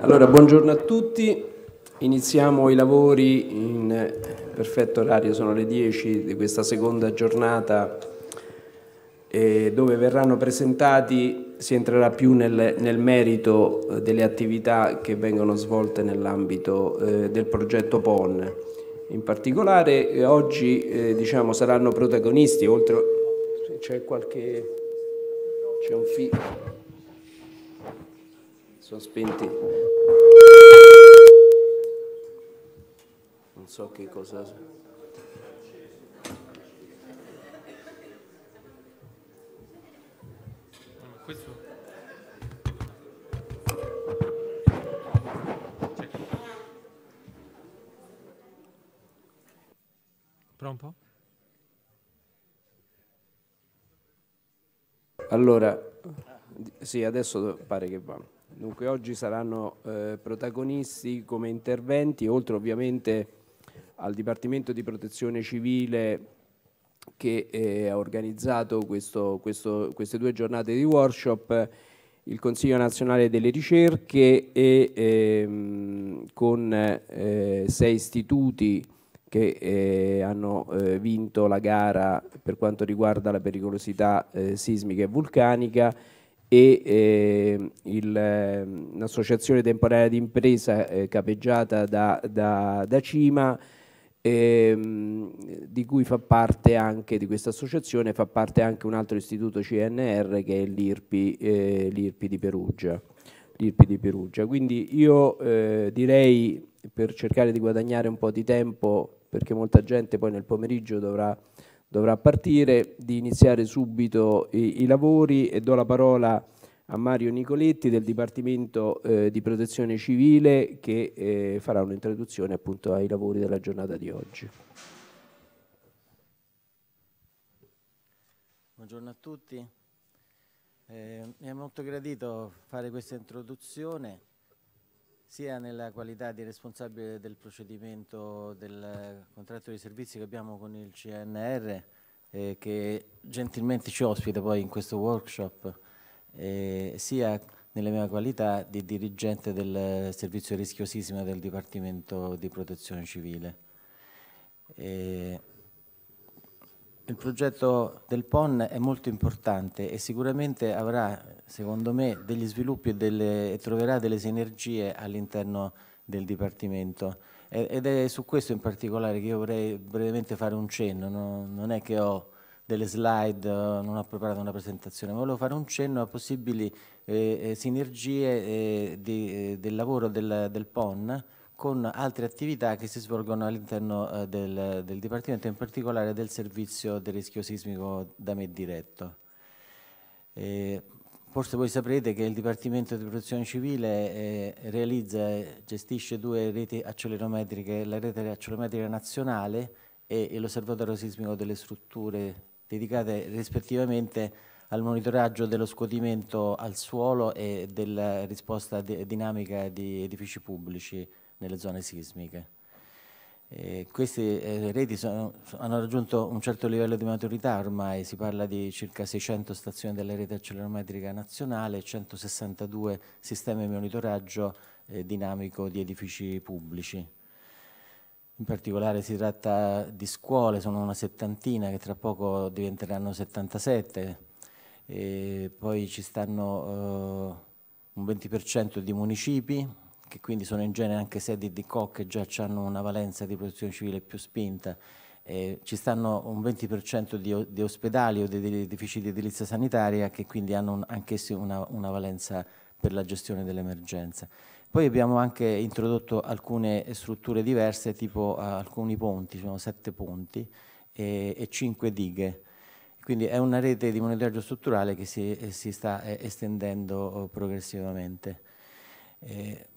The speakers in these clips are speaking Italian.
Allora, buongiorno a tutti. Iniziamo i lavori in perfetto orario, sono le 10 di questa seconda giornata eh, dove verranno presentati, si entrerà più nel, nel merito eh, delle attività che vengono svolte nell'ambito eh, del progetto PON. In particolare eh, oggi eh, diciamo, saranno protagonisti, oltre c'è qualche... c'è un filo sono spinti. Non so che cosa... Questo... Pronto? Allora, sì, adesso pare che vanno. Dunque oggi saranno eh, protagonisti come interventi, oltre ovviamente al Dipartimento di Protezione Civile che eh, ha organizzato questo, questo, queste due giornate di workshop, il Consiglio Nazionale delle Ricerche e ehm, con eh, sei istituti che eh, hanno eh, vinto la gara per quanto riguarda la pericolosità eh, sismica e vulcanica e eh, il, ehm, l'associazione temporanea d'impresa eh, capeggiata da, da, da Cima, ehm, di cui fa parte anche, di questa associazione, fa parte anche un altro istituto CNR che è l'IRPI, eh, l'IRPI, di, Perugia, l'IRPI di, Perugia, Quindi io eh, direi, per cercare di guadagnare un po' di tempo, perché molta gente poi nel pomeriggio dovrà dovrà partire, di iniziare subito i, i lavori e do la parola a Mario Nicoletti del Dipartimento eh, di Protezione Civile che eh, farà un'introduzione appunto ai lavori della giornata di oggi. Buongiorno a tutti, eh, mi è molto gradito fare questa introduzione sia nella qualità di responsabile del procedimento del contratto di servizio che abbiamo con il CNR eh, che gentilmente ci ospita poi in questo workshop, eh, sia nella mia qualità di dirigente del servizio rischio del Dipartimento di Protezione Civile. Eh, il progetto del PON è molto importante e sicuramente avrà, secondo me, degli sviluppi e, delle, e troverà delle sinergie all'interno del Dipartimento. Ed è su questo in particolare che io vorrei brevemente fare un cenno, non è che ho delle slide, eh, non ho preparato una presentazione, ma volevo fare un cenno a possibili eh, eh sinergie eh, di, eh, del lavoro del, del PON con altre attività che si svolgono all'interno eh, del, del, Dipartimento, in particolare del servizio del rischio sismico da me diretto. E forse voi saprete che il Dipartimento di Protezione Civile eh, realizza e gestisce due reti accelerometriche, la rete accelerometrica nazionale e, l'osservatorio sismico delle strutture dedicate rispettivamente al monitoraggio dello scuotimento al suolo e della risposta dinamica di edifici pubblici nelle zone sismiche. Eh, questi eh, reti sono, hanno raggiunto un certo livello di maturità ormai, si parla di circa 600 stazioni della rete accelerometrica nazionale e 162 sistemi di monitoraggio eh, dinamico di edifici pubblici. In particolare si tratta di scuole, sono una settantina che tra poco diventeranno 77, e poi ci stanno eh, un 20% di municipi, che quindi sono in genere anche sedi di COC che già hanno una valenza di protezione civile più spinta, eh, ci stanno un 20% di, di, ospedali o di, di, edifici di edilizia sanitaria che quindi hanno un, anch'essi una, una, valenza per la gestione dell'emergenza. Poi abbiamo anche introdotto alcune strutture diverse, tipo uh, alcuni ponti, sono sette ponti e, e cinque dighe. Quindi è una rete di monitoraggio strutturale che si, si sta eh, estendendo oh, progressivamente. Eh,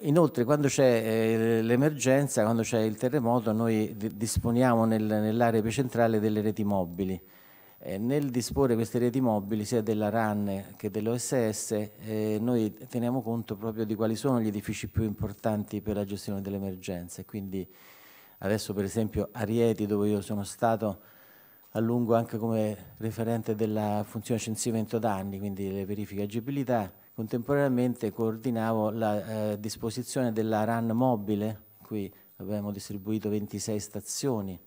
Inoltre quando c'è eh, l'emergenza, quando c'è il terremoto, noi disponiamo nel, nell'area epicentrale delle reti mobili. Eh, nel disporre queste reti mobili sia della RAN che dell'OSS eh, noi teniamo conto proprio di quali sono gli edifici più importanti per la gestione delle emergenze. Quindi adesso per esempio a Rieti dove io sono stato a lungo anche come referente della funzione censimento danni, quindi le verifiche agibilità, Contemporaneamente coordinavo la eh, disposizione della RAN mobile, qui abbiamo distribuito 26 stazioni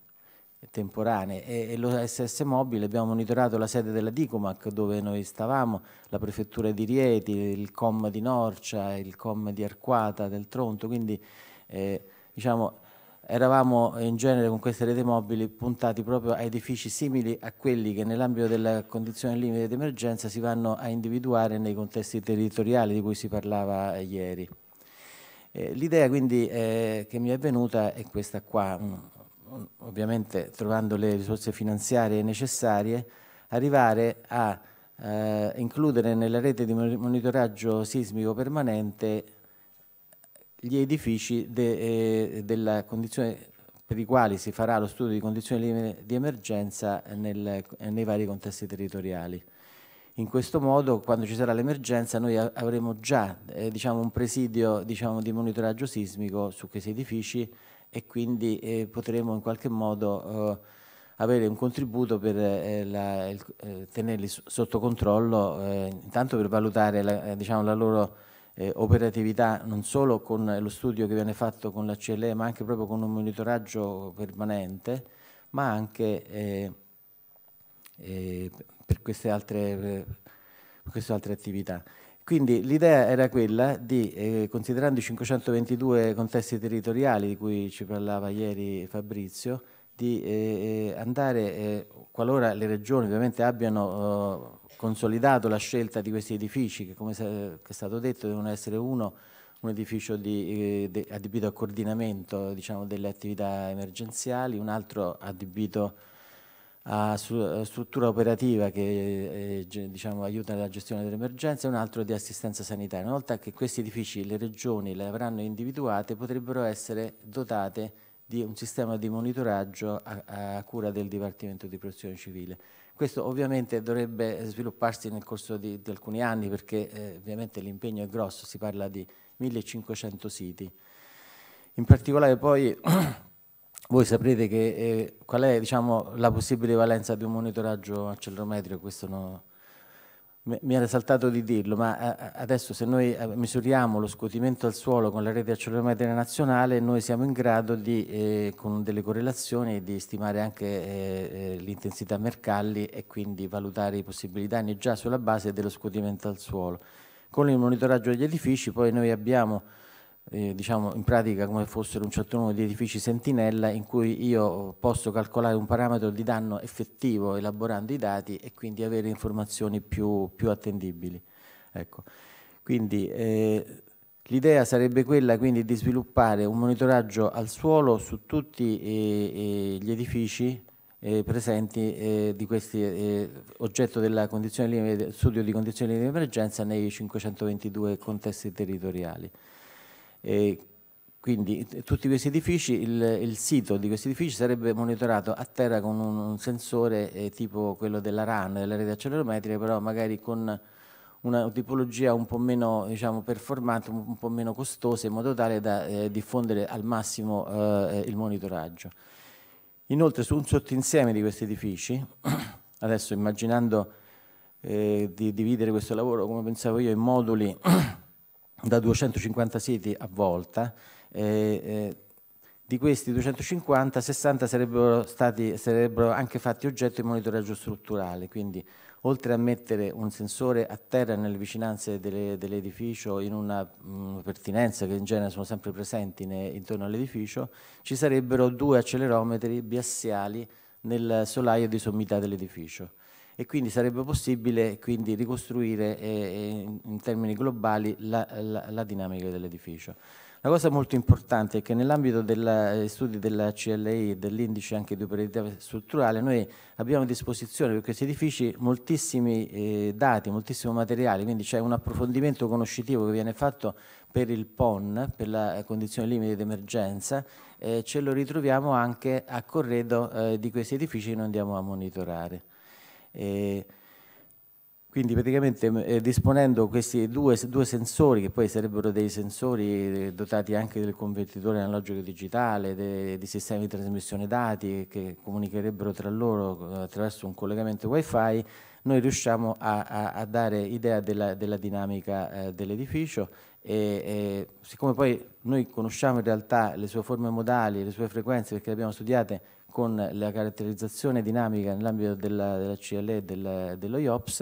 temporanee e, e l'OSS mobile abbiamo monitorato la sede della Dicomac dove noi stavamo, la prefettura di Rieti, il COM di Norcia, il COM di Arquata, del Tronto, quindi eh, diciamo eravamo in genere con queste rete mobili puntati proprio a edifici simili a quelli che nell'ambito della condizione limite d'emergenza si vanno a individuare nei contesti territoriali di cui si parlava ieri. Eh, l'idea quindi eh, che mi è venuta è questa qua, mm, mm, ovviamente trovando le risorse finanziarie necessarie, arrivare a eh, includere nella rete di monitoraggio sismico permanente gli edifici de, eh, della condizione per i quali si farà lo studio di condizioni di emergenza nel, nei vari contesti territoriali. In questo modo, quando ci sarà l'emergenza, noi avremo già eh, diciamo, un presidio diciamo, di monitoraggio sismico su questi edifici e quindi eh, potremo in qualche modo eh, avere un contributo per eh, la, eh, tenerli sotto controllo, eh, intanto per valutare la, diciamo, la loro eh, operatività non solo con lo studio che viene fatto con la CLE, ma anche proprio con un monitoraggio permanente, ma anche eh, eh, per queste altre, per queste altre attività. Quindi l'idea era quella di, eh, considerando i 522 contesti territoriali di cui ci parlava ieri Fabrizio, di eh, eh andare, eh, qualora le regioni ovviamente abbiano oh, consolidato la scelta di questi edifici che come è stato detto devono essere uno un edificio di, eh, adibito a coordinamento diciamo, delle attività emergenziali, un altro adibito a, su, a struttura operativa che eh, diciamo, aiuta nella gestione delle emergenze e un altro di assistenza sanitaria. Una volta che questi edifici le regioni le avranno individuate potrebbero essere dotate di un sistema di monitoraggio a, a cura del Dipartimento di Protezione Civile. Questo ovviamente dovrebbe svilupparsi nel corso di, di alcuni anni perché eh, ovviamente l'impegno è grosso, si parla di 1500 siti. In particolare poi voi saprete che, eh, qual è diciamo, la possibile valenza di un monitoraggio accelerometrico, questo no, mi era saltato di dirlo, ma eh, eh, adesso se noi eh, misuriamo lo scuotimento al suolo con la rete accelerometria nazionale, noi siamo in grado di, eh, con delle correlazioni, di stimare anche eh, l'intensità mercalli e quindi valutare i possibili danni già sulla base dello scuotimento al suolo. Con il monitoraggio degli edifici poi noi abbiamo eh, diciamo in pratica come fossero un certo numero di edifici sentinella in cui io posso calcolare un parametro di danno effettivo elaborando i dati e quindi avere informazioni più, più attendibili. Ecco. Quindi eh, l'idea sarebbe quella quindi di sviluppare un monitoraggio al suolo su tutti eh, eh gli edifici eh, presenti eh, di questi eh, oggetto della condizione linea, studio di condizioni di emergenza nei 522 contesti territoriali. E quindi eh, tutti questi edifici, il, il, sito di questi edifici sarebbe monitorato a terra con un, un sensore eh, tipo quello della RAN, della rete accelerometrica, però magari con una tipologia un po' meno diciamo, performante, un po' meno costosa, in modo tale da eh, diffondere al massimo eh, il monitoraggio. Inoltre su un sottoinsieme di questi edifici, adesso immaginando eh, di dividere questo lavoro, come pensavo io, in moduli da 250 siti a volta. Eh, eh, di questi 250, 60 sarebbero, stati, sarebbero anche fatti oggetto di monitoraggio strutturale, quindi oltre a mettere un sensore a terra nelle vicinanze dell'edificio in una mh, mm, pertinenza che in genere sono sempre presenti ne, intorno all'edificio, ci sarebbero due accelerometri biassiali nel solaio di sommità dell'edificio e quindi sarebbe possibile quindi, ricostruire eh, eh in termini globali la, la, la dinamica dell'edificio. La cosa molto importante è che nell'ambito degli eh, studi della CLI e dell'indice anche di operatività strutturale noi abbiamo a disposizione per questi edifici moltissimi eh, dati, moltissimo materiale, quindi c'è un approfondimento conoscitivo che viene fatto per il PON, per la eh, condizione limite d'emergenza, eh, ce lo ritroviamo anche a corredo eh, di questi edifici che noi andiamo a monitorare. E quindi praticamente mm, eh, disponendo questi due, due, sensori, che poi sarebbero dei sensori eh, dotati anche del convertitore analogico digitale, di sistemi di trasmissione dati che comunicherebbero tra loro eh, attraverso un collegamento wifi, noi riusciamo a, a, a dare idea della, della dinamica eh, dell'edificio e, e, siccome poi noi conosciamo in realtà le sue forme modali, le sue frequenze perché le abbiamo studiate, con la caratterizzazione dinamica nell'ambito della, della CLE e della, dello IOPS,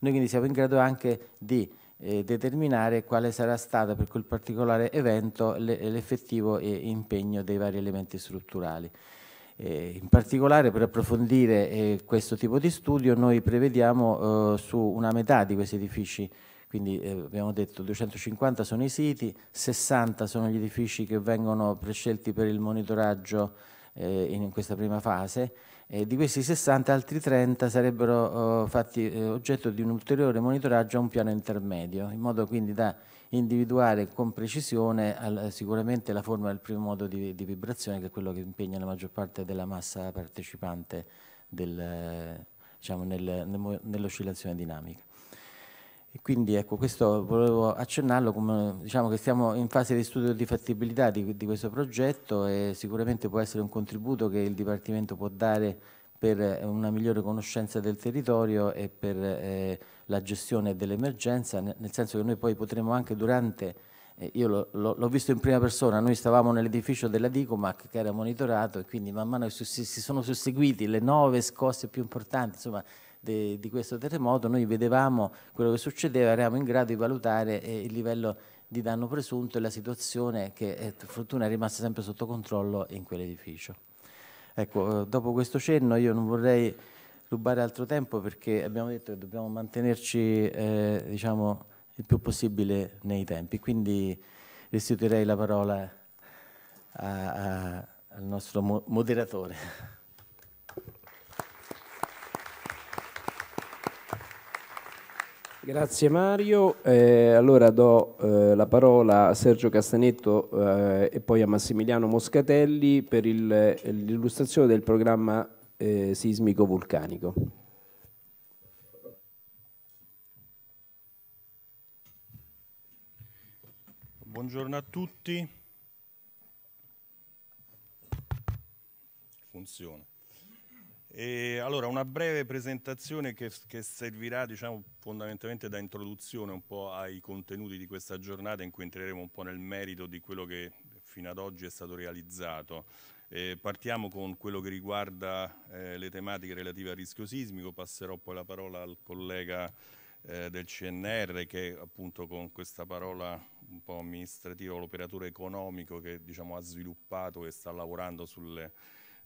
noi quindi siamo in grado anche di eh, determinare quale sarà stato per quel particolare evento l'effettivo le, eh, impegno dei vari elementi strutturali. Eh, in particolare per approfondire eh, questo tipo di studio noi prevediamo eh, su una metà di questi edifici quindi eh, abbiamo detto 250 sono i siti, 60 sono gli edifici che vengono prescelti per il monitoraggio eh, in questa prima fase. Eh, di questi 60 altri 30 sarebbero oh, eh, fatti oggetto di un ulteriore monitoraggio a un piano intermedio, in modo quindi da individuare con precisione al, sicuramente la forma del primo modo di, di, vibrazione, che è quello che impegna la maggior parte della massa partecipante del, diciamo, nel, nel, nell'oscillazione dinamica. E quindi ecco, questo volevo accennarlo, come, diciamo che siamo in fase di studio di fattibilità di, di, questo progetto e sicuramente può essere un contributo che il Dipartimento può dare per eh, una migliore conoscenza del territorio e per eh, la gestione dell'emergenza, nel senso che noi poi potremo anche durante eh, io l'ho visto in prima persona, noi stavamo nell'edificio della Dicomac che era monitorato e quindi man mano si sono susseguiti le nove scosse più importanti, insomma de, di questo terremoto, noi vedevamo quello che succedeva, eravamo in grado di valutare eh, il livello di danno presunto e la situazione che eh, fortuna è rimasta sempre sotto controllo in quell'edificio. Ecco, eh, dopo questo cenno io non vorrei rubare altro tempo perché abbiamo detto che dobbiamo mantenerci eh, diciamo, il più possibile nei tempi, quindi restituirei la parola a, a, al nostro moderatore. Grazie Mario. Eh, allora do eh, la parola a Sergio Castanetto eh, e poi a Massimiliano Moscatelli per eh, l'illustrazione del programma eh, sismico vulcanico. Buongiorno a tutti. Funziona. E allora, una breve presentazione che, che servirà diciamo, fondamentalmente da introduzione un po' ai contenuti di questa giornata in cui entreremo un po' nel merito di quello che fino ad oggi è stato realizzato. Eh, partiamo con quello che riguarda eh, le tematiche relative al rischio sismico, passerò poi la parola al collega eh, del CNR che appunto con questa parola un po' amministrativa, l'operatore economico che diciamo, ha sviluppato e sta lavorando sulle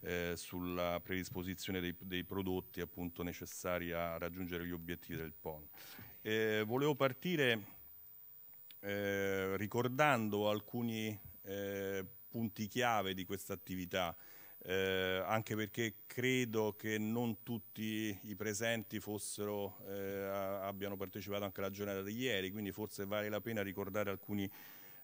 eh, sulla predisposizione dei, dei prodotti appunto, necessari a raggiungere gli obiettivi del PON. Eh, volevo partire eh, ricordando alcuni eh, punti chiave di questa attività, eh, anche perché credo che non tutti i presenti fossero, eh, abbiano partecipato anche alla giornata di ieri, quindi forse vale la pena ricordare alcuni,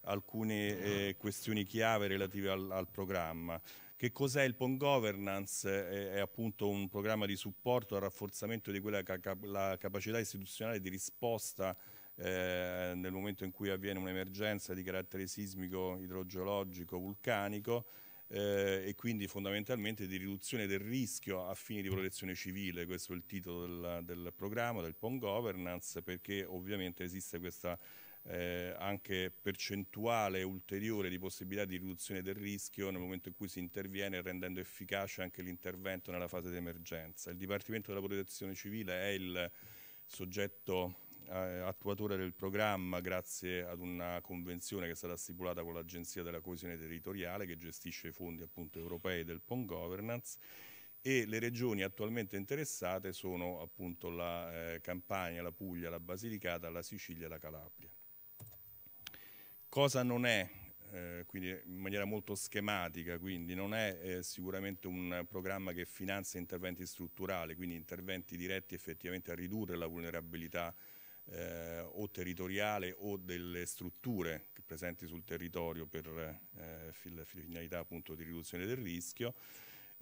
alcune questioni chiave relative al, al programma. Che cos'è il PON Governance? È, è, appunto un programma di supporto al rafforzamento di quella che la capacità istituzionale di risposta eh, nel momento in cui avviene un'emergenza di carattere sismico, idrogeologico, vulcanico eh, e quindi fondamentalmente di riduzione del rischio a fini di protezione civile, questo è il titolo del, del programma, del PON Governance, perché ovviamente esiste questa eh, anche percentuale ulteriore di possibilità di riduzione del rischio nel momento in cui si interviene rendendo efficace anche l'intervento nella fase di emergenza. Il Dipartimento della Protezione Civile è il soggetto eh, attuatore del programma grazie ad una convenzione che è stata stipulata con l'Agenzia della Coesione Territoriale che gestisce i fondi appunto, europei del PON Governance e le regioni attualmente interessate sono appunto la eh, Campania, la Puglia, la Basilicata, la Sicilia e la Calabria cosa non è, eh, quindi in maniera molto schematica, quindi non è eh, sicuramente un programma che finanzia interventi strutturali, quindi interventi diretti effettivamente a ridurre la vulnerabilità eh, o territoriale o delle strutture presenti sul territorio per eh, finalità appunto di riduzione del rischio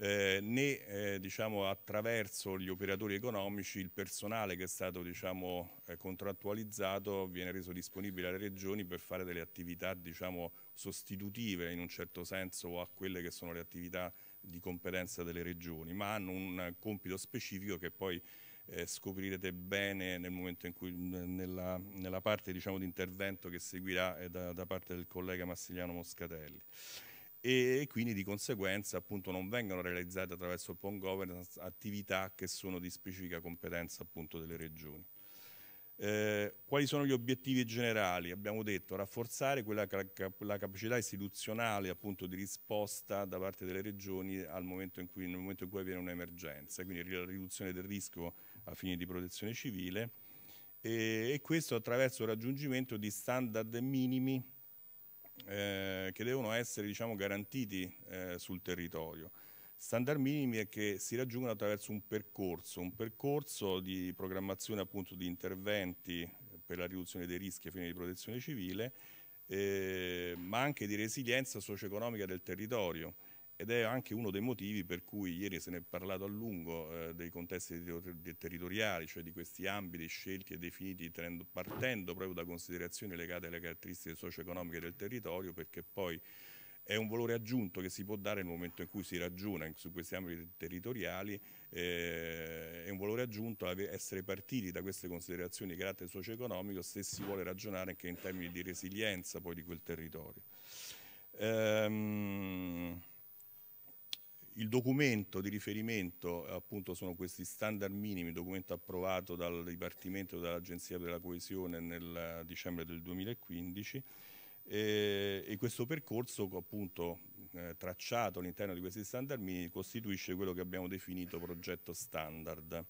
eh, né eh, diciamo, attraverso gli operatori economici il personale che è stato diciamo, eh, contrattualizzato viene reso disponibile alle regioni per fare delle attività diciamo, sostitutive in un certo senso a quelle che sono le attività di competenza delle regioni, ma hanno un compito specifico che poi eh, scoprirete bene nel momento in cui nella, nella parte diciamo, di intervento che seguirà eh, da, da, parte del collega Massiliano Moscatelli e quindi di conseguenza appunto non vengono realizzate attraverso il PON governance attività che sono di specifica competenza appunto delle regioni. Eh, quali sono gli obiettivi generali? Abbiamo detto rafforzare quella, la capacità istituzionale appunto di risposta da parte delle regioni al momento in cui, nel momento in cui avviene un'emergenza, quindi la riduzione del rischio a fini di protezione civile e, e questo attraverso il raggiungimento di standard minimi eh, che devono essere diciamo, garantiti eh, sul territorio. Standard minimi è che si raggiungono attraverso un percorso, un percorso di programmazione appunto di interventi per la riduzione dei rischi a fine di protezione civile, eh, ma anche di resilienza socio-economica del territorio ed è anche uno dei motivi per cui ieri se ne è parlato a lungo eh, dei contesti territoriali, cioè di questi ambiti scelti e definiti tenendo, partendo proprio da considerazioni legate alle caratteristiche socio-economiche del territorio perché poi è un valore aggiunto che si può dare nel momento in cui si ragiona su questi ambiti territoriali, eh, è un valore aggiunto essere partiti da queste considerazioni di carattere socio-economico se si vuole ragionare anche in termini di resilienza poi di quel territorio. Ehm, il documento di riferimento appunto sono questi standard minimi, documento approvato dal Dipartimento dall'Agenzia per la Coesione nel dicembre del 2015 eh, e questo percorso appunto eh, tracciato all'interno di questi standard minimi costituisce quello che abbiamo definito progetto standard.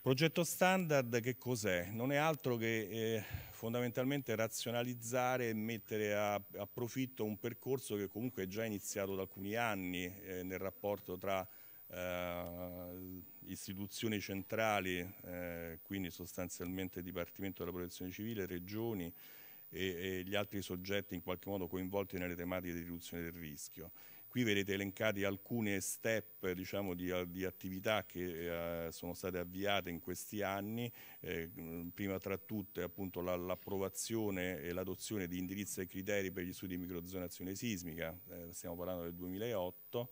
Progetto standard che cos'è? Non è altro che eh, fondamentalmente razionalizzare e mettere a, a, profitto un percorso che comunque è già iniziato da alcuni anni eh, nel rapporto tra eh, istituzioni centrali, eh, quindi sostanzialmente Dipartimento della Protezione Civile, Regioni e, e gli altri soggetti in qualche modo coinvolti nelle tematiche di riduzione del rischio. Qui vedete elencati alcune step diciamo, di, di, attività che eh, sono state avviate in questi anni, eh, prima tra tutte appunto l'approvazione e l'adozione di indirizzi e criteri per gli studi di microzonazione sismica, eh, stiamo parlando del 2008,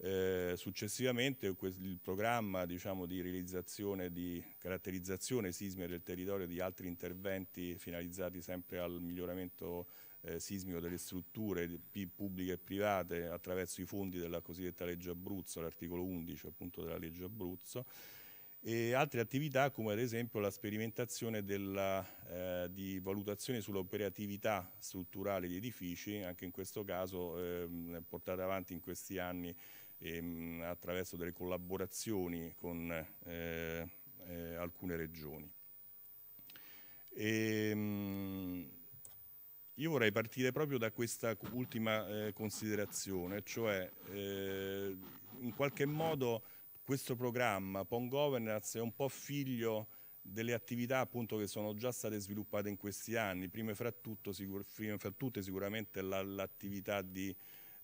eh, successivamente il programma diciamo, di realizzazione di caratterizzazione sismica del territorio di altri interventi finalizzati sempre al miglioramento eh, sismico delle strutture pubbliche e private attraverso i fondi della cosiddetta legge Abruzzo, l'articolo 11 appunto della legge Abruzzo, e altre attività come ad esempio la sperimentazione della, eh, di valutazione sull'operatività strutturale di edifici, anche in questo caso eh, portata avanti in questi anni ehm, attraverso delle collaborazioni con eh, eh alcune regioni. E, ehm, mh, io vorrei partire proprio da questa ultima eh, considerazione, cioè eh, in qualche modo questo programma PON Governance è un po' figlio delle attività appunto che sono già state sviluppate in questi anni, prima fra, tutto, sicur prima fra tutte sicuramente l'attività di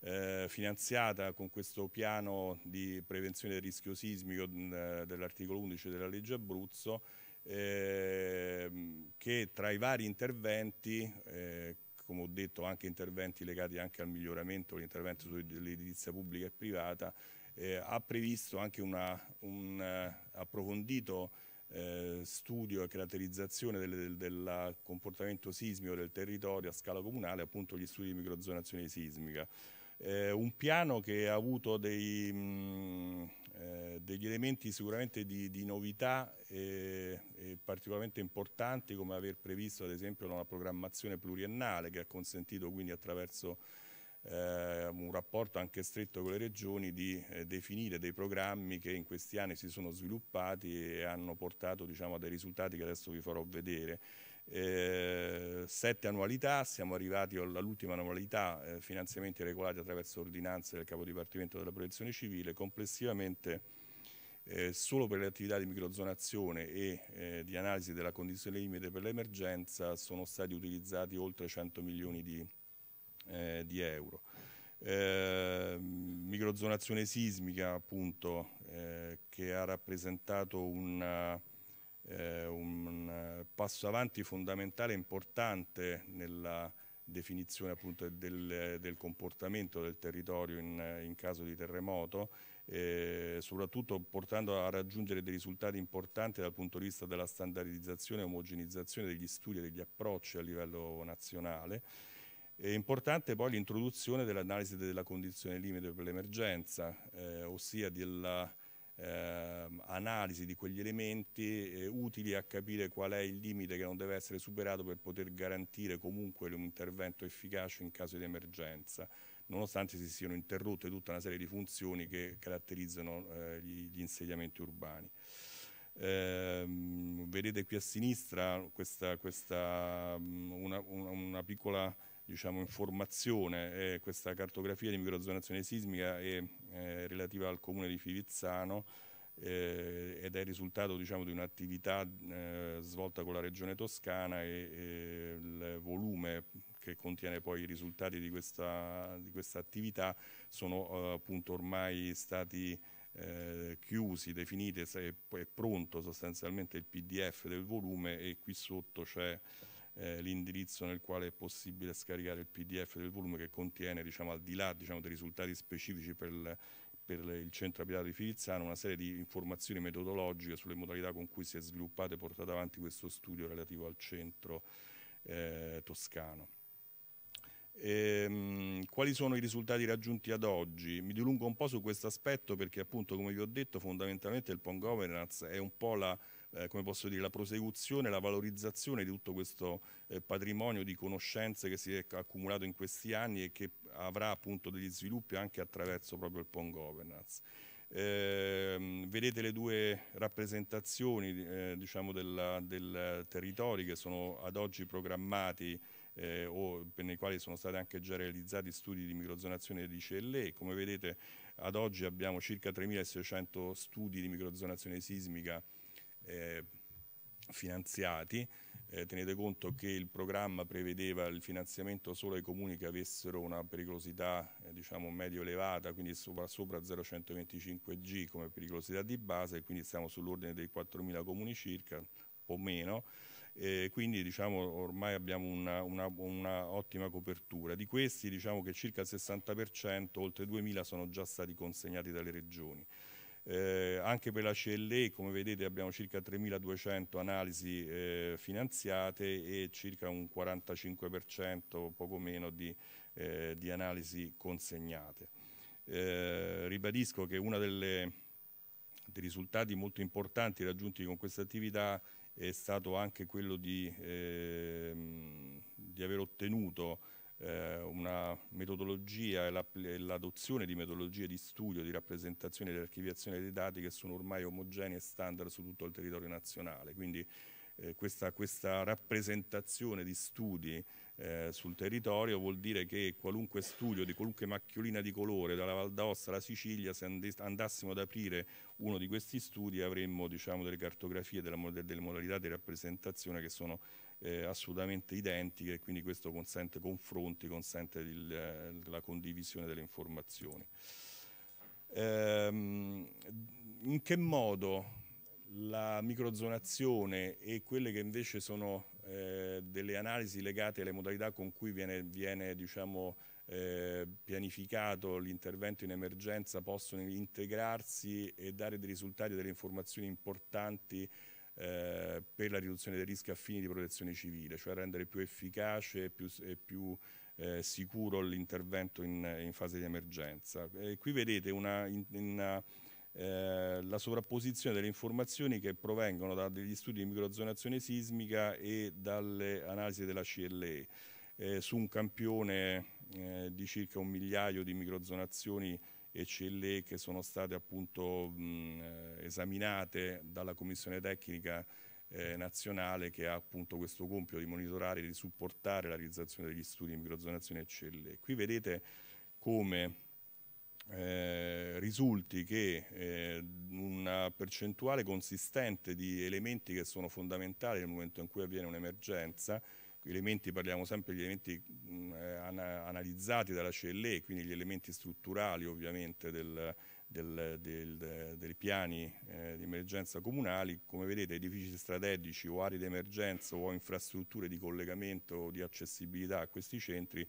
eh, finanziata con questo piano di prevenzione del rischio sismico dell'articolo 11 della legge Abruzzo eh, che tra i vari interventi eh, come ho detto, anche interventi legati anche al miglioramento, l'intervento sull'edilizia pubblica e privata, eh, ha previsto anche una, un uh, approfondito eh, studio e caratterizzazione del, del, del, comportamento sismico del territorio a scala comunale, appunto gli studi di microzonazione sismica. Eh, un piano che ha avuto dei... Mh, eh, degli elementi sicuramente di, di novità e, eh, eh, particolarmente importanti come aver previsto ad esempio una programmazione pluriennale che ha consentito quindi attraverso eh, un rapporto anche stretto con le regioni di definire dei programmi che in questi anni si sono sviluppati e hanno portato diciamo, a dei risultati che adesso vi farò vedere eh, sette annualità, siamo arrivati all'ultima annualità, eh, finanziamenti regolati attraverso ordinanze del Capo Dipartimento della Protezione Civile, complessivamente eh, solo per le attività di microzonazione e eh, di analisi della condizione limite per l'emergenza sono stati utilizzati oltre 100 milioni di, eh, di euro. Ehm, microzonazione sismica appunto eh, che ha rappresentato una, eh, un passo avanti fondamentale e importante nella definizione appunto del, del, comportamento del territorio in, in caso di terremoto, eh, soprattutto portando a raggiungere dei risultati importanti dal punto di vista della standardizzazione e omogenizzazione degli studi e degli approcci a livello nazionale. È importante poi l'introduzione dell'analisi della condizione limite per l'emergenza, eh, ossia della eh, analisi di quegli elementi eh, utili a capire qual è il limite che non deve essere superato per poter garantire comunque un intervento efficace in caso di emergenza, nonostante si siano interrotte tutta una serie di funzioni che caratterizzano eh, gli, gli, insediamenti urbani. Ehm, vedete qui a sinistra questa, questa mm, una, una, una, piccola diciamo, informazione, eh, questa cartografia di microzonazione sismica e eh, relativa al comune di Fivizzano eh, ed è il risultato diciamo, di un'attività eh, svolta con la regione toscana e, e, il volume che contiene poi i risultati di questa, di questa attività sono eh, appunto ormai stati eh, chiusi, definiti, è pronto sostanzialmente il pdf del volume e qui sotto c'è eh, l'indirizzo nel quale è possibile scaricare il PDF del volume che contiene, diciamo, al di là diciamo, dei risultati specifici per il, per il centro abitato di Filizzano una serie di informazioni metodologiche sulle modalità con cui si è sviluppato e portato avanti questo studio relativo al centro eh, toscano. Ehm, quali sono i risultati raggiunti ad oggi? Mi dilungo un po' su questo aspetto perché appunto come vi ho detto fondamentalmente il PON governance è un po' la, eh, come posso dire, la prosecuzione, la valorizzazione di tutto questo eh, patrimonio di conoscenze che si è accumulato in questi anni e che avrà appunto degli sviluppi anche attraverso proprio il PON Governance. Eh, vedete le due rappresentazioni eh, diciamo della, del territorio che sono ad oggi programmati eh, o per i quali sono stati anche già realizzati studi di microzonazione di CLE. Come vedete ad oggi abbiamo circa 3.600 studi di microzonazione sismica eh, finanziati. Eh, tenete conto che il programma prevedeva il finanziamento solo ai comuni che avessero una pericolosità eh, diciamo medio elevata, quindi sopra, sopra 0,125 G come pericolosità di base, quindi siamo sull'ordine dei 4.000 comuni circa, o meno. Eh, quindi diciamo, ormai abbiamo un'ottima copertura. Di questi diciamo che circa il 60%, oltre 2.000, sono già stati consegnati dalle regioni. Eh, anche per la CLE, come vedete, abbiamo circa 3.200 analisi eh, finanziate e circa un 45%, poco meno, di, eh, di analisi consegnate. Eh, ribadisco che uno dei risultati molto importanti raggiunti con questa attività è stato anche quello di, ehm, di aver ottenuto eh, una metodologia e l'adozione di metodologie di studio, di rappresentazione e di archiviazione dei dati che sono ormai omogenee e standard su tutto il territorio nazionale. Quindi eh, questa, questa, rappresentazione di studi eh, sul territorio vuol dire che qualunque studio di qualunque macchiolina di colore, dalla Val d'Aosta alla Sicilia, se andassimo ad aprire uno di questi studi avremmo diciamo, delle cartografie della, delle modalità di rappresentazione che sono eh, assolutamente identiche e quindi questo consente confronti, consente il, eh, la condivisione delle informazioni. Ehm, in che modo la microzonazione e quelle che invece sono eh, delle analisi legate alle modalità con cui viene, viene diciamo, eh, pianificato l'intervento in emergenza possono integrarsi e dare dei risultati e delle informazioni importanti eh, per la riduzione dei rischi a fini di protezione civile, cioè rendere più efficace e più, e più eh, sicuro l'intervento in, in, fase di emergenza. E qui vedete una, in, una, eh, la sovrapposizione delle informazioni che provengono da degli studi di microzonazione sismica e dalle analisi della CLE eh, su un campione eh, di circa un migliaio di microzonazioni e CLE che sono state appunto mh, eh, esaminate dalla Commissione Tecnica eh, nazionale che ha appunto questo compito di monitorare e di supportare la realizzazione degli studi in microzonazione e CLE. Qui vedete come eh, risulti che eh, una percentuale consistente di elementi che sono fondamentali nel momento in cui avviene un'emergenza elementi, parliamo sempre degli elementi mh, mm, eh, ana analizzati dalla CLE, quindi gli elementi strutturali ovviamente del, del, del, dei piani eh, di emergenza comunali, come vedete edifici strategici o aree di emergenza o infrastrutture di collegamento o di accessibilità a questi centri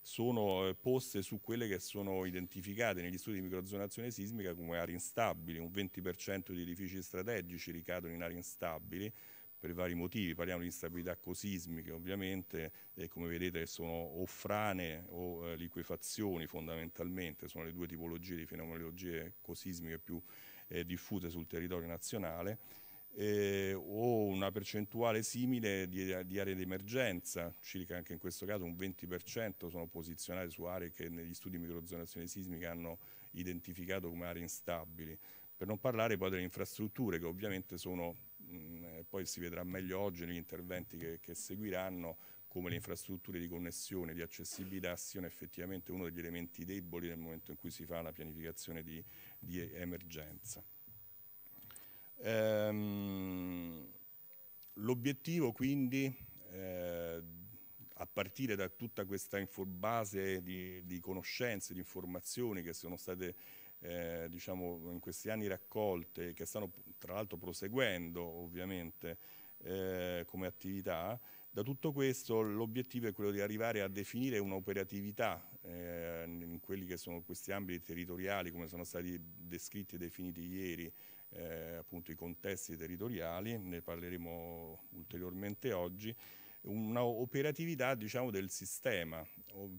sono eh, poste su quelle che sono identificate negli studi di microzonazione sismica come aree instabili, un 20% di edifici strategici ricadono in aree instabili, per vari motivi, parliamo di instabilità sismiche ovviamente, e come vedete sono o frane o eh, liquefazioni fondamentalmente, sono le due tipologie di fenomenologie cosismiche più eh, diffuse sul territorio nazionale, eh, o una percentuale simile di, di aree di emergenza, circa anche in questo caso un 20% sono posizionate su aree che negli studi di microzonazione sismica hanno identificato come aree instabili. Per non parlare poi delle infrastrutture che ovviamente sono mh, mm, eh, poi si vedrà meglio oggi negli interventi che, che seguiranno come le infrastrutture di connessione, e di accessibilità siano effettivamente uno degli elementi deboli nel momento in cui si fa la pianificazione di, di emergenza. Ehm, L'obiettivo quindi, eh, a partire da tutta questa base di, di conoscenze, di informazioni che sono state eh, diciamo, in questi anni raccolte, che stanno tra l'altro proseguendo ovviamente eh, come attività, da tutto questo l'obiettivo è quello di arrivare a definire un'operatività eh, in quelli che sono questi ambiti territoriali come sono stati descritti e definiti ieri eh, appunto i contesti territoriali, ne parleremo ulteriormente oggi, un'operatività diciamo, del sistema,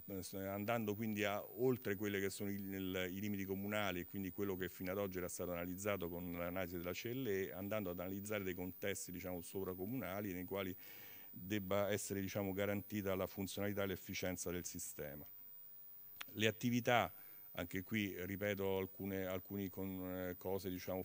eh, andando quindi a, oltre quelli che sono i, nel, i, limiti comunali e quindi quello che fino ad oggi era stato analizzato con l'analisi della CLE, andando ad analizzare dei contesti diciamo, sovracomunali nei quali debba essere diciamo, garantita la funzionalità e l'efficienza del sistema. Le attività, anche qui ripeto alcune, alcune con, eh, cose diciamo,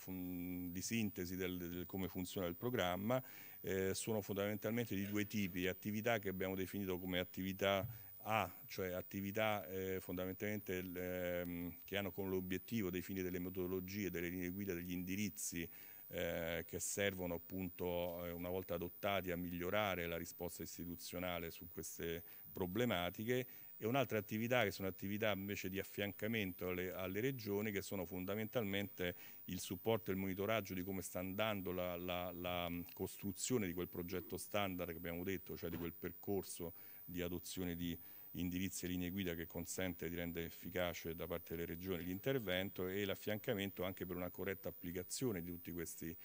di sintesi del, del come funziona il programma, eh, sono fondamentalmente di due tipi, attività che abbiamo definito come attività A, cioè attività eh, fondamentalmente eh, che hanno come obiettivo definire delle metodologie, delle linee guida, degli indirizzi eh, che servono appunto eh, una volta adottati a migliorare la risposta istituzionale su queste problematiche e un'altra attività che sono attività invece di affiancamento alle, alle, regioni che sono fondamentalmente il supporto e il monitoraggio di come sta andando la, la, la, costruzione di quel progetto standard che abbiamo detto, cioè di quel percorso di adozione di indirizzi e linee guida che consente di rendere efficace da parte delle regioni l'intervento e l'affiancamento anche per una corretta applicazione di tutti questi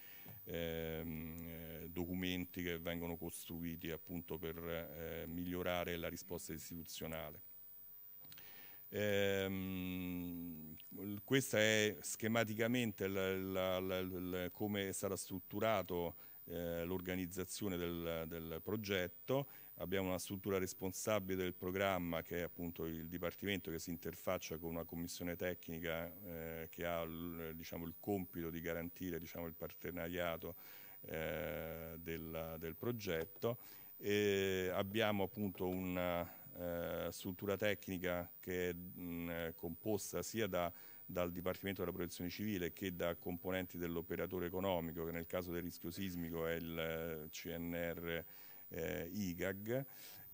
ehm, eh, documenti che vengono costruiti appunto per eh, migliorare la risposta istituzionale. Ehm, questa è schematicamente la, la, la, come sarà strutturato eh, l'organizzazione del, del, progetto. Abbiamo una struttura responsabile del programma che è appunto il dipartimento che si interfaccia con una commissione tecnica eh, che ha l, diciamo, il compito di garantire diciamo, il partenariato eh, del, del progetto. E abbiamo appunto una, eh, struttura tecnica che è mh, composta sia da, dal Dipartimento della Protezione Civile che da componenti dell'operatore economico, che nel caso del rischio sismico è il CNR eh, eh IGAG.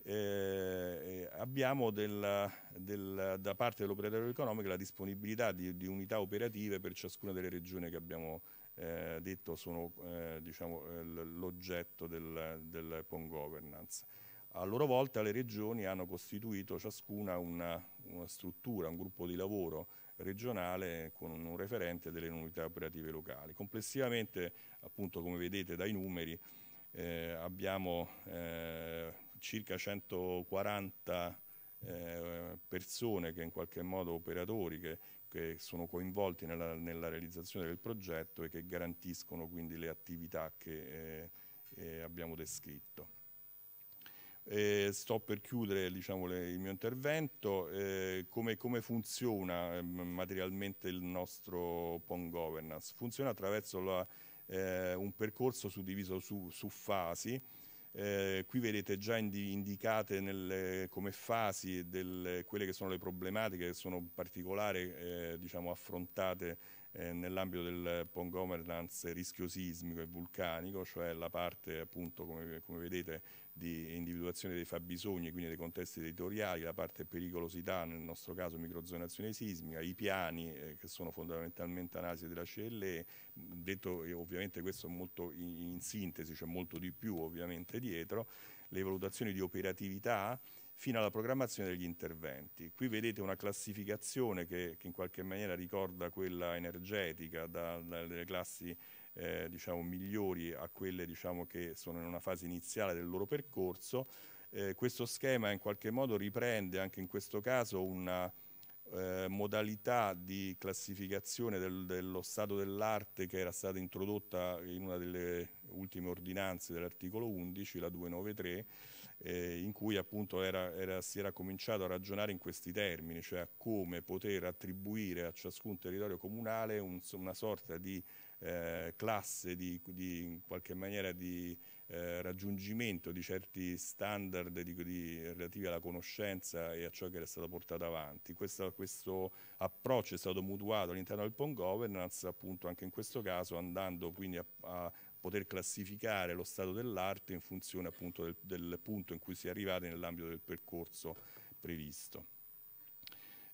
Eh, eh, abbiamo del, del, da parte dell'operatore economico la disponibilità di, di, unità operative per ciascuna delle regioni che abbiamo eh, detto sono eh, diciamo, eh, l'oggetto del, del PON governance. A loro volta le regioni hanno costituito ciascuna una, una struttura, un gruppo di lavoro regionale con un referente delle unità operative locali. Complessivamente, appunto come vedete dai numeri, eh, abbiamo eh, circa 140 eh, persone che in qualche modo operatori che, che sono coinvolti nella, nella, realizzazione del progetto e che garantiscono quindi le attività che eh, eh, abbiamo descritto. Eh, sto per chiudere diciamo, le, il mio intervento. Eh, come, come, funziona ehm, materialmente il nostro PON governance? Funziona attraverso la, eh, un percorso suddiviso su, su fasi. Eh, qui vedete già indi, indicate nel, come fasi del, quelle che sono le problematiche che sono in particolare eh, diciamo, affrontate nell'ambito del PON governance rischio sismico e vulcanico, cioè la parte appunto come, come vedete di individuazione dei fabbisogni, quindi dei contesti territoriali, la parte pericolosità, nel nostro caso microzonazione sismica, i piani eh, che sono fondamentalmente analisi della CLE, detto eh, ovviamente questo molto in, in sintesi, c'è cioè molto di più ovviamente dietro, le valutazioni di operatività fino alla programmazione degli interventi. Qui vedete una classificazione che, che in qualche maniera ricorda quella energetica da, dalle classi eh, diciamo, migliori a quelle diciamo, che sono in una fase iniziale del loro percorso. Eh, questo schema in qualche modo riprende anche in questo caso una eh, modalità di classificazione del, dello stato dell'arte che era stata introdotta in una delle ultime ordinanze dell'articolo 11, la 293, eh, in cui appunto era, era, si era cominciato a ragionare in questi termini, cioè a come poter attribuire a ciascun territorio comunale un, una sorta di eh, classe, di, di, in qualche maniera di eh, raggiungimento di certi standard di, di, relativi alla conoscenza e a ciò che era stato portato avanti. Questo, questo approccio è stato mutuato all'interno del PON governance, appunto anche in questo caso andando quindi a, a poter classificare lo stato dell'arte in funzione appunto del, del punto in cui si è arrivati nell'ambito del percorso previsto.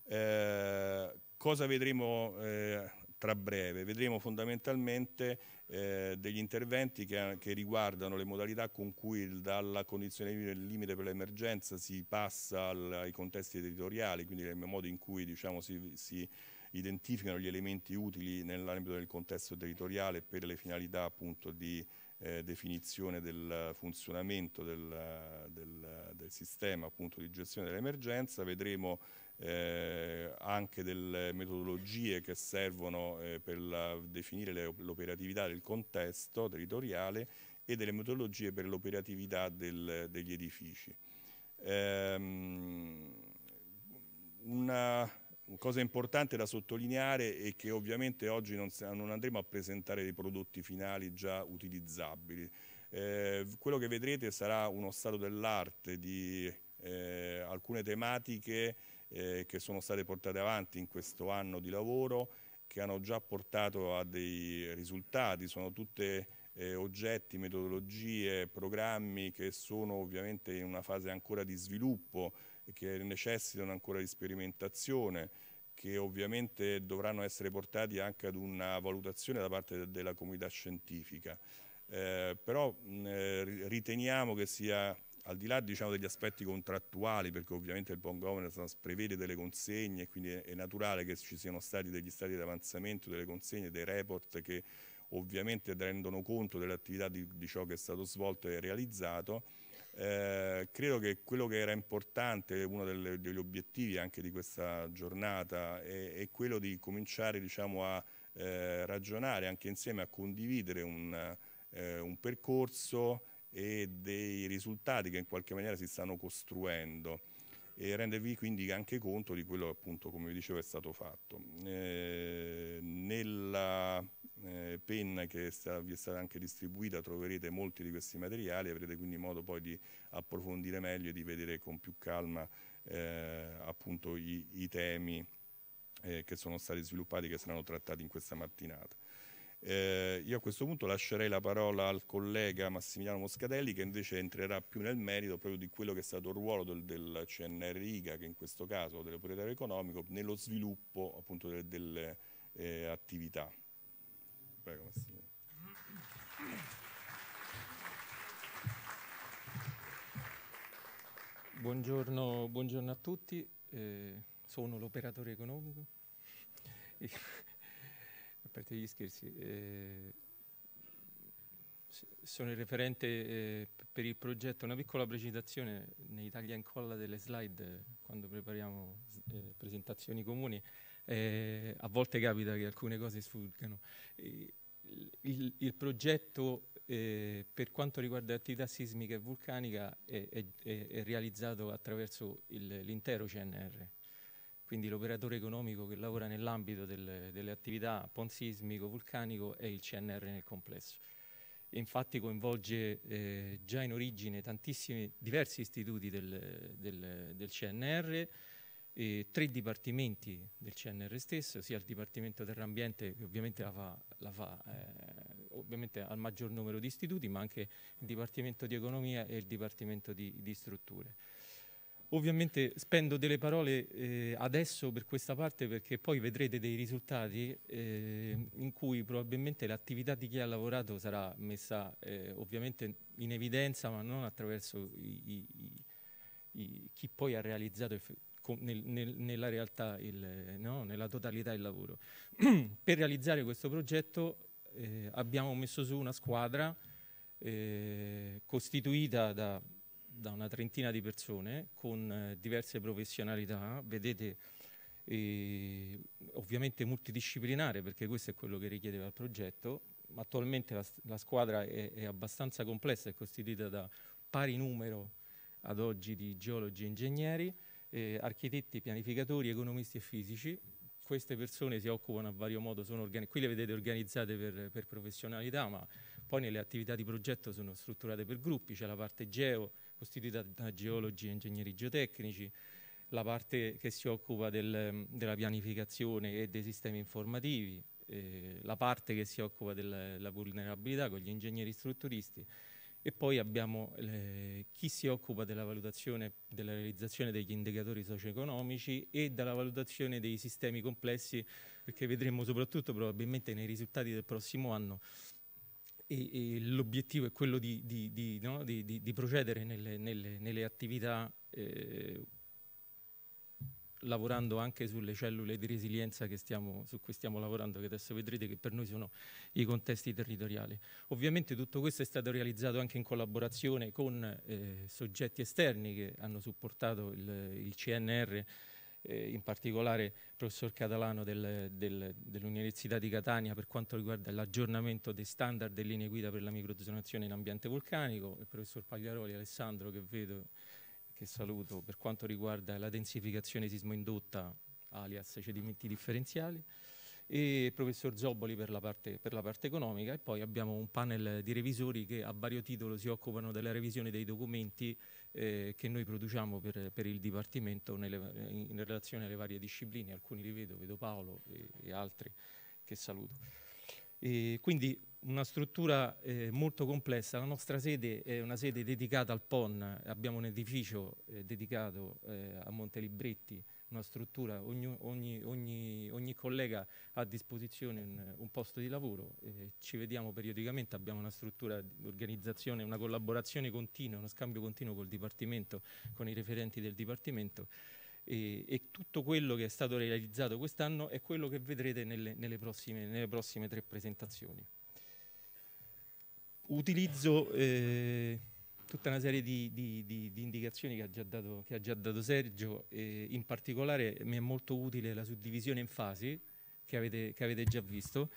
Eh, cosa vedremo eh, tra breve. Vedremo fondamentalmente eh, degli interventi che, che, riguardano le modalità con cui dalla condizione del limite per l'emergenza si passa al, ai contesti territoriali, quindi nel modo in cui diciamo, si, si identificano gli elementi utili nell'ambito del contesto territoriale per le finalità appunto di eh, definizione del funzionamento del, del, del sistema appunto, di gestione dell'emergenza, vedremo eh, anche delle metodologie che servono eh, per la, definire l'operatività del contesto territoriale e delle metodologie per l'operatività degli edifici. Ehm, una cosa importante da sottolineare è che ovviamente oggi non, non andremo a presentare dei prodotti finali già utilizzabili. Eh, quello che vedrete sarà uno stato dell'arte di eh, alcune tematiche eh, che sono state portate avanti in questo anno di lavoro, che hanno già portato a dei risultati, sono tutte eh, oggetti, metodologie, programmi che sono ovviamente in una fase ancora di sviluppo, che necessitano ancora di sperimentazione, che ovviamente dovranno essere portati anche ad una valutazione da parte de della comunità scientifica. Eh, però mh, eh, riteniamo che sia al di là diciamo, degli aspetti contrattuali, perché ovviamente il buon governance prevede delle consegne, quindi è naturale che ci siano stati degli stati di avanzamento, delle consegne, dei report che ovviamente rendono conto dell'attività di, di, ciò che è stato svolto e realizzato. Eh, credo che quello che era importante, uno delle, degli obiettivi anche di questa giornata, è, è quello di cominciare diciamo, a eh, ragionare anche insieme, a condividere un, eh, un percorso e dei risultati che in qualche maniera si stanno costruendo e rendervi quindi anche conto di quello che appunto come vi dicevo è stato fatto. Eh, nella eh, penna che sta, vi è stata anche distribuita troverete molti di questi materiali, avrete quindi modo poi di approfondire meglio e di vedere con più calma eh, appunto i, i temi eh, che sono stati sviluppati e che saranno trattati in questa mattinata. Eh, io a questo punto lascerei la parola al collega Massimiliano Moscatelli che invece entrerà più nel merito proprio di quello che è stato il ruolo del, del CNR IGA, che in questo caso del proprietario economico, nello sviluppo appunto delle, delle eh, attività. Prego Massimiliano. Buongiorno, buongiorno a tutti, eh, sono l'operatore economico parte gli scherzi, eh, sono il referente eh, per il progetto. Una piccola precisazione, nei tagli e incolla delle slide, quando prepariamo eh, presentazioni comuni, eh, a volte capita che alcune cose sfuggano. Il, il, progetto eh, per quanto riguarda l'attività sismica e vulcanica è, è, è realizzato attraverso l'intero CNR, quindi l'operatore economico che lavora nell'ambito delle, delle, attività ponsismico-vulcanico e il CNR nel complesso. E infatti coinvolge eh, già in origine tantissimi diversi istituti del, del, del CNR, eh, tre dipartimenti del CNR stesso, sia il Dipartimento Terra Ambiente che ovviamente, la fa, la fa, eh, ovviamente al maggior numero di istituti, ma anche il Dipartimento di Economia e il Dipartimento di, di Strutture. Ovviamente spendo delle parole eh, adesso per questa parte perché poi vedrete dei risultati eh, in cui probabilmente l'attività di chi ha lavorato sarà messa eh, ovviamente in evidenza ma non attraverso i, i, i, chi poi ha realizzato nel, nel, nella realtà, il, no? nella totalità il lavoro. per realizzare questo progetto eh, abbiamo messo su una squadra eh, costituita da da una trentina di persone con eh, diverse professionalità, vedete eh, ovviamente multidisciplinare perché questo è quello che richiedeva il progetto, attualmente la, la squadra è, è, abbastanza complessa, è costituita da pari numero ad oggi di geologi e ingegneri, eh, architetti, pianificatori, economisti e fisici, queste persone si occupano a vario modo, qui le vedete organizzate per, per, professionalità, ma poi nelle attività di progetto sono strutturate per gruppi, c'è la parte geo, costituita da geologi e ingegneri geotecnici, la parte che si occupa del, della pianificazione e dei sistemi informativi, eh, la parte che si occupa della vulnerabilità con gli ingegneri strutturisti e poi abbiamo eh, chi si occupa della valutazione, della realizzazione degli indicatori socio-economici e della valutazione dei sistemi complessi, perché vedremo soprattutto probabilmente nei risultati del prossimo anno e, e l'obiettivo è quello di, di, di, no? di procedere nelle, nelle, nelle attività eh, lavorando anche sulle cellule di resilienza stiamo, su cui stiamo lavorando, che adesso vedrete che per noi sono i contesti territoriali. Ovviamente tutto questo è stato realizzato anche in collaborazione con eh, soggetti esterni che hanno supportato il, il CNR eh, in particolare il professor Catalano del, del, dell'Università di Catania per quanto riguarda l'aggiornamento dei standard e linee guida per la microzonazione in ambiente vulcanico, il professor Pagliaroli Alessandro che vedo che saluto per quanto riguarda la densificazione sismo indotta alias cedimenti differenziali, e il professor Zoboli per la, parte, per la, parte, economica e poi abbiamo un panel di revisori che a vario titolo si occupano della revisione dei documenti eh, che noi produciamo per, per il Dipartimento nelle, in relazione alle varie discipline, alcuni li vedo, vedo Paolo e, e altri che saluto. E quindi una struttura eh, molto complessa, la nostra sede è una sede dedicata al PON, abbiamo un edificio eh, dedicato eh, a Montelibretti una struttura, ogni, ogni, ogni, ogni collega ha a disposizione un, un posto di lavoro, eh, ci vediamo periodicamente, abbiamo una struttura di organizzazione, una collaborazione continua, uno scambio continuo col Dipartimento, con i referenti del Dipartimento e, e tutto quello che è stato realizzato quest'anno è quello che vedrete nelle, nelle, prossime, nelle prossime, tre presentazioni. Utilizzo... Eh, tutta una serie di, di, di, di indicazioni che ha già dato, ha già dato Sergio, in particolare mi è molto utile la suddivisione in fasi che avete, che avete già visto.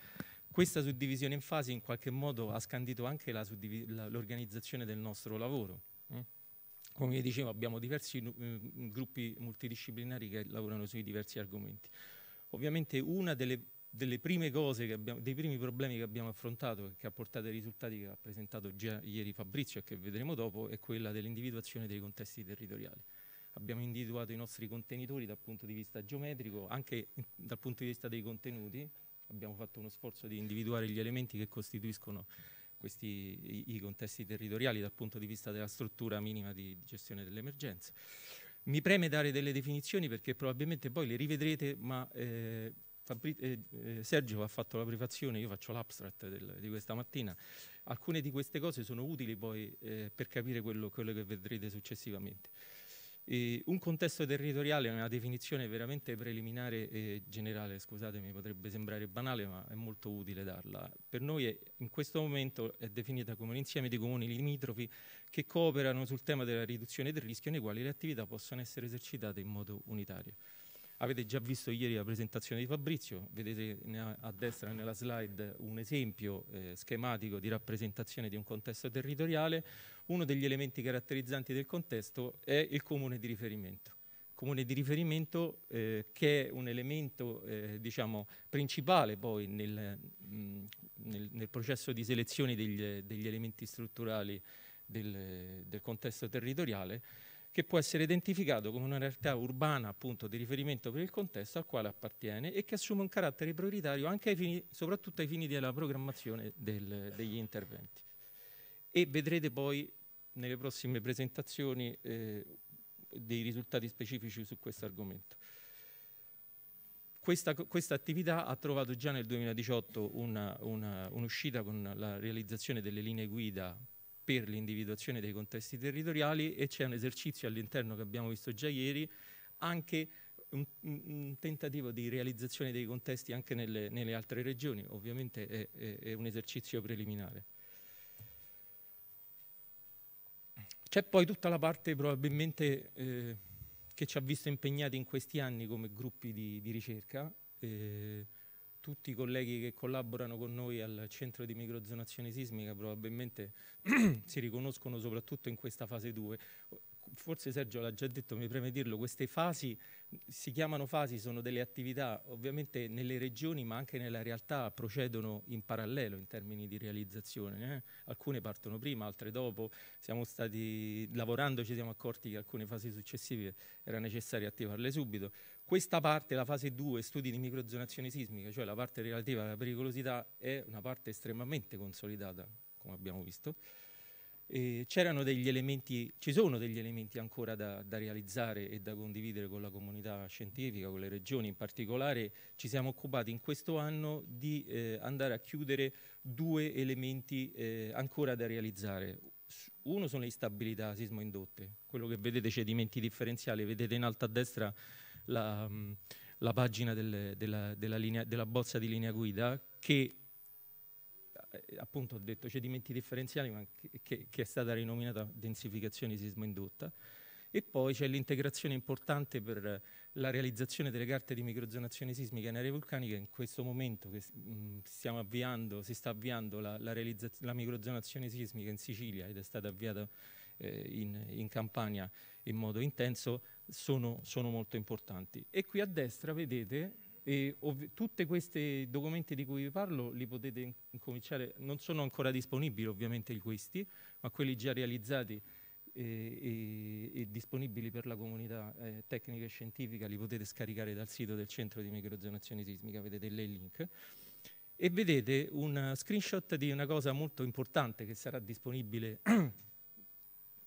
Questa suddivisione in fasi in qualche modo ha scandito anche l'organizzazione del nostro lavoro. Eh. Come vi dicevo abbiamo diversi eh, gruppi multidisciplinari che lavorano sui diversi argomenti. Ovviamente una delle delle prime cose abbiamo, dei primi problemi che abbiamo affrontato e che ha portato ai risultati che ha presentato già ieri Fabrizio e che vedremo dopo è quella dell'individuazione dei contesti territoriali. Abbiamo individuato i nostri contenitori dal punto di vista geometrico, anche dal punto di vista dei contenuti, abbiamo fatto uno sforzo di individuare gli elementi che costituiscono questi, i, i contesti territoriali dal punto di vista della struttura minima di gestione dell'emergenza. Mi preme dare delle definizioni perché probabilmente poi le rivedrete, ma eh, Fabri- eh, eh, Sergio ha fatto la prefazione, io faccio l'abstract del, di questa mattina. Alcune di queste cose sono utili poi eh, per capire quello, quello, che vedrete successivamente. E un contesto territoriale è una definizione veramente preliminare e generale, scusatemi, potrebbe sembrare banale, ma è molto utile darla. Per noi è, in questo momento è definita come un insieme di comuni limitrofi che cooperano sul tema della riduzione del rischio nei quali le attività possono essere esercitate in modo unitario. Avete già visto ieri la presentazione di Fabrizio, vedete a destra nella slide un esempio eh, schematico di rappresentazione di un contesto territoriale. Uno degli elementi caratterizzanti del contesto è il comune di riferimento. Comune di riferimento eh, che è un elemento eh, diciamo, principale poi nel, mh, nel, nel, processo di selezione degli, degli elementi strutturali del, del contesto territoriale che può essere identificato come una realtà urbana appunto di riferimento per il contesto al quale appartiene e che assume un carattere prioritario anche ai fini, soprattutto ai fini della programmazione del, degli interventi. E vedrete poi nelle prossime presentazioni eh, dei risultati specifici su questo argomento. Questa, questa, attività ha trovato già nel 2018 un'uscita un con la realizzazione delle linee guida per l'individuazione dei contesti territoriali e c'è un esercizio all'interno che abbiamo visto già ieri, anche un, un tentativo di realizzazione dei contesti anche nelle, nelle altre regioni, ovviamente è, è, è un esercizio preliminare. C'è poi tutta la parte probabilmente eh, che ci ha visto impegnati in questi anni come gruppi di, di ricerca, eh, tutti i colleghi che collaborano con noi al centro di microzonazione sismica probabilmente si riconoscono soprattutto in questa fase 2. Forse Sergio l'ha già detto, mi preme dirlo, queste fasi si chiamano fasi, sono delle attività ovviamente nelle regioni ma anche nella realtà procedono in parallelo in termini di realizzazione. Eh? Alcune partono prima, altre dopo, siamo stati lavorando ci siamo accorti che alcune fasi successive era necessario attivarle subito. Questa parte, la fase 2, studi di microzonazione sismica, cioè la parte relativa alla pericolosità, è una parte estremamente consolidata, come abbiamo visto. Eh, elementi, ci sono degli elementi ancora da, da, realizzare e da condividere con la comunità scientifica, con le regioni in particolare. Ci siamo occupati in questo anno di eh, andare a chiudere due elementi eh, ancora da realizzare. Uno sono le instabilità sismo indotte, quello che vedete cedimenti differenziali, vedete in alto a destra la, mm, la pagina del, della, della, linea, della, bozza di linea guida che eh, appunto ho detto cedimenti differenziali ma che, che è stata rinominata densificazione sismo indotta e poi c'è l'integrazione importante per la realizzazione delle carte di microzonazione sismica in aree vulcaniche. In questo momento che mm, stiamo avviando, si sta avviando la, la, la microzonazione sismica in Sicilia ed è stata avviata eh, in, in, Campania in modo intenso, sono, sono molto importanti. E qui a destra vedete e tutti questi documenti di cui vi parlo li potete incominciare, non sono ancora disponibili ovviamente questi, ma quelli già realizzati e, e, e disponibili per la comunità eh, tecnica e scientifica li potete scaricare dal sito del centro di microzonazione sismica, vedete il link. E vedete un screenshot di una cosa molto importante che sarà disponibile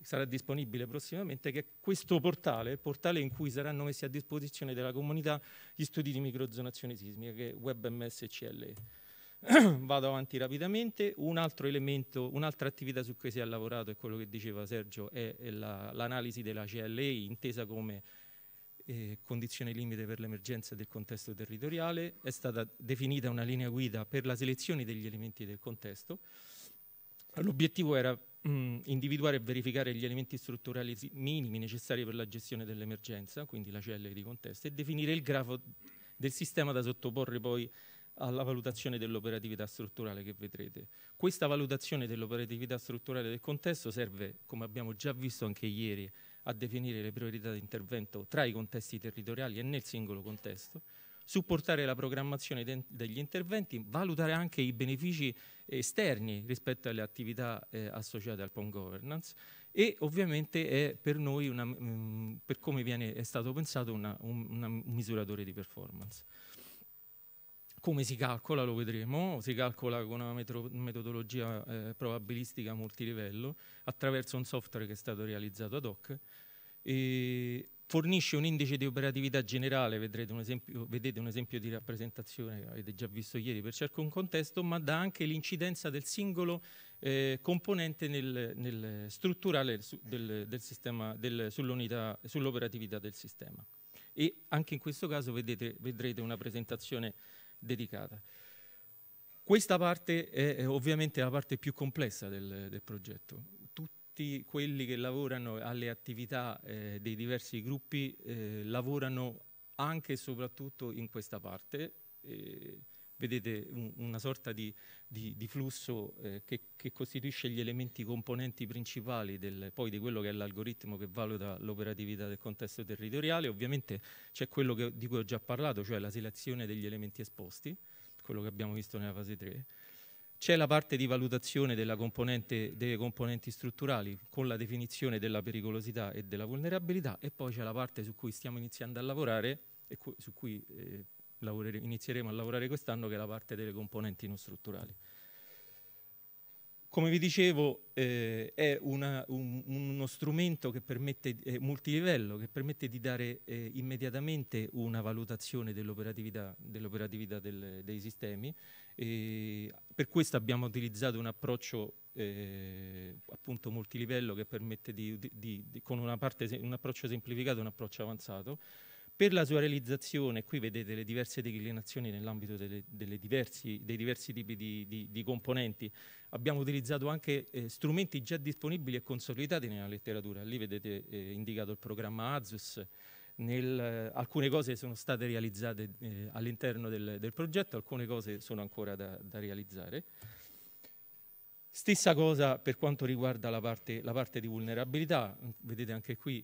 sarà disponibile prossimamente, che è questo portale, il portale in cui saranno messi a disposizione della comunità gli studi di microzonazione sismica, che è WebMSCLE. Vado avanti rapidamente, un altro elemento, un'altra attività su cui si è lavorato è quello che diceva Sergio, è, è l'analisi della CLE intesa come eh, condizione limite per l'emergenza del contesto territoriale, è stata definita una linea guida per la selezione degli elementi del contesto, L'obiettivo era mh, mm, individuare e verificare gli elementi strutturali minimi necessari per la gestione dell'emergenza, quindi la CL di contesto, e definire il grafo del sistema da sottoporre poi alla valutazione dell'operatività strutturale che vedrete. Questa valutazione dell'operatività strutturale del contesto serve, come abbiamo già visto anche ieri, a definire le priorità di intervento tra i contesti territoriali e nel singolo contesto, supportare la programmazione de degli interventi, valutare anche i benefici esterni rispetto alle attività eh, associate al PON governance e ovviamente è per noi, una, mh, mm, per come viene, è stato pensato, una, un, una, misuratore di performance come si calcola lo vedremo, si calcola con una metodologia eh, probabilistica multilivello attraverso un software che è stato realizzato ad hoc e, fornisce un indice di operatività generale, vedrete un esempio, vedete un esempio di rappresentazione che avete già visto ieri per cercare un contesto, ma dà anche l'incidenza del singolo eh, componente nel, nel strutturale del, del sistema, del, sull'operatività del sistema. E anche in questo caso vedete, vedrete una presentazione dedicata. Questa parte è, è ovviamente la parte più complessa del, del progetto tutti quelli che lavorano alle attività eh, dei diversi gruppi eh, lavorano anche e soprattutto in questa parte. Eh, vedete un, una sorta di, di, di flusso eh, che, che, costituisce gli elementi componenti principali del, poi di quello che è l'algoritmo che valuta l'operatività del contesto territoriale. Ovviamente c'è quello che, di cui ho già parlato, cioè la selezione degli elementi esposti, quello che abbiamo visto nella fase 3 c'è la parte di valutazione delle componenti strutturali con la definizione della pericolosità e della vulnerabilità e poi c'è la parte su cui stiamo iniziando a lavorare e cu su cui eh, lavorere, inizieremo a lavorare quest'anno che è la parte delle componenti non strutturali. Come vi dicevo eh, è una, un, uno strumento che permette, eh, multilivello che permette di dare eh, immediatamente una valutazione dell'operatività dell dell dei sistemi per questo abbiamo utilizzato un approccio eh, appunto multilivello che permette di, di, di con parte, un approccio semplificato e un approccio avanzato. Per la sua realizzazione, qui vedete le diverse declinazioni nell'ambito dei diversi tipi di, di, di, componenti, abbiamo utilizzato anche eh, strumenti già disponibili e consolidati nella letteratura. Lì vedete eh, indicato il programma ASUS, nel, eh, alcune cose sono state realizzate eh, all'interno del, del, progetto, alcune cose sono ancora da, da realizzare. Stessa cosa per quanto riguarda la parte, la parte di vulnerabilità, vedete anche qui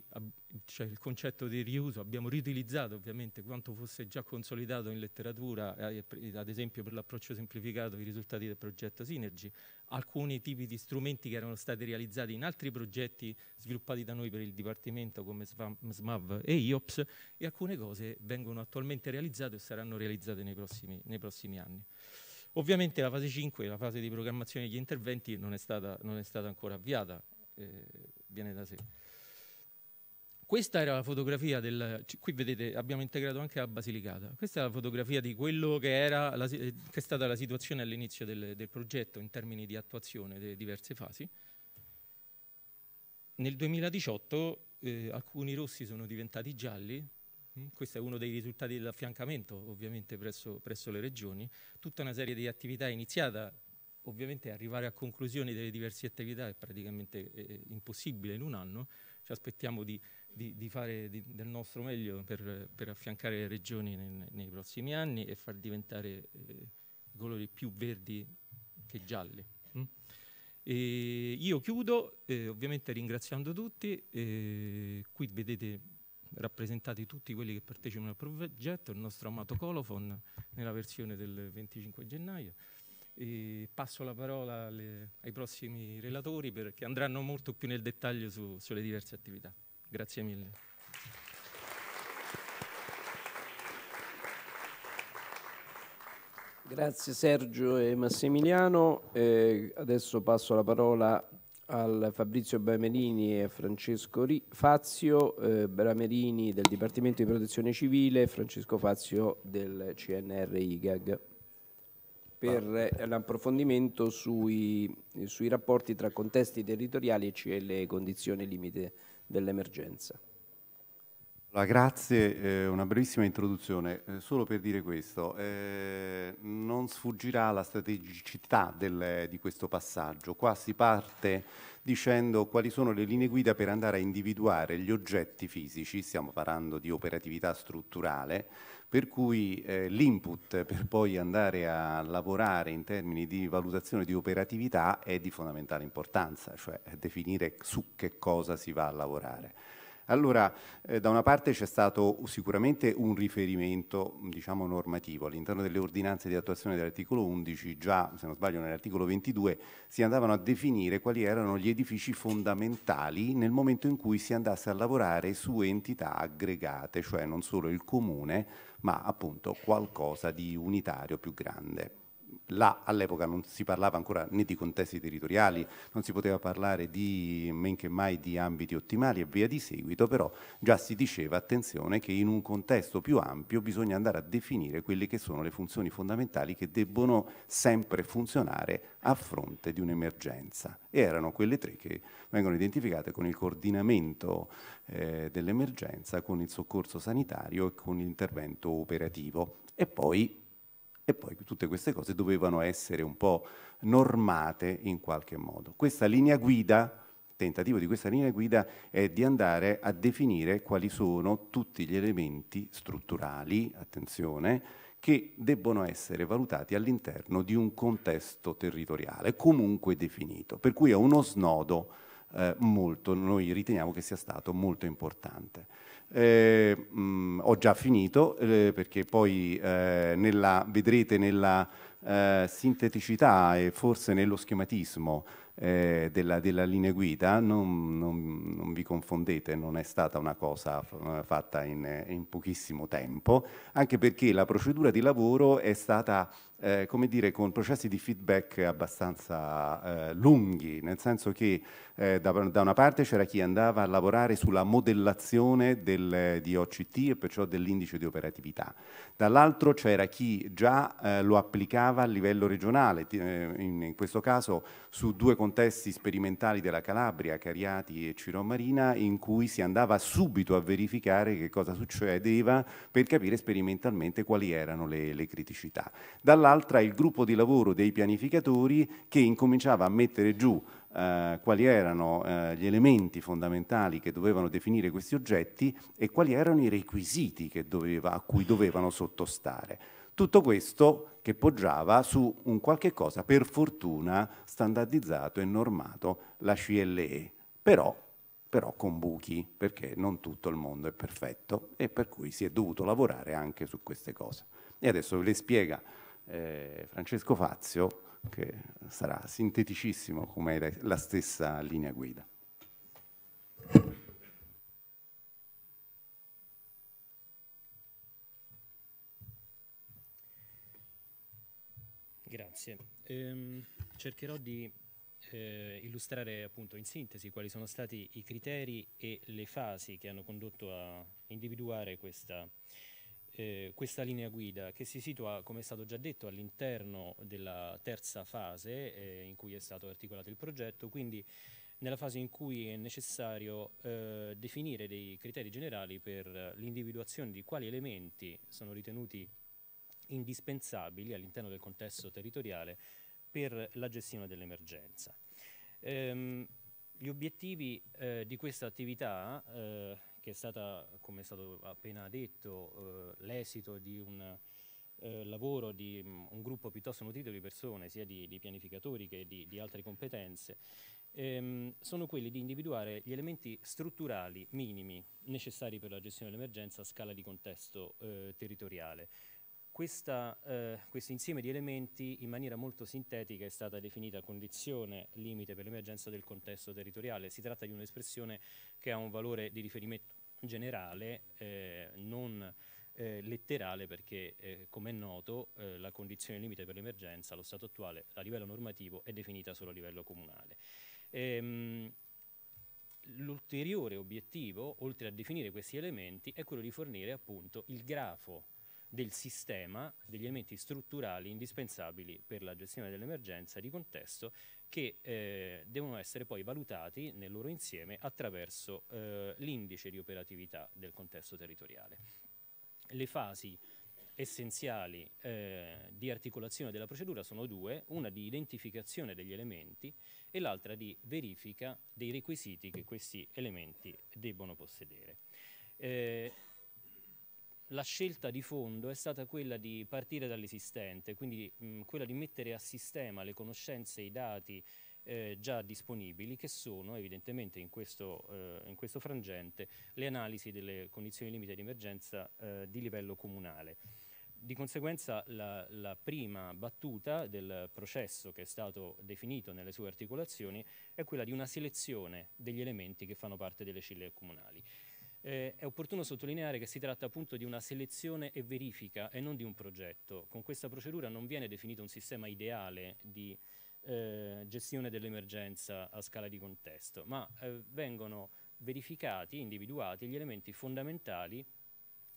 c'è il concetto di riuso, abbiamo riutilizzato ovviamente quanto fosse già consolidato in letteratura, eh, ad esempio per l'approccio semplificato i risultati del progetto Synergy, alcuni tipi di strumenti che erano stati realizzati in altri progetti sviluppati da noi per il Dipartimento come SMAV e IOPS e alcune cose vengono attualmente realizzate e saranno realizzate nei prossimi, nei prossimi anni. Ovviamente la fase 5, la fase di programmazione degli interventi, non è stata, non è stata ancora avviata, eh, viene da sé. Questa era la fotografia del... Qui vedete, abbiamo integrato anche la Basilicata. Questa è la fotografia di quello che, era la, eh, che è stata la situazione all'inizio del, del, progetto in termini di attuazione delle diverse fasi. Nel 2018 eh, alcuni rossi sono diventati gialli, Mm? questo è uno dei risultati dell'affiancamento ovviamente presso, presso, le regioni, tutta una serie di attività iniziata, ovviamente arrivare a conclusione delle diverse attività è praticamente eh, eh, impossibile in un anno, ci aspettiamo di, di, di fare di, del nostro meglio per, per affiancare le regioni nei, nei, prossimi anni e far diventare eh, colori più verdi che gialli. Mm? io chiudo eh, ovviamente ringraziando tutti, eh, qui vedete rappresentati tutti quelli che partecipano al progetto, il nostro amato Colophon nella versione del 25 gennaio. E passo la parola alle, ai prossimi relatori perché andranno molto più nel dettaglio su, sulle diverse attività. Grazie mille. Grazie Sergio e Massimiliano. Eh, adesso passo la parola al Fabrizio Bramerini e a Francesco Fazio, eh, Bramerini del Dipartimento di Protezione Civile e Francesco Fazio del CNR IGAG per ah. eh, l'approfondimento sui, sui rapporti tra contesti territoriali e le condizioni limite dell'emergenza. Allora, grazie, eh, una brevissima introduzione, eh, solo per dire questo, eh, non sfuggirà la strategicità del, di questo passaggio, qua si parte dicendo quali sono le linee guida per andare a individuare gli oggetti fisici, stiamo parlando di operatività strutturale, per cui eh, l'input per poi andare a lavorare in termini di valutazione di operatività è di fondamentale importanza, cioè definire su che cosa si va a lavorare. Allora, eh, da una parte c'è stato sicuramente un riferimento, diciamo, normativo. All'interno delle ordinanze di attuazione dell'articolo 11, già, se non sbaglio, nell'articolo 22, si andavano a definire quali erano gli edifici fondamentali nel momento in cui si andasse a lavorare su entità aggregate, cioè non solo il comune, ma appunto qualcosa di unitario più grande là all'epoca non si parlava ancora né di contesti territoriali, non si poteva parlare di men che mai di ambiti ottimali e via di seguito, però già si diceva attenzione che in un contesto più ampio bisogna andare a definire quelle che sono le funzioni fondamentali che debbono sempre funzionare a fronte di un'emergenza e erano quelle tre che vengono identificate con il coordinamento eh, dell'emergenza, con il soccorso sanitario e con l'intervento operativo e poi e poi tutte queste cose dovevano essere un po' normate in qualche modo. Questa linea guida, il tentativo di questa linea guida è di andare a definire quali sono tutti gli elementi strutturali, attenzione, che debbono essere valutati all'interno di un contesto territoriale comunque definito. Per cui è uno snodo eh, molto, noi riteniamo che sia stato molto importante. Eh, mh, mm, ho già finito eh, perché poi eh, nella, vedrete nella eh, sinteticità e forse nello schematismo eh, della, della, linea guida, non, non, non, vi confondete, non è stata una cosa eh, fatta in, in, pochissimo tempo, anche perché la procedura di lavoro è stata, come dire, con processi di feedback abbastanza lunghi, nel senso che eh, da, da, una parte c'era chi andava a lavorare sulla modellazione del, di OCT e perciò dell'indice di operatività, dall'altro c'era chi già eh, lo applicava a livello regionale, eh, in, in, questo caso su due contesti sperimentali della Calabria, Cariati e Ciromarina, in cui si andava subito a verificare che cosa succedeva per capire sperimentalmente quali erano le, le criticità. Dall'altra il gruppo di lavoro dei pianificatori che incominciava a mettere giù eh, quali erano eh, gli elementi fondamentali che dovevano definire questi oggetti e quali erano i requisiti doveva, a cui dovevano sottostare. Tutto questo che poggiava su un qualche cosa, per fortuna, standardizzato e normato, la CLE. Però però con buchi, perché non tutto il mondo è perfetto e per cui si è dovuto lavorare anche su queste cose. E adesso le spiega eh, Francesco Fazio che sarà sinteticissimo come la stessa linea guida. Grazie. Ehm, cercherò di eh, illustrare appunto in sintesi quali sono stati i criteri e le fasi che hanno condotto a individuare questa eh, questa linea guida che si situa, come è stato già detto, all'interno della terza fase eh, in cui è stato articolato il progetto, quindi nella fase in cui è necessario eh, definire dei criteri generali per l'individuazione di quali elementi sono ritenuti indispensabili all'interno del contesto territoriale per la gestione dell'emergenza. Ehm, gli obiettivi eh, di questa attività eh, che è stata, come è stato appena detto, eh, l'esito di un eh, lavoro di mh, mm, un gruppo piuttosto nutrito di persone, sia di, di pianificatori che di, di altre competenze, ehm, sono quelli di individuare gli elementi strutturali minimi necessari per la gestione dell'emergenza a scala di contesto eh, territoriale. Questa, eh, questo insieme di elementi in maniera molto sintetica è stata definita condizione limite per l'emergenza del contesto territoriale. Si tratta di un'espressione che ha un valore di riferimento generale, eh, non eh, letterale perché eh, come è noto eh, la condizione limite per l'emergenza allo stato attuale a livello normativo è definita solo a livello comunale. Ehm, L'ulteriore obiettivo, oltre a definire questi elementi, è quello di fornire appunto il grafo del sistema, degli elementi strutturali indispensabili per la gestione dell'emergenza di contesto che eh, devono essere poi valutati nel loro insieme attraverso eh, l'indice di operatività del contesto territoriale. Le fasi essenziali eh, di articolazione della procedura sono due, una di identificazione degli elementi e l'altra di verifica dei requisiti che questi elementi debbono possedere. Eh, la scelta di fondo è stata quella di partire dall'esistente, quindi mh, quella di mettere a sistema le conoscenze e i dati eh, già disponibili che sono evidentemente in questo, eh, in questo, frangente le analisi delle condizioni limite di emergenza eh, di livello comunale. Di conseguenza la, la, prima battuta del processo che è stato definito nelle sue articolazioni è quella di una selezione degli elementi che fanno parte delle CILE comunali. Eh, è opportuno sottolineare che si tratta appunto di una selezione e verifica e non di un progetto. Con questa procedura non viene definito un sistema ideale di eh, gestione dell'emergenza a scala di contesto, ma eh, vengono verificati, individuati gli elementi fondamentali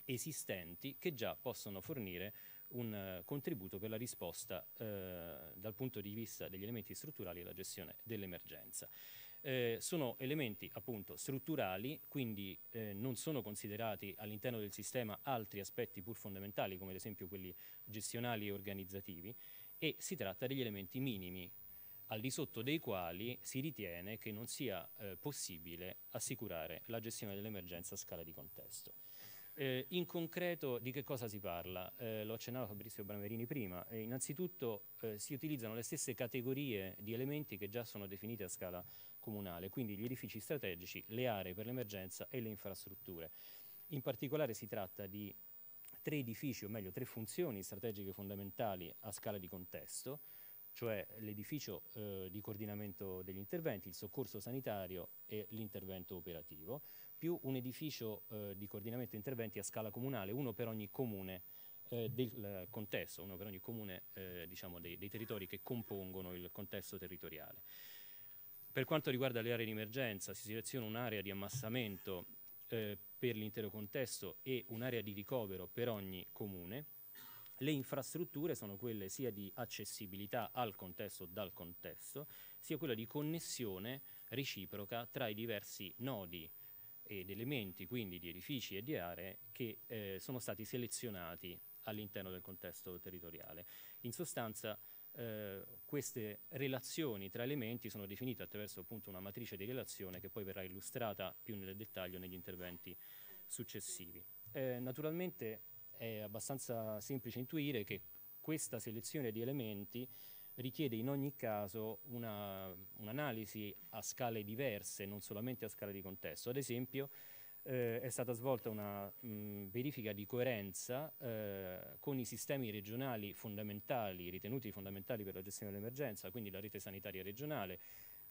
esistenti che già possono fornire un uh, contributo per la risposta uh, dal punto di vista degli elementi strutturali e la gestione dell'emergenza eh, sono elementi appunto strutturali, quindi eh, non sono considerati all'interno del sistema altri aspetti pur fondamentali come ad esempio quelli gestionali e organizzativi e si tratta degli elementi minimi al di sotto dei quali si ritiene che non sia eh, possibile assicurare la gestione dell'emergenza a scala di contesto. Eh, in concreto di che cosa si parla? Eh, lo accennava Fabrizio Bramerini prima. Eh, innanzitutto eh, si utilizzano le stesse categorie di elementi che già sono definite a scala comunale, quindi gli edifici strategici, le aree per l'emergenza e le infrastrutture. In particolare si tratta di tre edifici, o meglio tre funzioni strategiche fondamentali a scala di contesto, cioè l'edificio eh, di coordinamento degli interventi, il soccorso sanitario e l'intervento operativo, più un edificio eh, di coordinamento interventi a scala comunale, uno per ogni comune eh, del eh, contesto, uno per ogni comune eh, diciamo, dei, dei territori che compongono il contesto territoriale. Per quanto riguarda le aree di emergenza, si seleziona un'area di ammassamento eh, per l'intero contesto e un'area di ricovero per ogni comune. Le infrastrutture sono quelle sia di accessibilità al contesto dal contesto, sia quella di connessione reciproca tra i diversi nodi ed elementi, quindi di edifici e di aree, che eh, sono stati selezionati all'interno del contesto territoriale. In sostanza eh, queste relazioni tra elementi sono definite attraverso appunto una matrice di relazione che poi verrà illustrata più nel dettaglio negli interventi successivi. Eh, naturalmente è abbastanza semplice intuire che questa selezione di elementi richiede in ogni caso un'analisi a scale diverse, non solamente a scale di contesto. Ad esempio, eh, è stata svolta una mh, verifica di coerenza eh, con i sistemi regionali fondamentali, ritenuti fondamentali per la gestione dell'emergenza, quindi la rete sanitaria regionale,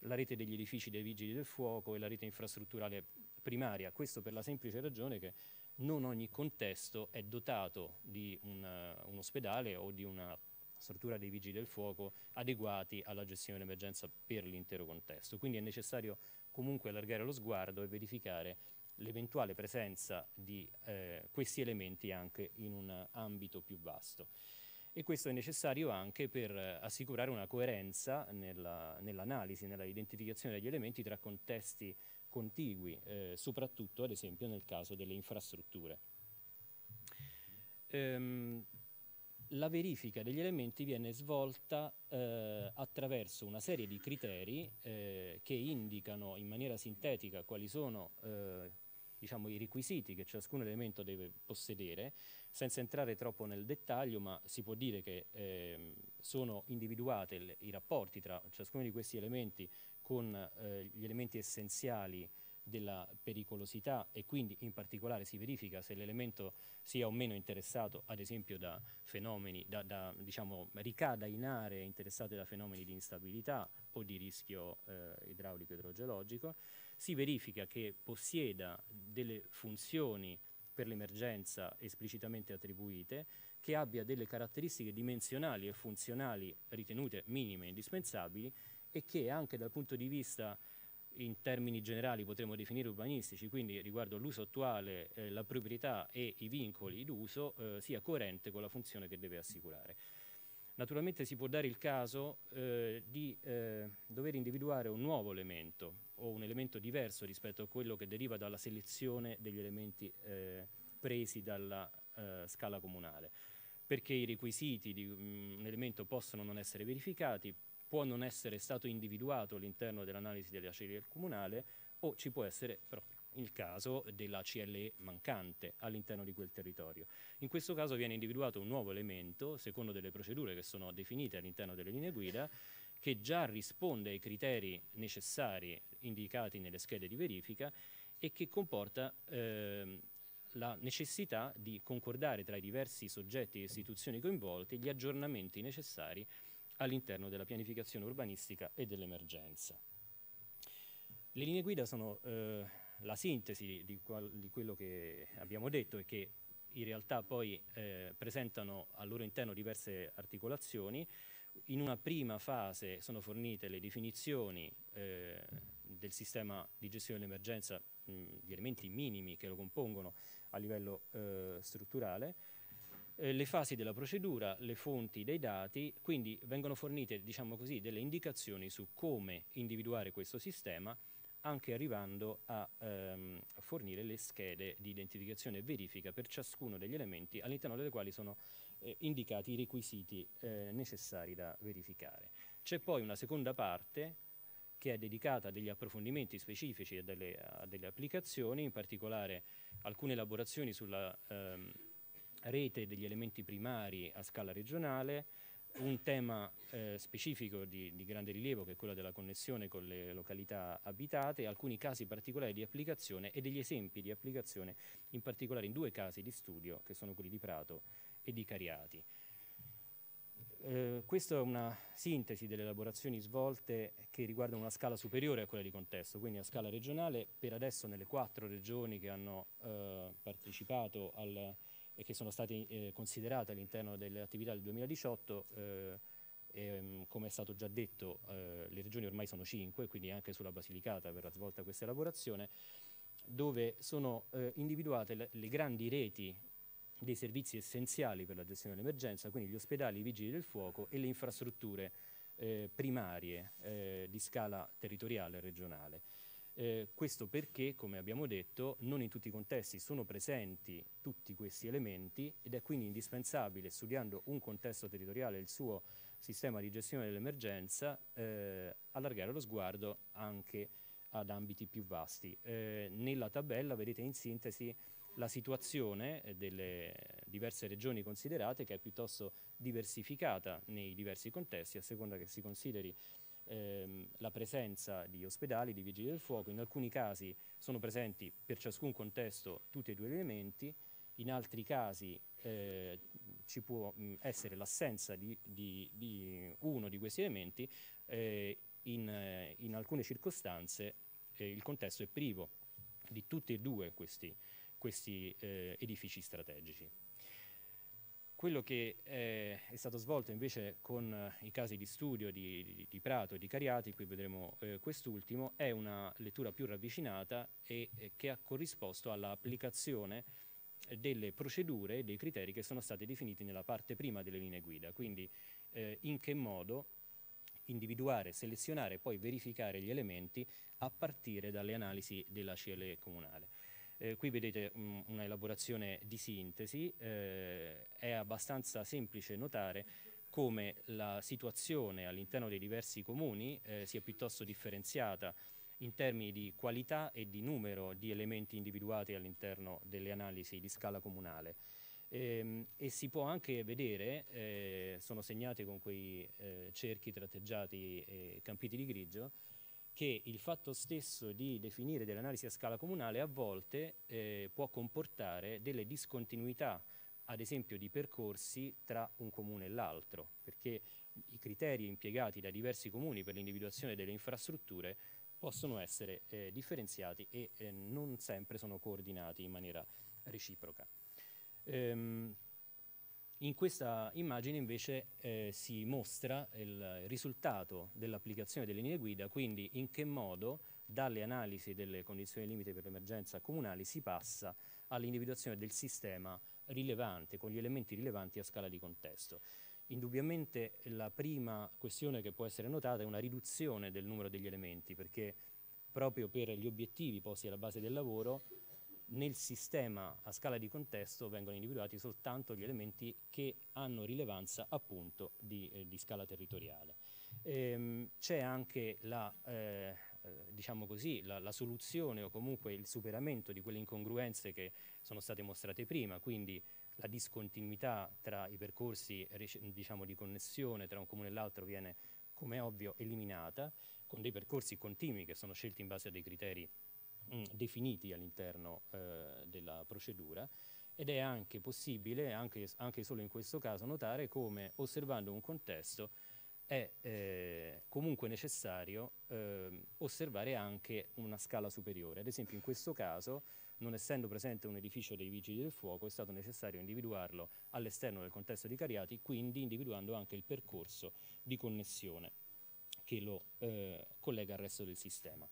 la rete degli edifici dei vigili del fuoco e la rete infrastrutturale primaria. Questo per la semplice ragione che non ogni contesto è dotato di un, eh, un ospedale o di una struttura dei vigili del fuoco adeguati alla gestione dell'emergenza per l'intero contesto. Quindi è necessario comunque allargare lo sguardo e verificare l'eventuale presenza di eh, questi elementi anche in un ambito più vasto. E questo è necessario anche per assicurare una coerenza nell'analisi, nell nell'identificazione degli elementi tra contesti contigui, eh, soprattutto ad esempio nel caso delle infrastrutture. Ehm, la verifica degli elementi viene svolta eh, attraverso una serie di criteri eh, che indicano in maniera sintetica quali sono eh, diciamo, i requisiti che ciascun elemento deve possedere, senza entrare troppo nel dettaglio, ma si può dire che eh, sono individuati i rapporti tra ciascuno di questi elementi con eh, gli elementi essenziali della pericolosità e quindi in particolare si verifica se l'elemento sia o meno interessato ad esempio da fenomeni, da, da, diciamo, ricada in aree interessate da fenomeni di instabilità o di rischio eh, idraulico idrogeologico si verifica che possieda delle funzioni per l'emergenza esplicitamente attribuite, che abbia delle caratteristiche dimensionali e funzionali ritenute minime e indispensabili e che anche dal punto di vista in termini generali potremmo definire urbanistici, quindi riguardo l'uso attuale, eh, la proprietà e i vincoli d'uso, eh, sia coerente con la funzione che deve assicurare. Naturalmente si può dare il caso eh, di eh, dover individuare un nuovo elemento o un elemento diverso rispetto a quello che deriva dalla selezione degli elementi eh, presi dalla eh, scala comunale, perché i requisiti di mh, mm, un elemento possono non essere verificati, può non essere stato individuato all'interno dell'analisi della ceria comunale o ci può essere proprio il caso della CLE mancante all'interno di quel territorio. In questo caso viene individuato un nuovo elemento, secondo delle procedure che sono definite all'interno delle linee guida, che già risponde ai criteri necessari indicati nelle schede di verifica e che comporta eh, la necessità di concordare tra i diversi soggetti e istituzioni coinvolti gli aggiornamenti necessari all'interno della pianificazione urbanistica e dell'emergenza. Le linee guida sono eh, la sintesi di, di, quello che abbiamo detto è che in realtà poi eh, presentano al loro interno diverse articolazioni. In una prima fase sono fornite le definizioni eh, del sistema di gestione dell'emergenza, gli elementi minimi che lo compongono a livello eh, strutturale, eh, le fasi della procedura, le fonti dei dati, quindi vengono fornite diciamo così, delle indicazioni su come individuare questo sistema anche arrivando a ehm, fornire le schede di identificazione e verifica per ciascuno degli elementi all'interno delle quali sono eh, indicati i requisiti eh, necessari da verificare. C'è poi una seconda parte che è dedicata a degli approfondimenti specifici e delle, a delle applicazioni, in particolare alcune elaborazioni sulla ehm, rete degli elementi primari a scala regionale, un tema eh, specifico di, di, grande rilievo che è quello della connessione con le località abitate, alcuni casi particolari di applicazione e degli esempi di applicazione, in particolare in due casi di studio che sono quelli di Prato e di Cariati. Eh, questa è una sintesi delle elaborazioni svolte che riguardano una scala superiore a quella di contesto, quindi a scala regionale, per adesso nelle quattro regioni che hanno eh, partecipato al e che sono state eh, considerate all'interno delle attività del 2018, eh, e, ehm, come è stato già detto eh, le regioni ormai sono cinque, quindi anche sulla Basilicata verrà svolta questa elaborazione, dove sono eh, individuate le, le grandi reti dei servizi essenziali per la gestione dell'emergenza, quindi gli ospedali, i vigili del fuoco e le infrastrutture eh, primarie eh, di scala territoriale e regionale. Eh, questo perché, come abbiamo detto, non in tutti i contesti sono presenti tutti questi elementi ed è quindi indispensabile, studiando un contesto territoriale e il suo sistema di gestione dell'emergenza, eh, allargare lo sguardo anche ad ambiti più vasti. Eh, nella tabella vedete in sintesi la situazione delle diverse regioni considerate che è piuttosto diversificata nei diversi contesti a seconda che si consideri ehm, la presenza di ospedali, di vigili del fuoco, in alcuni casi sono presenti per ciascun contesto tutti e due gli elementi, in altri casi eh, ci può mh, mm, essere l'assenza di, di, di, uno di questi elementi, eh, in, eh, in, alcune circostanze eh, il contesto è privo di tutti e due questi, questi eh, edifici strategici. Quello che eh, è stato svolto invece con eh, i casi di studio di, di, di Prato e di Cariati, qui vedremo eh, quest'ultimo, è una lettura più ravvicinata e eh, che ha corrisposto all'applicazione delle procedure e dei criteri che sono stati definiti nella parte prima delle linee guida, quindi eh, in che modo individuare, selezionare e poi verificare gli elementi a partire dalle analisi della CLE comunale. Eh, qui vedete mm, una elaborazione di sintesi, eh, è abbastanza semplice notare come la situazione all'interno dei diversi comuni eh, sia piuttosto differenziata in termini di qualità e di numero di elementi individuati all'interno delle analisi di scala comunale. E, ehm, e si può anche vedere, eh, sono segnate con quei eh, cerchi tratteggiati e campiti di grigio, che il fatto stesso di definire dell'analisi a scala comunale a volte eh, può comportare delle discontinuità, ad esempio di percorsi tra un comune e l'altro, perché i criteri impiegati da diversi comuni per l'individuazione delle infrastrutture possono essere eh, differenziati e eh, non sempre sono coordinati in maniera reciproca. Ehm, in questa immagine invece eh, si mostra il risultato dell'applicazione delle linee guida, quindi in che modo dalle analisi delle condizioni limite per l'emergenza comunali si passa all'individuazione del sistema rilevante, con gli elementi rilevanti a scala di contesto. Indubbiamente la prima questione che può essere notata è una riduzione del numero degli elementi, perché proprio per gli obiettivi posti alla base del lavoro nel sistema a scala di contesto vengono individuati soltanto gli elementi che hanno rilevanza appunto di, eh, di scala territoriale. Ehm, C'è anche la, eh, eh diciamo così, la, la, soluzione o comunque il superamento di quelle incongruenze che sono state mostrate prima, quindi la discontinuità tra i percorsi diciamo, di connessione tra un comune e l'altro viene come è ovvio eliminata, con dei percorsi continui che sono scelti in base a dei criteri Mm, definiti all'interno eh, della procedura ed è anche possibile, anche, anche, solo in questo caso, notare come osservando un contesto è eh, comunque necessario eh, osservare anche una scala superiore. Ad esempio in questo caso, non essendo presente un edificio dei Vigili del Fuoco, è stato necessario individuarlo all'esterno del contesto di Cariati, quindi individuando anche il percorso di connessione che lo eh, collega al resto del sistema.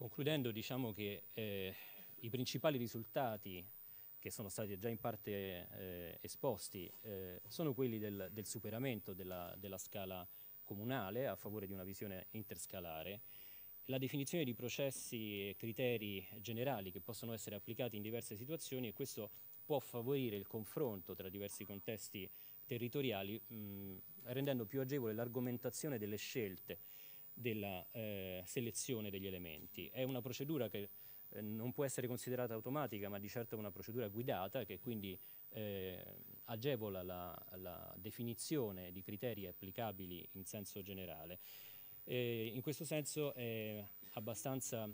Concludendo diciamo che eh, i principali risultati che sono stati già in parte eh, esposti eh, sono quelli del, del superamento della, della, scala comunale a favore di una visione interscalare, la definizione di processi e criteri generali che possono essere applicati in diverse situazioni e questo può favorire il confronto tra diversi contesti territoriali mh, mm, rendendo più agevole l'argomentazione delle scelte della eh, selezione degli elementi. È una procedura che eh, non può essere considerata automatica, ma di certo è una procedura guidata che quindi eh, agevola la, la, definizione di criteri applicabili in senso generale. Eh, in questo senso è abbastanza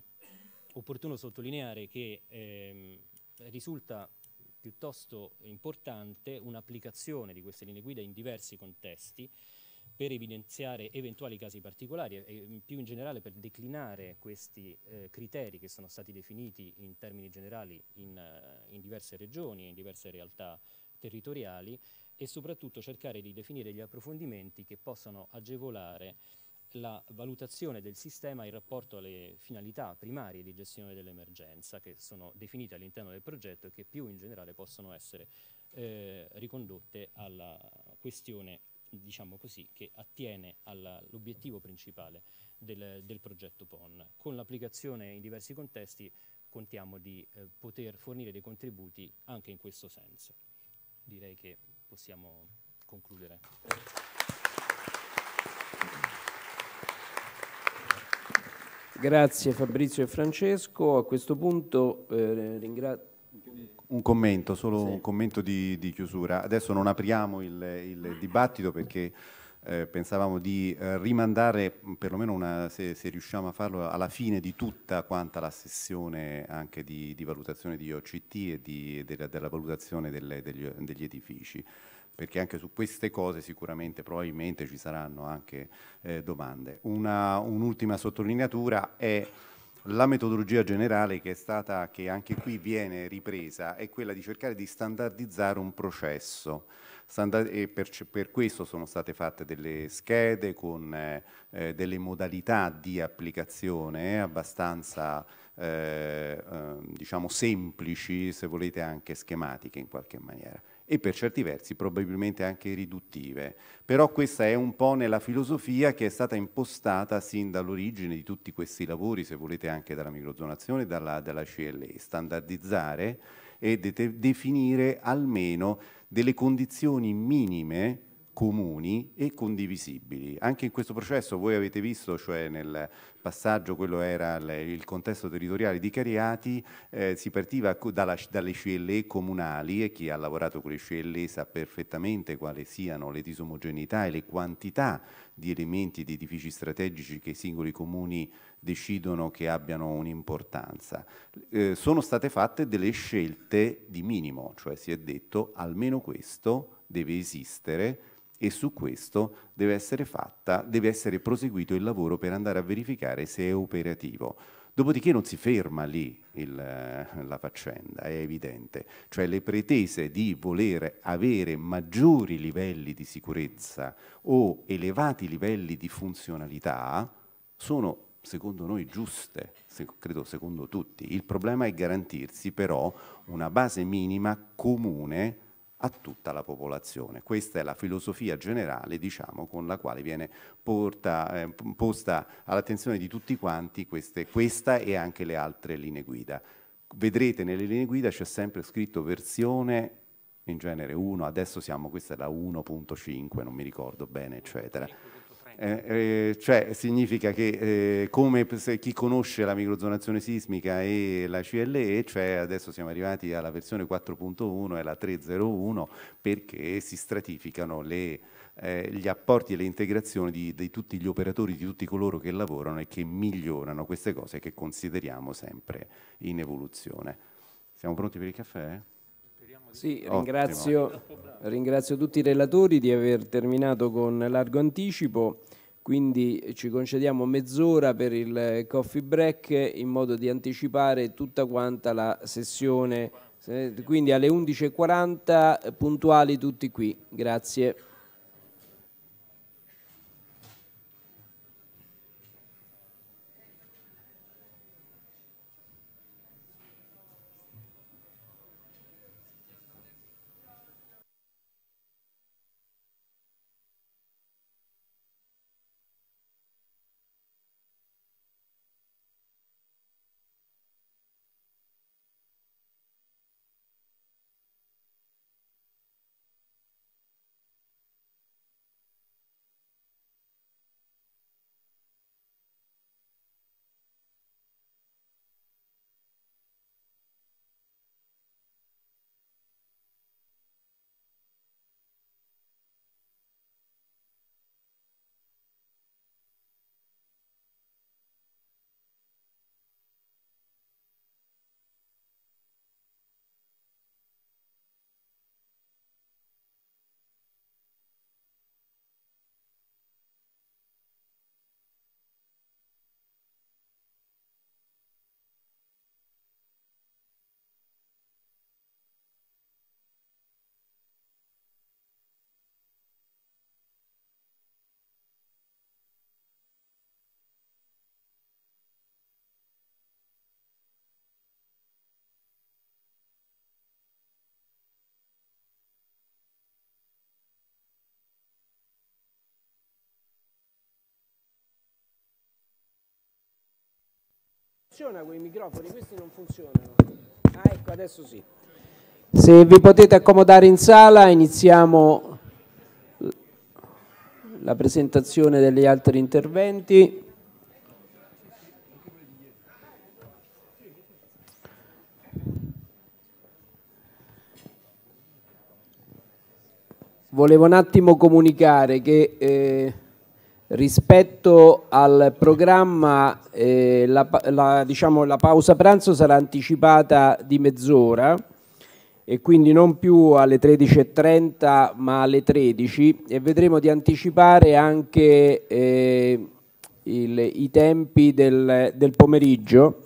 opportuno sottolineare che ehm, risulta piuttosto importante un'applicazione di queste linee guida in diversi contesti per evidenziare eventuali casi particolari e più in generale per declinare questi eh, criteri che sono stati definiti in termini generali in, eh, in diverse regioni, in diverse realtà territoriali e soprattutto cercare di definire gli approfondimenti che possano agevolare la valutazione del sistema in rapporto alle finalità primarie di gestione dell'emergenza che sono definite all'interno del progetto e che più in generale possono essere eh, ricondotte alla questione diciamo così, che attiene all'obiettivo principale del, del, progetto PON. Con l'applicazione in diversi contesti contiamo di eh, poter fornire dei contributi anche in questo senso. Direi che possiamo concludere. Grazie Fabrizio e Francesco. A questo punto eh, ringrazio un commento, solo sì. un commento di, di, chiusura. Adesso non apriamo il, il dibattito perché eh, pensavamo di eh, rimandare, mm, perlomeno una, se, se, riusciamo a farlo, alla fine di tutta quanta la sessione anche di, di valutazione di OCT e di, della, della, valutazione delle, degli, degli edifici perché anche su queste cose sicuramente probabilmente ci saranno anche eh, domande. Una, un'ultima sottolineatura è la metodologia generale che è stata, che anche qui viene ripresa, è quella di cercare di standardizzare un processo. E per, questo sono state fatte delle schede con eh, eh delle modalità di applicazione abbastanza eh, ehm, diciamo semplici, se volete anche schematiche in qualche maniera e per certi versi probabilmente anche riduttive. Però questa è un po' nella filosofia che è stata impostata sin dall'origine di tutti questi lavori, se volete anche dalla microzonazione e dalla, dalla CLE, standardizzare e de definire almeno delle condizioni minime comuni e condivisibili. Anche in questo processo voi avete visto, cioè nel passaggio, quello era il contesto territoriale di Cariati, eh, si partiva dalla, dalle CLE comunali e chi ha lavorato con le CLE sa perfettamente quali siano le disomogeneità e le quantità di elementi di edifici strategici che i singoli comuni decidono che abbiano un'importanza. Eh, sono state fatte delle scelte di minimo, cioè si è detto almeno questo deve esistere e su questo deve essere, fatta, deve essere proseguito il lavoro per andare a verificare se è operativo. Dopodiché non si ferma lì il, eh, la faccenda, è evidente, cioè le pretese di voler avere maggiori livelli di sicurezza o elevati livelli di funzionalità sono secondo noi giuste, se, credo secondo tutti. Il problema è garantirsi però una base minima comune a tutta la popolazione. Questa è la filosofia generale diciamo, con la quale viene porta, eh, posta all'attenzione di tutti quanti queste, questa e anche le altre linee guida. Vedrete nelle linee guida c'è sempre scritto versione in genere 1, adesso siamo, questa è la 1.5, non mi ricordo bene, eccetera. Eh, eh, cioè significa che eh, come chi conosce la microzonazione sismica e la CLE, cioè adesso siamo arrivati alla versione 4.1 e la 301 perché si stratificano le, eh, gli apporti e le integrazioni di, di, tutti gli operatori, di tutti coloro che lavorano e che migliorano queste cose che consideriamo sempre in evoluzione. Siamo pronti per il caffè? Sì, ringrazio, ringrazio, tutti i relatori di aver terminato con largo anticipo, quindi ci concediamo mezz'ora per il coffee break in modo di anticipare tutta quanta la sessione, eh, quindi alle 11.40 puntuali tutti qui, grazie. funziona con i microfoni, questi non funzionano. Ah, ecco, adesso sì. Se vi potete accomodare in sala, iniziamo la presentazione degli altri interventi. Volevo un attimo comunicare che eh, Rispetto al programma, eh, la, la, diciamo, la, pausa pranzo sarà anticipata di mezz'ora e quindi non più alle 13.30 ma alle 13 e vedremo di anticipare anche eh, il, i tempi del, del pomeriggio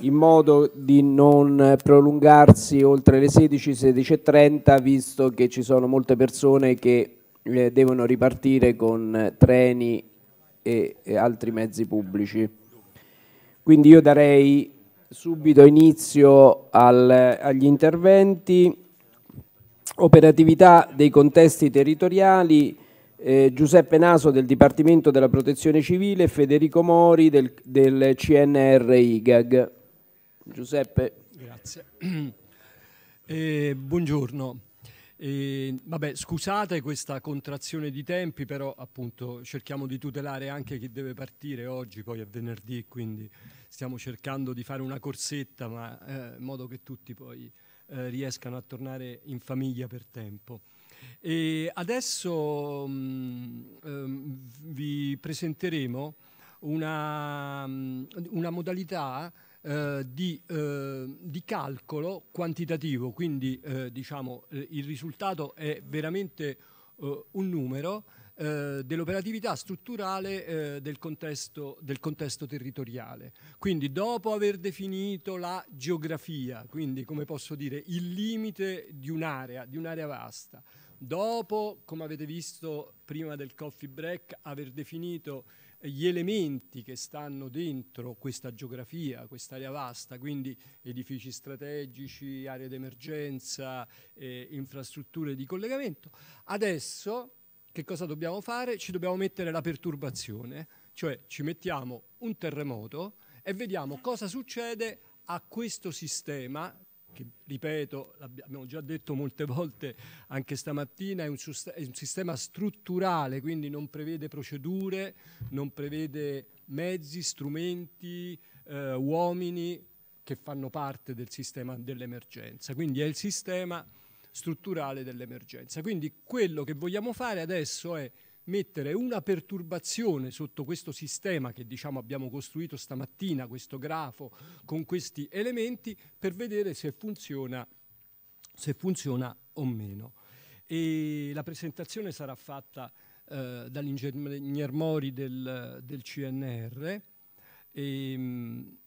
in modo di non prolungarsi oltre le 16, 16.30 visto che ci sono molte persone che eh, devono ripartire con eh, treni e, e altri mezzi pubblici. Quindi io darei subito inizio al, agli interventi. Operatività dei contesti territoriali, eh, Giuseppe Naso del Dipartimento della Protezione Civile e Federico Mori del, del CNR IGAG. Giuseppe. Grazie. Eh, buongiorno. E, ehm, vabbè, scusate questa contrazione di tempi, però appunto cerchiamo di tutelare anche chi deve partire oggi, poi è venerdì, quindi stiamo cercando di fare una corsetta, ma eh, in modo che tutti poi eh, riescano a tornare in famiglia per tempo. E adesso mh, mm, ehm, mh, vi presenteremo una, mm, una modalità eh, di, eh, di, calcolo quantitativo, quindi eh, diciamo, eh, il risultato è veramente un numero dell'operatività strutturale del contesto, del, contesto, territoriale. Quindi dopo aver definito la geografia, quindi come posso dire il limite di un'area, di un'area vasta, dopo, come avete visto prima del coffee break, aver definito gli elementi che stanno dentro questa geografia, quest'area vasta, quindi edifici strategici, aree d'emergenza, eh, infrastrutture di collegamento. Adesso che cosa dobbiamo fare? Ci dobbiamo mettere la perturbazione, cioè ci mettiamo un terremoto e vediamo cosa succede a questo sistema che ripeto, l'abbiamo già detto molte volte anche stamattina, è un, è un, sistema strutturale, quindi non prevede procedure, non prevede mezzi, strumenti, eh, uomini che fanno parte del sistema dell'emergenza. Quindi è il sistema strutturale dell'emergenza. Quindi quello che vogliamo fare adesso è mettere una perturbazione sotto questo sistema che diciamo, abbiamo costruito stamattina, questo grafo con questi elementi, per vedere se funziona, se funziona o meno. E la presentazione sarà fatta eh, dall'ingegner Mori del, del CNR. E, ehm,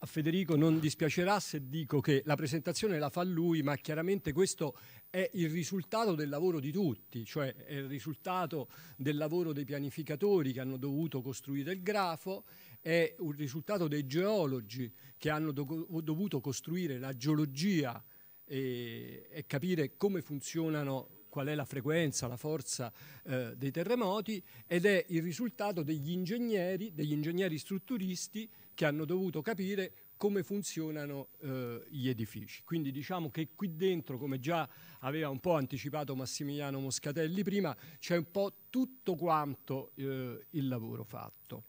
a Federico non dispiacerà se dico che la presentazione la fa lui, ma chiaramente questo è il risultato del lavoro di tutti, cioè è il risultato del lavoro dei pianificatori che hanno dovuto costruire il grafo, è un risultato dei geologi che hanno dovuto costruire la geologia e, e capire come funzionano qual è la frequenza, la forza eh, dei terremoti ed è il risultato degli ingegneri, degli ingegneri strutturisti che hanno dovuto capire come funzionano eh, gli edifici. Quindi diciamo che qui dentro, come già aveva un po' anticipato Massimiliano Moscatelli prima, c'è un po' tutto quanto eh, il lavoro fatto.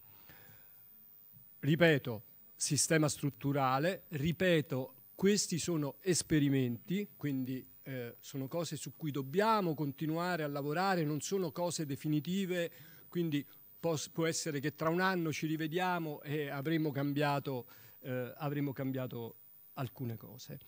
Ripeto, sistema strutturale, ripeto, questi sono esperimenti, quindi eh, sono cose su cui dobbiamo continuare a lavorare, non sono cose definitive, quindi può essere che tra un anno ci rivediamo e avremo cambiato, eh, avremo cambiato alcune cose.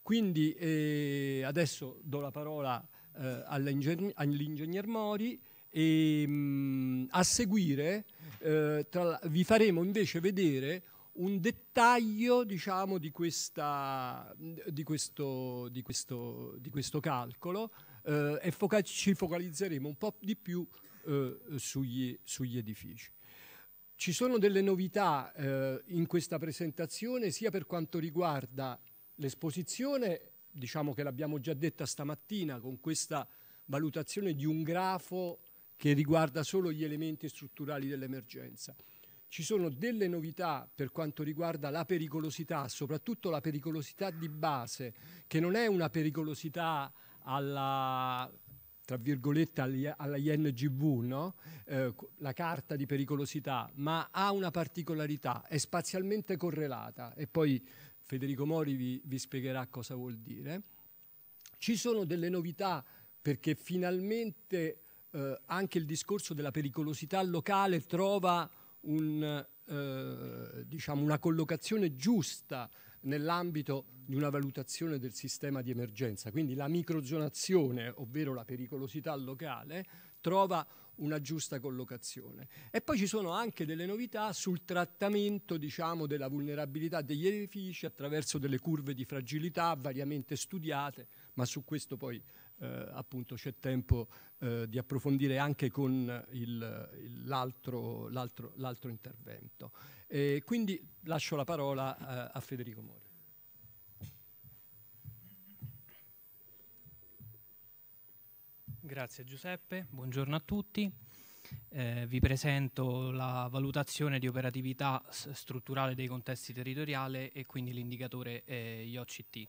Quindi eh, adesso do la parola eh, all'ingegner all Mori e mh, mm, a seguire eh, tra, vi faremo invece vedere un dettaglio diciamo, di, questa, di, questo, di, questo, di questo calcolo eh, e foca ci focalizzeremo un po' di più eh, sugli, sugli, edifici. Ci sono delle novità eh, in questa presentazione sia per quanto riguarda l'esposizione, diciamo che l'abbiamo già detta stamattina con questa valutazione di un grafo che riguarda solo gli elementi strutturali dell'emergenza. Ci sono delle novità per quanto riguarda la pericolosità, soprattutto la pericolosità di base, che non è una pericolosità alla tra virgolette, alla INGV, no? eh, la carta di pericolosità, ma ha una particolarità, è spazialmente correlata e poi Federico Mori vi, vi spiegherà cosa vuol dire. Ci sono delle novità perché finalmente eh, anche il discorso della pericolosità locale trova un, eh, diciamo una collocazione giusta nell'ambito di una valutazione del sistema di emergenza. Quindi la microzonazione, ovvero la pericolosità locale, trova una giusta collocazione. E poi ci sono anche delle novità sul trattamento diciamo, della vulnerabilità degli edifici attraverso delle curve di fragilità variamente studiate, ma su questo poi eh, appunto c'è tempo eh, di approfondire anche con l'altro intervento. Eh, quindi lascio la parola eh, a Federico Mori. Grazie Giuseppe, buongiorno a tutti. Eh, vi presento la valutazione di operatività strutturale dei contesti territoriali e quindi l'indicatore IOCT.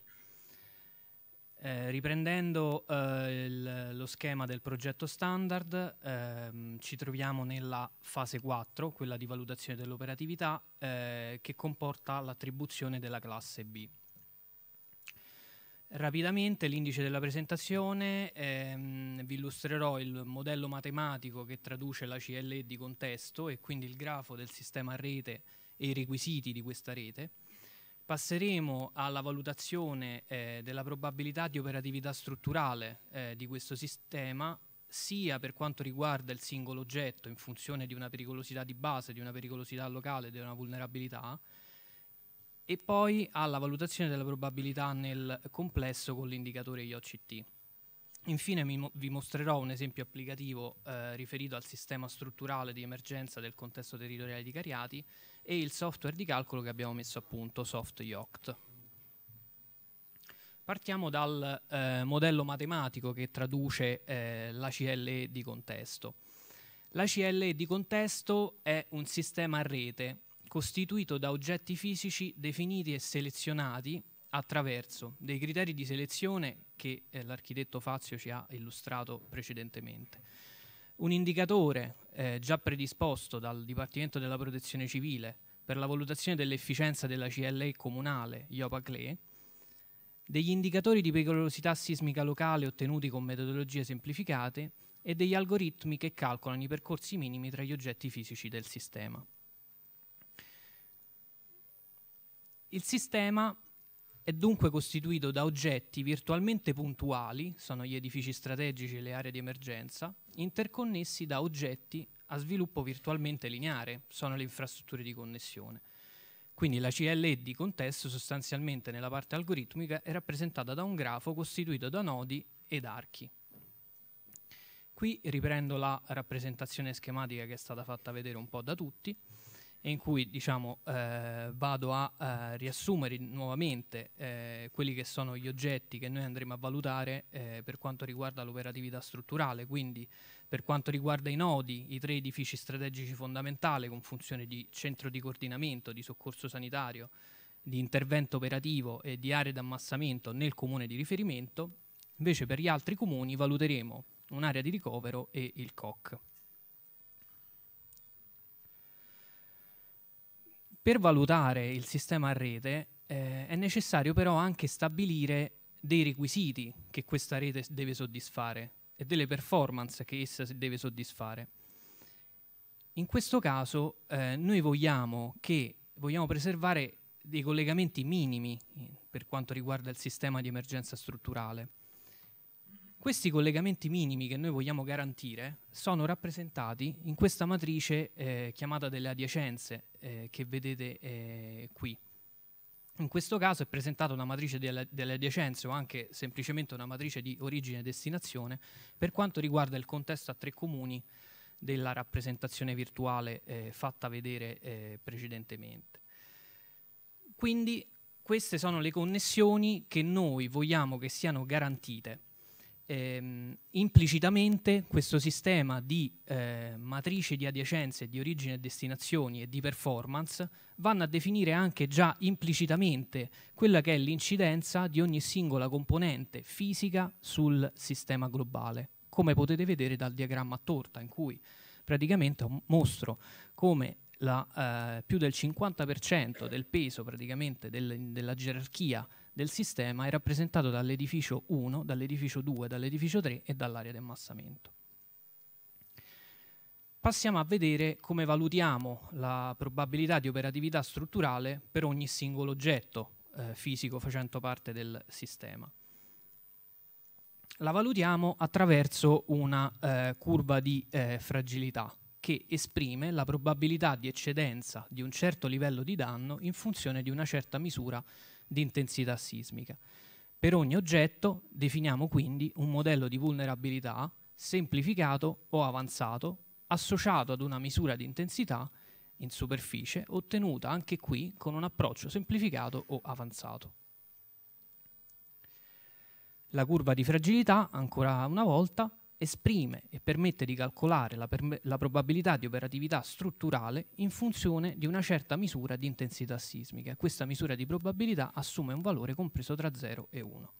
Eh, riprendendo eh, il, lo schema del progetto standard, ehm, ci troviamo nella fase 4, quella di valutazione dell'operatività, eh, che comporta l'attribuzione della classe B. Rapidamente l'indice della presentazione, ehm, vi illustrerò il modello matematico che traduce la CLE di contesto e quindi il grafo del sistema rete e i requisiti di questa rete passeremo alla valutazione eh, della probabilità di operatività strutturale eh, di questo sistema sia per quanto riguarda il singolo oggetto in funzione di una pericolosità di base, di una pericolosità locale, di una vulnerabilità, e poi alla valutazione della probabilità nel complesso con l'indicatore IOCT. Infine mo vi mostrerò un esempio applicativo eh, riferito al sistema strutturale di emergenza del contesto territoriale di Cariati, e il software di calcolo che abbiamo messo a punto, SoftYocht. Partiamo dal eh, modello matematico che traduce eh, la CLE di contesto. La CLE di contesto è un sistema a rete costituito da oggetti fisici definiti e selezionati attraverso dei criteri di selezione che eh, l'architetto Fazio ci ha illustrato precedentemente un indicatore eh, già predisposto dal Dipartimento della Protezione Civile per la valutazione dell'efficienza della CLE comunale IOPA-CLE, degli indicatori di pericolosità sismica locale ottenuti con metodologie semplificate e degli algoritmi che calcolano i percorsi minimi tra gli oggetti fisici del sistema. Il sistema è dunque costituito da oggetti virtualmente puntuali, sono gli edifici strategici e le aree di emergenza, interconnessi da oggetti a sviluppo virtualmente lineare, sono le infrastrutture di connessione. Quindi la CLE di contesto sostanzialmente nella parte algoritmica è rappresentata da un grafo costituito da nodi ed archi. Qui riprendo la rappresentazione schematica che è stata fatta vedere un po' da tutti, in cui diciamo, eh, vado a eh, riassumere nuovamente eh, quelli che sono gli oggetti che noi andremo a valutare eh, per quanto riguarda l'operatività strutturale, quindi per quanto riguarda i nodi, i tre edifici strategici fondamentali con funzione di centro di coordinamento, di soccorso sanitario, di intervento operativo e di aree d'ammassamento nel comune di riferimento, invece per gli altri comuni valuteremo un'area di ricovero e il COC. Per valutare il sistema a rete eh, è necessario però anche stabilire dei requisiti che questa rete deve soddisfare e delle performance che essa deve soddisfare. In questo caso eh, noi vogliamo, che, vogliamo preservare dei collegamenti minimi eh, per quanto riguarda il sistema di emergenza strutturale questi collegamenti minimi che noi vogliamo garantire sono rappresentati in questa matrice eh, chiamata delle adiacenze eh, che vedete eh, qui. In questo caso è presentata una matrice delle, delle adiacenze o anche semplicemente una matrice di origine e destinazione per quanto riguarda il contesto a tre comuni della rappresentazione virtuale eh, fatta vedere eh, precedentemente. Quindi queste sono le connessioni che noi vogliamo che siano garantite ehm, implicitamente questo sistema di eh, matrice di adiacenze di origine e destinazioni e di performance vanno a definire anche già implicitamente quella che è l'incidenza di ogni singola componente fisica sul sistema globale, come potete vedere dal diagramma a torta in cui praticamente mostro come la, eh, più del 50% del peso praticamente del, della gerarchia del sistema è rappresentato dall'edificio 1, dall'edificio 2, dall'edificio 3 e dall'area di ammassamento. Passiamo a vedere come valutiamo la probabilità di operatività strutturale per ogni singolo oggetto eh, fisico facendo parte del sistema. La valutiamo attraverso una eh, curva di eh, fragilità che esprime la probabilità di eccedenza di un certo livello di danno in funzione di una certa misura di intensità sismica. Per ogni oggetto definiamo quindi un modello di vulnerabilità semplificato o avanzato associato ad una misura di intensità in superficie ottenuta anche qui con un approccio semplificato o avanzato. La curva di fragilità, ancora una volta, esprime e permette di calcolare la, la, probabilità di operatività strutturale in funzione di una certa misura di intensità sismica. Questa misura di probabilità assume un valore compreso tra 0 e 1.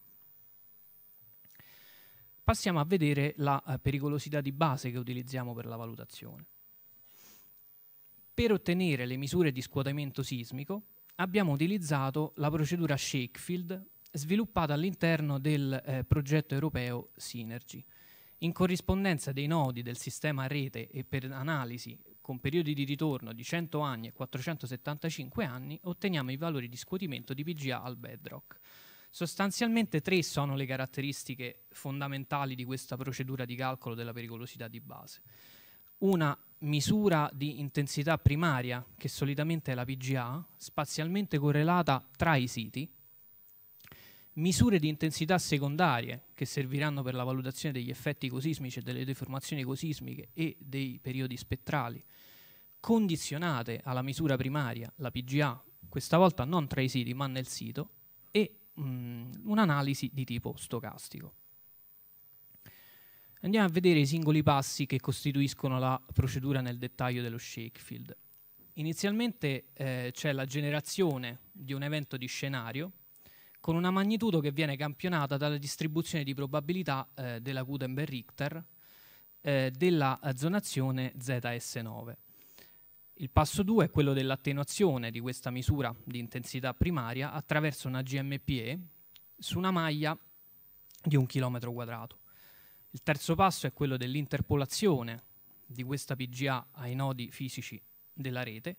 Passiamo a vedere la eh, pericolosità di base che utilizziamo per la valutazione. Per ottenere le misure di scuotamento sismico abbiamo utilizzato la procedura Shakefield sviluppata all'interno del eh, progetto europeo Synergy in corrispondenza dei nodi del sistema a rete e per analisi con periodi di ritorno di 100 anni e 475 anni, otteniamo i valori di scuotimento di PGA al bedrock. Sostanzialmente tre sono le caratteristiche fondamentali di questa procedura di calcolo della pericolosità di base. Una misura di intensità primaria, che solitamente è la PGA, spazialmente correlata tra i siti, misure di intensità secondarie che serviranno per la valutazione degli effetti ecosismici e delle deformazioni ecosismiche e dei periodi spettrali, condizionate alla misura primaria, la PGA, questa volta non tra i siti ma nel sito, e mm, un'analisi di tipo stocastico. Andiamo a vedere i singoli passi che costituiscono la procedura nel dettaglio dello Shakefield. Inizialmente eh, c'è la generazione di un evento di scenario con una magnitudo che viene campionata dalla distribuzione di probabilità eh, della Gutenberg-Richter eh, della zonazione ZS9. Il passo 2 è quello dell'attenuazione di questa misura di intensità primaria attraverso una GMPE su una maglia di un chilometro quadrato. Il terzo passo è quello dell'interpolazione di questa PGA ai nodi fisici della rete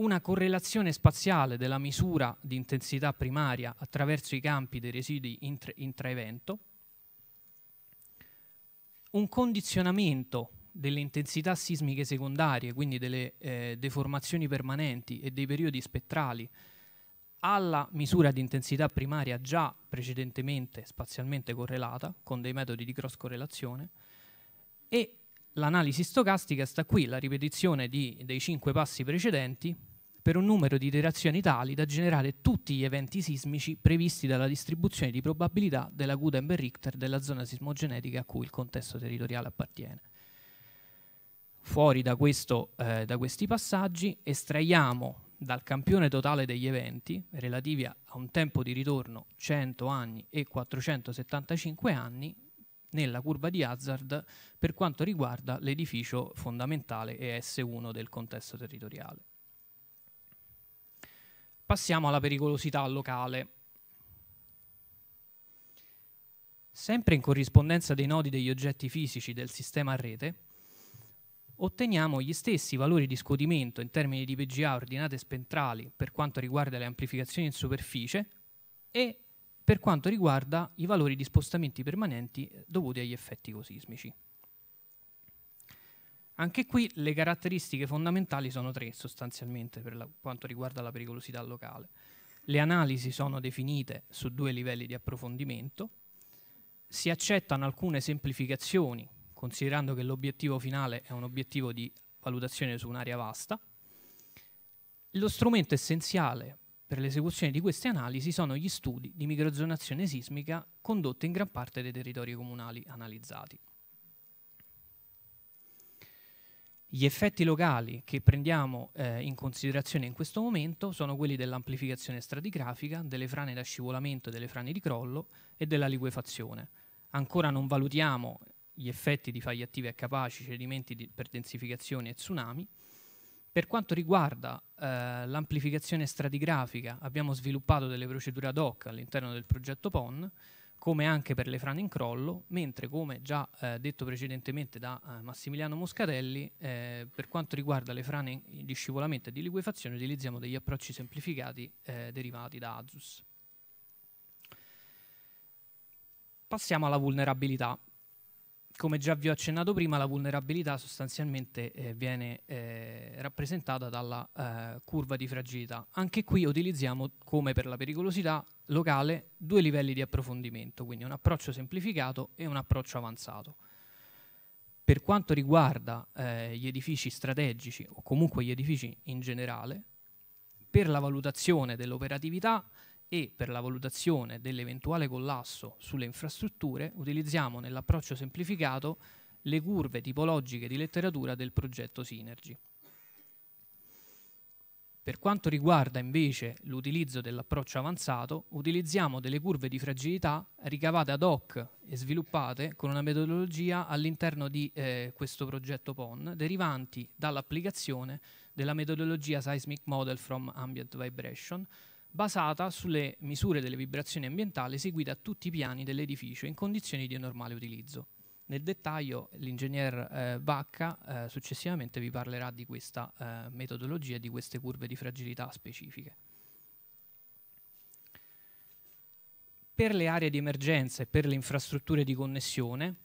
una correlazione spaziale della misura di intensità primaria attraverso i campi dei residui intraevento, un condizionamento delle intensità sismiche secondarie, quindi delle eh, deformazioni permanenti e dei periodi spettrali, alla misura di intensità primaria già precedentemente spazialmente correlata, con dei metodi di cross correlazione, e l'analisi stocastica sta qui, la ripetizione di, dei cinque passi precedenti per un numero di iterazioni tali da generare tutti gli eventi sismici previsti dalla distribuzione di probabilità della Gutenberg-Richter della zona sismogenetica a cui il contesto territoriale appartiene. Fuori da, questo, eh, da questi passaggi estraiamo dal campione totale degli eventi, relativi a un tempo di ritorno 100 anni e 475 anni, nella curva di Hazard per quanto riguarda l'edificio fondamentale ES1 del contesto territoriale. Passiamo alla pericolosità locale. Sempre in corrispondenza dei nodi degli oggetti fisici del sistema a rete, otteniamo gli stessi valori di scodimento in termini di PGA ordinate spettrali per quanto riguarda le amplificazioni in superficie e per quanto riguarda i valori di spostamenti permanenti dovuti agli effetti cosismici. Anche qui le caratteristiche fondamentali sono tre sostanzialmente per la, quanto riguarda la pericolosità locale. Le analisi sono definite su due livelli di approfondimento, si accettano alcune semplificazioni, considerando che l'obiettivo finale è un obiettivo di valutazione su un'area vasta. Lo strumento essenziale per l'esecuzione di queste analisi sono gli studi di microzonazione sismica condotti in gran parte dei territori comunali analizzati. Gli effetti locali che prendiamo eh, in considerazione in questo momento sono quelli dell'amplificazione stratigrafica, delle frane da scivolamento e delle frane di crollo e della liquefazione. Ancora non valutiamo gli effetti di fagli attivi e capaci, cedimenti di, per densificazione e tsunami. Per quanto riguarda eh, l'amplificazione stratigrafica, abbiamo sviluppato delle procedure ad hoc all'interno del progetto PON, come anche per le frane in crollo, mentre come già eh, detto precedentemente da eh, Massimiliano Moscatelli, eh, per quanto riguarda le frane di scivolamento e di liquefazione utilizziamo degli approcci semplificati eh, derivati da ASUS. Passiamo alla vulnerabilità come già vi ho accennato prima, la vulnerabilità sostanzialmente eh, viene eh, rappresentata dalla eh, curva di fragilità. Anche qui utilizziamo, come per la pericolosità locale, due livelli di approfondimento, quindi un approccio semplificato e un approccio avanzato. Per quanto riguarda eh, gli edifici strategici o comunque gli edifici in generale, per la valutazione dell'operatività e per la valutazione dell'eventuale collasso sulle infrastrutture utilizziamo nell'approccio semplificato le curve tipologiche di letteratura del progetto Synergy. Per quanto riguarda invece l'utilizzo dell'approccio avanzato, utilizziamo delle curve di fragilità ricavate ad hoc e sviluppate con una metodologia all'interno di eh, questo progetto PON, derivanti dall'applicazione della metodologia Seismic Model from Ambient Vibration, basata sulle misure delle vibrazioni ambientali eseguite a tutti i piani dell'edificio in condizioni di normale utilizzo. Nel dettaglio l'ingegner eh, Vacca eh, successivamente vi parlerà di questa eh, metodologia e di queste curve di fragilità specifiche. Per le aree di emergenza e per le infrastrutture di connessione,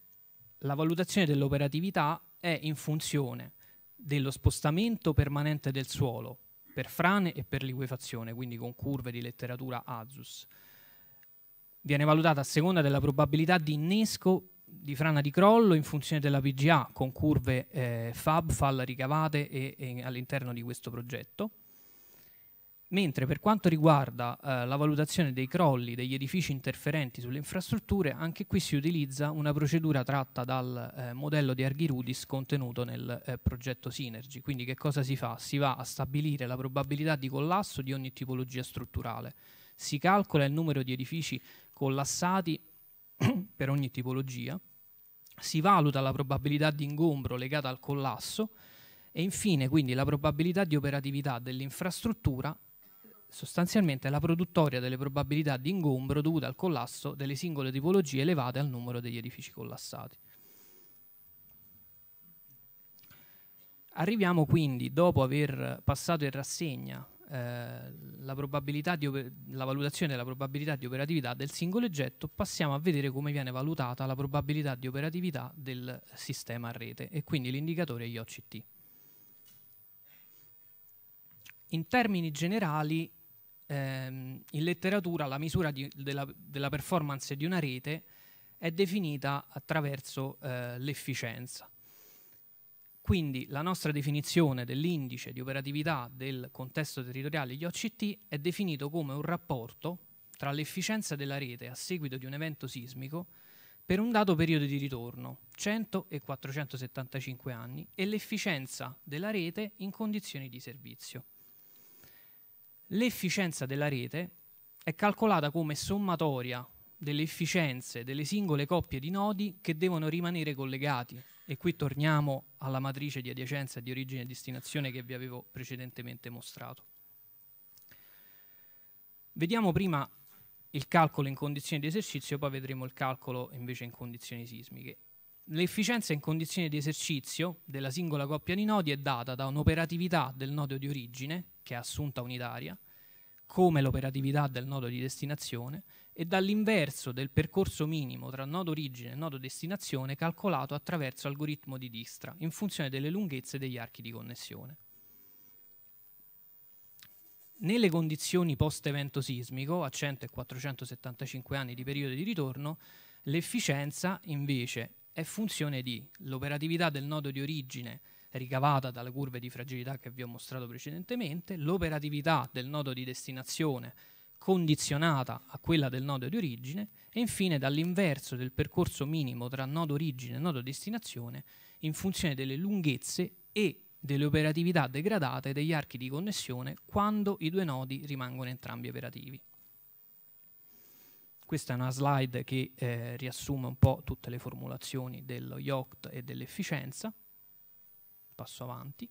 la valutazione dell'operatività è in funzione dello spostamento permanente del suolo, per frane e per liquefazione, quindi con curve di letteratura ASUS. Viene valutata a seconda della probabilità di innesco di frana di crollo in funzione della PGA con curve eh, FAB, FAL ricavate e, e all'interno di questo progetto Mentre per quanto riguarda eh, la valutazione dei crolli degli edifici interferenti sulle infrastrutture, anche qui si utilizza una procedura tratta dal eh, modello di Arghirudis contenuto nel eh, progetto Synergy. Quindi che cosa si fa? Si va a stabilire la probabilità di collasso di ogni tipologia strutturale. Si calcola il numero di edifici collassati per ogni tipologia, si valuta la probabilità di ingombro legata al collasso e infine quindi la probabilità di operatività dell'infrastruttura sostanzialmente la produttoria delle probabilità di ingombro dovute al collasso delle singole tipologie elevate al numero degli edifici collassati. Arriviamo quindi, dopo aver passato in rassegna eh, la, la, valutazione della probabilità di operatività del singolo oggetto, passiamo a vedere come viene valutata la probabilità di operatività del sistema a rete e quindi l'indicatore IOCT. In termini generali ehm, in letteratura la misura di, della, della, performance di una rete è definita attraverso eh, l'efficienza. Quindi la nostra definizione dell'indice di operatività del contesto territoriale di OCT è definito come un rapporto tra l'efficienza della rete a seguito di un evento sismico per un dato periodo di ritorno, 100 e 475 anni, e l'efficienza della rete in condizioni di servizio. L'efficienza della rete è calcolata come sommatoria delle efficienze delle singole coppie di nodi che devono rimanere collegati. E qui torniamo alla matrice di adiacenza di origine e destinazione che vi avevo precedentemente mostrato. Vediamo prima il calcolo in condizioni di esercizio, poi vedremo il calcolo invece in condizioni sismiche. L'efficienza in condizioni di esercizio della singola coppia di nodi è data da un'operatività del nodo di origine, che è assunta unitaria, come l'operatività del nodo di destinazione, e dall'inverso del percorso minimo tra nodo origine e nodo destinazione calcolato attraverso algoritmo di distra, in funzione delle lunghezze degli archi di connessione. Nelle condizioni post-evento sismico, a 100 e 475 anni di periodo di ritorno, l'efficienza invece è funzione di l'operatività del nodo di origine ricavata dalle curve di fragilità che vi ho mostrato precedentemente, l'operatività del nodo di destinazione condizionata a quella del nodo di origine e infine dall'inverso del percorso minimo tra nodo origine e nodo destinazione in funzione delle lunghezze e delle operatività degradate degli archi di connessione quando i due nodi rimangono entrambi operativi. Questa è una slide che eh, riassume un po' tutte le formulazioni dello IOCT e dell'efficienza. Passo avanti.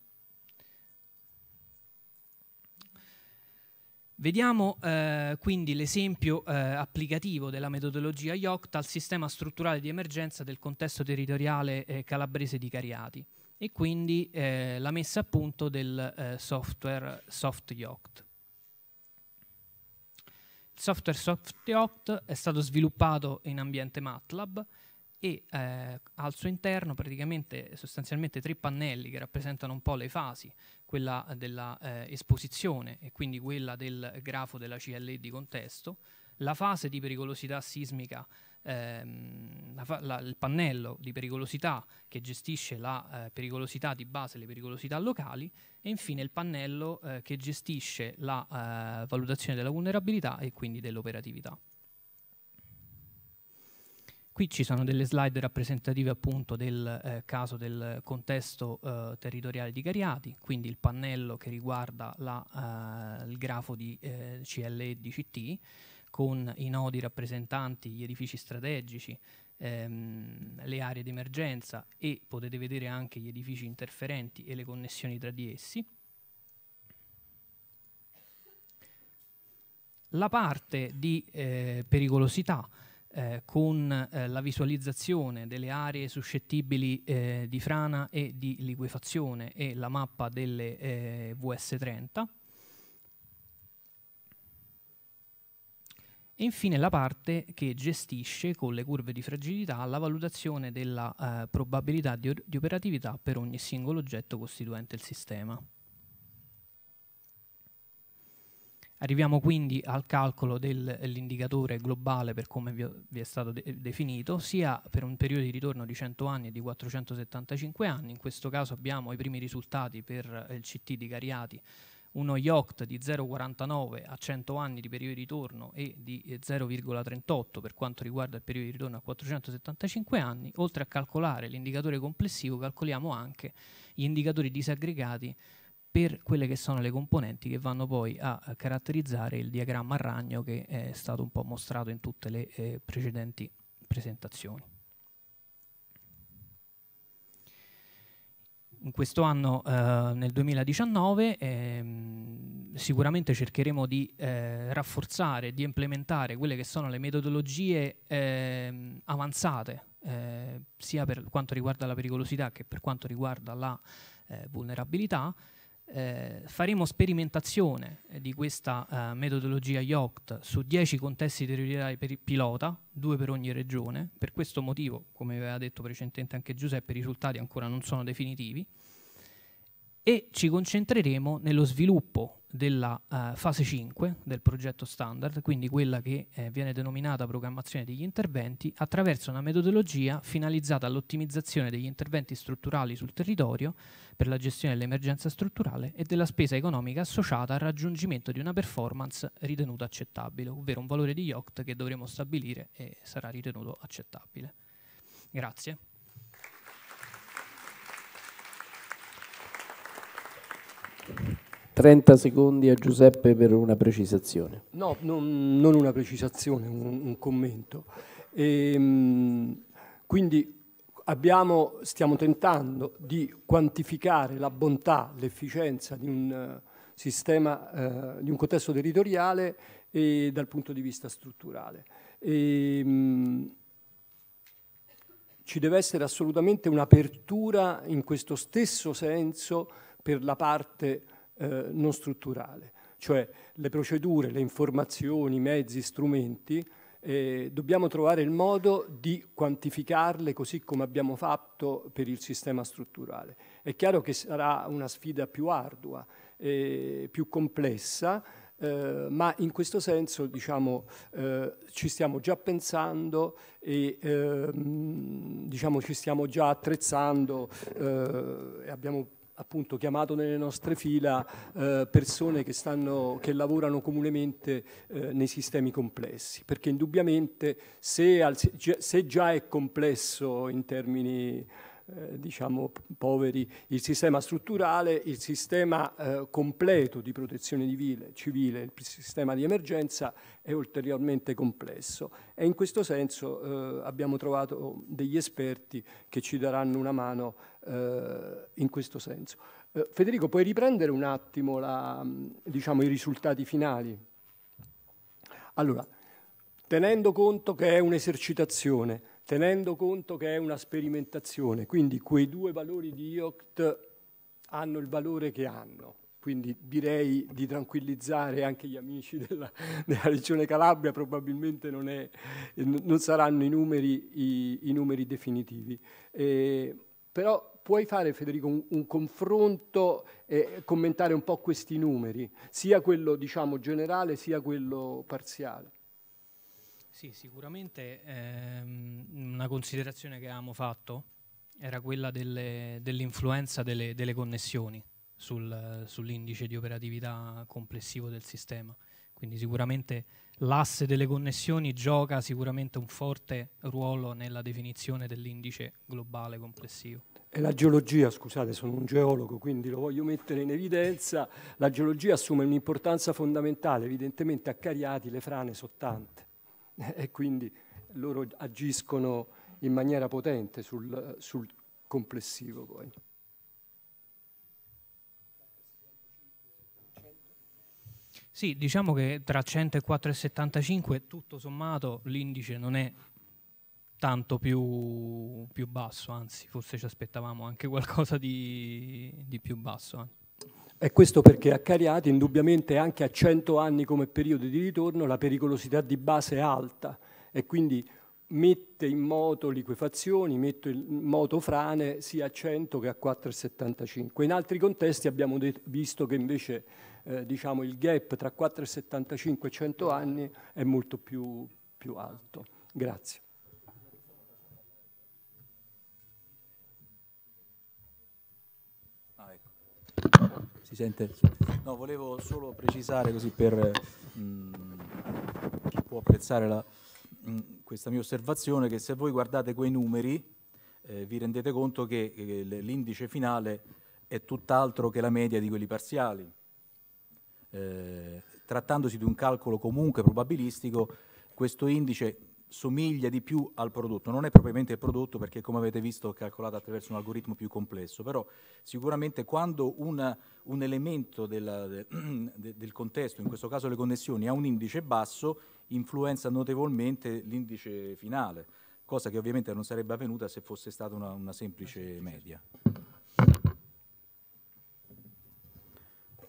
Vediamo eh, quindi l'esempio eh, applicativo della metodologia IOCT al sistema strutturale di emergenza del contesto territoriale eh, calabrese di Cariati e quindi eh, la messa a punto del eh, software Soft IOCT software SoftOct è stato sviluppato in ambiente MATLAB e eh, al suo interno praticamente sostanzialmente tre pannelli che rappresentano un po' le fasi, quella dell'esposizione eh, e quindi quella del grafo della CLE di contesto, la fase di pericolosità sismica ehm, la, la, il pannello di pericolosità che gestisce la eh, pericolosità di base e le pericolosità locali e infine il pannello eh, che gestisce la eh, valutazione della vulnerabilità e quindi dell'operatività. Qui ci sono delle slide rappresentative appunto del eh, caso del contesto eh, territoriale di Cariati, quindi il pannello che riguarda la, eh, il grafo di eh, CLE e DCT con i nodi rappresentanti gli edifici strategici, ehm, le aree di emergenza e potete vedere anche gli edifici interferenti e le connessioni tra di essi. La parte di eh, pericolosità eh, con eh, la visualizzazione delle aree suscettibili eh, di frana e di liquefazione e la mappa delle eh, VS30 E infine la parte che gestisce con le curve di fragilità la valutazione della eh, probabilità di, di operatività per ogni singolo oggetto costituente il sistema. Arriviamo quindi al calcolo dell'indicatore globale per come vi, vi è stato de definito, sia per un periodo di ritorno di 100 anni e di 475 anni, in questo caso abbiamo i primi risultati per eh, il CT di Cariati uno yacht di 0,49 a 100 anni di periodo di ritorno e di 0,38 per quanto riguarda il periodo di ritorno a 475 anni, oltre a calcolare l'indicatore complessivo calcoliamo anche gli indicatori disaggregati per quelle che sono le componenti che vanno poi a caratterizzare il diagramma a ragno che è stato un po' mostrato in tutte le eh, precedenti presentazioni. in questo anno, eh, nel 2019, ehm, sicuramente cercheremo di eh, rafforzare, di implementare quelle che sono le metodologie ehm, avanzate, eh, sia per quanto riguarda la pericolosità che per quanto riguarda la eh, vulnerabilità, eh, faremo sperimentazione eh, di questa eh, metodologia IOCT su 10 contesti territoriali per pilota, due per ogni regione. Per questo motivo, come aveva detto precedentemente anche Giuseppe, i risultati ancora non sono definitivi e ci concentreremo nello sviluppo della uh, fase 5 del progetto standard, quindi quella che eh, viene denominata programmazione degli interventi, attraverso una metodologia finalizzata all'ottimizzazione degli interventi strutturali sul territorio per la gestione dell'emergenza strutturale e della spesa economica associata al raggiungimento di una performance ritenuta accettabile, ovvero un valore di YOCT che dovremo stabilire e sarà ritenuto accettabile. Grazie. Thank you. 30 secondi a Giuseppe per una precisazione. No, non, non una precisazione, un, un commento. E, ehm, quindi abbiamo, stiamo tentando di quantificare la bontà, l'efficienza di un eh, sistema, eh, di un contesto territoriale e dal punto di vista strutturale. E, ehm, ci deve essere assolutamente un'apertura in questo stesso senso per la parte eh, non strutturale, cioè le procedure, le informazioni, i mezzi, strumenti, eh, dobbiamo trovare il modo di quantificarle così come abbiamo fatto per il sistema strutturale. È chiaro che sarà una sfida più ardua, eh, più complessa, eh, ma in questo senso diciamo, eh, ci stiamo già pensando e eh, diciamo, ci stiamo già attrezzando eh, e abbiamo appunto chiamato nelle nostre fila eh, persone che, stanno, che, lavorano comunemente eh, nei sistemi complessi, perché indubbiamente se, al, se già è complesso in termini eh, diciamo poveri il sistema strutturale, il sistema eh, completo di protezione civile, civile, il sistema di emergenza è ulteriormente complesso e in questo senso eh, abbiamo trovato oh, degli esperti che ci daranno una mano eh, in questo senso. Eh, Federico, puoi riprendere un attimo la, mm, diciamo, i risultati finali? Allora, tenendo conto che è un'esercitazione, tenendo conto che è una sperimentazione, quindi quei due valori di IOCT hanno il valore che hanno quindi direi di tranquillizzare anche gli amici della, della regione Calabria, probabilmente non, è, non saranno i numeri, i, i numeri definitivi. Eh, però puoi fare Federico un, un confronto e commentare un po' questi numeri, sia quello diciamo, generale sia quello parziale? Sì, sicuramente ehm, una considerazione che avevamo fatto era quella dell'influenza delle, delle, connessioni sul, sull'indice di operatività complessivo del sistema. Quindi sicuramente l'asse delle connessioni gioca sicuramente un forte ruolo nella definizione dell'indice globale complessivo è la geologia, scusate, sono un geologo, quindi lo voglio mettere in evidenza, la geologia assume un'importanza fondamentale, evidentemente a Cariati le frane sono tante e quindi loro agiscono in maniera potente sul, sul complessivo poi. Sì, diciamo che tra 104 e 75 tutto sommato l'indice non è tanto più, più basso, anzi forse ci aspettavamo anche qualcosa di, di più basso. Eh. E questo perché a Cariati indubbiamente anche a 100 anni come periodo di ritorno la pericolosità di base è alta e quindi mette in moto liquefazioni, mette in moto frane sia a 100 che a 4,75. In altri contesti abbiamo visto che invece eh, diciamo, il gap tra 4,75 e 100 anni è molto più, più alto. Grazie. Si sente? No, volevo solo precisare così per mh, eh, chi può apprezzare la, mh, mm, questa mia osservazione che se voi guardate quei numeri eh, vi rendete conto che eh, l'indice finale è tutt'altro che la media di quelli parziali. Eh, trattandosi di un calcolo comunque probabilistico, questo indice somiglia di più al prodotto, non è propriamente il prodotto perché come avete visto è calcolato attraverso un algoritmo più complesso, però sicuramente quando una, un elemento della, del contesto, in questo caso le connessioni, ha un indice basso, influenza notevolmente l'indice finale, cosa che ovviamente non sarebbe avvenuta se fosse stata una, una semplice media.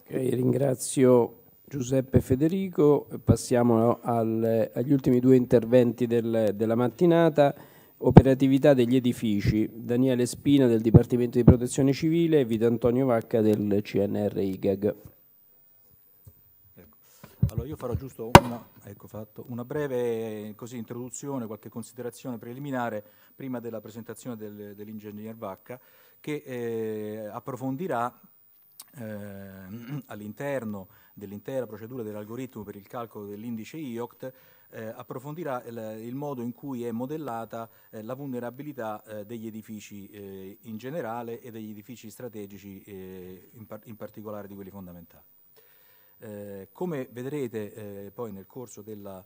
Okay, ringrazio Giuseppe Federico, passiamo al, agli ultimi due interventi del, della mattinata. Operatività degli edifici, Daniele Spina del Dipartimento di Protezione Civile e Vito Antonio Vacca del CNR IGAG. Ecco. Allora io farò giusto una, ecco una breve così, introduzione, qualche considerazione preliminare prima della presentazione del, dell'ingegner Vacca che eh, approfondirà eh, all'interno dell'intera procedura dell'algoritmo per il calcolo dell'indice IOCT eh, approfondirà il, il, modo in cui è modellata eh, la vulnerabilità eh, degli edifici eh, in generale e degli edifici strategici eh, in, par in, particolare di quelli fondamentali. Eh, come vedrete poi nel corso della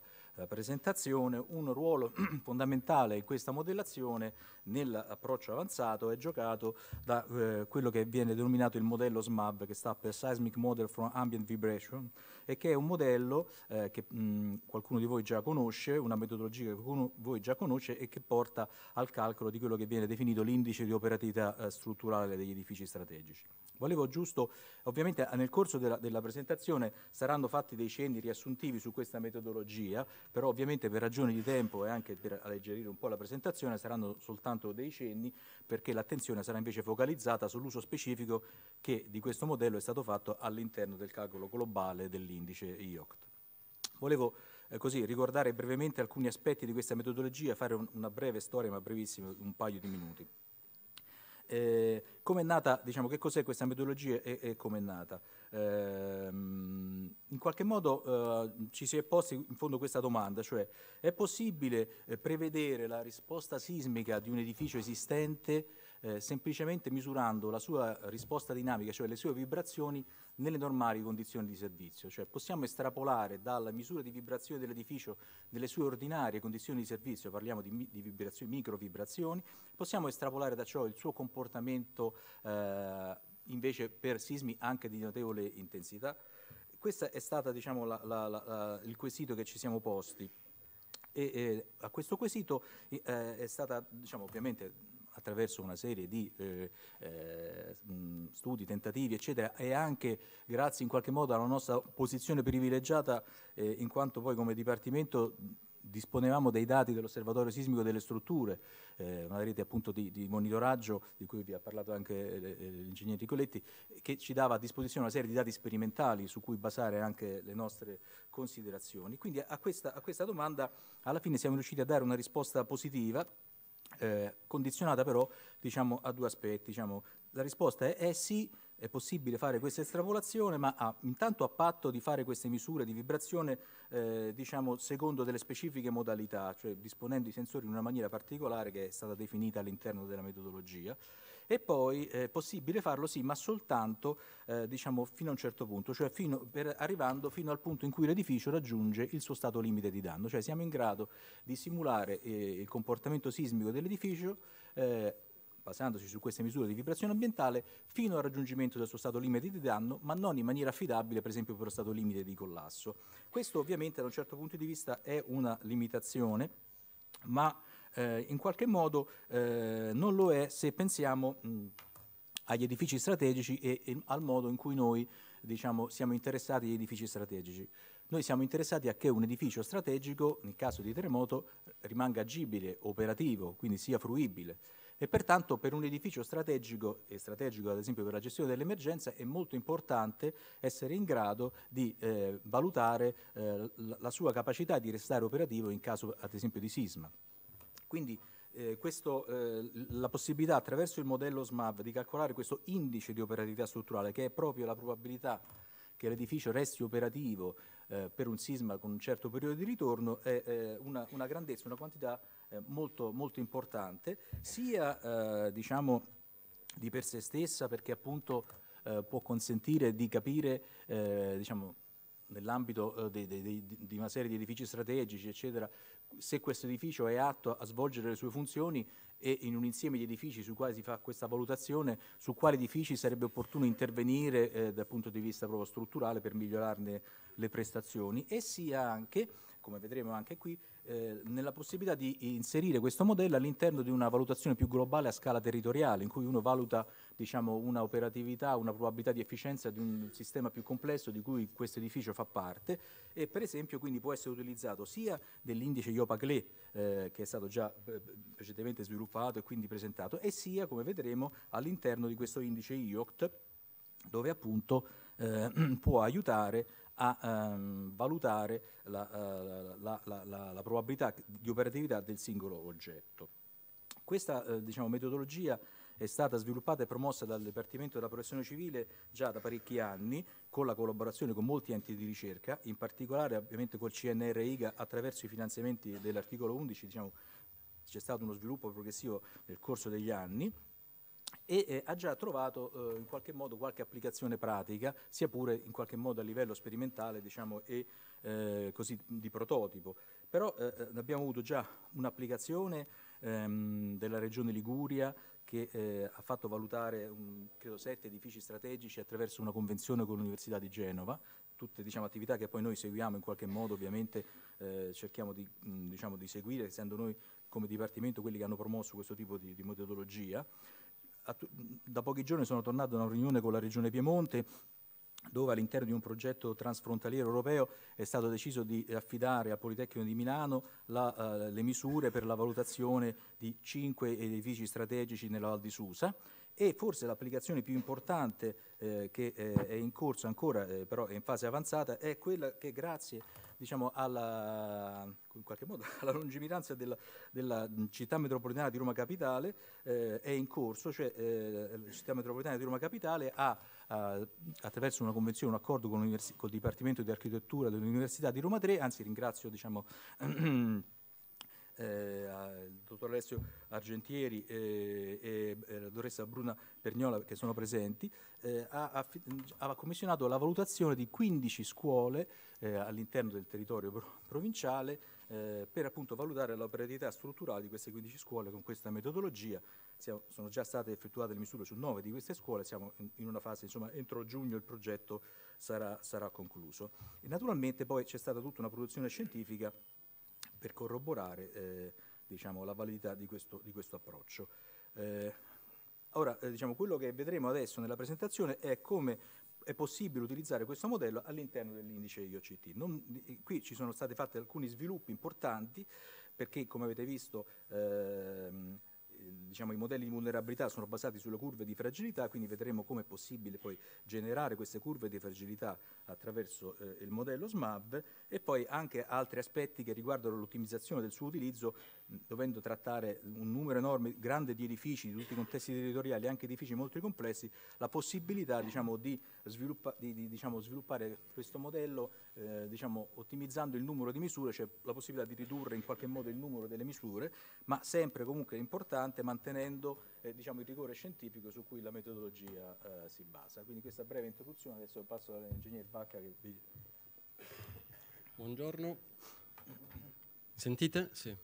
presentazione, un ruolo fondamentale in questa modellazione nell'approccio avanzato è giocato da eh, quello che viene denominato il modello SMAV, che sta per Seismic Model from Ambient Vibration, e che è un modello eh, che mh, qualcuno di voi già conosce, una metodologia che qualcuno di voi già conosce e che porta al calcolo di quello che viene definito l'indice di operatività eh, strutturale degli edifici strategici. Volevo giusto, ovviamente nel corso della, della presentazione saranno fatti dei cenni riassuntivi su questa metodologia, però ovviamente per ragioni di tempo e anche per alleggerire un po' la presentazione saranno soltanto soltanto dei cenni, perché l'attenzione sarà invece focalizzata sull'uso specifico che di questo modello è stato fatto all'interno del calcolo globale dell'indice IOCT. Volevo eh, così ricordare brevemente alcuni aspetti di questa metodologia, fare un, una breve storia, ma brevissima, un paio di minuti. Eh, come è nata, diciamo, che cos'è questa metodologia e, e come è nata? Eh, in qualche modo eh, ci si è posti in fondo questa domanda, cioè è possibile eh, prevedere la risposta sismica di un edificio esistente eh, semplicemente misurando la sua risposta dinamica, cioè le sue vibrazioni, nelle normali condizioni di servizio, cioè possiamo estrapolare dalla misura di vibrazione dell'edificio nelle sue ordinarie condizioni di servizio, parliamo di, di vibrazioni, microvibrazioni, possiamo estrapolare da ciò il suo comportamento eh, invece per sismi anche di notevole intensità. Questo è stato diciamo, la, la, la, il quesito che ci siamo posti. E, eh, a questo quesito eh, è stata, diciamo, ovviamente attraverso una serie di eh, eh, studi, tentativi, eccetera, e anche grazie in qualche modo alla nostra posizione privilegiata, eh, in quanto poi come Dipartimento disponevamo dei dati dell'osservatorio sismico delle strutture, eh, una rete appunto di, di, monitoraggio di cui vi ha parlato anche eh, eh l'ingegnere Ricoletti, che ci dava a disposizione una serie di dati sperimentali su cui basare anche le nostre considerazioni. Quindi a questa, a questa domanda alla fine siamo riusciti a dare una risposta positiva eh, condizionata però diciamo, a due aspetti. Diciamo, la risposta è, è, eh sì, è possibile fare questa estrapolazione, ma a, intanto a patto di fare queste misure di vibrazione eh, diciamo, secondo delle specifiche modalità, cioè disponendo i sensori in una maniera particolare che è stata definita all'interno della metodologia e poi eh, è possibile farlo sì, ma soltanto eh, diciamo, fino a un certo punto, cioè fino, per, arrivando fino al punto in cui l'edificio raggiunge il suo stato limite di danno, cioè siamo in grado di simulare eh, il comportamento sismico dell'edificio eh, basandosi su queste misure di vibrazione ambientale, fino al raggiungimento del suo stato limite di danno, ma non in maniera affidabile, per esempio, per lo stato limite di collasso. Questo ovviamente da un certo punto di vista è una limitazione, ma eh, in qualche modo eh, non lo è se pensiamo mh, mm, agli edifici strategici e, e, al modo in cui noi diciamo, siamo interessati agli edifici strategici. Noi siamo interessati a che un edificio strategico, nel caso di terremoto, rimanga agibile, operativo, quindi sia fruibile. E pertanto per un edificio strategico, e strategico ad esempio per la gestione dell'emergenza, è molto importante essere in grado di eh, valutare eh, la sua capacità di restare operativo in caso ad esempio di sisma. Quindi eh, questo, eh, la possibilità attraverso il modello SMAV di calcolare questo indice di operatività strutturale che è proprio la probabilità che l'edificio resti operativo eh, per un sisma con un certo periodo di ritorno è eh, una, una, grandezza, una quantità eh, molto, molto, importante sia eh, diciamo, di per sé stessa perché appunto può consentire di capire diciamo, nell'ambito eh, di, di, di, una serie di edifici strategici, eccetera, se questo edificio è atto a svolgere le sue funzioni e in un insieme di edifici sui quali si fa questa valutazione, su quali edifici sarebbe opportuno intervenire eh, dal punto di vista proprio strutturale per migliorarne le prestazioni e sia anche, come vedremo anche qui, eh, nella possibilità di inserire questo modello all'interno di una valutazione più globale a scala territoriale, in cui uno valuta diciamo, una operatività, una probabilità di efficienza di un sistema più complesso di cui questo edificio fa parte e per esempio quindi può essere utilizzato sia dell'indice IOPA-CLE eh, che è stato già eh, precedentemente sviluppato e quindi presentato e sia come vedremo all'interno di questo indice IOCT dove appunto eh, può aiutare a um, valutare eh, la, la, la, la, probabilità di operatività del singolo oggetto. Questa eh, diciamo, metodologia è stata sviluppata e promossa dal Dipartimento della Protezione Civile già da parecchi anni, con la collaborazione con molti enti di ricerca, in particolare ovviamente col CNR IGA attraverso i finanziamenti dell'articolo 11, diciamo, c'è stato uno sviluppo progressivo nel corso degli anni e eh, ha già trovato eh, in qualche modo qualche applicazione pratica, sia pure in qualche modo a livello sperimentale diciamo, e eh, così di prototipo. Però eh, eh, abbiamo avuto già un'applicazione ehm, della regione Liguria, che eh, ha fatto valutare un, credo, sette edifici strategici attraverso una convenzione con l'Università di Genova, tutte diciamo, attività che poi noi seguiamo in qualche modo, ovviamente eh, cerchiamo di, mh, mm, diciamo, di, seguire, essendo noi come Dipartimento quelli che hanno promosso questo tipo di, di metodologia. Mm, da pochi giorni sono tornato da una riunione con la Regione Piemonte dove all'interno di un progetto transfrontaliero europeo è stato deciso di affidare al Politecnico di Milano la, uh, le misure per la valutazione di cinque edifici strategici nella Val di Susa e forse l'applicazione più importante eh, che eh, è in corso ancora, eh, però è in fase avanzata, è quella che grazie diciamo, alla, modo, alla, lungimiranza della, della, città metropolitana di Roma Capitale eh, è in corso, cioè eh, la città metropolitana di Roma Capitale ha eh, attraverso una convenzione, un accordo con, il Dipartimento di Architettura dell'Università di Roma 3, anzi ringrazio diciamo, eh, il dottor Alessio Argentieri e, e, la dottoressa Bruna Pergnola che sono presenti, eh, ha, ha, commissionato la valutazione di 15 scuole eh, all'interno del territorio pro provinciale eh, per appunto valutare l'operatività strutturale di queste 15 scuole con questa metodologia siamo, sono già state effettuate le misure su nove di queste scuole, siamo in, in una fase, insomma, entro giugno il progetto sarà, sarà concluso. E naturalmente poi c'è stata tutta una produzione scientifica per corroborare eh, diciamo, la validità di questo, di questo approccio. Eh, ora, eh, diciamo, quello che vedremo adesso nella presentazione è come è possibile utilizzare questo modello all'interno dell'indice IOCT. Non, eh, qui ci sono stati fatti alcuni sviluppi importanti perché, come avete visto, ehm, diciamo, i modelli di vulnerabilità sono basati sulle curve di fragilità, quindi vedremo come è possibile poi generare queste curve di fragilità attraverso eh, il modello SMAV e poi anche altri aspetti che riguardano l'ottimizzazione del suo utilizzo, mh, dovendo trattare un numero enorme, grande di edifici, di tutti i contesti territoriali, anche edifici molto complessi, la possibilità diciamo, di, sviluppa di, di diciamo, sviluppare questo modello eh, diciamo, ottimizzando il numero di misure, cioè la possibilità di ridurre in qualche modo il numero delle misure, ma sempre comunque è importante nonostante mantenendo eh, diciamo, il rigore scientifico su cui la metodologia eh, si basa. Quindi questa breve introduzione, adesso passo all'ingegnere Bacca che vi... Buongiorno, sentite? Sì.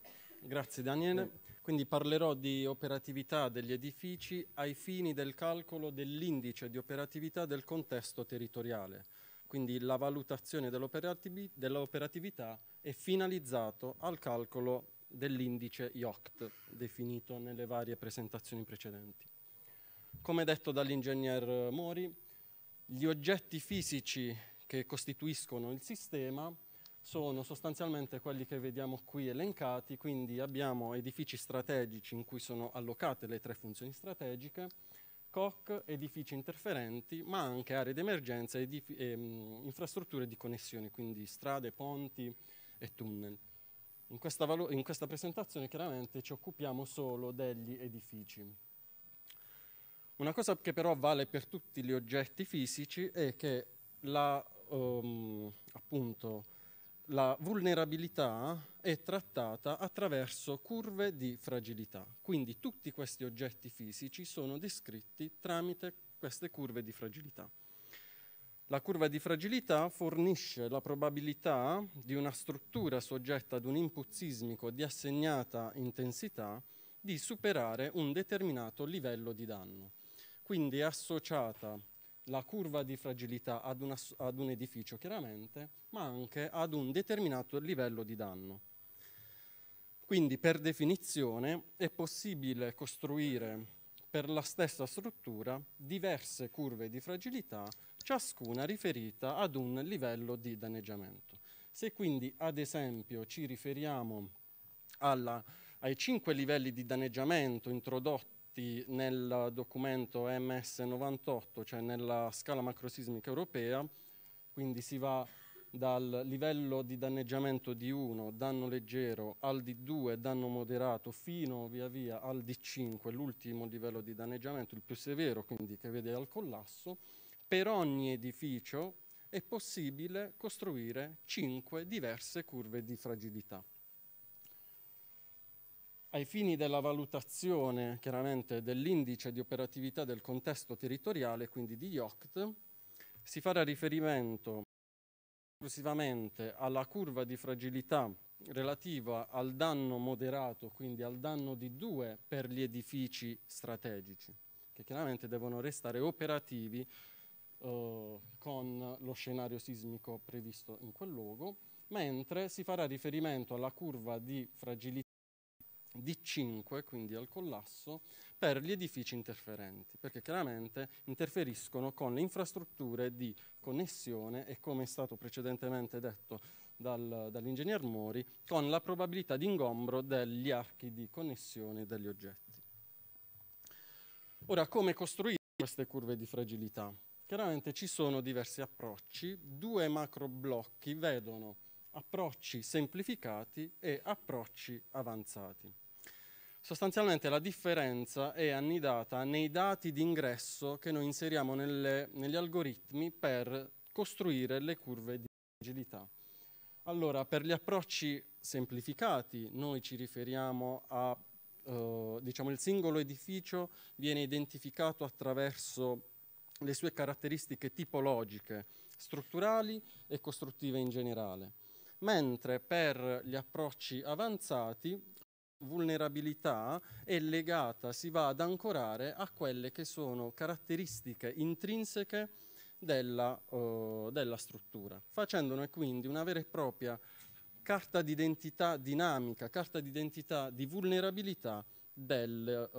Grazie Daniele. Quindi parlerò di operatività degli edifici ai fini del calcolo dell'indice di operatività del contesto territoriale. Quindi la valutazione dell'operatività è finalizzata al calcolo dell'indice IOCT definito nelle varie presentazioni precedenti. Come detto dall'ingegner Mori, gli oggetti fisici che costituiscono il sistema sono sostanzialmente quelli che vediamo qui elencati, quindi abbiamo edifici strategici in cui sono allocate le tre funzioni strategiche, COC, edifici interferenti, ma anche aree di emergenza e ehm, infrastrutture di connessione, quindi strade, ponti e tunnel. In questa, in questa presentazione chiaramente ci occupiamo solo degli edifici. Una cosa che però vale per tutti gli oggetti fisici è che la, um, appunto, la vulnerabilità è trattata attraverso curve di fragilità. Quindi tutti questi oggetti fisici sono descritti tramite queste curve di fragilità. La curva di fragilità fornisce la probabilità di una struttura soggetta ad un input sismico di assegnata intensità di superare un determinato livello di danno. Quindi è associata la curva di fragilità ad, una, ad un edificio chiaramente, ma anche ad un determinato livello di danno. Quindi per definizione è possibile costruire per la stessa struttura diverse curve di fragilità ciascuna riferita ad un livello di danneggiamento. Se quindi ad esempio ci riferiamo alla, ai cinque livelli di danneggiamento introdotti nel documento MS 98, cioè nella scala macrosismica europea, quindi si va dal livello di danneggiamento di 1, danno leggero, al di 2, danno moderato, fino via via al di 5, l'ultimo livello di danneggiamento, il più severo, quindi che vede al collasso, per ogni edificio è possibile costruire cinque diverse curve di fragilità. Ai fini della valutazione chiaramente dell'indice di operatività del contesto territoriale, quindi di IOCT, si farà riferimento esclusivamente alla curva di fragilità relativa al danno moderato, quindi al danno di 2 per gli edifici strategici, che chiaramente devono restare operativi eh, con lo scenario sismico previsto in quel luogo, mentre si farà riferimento alla curva di fragilità D5, quindi al collasso, per gli edifici interferenti, perché chiaramente interferiscono con le infrastrutture di connessione e, come è stato precedentemente detto dal, dall'ingegner Mori, con la probabilità di ingombro degli archi di connessione degli oggetti. Ora, come costruire queste curve di fragilità? Chiaramente ci sono diversi approcci, due macro blocchi vedono approcci semplificati e approcci avanzati. Sostanzialmente la differenza è annidata nei dati di ingresso che noi inseriamo nelle, negli algoritmi per costruire le curve di rigidità. Allora, per gli approcci semplificati noi ci riferiamo a, eh, diciamo, il singolo edificio viene identificato attraverso le sue caratteristiche tipologiche, strutturali e costruttive in generale, mentre per gli approcci avanzati vulnerabilità è legata, si va ad ancorare a quelle che sono caratteristiche intrinseche della, uh, della struttura, facendone quindi una vera e propria carta d'identità dinamica, carta d'identità di vulnerabilità del,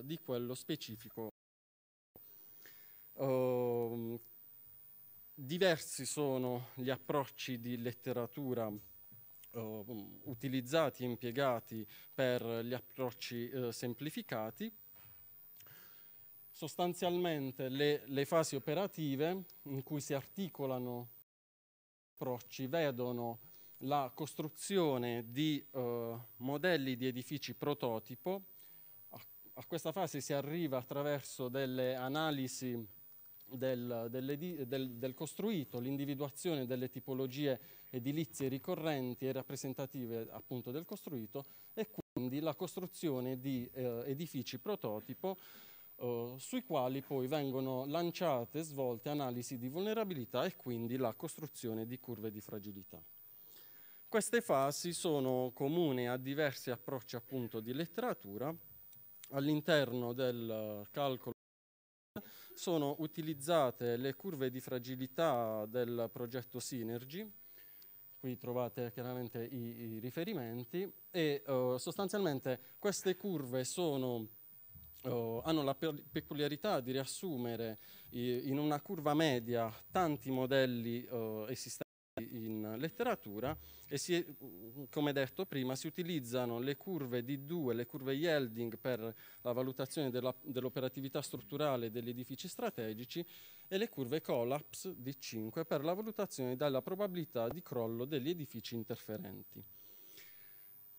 uh, di quello specifico Ehm, diversi sono gli approcci di letteratura uh, utilizzati e impiegati per gli approcci uh, semplificati. Sostanzialmente le, le fasi operative in cui si articolano approcci vedono la costruzione di eh, modelli di edifici prototipo. A, a, questa fase si arriva attraverso delle analisi del, del, del costruito, l'individuazione delle tipologie edilizie ricorrenti e rappresentative appunto del costruito e quindi la costruzione di eh, edifici prototipo eh, sui quali poi vengono lanciate, e svolte analisi di vulnerabilità e quindi la costruzione di curve di fragilità. Queste fasi sono comuni a diversi approcci appunto di letteratura all'interno del eh, calcolo sono utilizzate le curve di fragilità del progetto Synergy, qui trovate chiaramente i, i riferimenti, e eh, sostanzialmente queste curve sono, eh, hanno la peculiarità di riassumere i, in una curva media tanti modelli eh, esistenti in letteratura e si, come detto prima si utilizzano le curve D2, le curve yielding per la valutazione dell'operatività strutturale degli edifici strategici e le curve collapse D5 per la valutazione della probabilità di crollo degli edifici interferenti.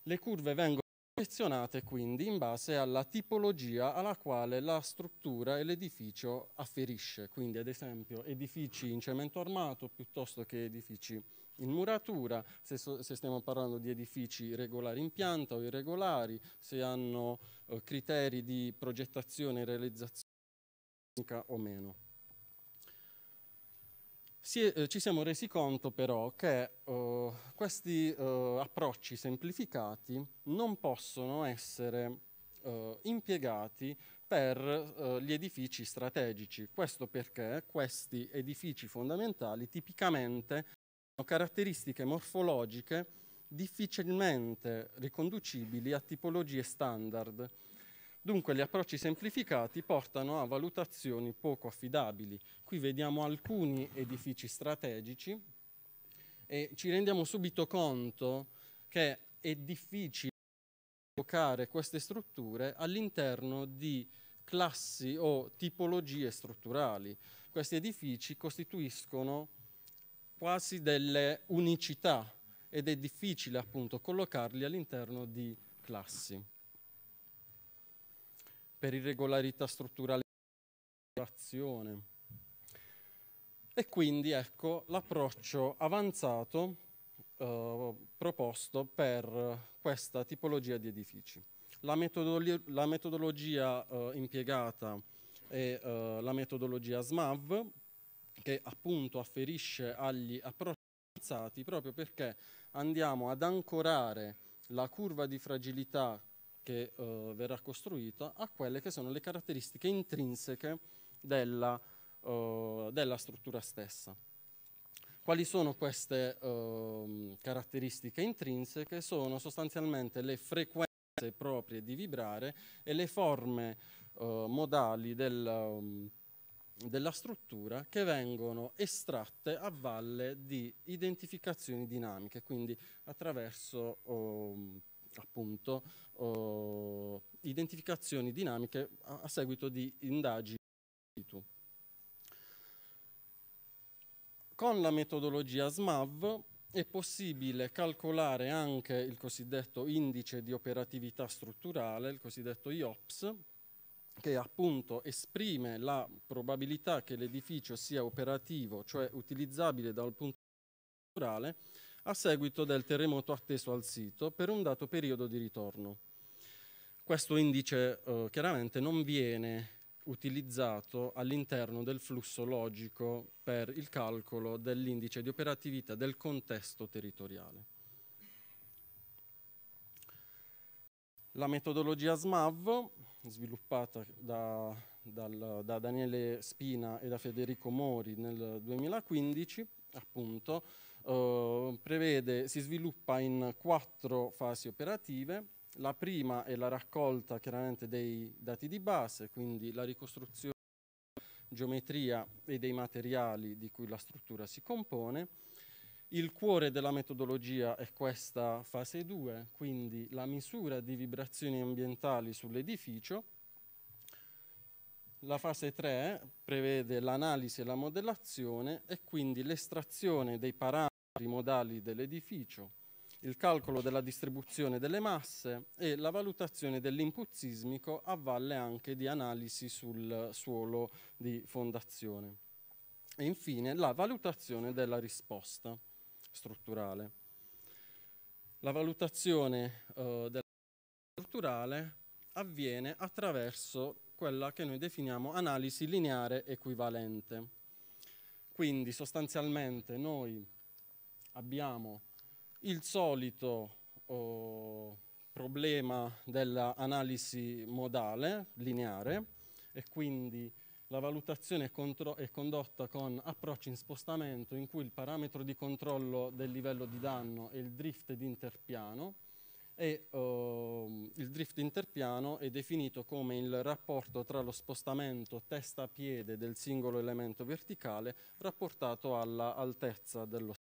Le curve vengono selezionate quindi in base alla tipologia alla quale la struttura e l'edificio afferisce, quindi ad esempio edifici in cemento armato piuttosto che edifici in muratura, se, so, se stiamo parlando di edifici regolari in pianta o irregolari, se hanno eh, criteri di progettazione e realizzazione o meno è, eh, ci siamo resi conto però che uh, questi uh, approcci semplificati non possono essere uh, impiegati per gli edifici strategici. Questo perché questi edifici fondamentali tipicamente hanno caratteristiche morfologiche difficilmente riconducibili a tipologie standard Dunque gli approcci semplificati portano a valutazioni poco affidabili. Qui vediamo alcuni edifici strategici e ci rendiamo subito conto che è difficile collocare queste strutture all'interno di classi o tipologie strutturali. Questi edifici costituiscono quasi delle unicità ed è difficile appunto collocarli all'interno di classi per irregolarità strutturale dell'azione. E quindi ecco l'approccio avanzato eh, proposto per questa tipologia di edifici. La, metodolo la metodologia eh, impiegata è eh, la metodologia SMAV che appunto afferisce agli approcci avanzati proprio perché andiamo ad ancorare la curva di fragilità che eh, verrà costruita a quelle che sono le caratteristiche intrinseche della, eh, della struttura stessa. Quali sono queste eh, caratteristiche intrinseche? Sono sostanzialmente le frequenze proprie di vibrare e le forme eh, modali del, ehm, della struttura che vengono estratte a valle di identificazioni dinamiche, quindi attraverso ehm, appunto oh, identificazioni dinamiche a, a, seguito di indagini. Con la metodologia SMAV è possibile calcolare anche il cosiddetto indice di operatività strutturale, il cosiddetto IOPS, che appunto esprime la probabilità che l'edificio sia operativo, cioè utilizzabile dal punto di vista strutturale, a seguito del terremoto atteso al sito per un dato periodo di ritorno. Questo indice eh, chiaramente non viene utilizzato all'interno del flusso logico per il calcolo dell'indice di operatività del contesto territoriale. La metodologia SMAV, sviluppata da, dal, da, Daniele Spina e da Federico Mori nel 2015, appunto, Ehm, prevede, si sviluppa in quattro fasi operative. La prima è la raccolta chiaramente dei dati di base, quindi la ricostruzione geometria e dei materiali di cui la struttura si compone. Il cuore della metodologia è questa fase 2, quindi la misura di vibrazioni ambientali sull'edificio. La fase 3 prevede l'analisi e la modellazione e quindi l'estrazione dei parametri modali dell'edificio, il calcolo della distribuzione delle masse e la valutazione dell'input sismico a valle anche di analisi sul suolo di fondazione. E infine la valutazione della risposta strutturale. La valutazione eh, della risposta strutturale avviene attraverso quella che noi definiamo analisi lineare equivalente. Quindi sostanzialmente noi abbiamo il solito oh, problema dell'analisi modale lineare e quindi la valutazione è, è, condotta con approcci in spostamento in cui il parametro di controllo del livello di danno è il drift di interpiano e oh, il drift interpiano è definito come il rapporto tra lo spostamento testa-piede del singolo elemento verticale rapportato alla altezza dello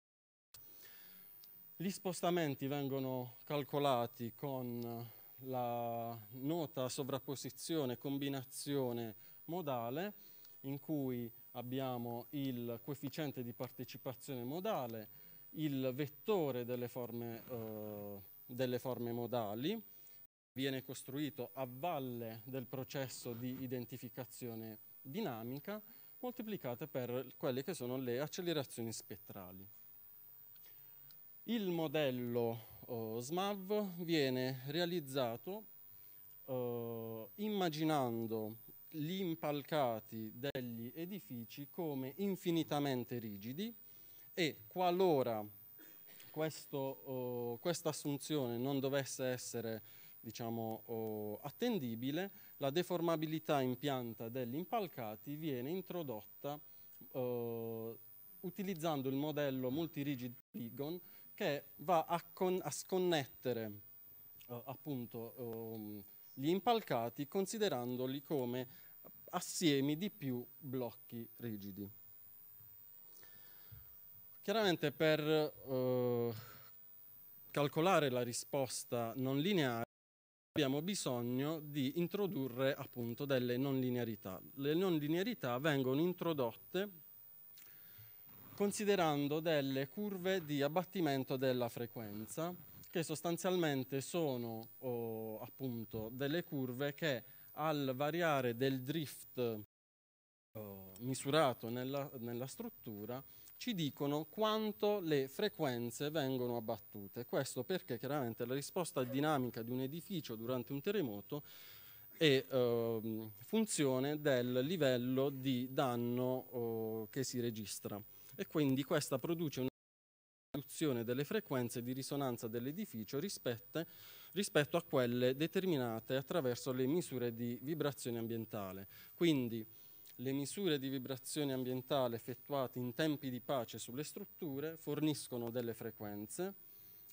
gli spostamenti vengono calcolati con la nota sovrapposizione combinazione modale in cui abbiamo il coefficiente di partecipazione modale, il vettore delle forme, eh, delle forme modali, viene costruito a valle del processo di identificazione dinamica moltiplicate per quelle che sono le accelerazioni spettrali. Il modello oh, SMAV viene realizzato eh, immaginando gli impalcati degli edifici come infinitamente rigidi e qualora questo, oh, questa assunzione non dovesse essere diciamo, oh, attendibile, la deformabilità in pianta degli impalcati viene introdotta utilizzando il modello multirigid polygon che va a, con, a sconnettere eh, appunto eh, gli impalcati considerandoli come assiemi di più blocchi rigidi. Chiaramente per eh, calcolare la risposta non lineare abbiamo bisogno di introdurre appunto delle non linearità. Le non linearità vengono introdotte considerando delle curve di abbattimento della frequenza, che sostanzialmente sono oh, appunto delle curve che al variare del drift oh, misurato nella, nella struttura ci dicono quanto le frequenze vengono abbattute. Questo perché chiaramente la risposta dinamica di un edificio durante un terremoto è eh, funzione del livello di danno eh, che si registra e quindi questa produce una riduzione delle frequenze di risonanza dell'edificio rispetto, rispetto a quelle determinate attraverso le misure di vibrazione ambientale. Quindi le misure di vibrazione ambientale effettuate in tempi di pace sulle strutture forniscono delle frequenze.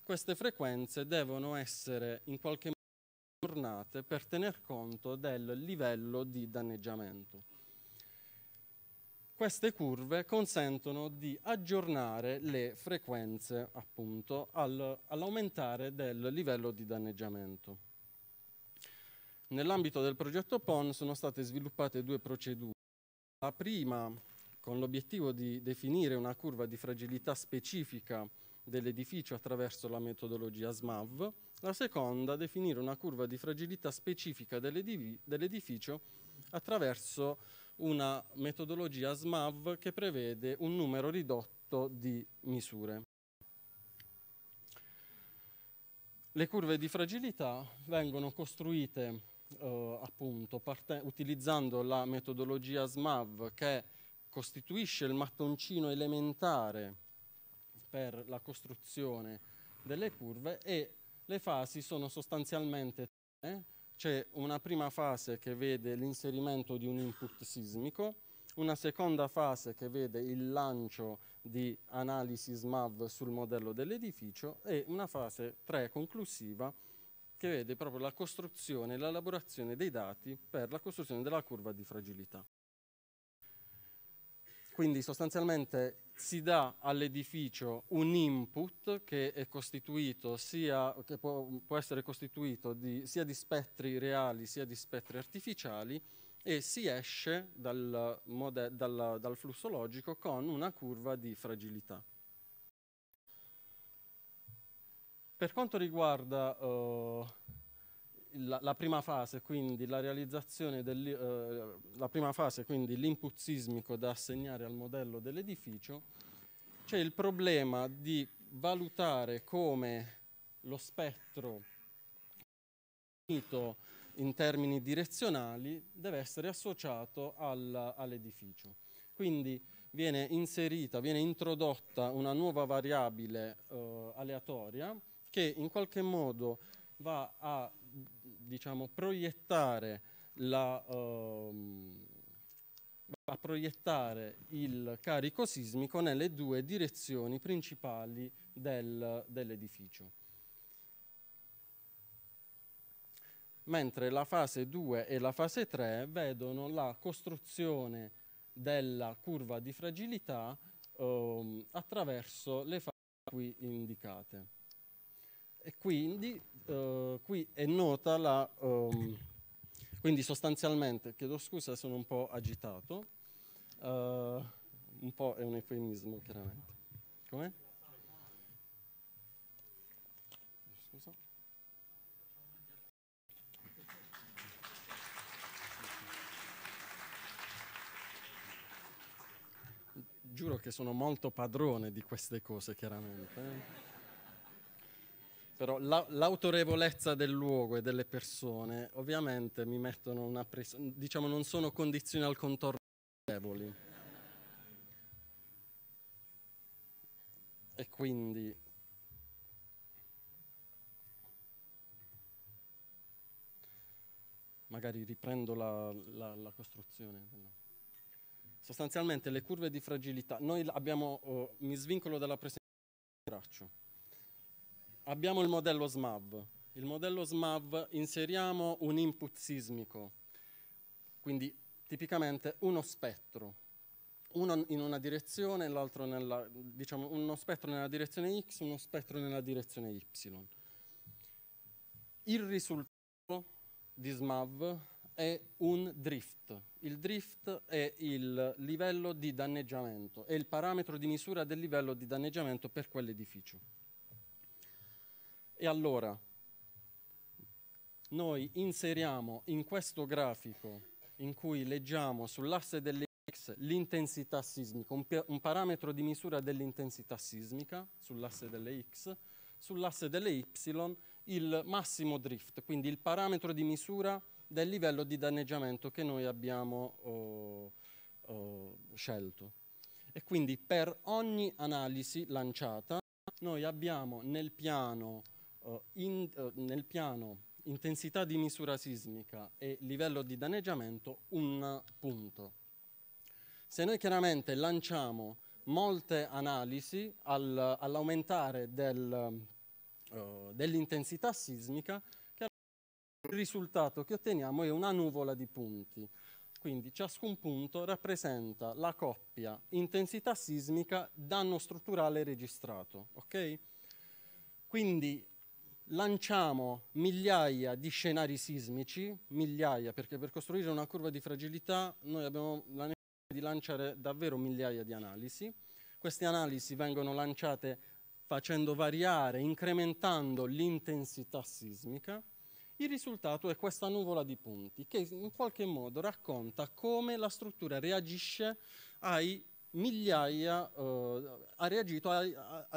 Queste frequenze devono essere in qualche modo aggiornate per tener conto del livello di danneggiamento queste curve consentono di aggiornare le frequenze appunto al, all'aumentare del livello di danneggiamento. Nell'ambito del progetto PON sono state sviluppate due procedure. La prima con l'obiettivo di definire una curva di fragilità specifica dell'edificio attraverso la metodologia SMAV, la seconda definire una curva di fragilità specifica dell'edificio attraverso una metodologia SMAV che prevede un numero ridotto di misure. Le curve di fragilità vengono costruite eh, appunto utilizzando la metodologia SMAV che costituisce il mattoncino elementare per la costruzione delle curve e le fasi sono sostanzialmente tre c'è una prima fase che vede l'inserimento di un input sismico, una seconda fase che vede il lancio di analisi SMAV sul modello dell'edificio e una fase 3 conclusiva che vede proprio la costruzione e l'elaborazione dei dati per la costruzione della curva di fragilità. Quindi sostanzialmente si dà all'edificio un input che è costituito sia, che può, può essere costituito di, sia di spettri reali sia di spettri artificiali e si esce dal, mode, dal, dal flusso logico con una curva di fragilità. Per quanto riguarda uh, la, la, prima fase, quindi la realizzazione del, eh, fase, quindi l'input sismico da assegnare al modello dell'edificio, c'è il problema di valutare come lo spettro in termini direzionali deve essere associato al, all'edificio. Quindi viene inserita, viene introdotta una nuova variabile eh, aleatoria che in qualche modo va a diciamo, proiettare, la, um, a proiettare il carico sismico nelle due direzioni principali del, dell'edificio. Mentre la fase 2 e la fase 3 vedono la costruzione della curva di fragilità um, attraverso le fasi qui indicate. E quindi uh, qui è nota la... Um, quindi sostanzialmente, chiedo scusa sono un po' agitato, uh, un po' è un eufemismo chiaramente. Come? Giuro che sono molto padrone di queste cose, chiaramente. Eh. Però la, l'autorevolezza del luogo e delle persone ovviamente mi mettono una pressione, diciamo non sono condizioni al contorno deboli. E quindi magari riprendo la, la, la costruzione. Sostanzialmente le curve di fragilità, noi abbiamo, oh, mi svincolo dalla pressione del braccio abbiamo il modello SMAV. Il modello SMAV inseriamo un input sismico, quindi tipicamente uno spettro, uno in una direzione e l'altro nella, diciamo, uno spettro nella direzione X, uno spettro nella direzione Y. Il risultato di SMAV è un drift. Il drift è il livello di danneggiamento, è il parametro di misura del livello di danneggiamento per quell'edificio. E allora noi inseriamo in questo grafico in cui leggiamo sull'asse delle X l'intensità sismica, un, un, parametro di misura dell'intensità sismica sull'asse delle X, sull'asse delle Y il massimo drift, quindi il parametro di misura del livello di danneggiamento che noi abbiamo oh, oh, scelto. E quindi per ogni analisi lanciata noi abbiamo nel piano uh, in, uh, nel piano intensità di misura sismica e livello di danneggiamento un punto. Se noi chiaramente lanciamo molte analisi al, all'aumentare del, uh, dell'intensità sismica, il risultato che otteniamo è una nuvola di punti. Quindi ciascun punto rappresenta la coppia intensità sismica danno strutturale registrato. Okay? Quindi lanciamo migliaia di scenari sismici, migliaia, perché per costruire una curva di fragilità noi abbiamo la necessità di lanciare davvero migliaia di analisi. Queste analisi vengono lanciate facendo variare, incrementando l'intensità sismica. Il risultato è questa nuvola di punti che in qualche modo racconta come la struttura reagisce ai migliaia, eh, ha reagito a, a,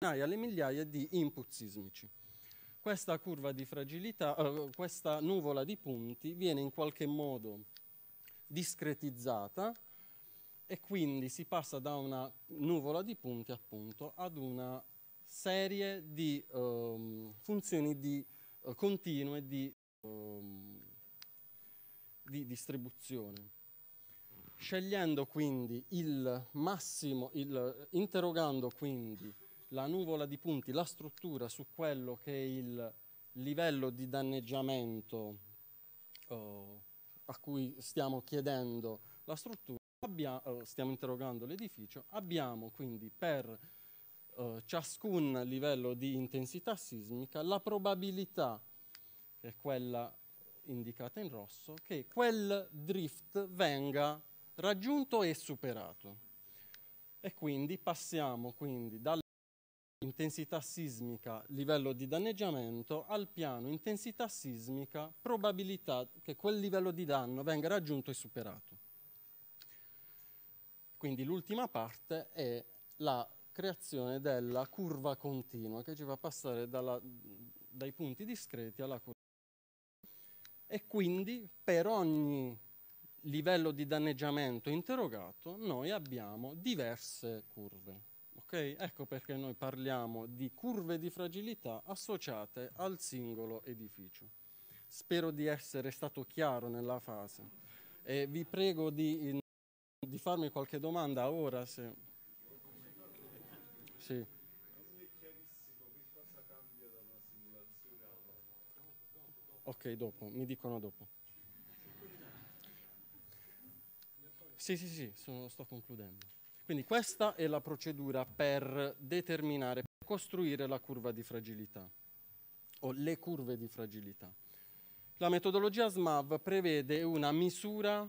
alle migliaia di input sismici questa curva di fragilità, eh, questa nuvola di punti viene in qualche modo discretizzata e quindi si passa da una nuvola di punti appunto ad una serie di um, funzioni di, uh, continue di, um, di distribuzione. Scegliendo quindi il massimo, il, interrogando quindi la nuvola di punti, la struttura su quello che è il livello di danneggiamento oh, a cui stiamo chiedendo la struttura, abbiamo, oh, stiamo interrogando l'edificio, abbiamo quindi per eh, ciascun livello di intensità sismica la probabilità, che è quella indicata in rosso, che quel drift venga raggiunto e superato. E quindi passiamo quindi dal intensità sismica, livello di danneggiamento, al piano intensità sismica, probabilità che quel livello di danno venga raggiunto e superato. Quindi l'ultima parte è la creazione della curva continua che ci fa passare dalla, dai punti discreti alla curva. E quindi per ogni livello di danneggiamento interrogato noi abbiamo diverse curve. Ok, ecco perché noi parliamo di curve di fragilità associate al singolo edificio. Spero di essere stato chiaro nella fase e vi prego di, di farmi qualche domanda ora se... Sì. Ok, dopo, mi dicono dopo. Sì, sì, sì, sono, sto concludendo. Quindi questa è la procedura per determinare, per costruire la curva di fragilità o le curve di fragilità. La metodologia SMAV prevede una misura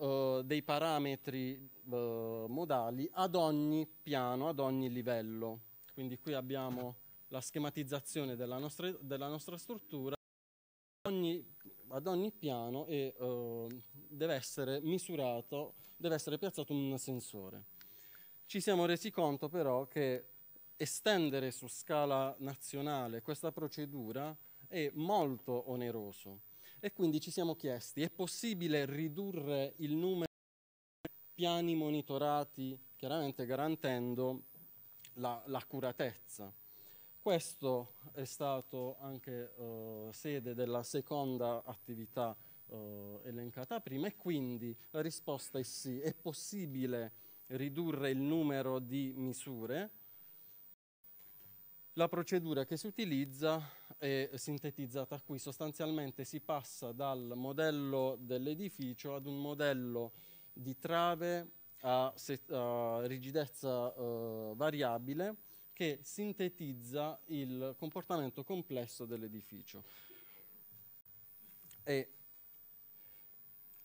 eh, dei parametri eh, modali ad ogni piano, ad ogni livello. Quindi qui abbiamo la schematizzazione della nostra, della nostra struttura. Ogni ad ogni piano e uh, deve essere misurato, deve essere piazzato un sensore. Ci siamo resi conto però che estendere su scala nazionale questa procedura è molto oneroso e quindi ci siamo chiesti è possibile ridurre il numero di piani monitorati chiaramente garantendo l'accuratezza. Questo è stato anche eh, sede della seconda attività eh, elencata prima e quindi la risposta è sì, è possibile ridurre il numero di misure. La procedura che si utilizza è sintetizzata qui, sostanzialmente si passa dal modello dell'edificio ad un modello di trave a, a rigidezza eh, variabile che sintetizza il comportamento complesso dell'edificio. E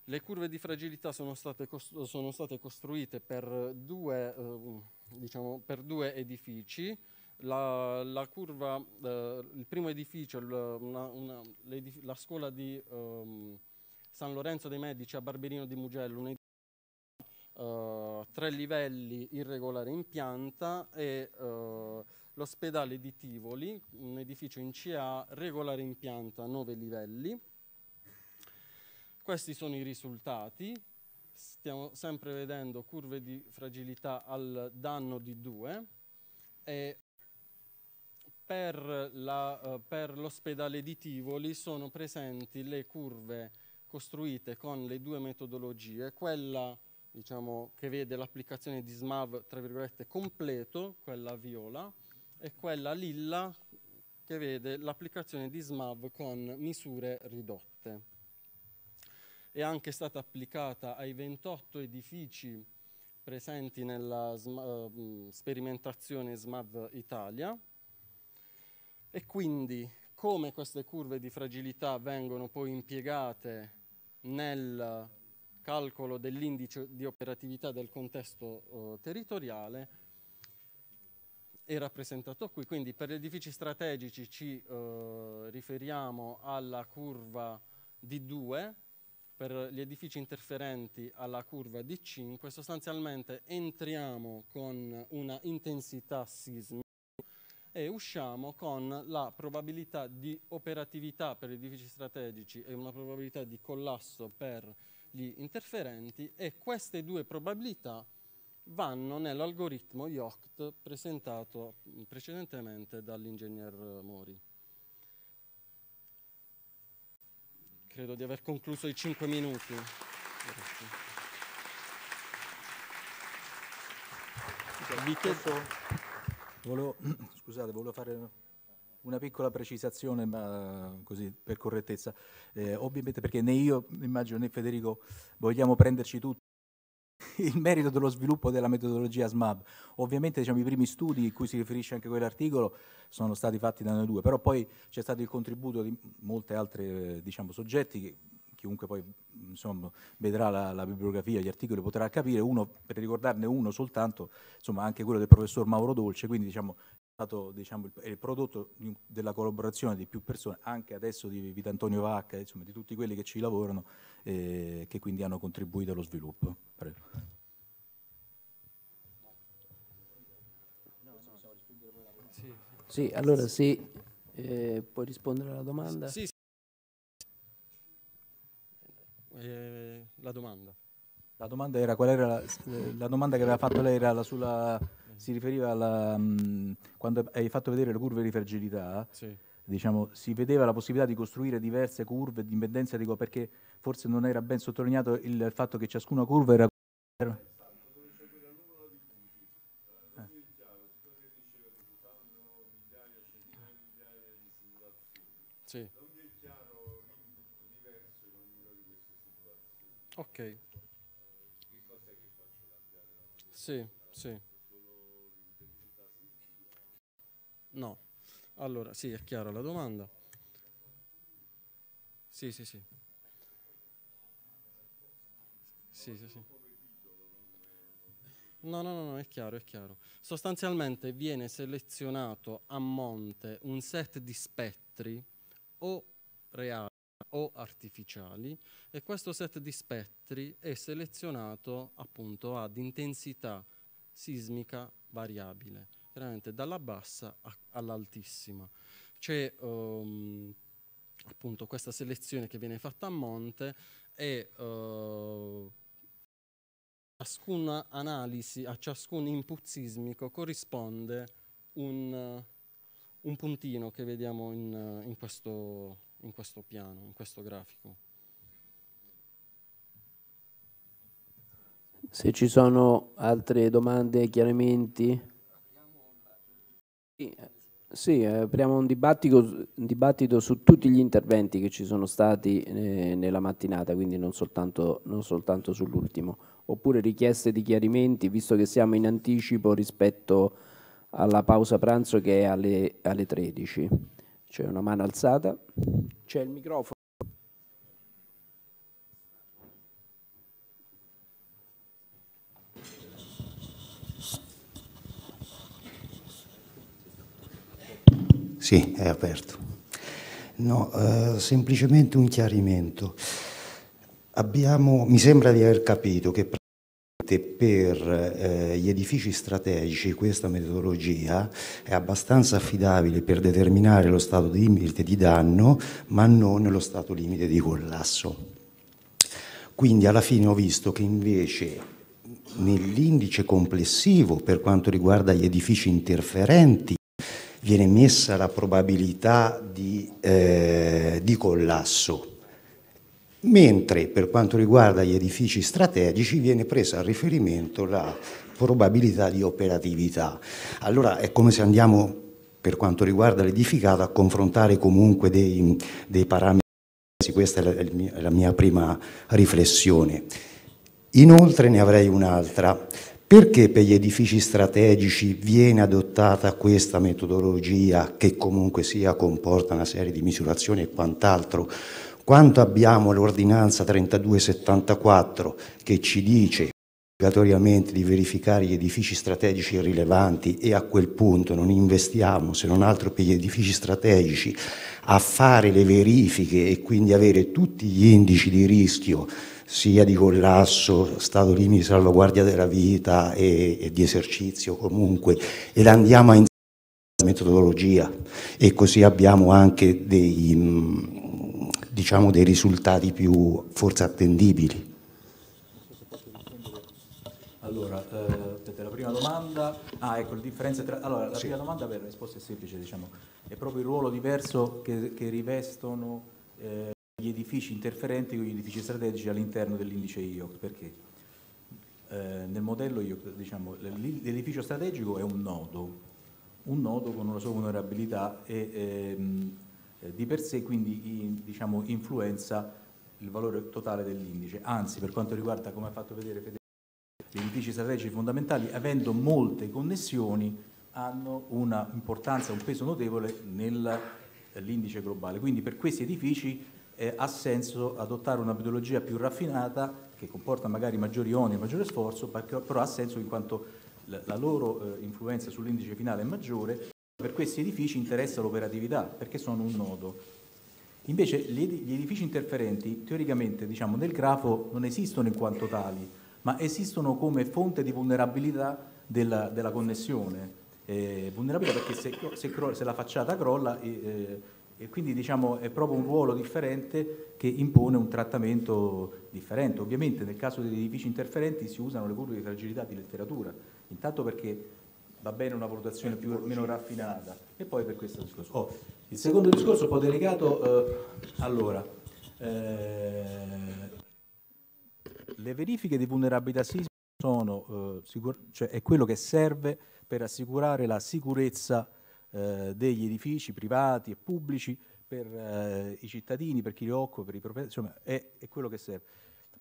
le curve di fragilità sono state, costru sono state costruite per due, eh, diciamo, per due edifici. La, la curva, eh, il primo edificio, una, una, la scuola di ehm, San Lorenzo dei Medici a Barberino di Mugello, un edificio uh, tre livelli irregolare in pianta e uh, l'ospedale di Tivoli, un edificio in CA regolare in pianta, nove livelli. Questi sono i risultati. Stiamo sempre vedendo curve di fragilità al danno di 2 e per, eh, l'ospedale uh, di Tivoli sono presenti le curve costruite con le due metodologie, quella diciamo, che vede l'applicazione di SMAV tra virgolette completo, quella viola, e quella lilla che vede l'applicazione di SMAV con misure ridotte. È anche stata applicata ai 28 edifici presenti nella sm sperimentazione SMAV Italia e quindi come queste curve di fragilità vengono poi impiegate nel calcolo dell'indice di operatività del contesto eh, territoriale è rappresentato qui, quindi per gli edifici strategici ci eh, riferiamo alla curva D2, per gli edifici interferenti alla curva D5, sostanzialmente entriamo con una intensità sismica e usciamo con la probabilità di operatività per gli edifici strategici e una probabilità di collasso per gli interferenti e queste due probabilità vanno nell'algoritmo IOCT presentato precedentemente dall'ingegner Mori. Credo di aver concluso i 5 minuti. Vi chiedo... Volevo, scusate, volevo fare una piccola precisazione, ma così per correttezza, eh, ovviamente perché né io, immagino né Federico, vogliamo prenderci tutti il merito dello sviluppo della metodologia SMAB. Ovviamente diciamo, i primi studi in cui si riferisce anche quell'articolo sono stati fatti da noi due, però poi c'è stato il contributo di molti altri diciamo, soggetti che chiunque poi insomma, vedrà la, la, bibliografia, gli articoli potrà capire, uno, per ricordarne uno soltanto, insomma, anche quello del professor Mauro Dolce, quindi diciamo, stato diciamo, il, il, prodotto della collaborazione di più persone, anche adesso di Antonio Vacca, insomma, di tutti quelli che ci lavorano e eh, che quindi hanno contribuito allo sviluppo. Prego. Sì, allora sì, eh, puoi rispondere alla domanda? Sì, sì. Eh, la domanda. La domanda, era, la, la domanda che aveva fatto lei era sulla si riferiva alla, mh, mm, quando hai fatto vedere le curve di fragilità, sì. diciamo, si vedeva la possibilità di costruire diverse curve di indipendenza, dico, perché forse non era ben sottolineato il fatto che ciascuna curva era... Eh, ok. Eh, sì, sì. No. Allora, sì, è chiara la domanda. Sì, sì, sì. Sì, sì, sì. No, no, no, è chiaro, è chiaro. Sostanzialmente viene selezionato a monte un set di spettri o reali o artificiali e questo set di spettri è selezionato appunto ad intensità sismica variabile veramente dalla bassa all'altissima. C'è um, appunto questa selezione che viene fatta a monte e uh, ciascuna analisi, a ciascun input sismico corrisponde un, un puntino che vediamo in, in, questo, in questo piano, in questo grafico. Se ci sono altre domande, chiarimenti? Sì, eh, eh, apriamo un dibattito, un dibattito, su tutti gli interventi che ci sono stati eh, nella mattinata, quindi non soltanto, soltanto sull'ultimo, oppure richieste di chiarimenti, visto che siamo in anticipo rispetto alla pausa pranzo che è alle, alle 13. C'è una mano alzata, c'è il microfono. Sì, è aperto. No, eh, semplicemente un chiarimento. Abbiamo, mi sembra di aver capito che per eh, gli edifici strategici questa metodologia è abbastanza affidabile per determinare lo stato di limite di danno, ma non lo stato limite di collasso. Quindi alla fine ho visto che invece nell'indice complessivo per quanto riguarda gli edifici interferenti viene messa la probabilità di, eh, di collasso mentre per quanto riguarda gli edifici strategici viene presa a riferimento la probabilità di operatività. Allora è come se andiamo, per quanto riguarda l'edificato, a confrontare comunque dei, dei parametri, questa è la, la mia prima riflessione. Inoltre ne avrei un'altra. Perché per gli edifici strategici viene adottata questa metodologia che comunque sia comporta una serie di misurazioni e quant'altro? Quando abbiamo l'ordinanza 3274 che ci dice obbligatoriamente di verificare gli edifici strategici rilevanti e a quel punto non investiamo se non altro per gli edifici strategici a fare le verifiche e quindi avere tutti gli indici di rischio sia di collasso, stato limite di salvaguardia della vita e, e di esercizio comunque, ed andiamo a inserire la metodologia e così abbiamo anche dei, mm, diciamo, dei risultati più forse attendibili. Allora, eh, la prima domanda, ah, ecco, differenza tra... Allora, la sì. prima domanda per risposta è semplice, diciamo, è proprio il ruolo diverso che, che rivestono... Eh gli edifici interferenti con gli edifici strategici all'interno dell'indice IOC, perché eh, nel modello IOC diciamo, l'edificio strategico è un nodo, un nodo con una sua vulnerabilità e ehm, eh, di per sé quindi in, diciamo, influenza il valore totale dell'indice, anzi per quanto riguarda come ha fatto vedere Federico, gli edifici strategici fondamentali avendo molte connessioni hanno una importanza, un peso notevole nell'indice eh, globale, quindi per questi edifici eh, ha senso adottare una metodologia più raffinata che comporta magari maggiori oneri, maggiore sforzo, però ha senso in quanto la loro eh, influenza sull'indice finale è maggiore. Per questi edifici interessa l'operatività perché sono un nodo. Invece gli edifici interferenti teoricamente diciamo, nel grafo non esistono in quanto tali, ma esistono come fonte di vulnerabilità della, della connessione. Eh, vulnerabilità perché se, se, se, la facciata crolla eh, e quindi diciamo, è proprio un ruolo differente che impone un trattamento differente. Ovviamente nel caso degli edifici interferenti si usano le curve di fragilità di letteratura, intanto perché va bene una valutazione più o meno raffinata e poi per questo discorso. Oh, il secondo discorso un po' delicato, eh, allora, eh, le verifiche di vulnerabilità sismica sono, eh, sicur- cioè è quello che serve per assicurare la sicurezza eh, degli edifici privati e pubblici per eh, i cittadini, per chi li occupa, per i proprietari, insomma è, è, quello che serve.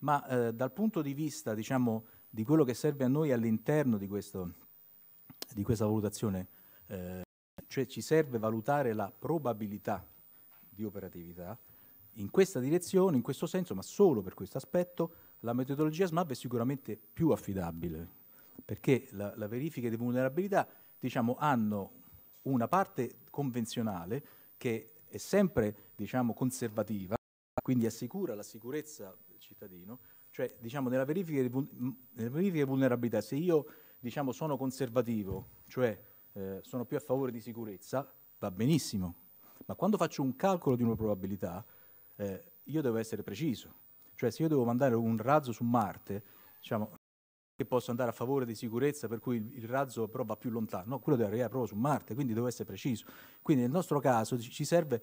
Ma eh, dal punto di vista diciamo, di quello che serve a noi all'interno di, di, questa valutazione, eh, cioè ci serve valutare la probabilità di operatività, in questa direzione, in questo senso, ma solo per questo aspetto, la metodologia SMAP è sicuramente più affidabile, perché la, la verifica di vulnerabilità diciamo, hanno una parte convenzionale che è sempre diciamo, conservativa, quindi assicura la sicurezza del cittadino, cioè diciamo, nella, verifica di, nella verifica di vulnerabilità, se io diciamo, sono conservativo, cioè eh, sono più a favore di sicurezza, va benissimo, ma quando faccio un calcolo di una probabilità, eh, io devo essere preciso, cioè se io devo mandare un razzo su Marte, diciamo, che possa andare a favore di sicurezza, per cui il, il razzo però va più lontano, no, quello deve arrivare proprio su Marte, quindi deve essere preciso. Quindi nel nostro caso ci serve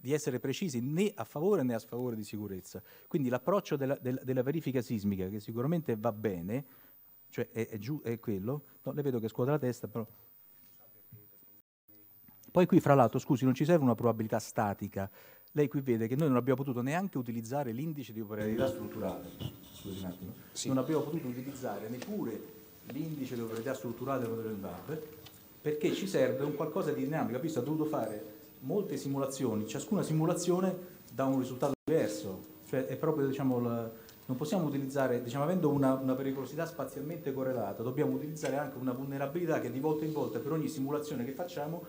di essere precisi né a favore né a sfavore di sicurezza. Quindi l'approccio della, della, della verifica sismica, che sicuramente va bene, cioè è, è, giù, è quello, no, le vedo che scuota la testa, però... Poi qui, fra l'altro, scusi, non ci serve una probabilità statica. Lei qui vede che noi non abbiamo potuto neanche utilizzare l'indice di operabilità strutturale scusi un attimo, sì. non abbiamo potuto utilizzare neppure l'indice di operatività strutturale dello Zimbabwe perché ci serve un qualcosa di dinamico, visto ha dovuto fare molte simulazioni, ciascuna simulazione dà un risultato diverso, cioè è proprio diciamo la, non possiamo utilizzare, diciamo, avendo una, una, pericolosità spazialmente correlata, dobbiamo utilizzare anche una vulnerabilità che di volta in volta per ogni simulazione che facciamo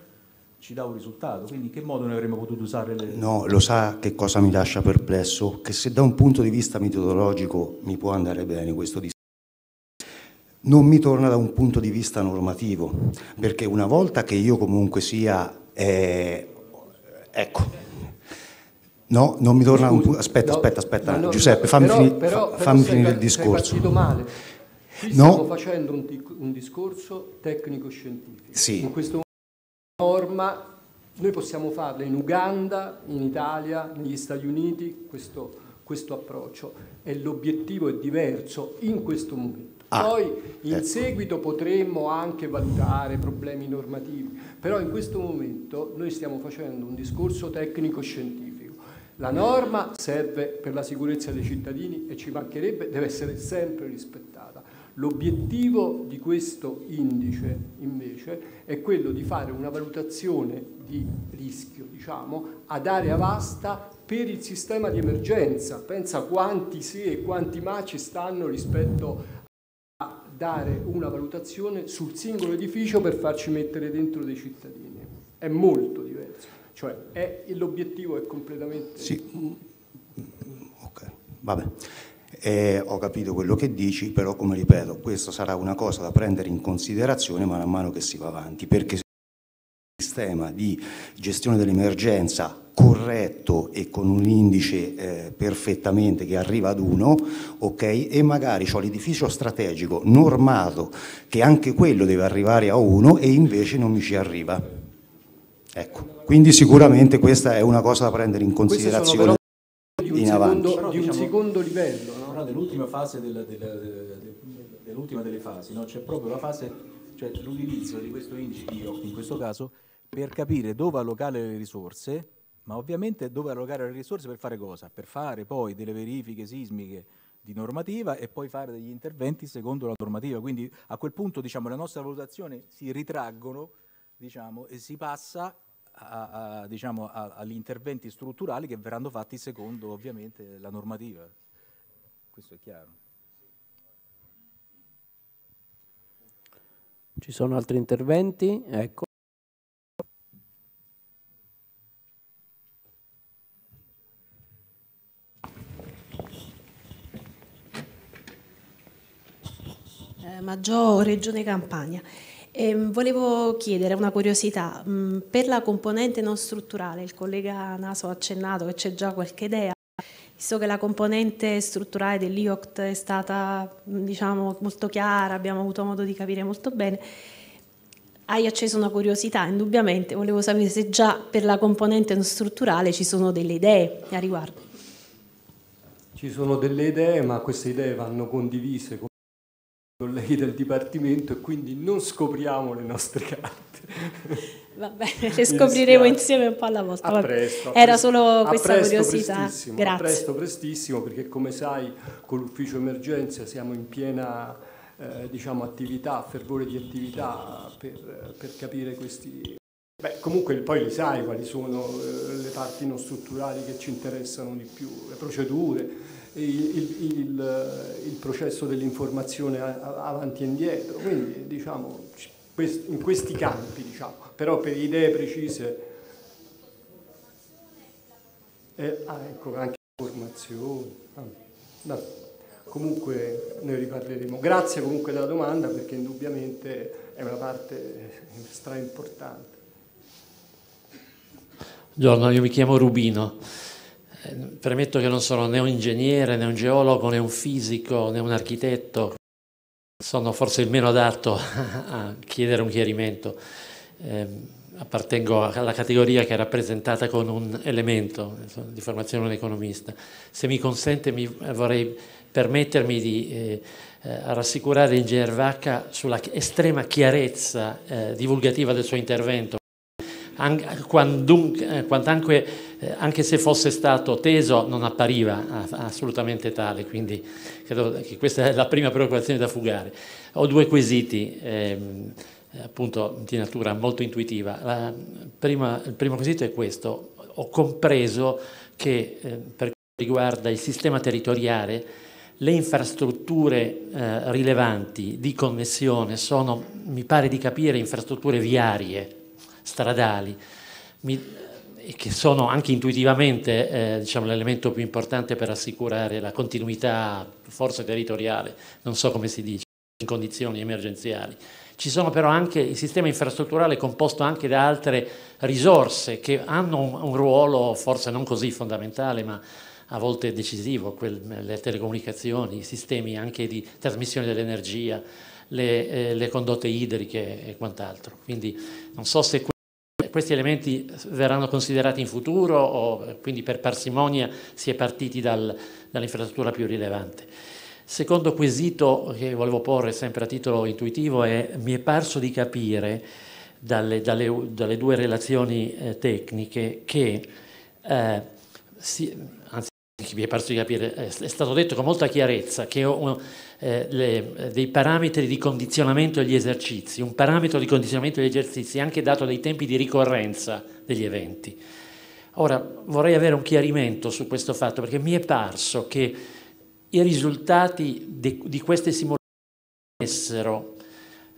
ci dà un risultato, quindi in che modo noi avremmo potuto usare le... No, lo sa che cosa mi lascia perplesso? Che se da un punto di vista metodologico mi può andare bene questo discorso, non mi torna da un punto di vista normativo, perché una volta che io comunque sia... Eh, ecco. No, non mi torna Scusi, un punto... Aspetta, no, aspetta, aspetta, aspetta. No, Giuseppe, fammi, però, fini, però, fa, fammi finire il discorso. Sei male. Qui no. Stiamo facendo un, un discorso tecnico-scientifico. Sì norma noi possiamo farla in Uganda, in Italia, negli Stati Uniti, questo, questo approccio e l'obiettivo è diverso in questo momento. Ah, Poi in ecco. seguito potremmo anche valutare problemi normativi, però in questo momento noi stiamo facendo un discorso tecnico-scientifico. La norma serve per la sicurezza dei cittadini e ci mancherebbe, deve essere sempre rispettata. L'obiettivo di questo indice invece è quello di fare una valutazione di rischio, diciamo, ad area vasta per il sistema di emergenza. Pensa quanti se e quanti ma ci stanno rispetto a dare una valutazione sul singolo edificio per farci mettere dentro dei cittadini. È molto diverso, cioè l'obiettivo è completamente... Sì, ok, vabbè. Eh, ho capito quello che dici, però come ripeto, questa sarà una cosa da prendere in considerazione man mano che si va avanti, perché se un sistema di gestione dell'emergenza corretto e con un indice eh, perfettamente che arriva ad uno, ok? E magari ho l'edificio strategico normato che anche quello deve arrivare a uno e invece non mi ci arriva. Ecco, quindi sicuramente questa è una cosa da prendere in considerazione in avanti. Secondo, Però, di un secondo livello, no? no, dell'ultima fase della, della, dell'ultima delle fasi, no? c'è proprio la fase, cioè l'utilizzo di questo indice di in questo caso per capire dove allocare le risorse, ma ovviamente dove allocare le risorse per fare cosa? Per fare poi delle verifiche sismiche di normativa e poi fare degli interventi secondo la normativa. Quindi a quel punto diciamo, le nostre valutazioni si ritraggono diciamo, e si passa a, a, diciamo, a, agli interventi strutturali che verranno fatti secondo ovviamente la normativa questo è chiaro. Ci sono altri interventi? Ecco. Eh, Maggio, Regione Campania. Eh, volevo chiedere una curiosità, mm, per la componente non strutturale, il collega Naso ha accennato che c'è già qualche idea, visto che la componente strutturale dell'IOCT è stata diciamo, molto chiara, abbiamo avuto modo di capire molto bene, hai acceso una curiosità, indubbiamente volevo sapere se già per la componente non strutturale ci sono delle idee a riguardo. Ci sono delle idee, ma queste idee vanno condivise con i colleghi del Dipartimento e quindi non scopriamo le nostre carte. Va bene, le scopriremo insieme un po' alla volta. A presto, a presto. Era solo questa presto, curiosità. Prestissimo, Grazie. A presto, prestissimo, perché come sai con l'ufficio emergenza siamo in piena eh, diciamo, attività, fervore di attività per, per capire questi... Beh, comunque poi li sai quali sono eh, le parti non strutturali che ci interessano di più, le procedure, il, il, il, il processo dell'informazione avanti e indietro, quindi diciamo in questi campi diciamo però per idee precise... Eh, ah, ecco, anche formazione. Ah, Comunque ne riparleremo. Grazie comunque della domanda perché indubbiamente è una parte eh, stra importante Buongiorno, io mi chiamo Rubino. Eh, premetto che non sono né un ingegnere, né un geologo, né un fisico, né un architetto. Sono forse il meno adatto a chiedere un chiarimento eh, appartengo alla categoria che è rappresentata con un elemento di formazione un economista. Se mi consente mi, vorrei permettermi di eh, eh rassicurare l'ingegner Vacca sulla estrema chiarezza eh, divulgativa del suo intervento, An quandunque, eh, quantanque, eh, anche se fosse stato teso non appariva assolutamente tale, quindi credo che questa è la prima preoccupazione da fugare. Ho due quesiti. Ehm, eh, appunto di natura molto intuitiva. La prima, il primo quesito è questo, ho compreso che eh, per quanto riguarda il sistema territoriale le infrastrutture eh, rilevanti di connessione sono, mi pare di capire, infrastrutture viarie, stradali, mi, che sono anche intuitivamente eh, diciamo, l'elemento più importante per assicurare la continuità, forse territoriale, non so come si dice, in condizioni emergenziali. Ci sono però anche il sistema infrastrutturale composto anche da altre risorse che hanno un, un ruolo forse non così fondamentale, ma a volte decisivo, quel, le telecomunicazioni, i sistemi anche di trasmissione dell'energia, le, eh, le, condotte idriche e quant'altro. Quindi non so se que questi elementi verranno considerati in futuro o quindi per parsimonia si è partiti dal, dall'infrastruttura più rilevante. Secondo quesito che volevo porre sempre a titolo intuitivo è, mi è parso di capire dalle, dalle, dalle due relazioni eh, tecniche che, eh, si, anzi mi è parso di capire, eh, è stato detto con molta chiarezza che uno, eh, le, eh, dei parametri di condizionamento degli esercizi, un parametro di condizionamento degli esercizi è anche dato dai tempi di ricorrenza degli eventi. Ora vorrei avere un chiarimento su questo fatto perché mi è parso che i risultati de, di queste simulazioni tenessero,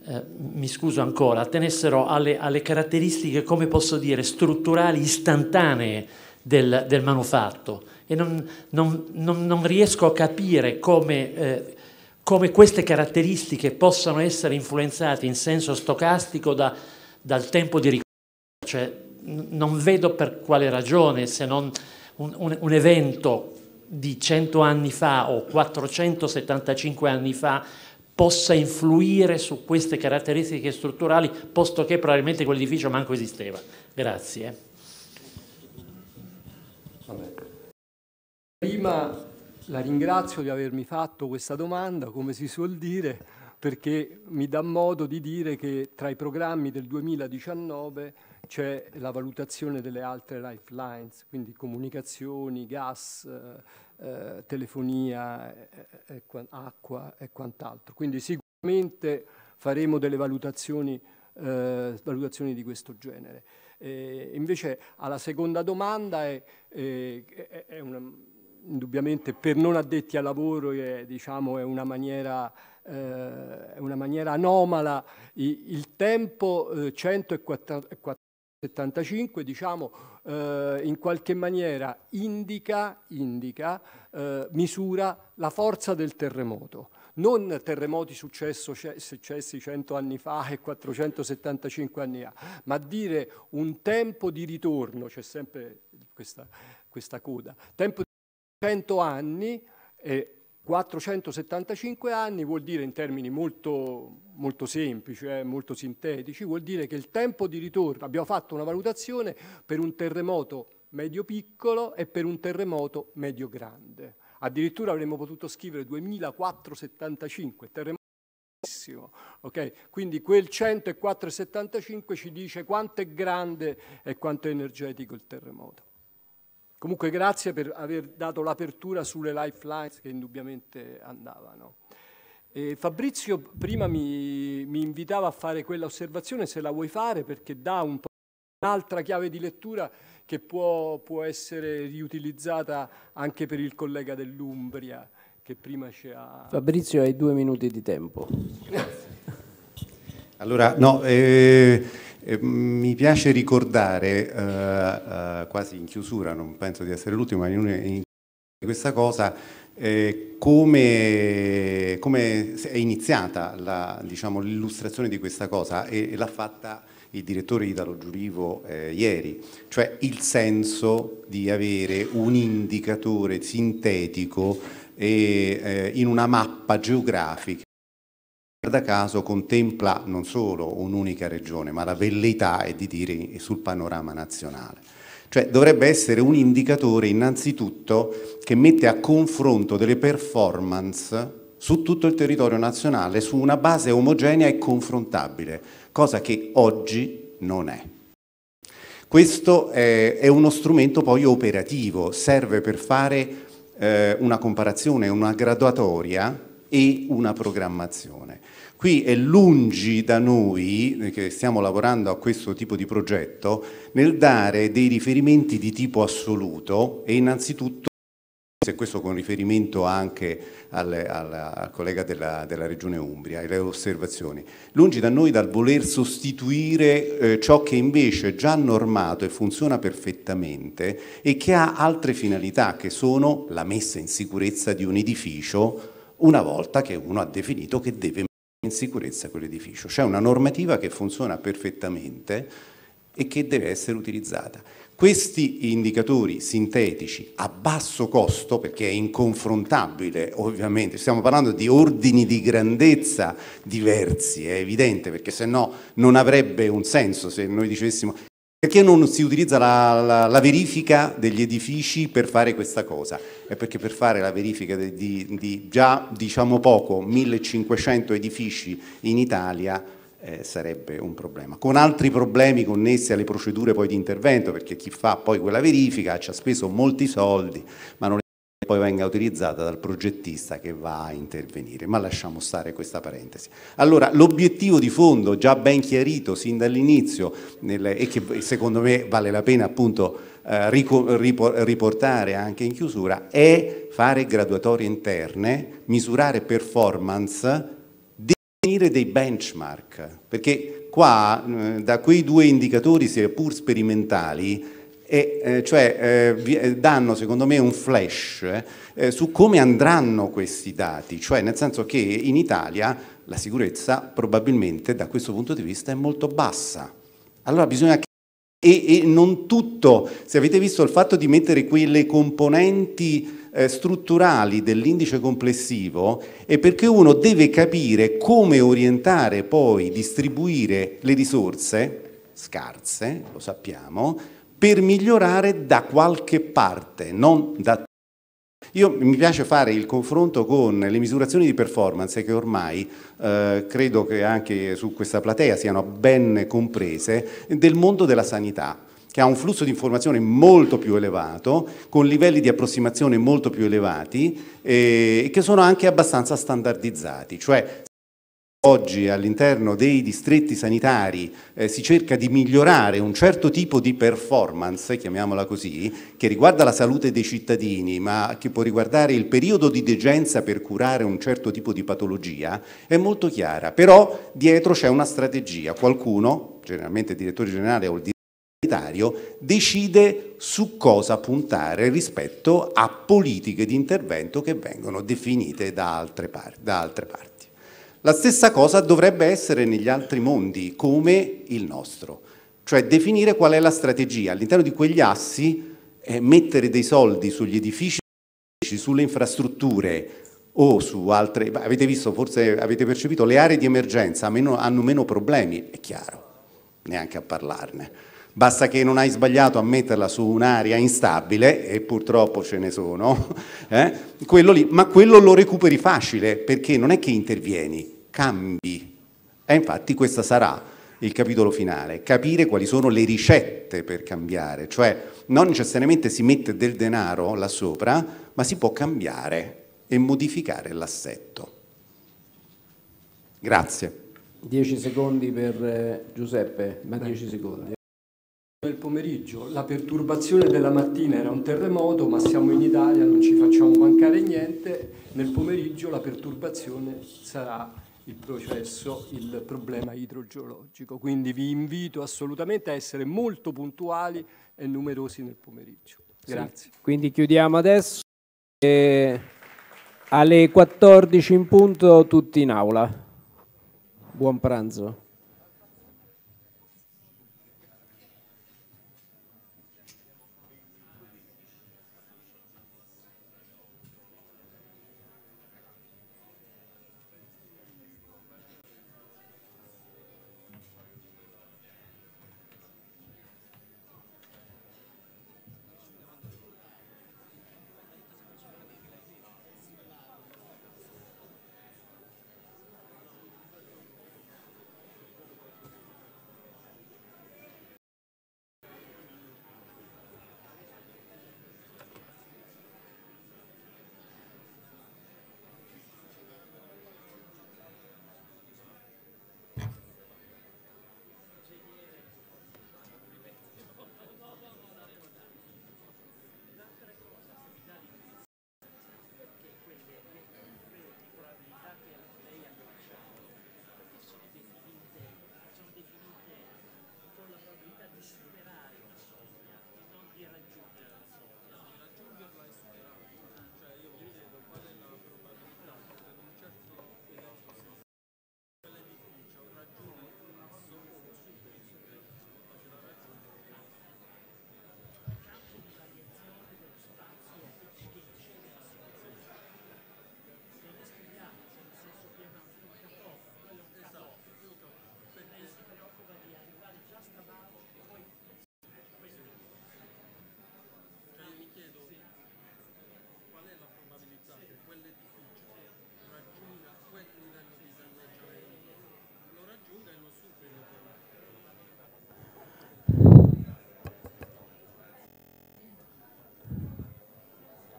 eh, mi scuso ancora, tenessero alle, alle, caratteristiche, come posso dire, strutturali istantanee del, del manufatto e non, non, non, non, riesco a capire come, eh, come queste caratteristiche possano essere influenzate in senso stocastico da, dal tempo di ricordo. cioè non vedo per quale ragione se non un, un, un evento di 100 anni fa o 475 anni fa possa influire su queste caratteristiche strutturali, posto che probabilmente quell'edificio manco esisteva. Grazie. Prima la ringrazio di avermi fatto questa domanda, come si suol dire, perché mi dà modo di dire che tra i programmi del 2019 c'è la valutazione delle altre lifelines, quindi comunicazioni, gas, eh, eh telefonia, eh, eh acqua e quant'altro. Quindi sicuramente faremo delle valutazioni, eh, valutazioni di questo genere. Eh, invece alla seconda domanda è, è, è una, indubbiamente per non addetti al lavoro è, diciamo, è una maniera eh, una maniera anomala il, tempo eh, 140 75, diciamo, eh, in qualche maniera indica, indica eh, misura la forza del terremoto. Non terremoti successo, successi 100 anni fa e 475 anni fa, ma dire un tempo di ritorno, c'è sempre questa, questa coda, tempo di 100 anni e 475 anni vuol dire in termini molto, molto semplici, eh, molto sintetici, vuol dire che il tempo di ritorno, abbiamo fatto una valutazione per un terremoto medio-piccolo e per un terremoto medio-grande. Addirittura avremmo potuto scrivere 2475, terremoto Okay? Quindi quel 104,75 ci dice quanto è grande e quanto è energetico il terremoto. Comunque grazie per aver dato l'apertura sulle lifelines che indubbiamente andavano. Eh, Fabrizio prima mi, mi, invitava a fare quella osservazione, se la vuoi fare, perché dà un po' un'altra chiave di lettura che può, può, essere riutilizzata anche per il collega dell'Umbria che prima ci ha... Fabrizio hai due minuti di tempo. allora, no, eh, eh, mi piace ricordare, eh, eh, quasi in chiusura, non penso di essere l'ultimo, ma in, in questa cosa eh, come, come, è iniziata diciamo, l'illustrazione diciamo, di questa cosa e, e l'ha fatta il direttore Italo Giurivo eh, ieri, cioè il senso di avere un indicatore sintetico e, eh, in una mappa geografica che guarda caso contempla non solo un'unica regione ma la velleità è di dire sul panorama nazionale. Cioè dovrebbe essere un indicatore innanzitutto che mette a confronto delle performance su tutto il territorio nazionale su una base omogenea e confrontabile, cosa che oggi non è. Questo è uno strumento poi operativo, serve per fare eh, una comparazione, una graduatoria e una programmazione. Qui è lungi da noi, che stiamo lavorando a questo tipo di progetto, nel dare dei riferimenti di tipo assoluto e innanzitutto e questo con riferimento anche al, al, al collega della, della, Regione Umbria e le osservazioni. Lungi da noi dal voler sostituire eh, ciò che invece è già normato e funziona perfettamente e che ha altre finalità che sono la messa in sicurezza di un edificio una volta che uno ha definito che deve in sicurezza quell'edificio. C'è una normativa che funziona perfettamente e che deve essere utilizzata. Questi indicatori sintetici a basso costo, perché è inconfrontabile ovviamente, stiamo parlando di ordini di grandezza diversi, è evidente, perché se no non avrebbe un senso se noi dicessimo perché non si utilizza la, la, la, verifica degli edifici per fare questa cosa? È perché per fare la verifica di, di, di già, diciamo poco, 1500 edifici in Italia eh, sarebbe un problema. Con altri problemi connessi alle procedure poi di intervento, perché chi fa poi quella verifica ci ha speso molti soldi, ma non poi venga utilizzata dal progettista che va a intervenire, ma lasciamo stare questa parentesi. Allora, l'obiettivo di fondo già ben chiarito sin dall'inizio e che secondo me vale la pena appunto eh, riportare anche in chiusura è fare graduatorie interne, misurare performance, definire dei benchmark, perché qua eh, da quei due indicatori, sia pur sperimentali, e eh, cioè eh, eh, danno secondo me un flash su come andranno questi dati, cioè nel senso che in Italia la sicurezza probabilmente da questo punto di vista è molto bassa. Allora bisogna che e, e non tutto, se avete visto il fatto di mettere quelle componenti strutturali dell'indice complessivo è perché uno deve capire come orientare poi, distribuire le risorse scarse, lo sappiamo, per migliorare da qualche parte, non da io mi piace fare il confronto con le misurazioni di performance che ormai eh, credo che anche su questa platea siano ben comprese del mondo della sanità che ha un flusso di informazione molto più elevato, con livelli di approssimazione molto più elevati eh, e eh, che sono anche abbastanza standardizzati, cioè Oggi all'interno dei distretti sanitari eh, si cerca di migliorare un certo tipo di performance, chiamiamola così, che riguarda la salute dei cittadini, ma che può riguardare il periodo di degenza per curare un certo tipo di patologia, è molto chiara. Però dietro c'è una strategia. Qualcuno, generalmente il direttore generale o il direttore sanitario, decide su cosa puntare rispetto a politiche di intervento che vengono definite da altre parti. Da altre parti. La stessa cosa dovrebbe essere negli altri mondi, come il nostro, cioè definire qual è la strategia. All'interno di quegli assi eh, mettere dei soldi sugli edifici, sulle infrastrutture o su altre... Avete visto, forse avete percepito, le aree di emergenza hanno meno problemi, è chiaro, neanche a parlarne. Basta che non hai sbagliato a metterla su un'area instabile, e purtroppo ce ne sono, eh? quello lì, ma quello lo recuperi facile, perché non è che intervieni, cambi. E infatti questo sarà il capitolo finale, capire quali sono le ricette per cambiare, cioè non necessariamente si mette del denaro là sopra, ma si può cambiare e modificare l'assetto. Grazie. Dieci secondi per eh, Giuseppe, ma dieci secondi del pomeriggio, la perturbazione della mattina era un terremoto, ma siamo in Italia, non ci facciamo mancare niente, nel pomeriggio la perturbazione sarà il processo, il problema idrogeologico, quindi vi invito assolutamente a essere molto puntuali e numerosi nel pomeriggio. Grazie. Sì, quindi chiudiamo adesso e alle 14 in punto tutti in aula. Buon pranzo.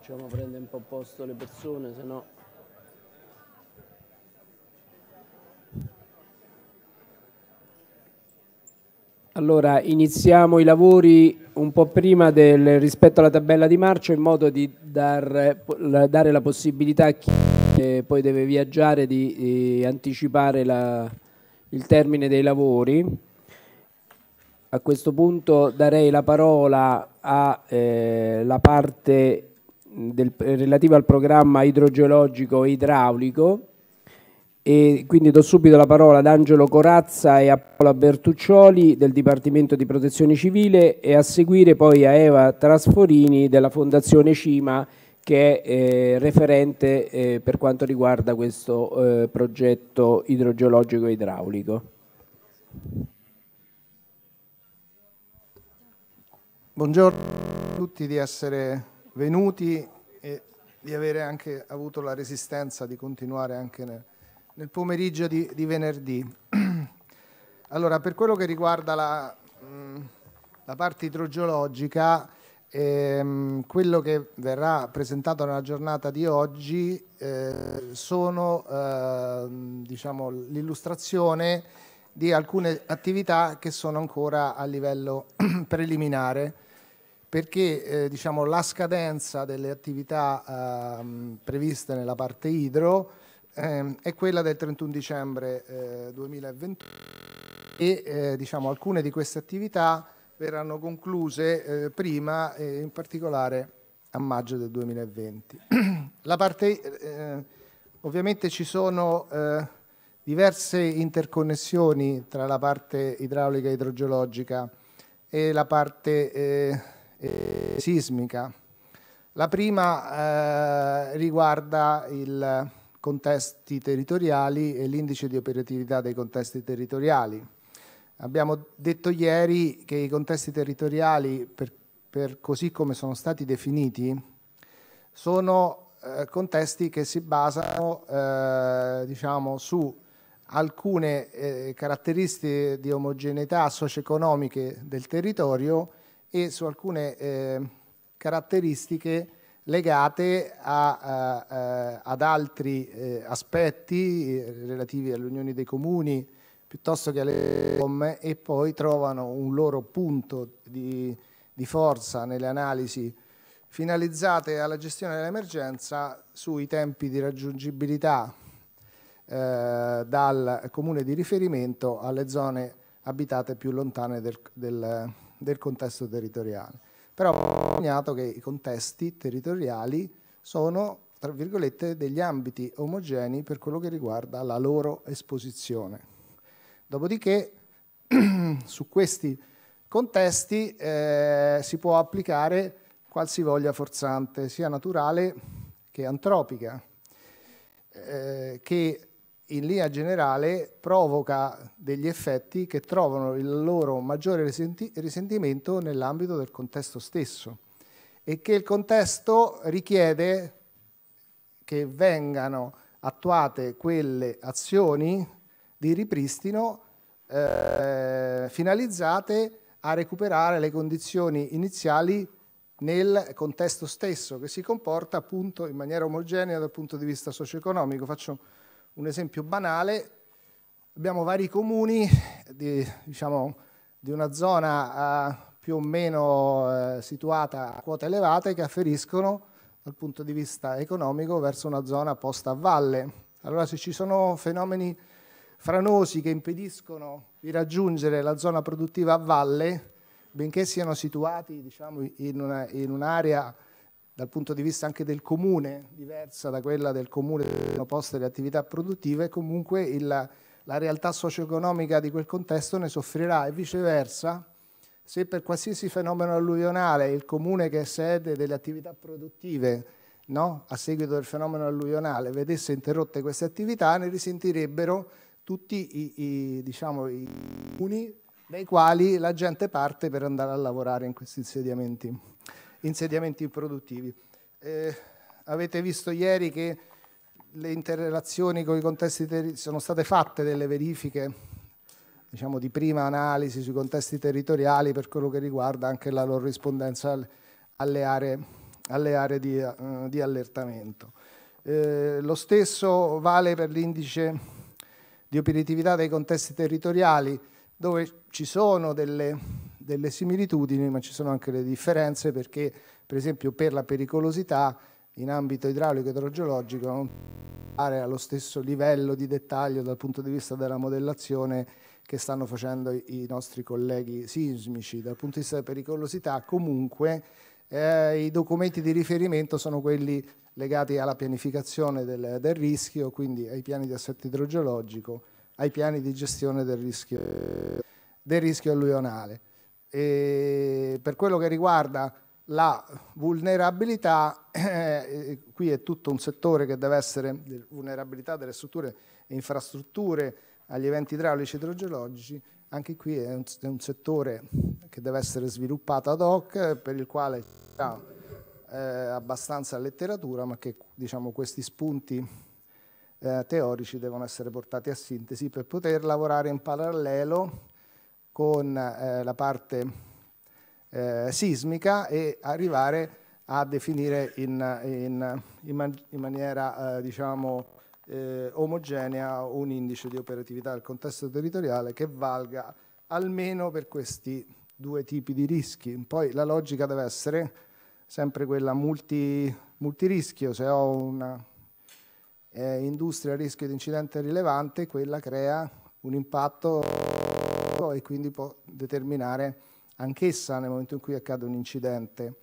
Facciamo prendere un po' posto le persone, se no... Allora, iniziamo i lavori un po' prima del, rispetto alla tabella di marcia in modo di dar, dare la possibilità a chi poi deve viaggiare di, di anticipare la, il termine dei lavori. A questo punto darei la parola alla eh, parte del, relativa al programma idrogeologico e idraulico e quindi do subito la parola ad Angelo Corazza e a Paola Bertuccioli del Dipartimento di Protezione Civile e a seguire poi a Eva Trasforini della Fondazione Cima che è eh, referente eh, per quanto riguarda questo eh, progetto idrogeologico e idraulico. Buongiorno a tutti di essere venuti e di avere anche avuto la resistenza di continuare anche nel, nel pomeriggio di, di, venerdì. Allora, per quello che riguarda la, mm, la parte idrogeologica, ehm, quello che verrà presentato nella giornata di oggi eh, sono eh, diciamo, l'illustrazione di alcune attività che sono ancora a livello preliminare perché eh, diciamo, la scadenza delle attività ehm, previste nella parte idro ehm, è quella del 31 dicembre eh, 2021 e eh, diciamo, alcune di queste attività verranno concluse eh, prima, in particolare a maggio del 2020. parte, eh, ovviamente ci sono eh, diverse interconnessioni tra la parte idraulica e idrogeologica e la parte eh, sismica. La prima eh, riguarda i contesti territoriali e l'indice di operatività dei contesti territoriali. Abbiamo detto ieri che i contesti territoriali, per, per così come sono stati definiti, sono eh, contesti che si basano eh, diciamo, su alcune eh, caratteristiche di omogeneità socio-economiche del territorio e su alcune eh, caratteristiche legate a, a, eh, ad altri eh, aspetti eh, relativi alle unioni dei comuni piuttosto che alle com e poi trovano un loro punto di, di forza nelle analisi finalizzate alla gestione dell'emergenza sui tempi di raggiungibilità eh, dal comune di riferimento alle zone abitate più lontane del, del, del contesto territoriale. Però ho segnato che i contesti territoriali sono, tra virgolette, degli ambiti omogenei per quello che riguarda la loro esposizione. Dopodiché su questi contesti eh, si può applicare qualsivoglia forzante, sia naturale che antropica, eh, che in linea generale provoca degli effetti che trovano il loro maggiore risenti risentimento nell'ambito del contesto stesso e che il contesto richiede che vengano attuate quelle azioni di ripristino eh, finalizzate a recuperare le condizioni iniziali nel contesto stesso che si comporta appunto in maniera omogenea dal punto di vista socio-economico. Faccio un esempio banale, abbiamo vari comuni di, diciamo, di una zona eh, più o meno eh, situata a quote elevate che afferiscono dal punto di vista economico verso una zona posta a valle. Allora se ci sono fenomeni franosi che impediscono di raggiungere la zona produttiva a valle, benché siano situati diciamo, in, una, in un'area dal punto di vista anche del comune, diversa da quella del comune sono poste le attività produttive, comunque il, la realtà socio-economica di quel contesto ne soffrirà e viceversa se per qualsiasi fenomeno alluvionale il comune che è sede delle attività produttive no, a seguito del fenomeno alluvionale vedesse interrotte queste attività ne risentirebbero tutti i, i, diciamo, i comuni dai quali la gente parte per andare a lavorare in questi insediamenti insediamenti produttivi. Eh, avete visto ieri che le interrelazioni con i contesti territoriali sono state fatte delle verifiche diciamo, di prima analisi sui contesti territoriali per quello che riguarda anche la loro rispondenza alle aree, alle aree di, uh, di, allertamento. Eh, lo stesso vale per l'indice di operatività dei contesti territoriali dove ci sono delle delle similitudini, ma ci sono anche le differenze perché, per esempio, per la pericolosità in ambito idraulico e idrogeologico non pare allo stesso livello di dettaglio dal punto di vista della modellazione che stanno facendo i nostri colleghi sismici. Dal punto di vista della pericolosità, comunque, eh, i documenti di riferimento sono quelli legati alla pianificazione del, del rischio, quindi ai piani di assetto idrogeologico, ai piani di gestione del rischio, del rischio alluvionale. E per quello che riguarda la vulnerabilità, eh, eh, qui è tutto un settore che deve essere vulnerabilità delle strutture e infrastrutture agli eventi idraulici idrogeologici, anche qui è un, è un, settore che deve essere sviluppato ad hoc, per il quale c'è eh, abbastanza letteratura, ma che diciamo, questi spunti eh, teorici devono essere portati a sintesi per poter lavorare in parallelo con eh, la parte eh, sismica e arrivare a definire in, in, in, man in maniera eh, diciamo, eh, omogenea un indice di operatività del contesto territoriale che valga almeno per questi due tipi di rischi. Poi la logica deve essere sempre quella multi, multirischio, se ho una eh, industria a rischio di incidente rilevante, quella crea un impatto lavoro e quindi può determinare anch'essa nel momento in cui accade un incidente.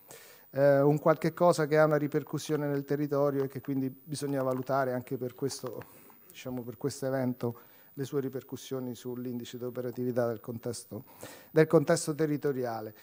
Eh, un qualche cosa che ha una ripercussione nel territorio e che quindi bisogna valutare anche per questo, diciamo, per questo evento le sue ripercussioni sull'indice di operatività del contesto, del contesto territoriale.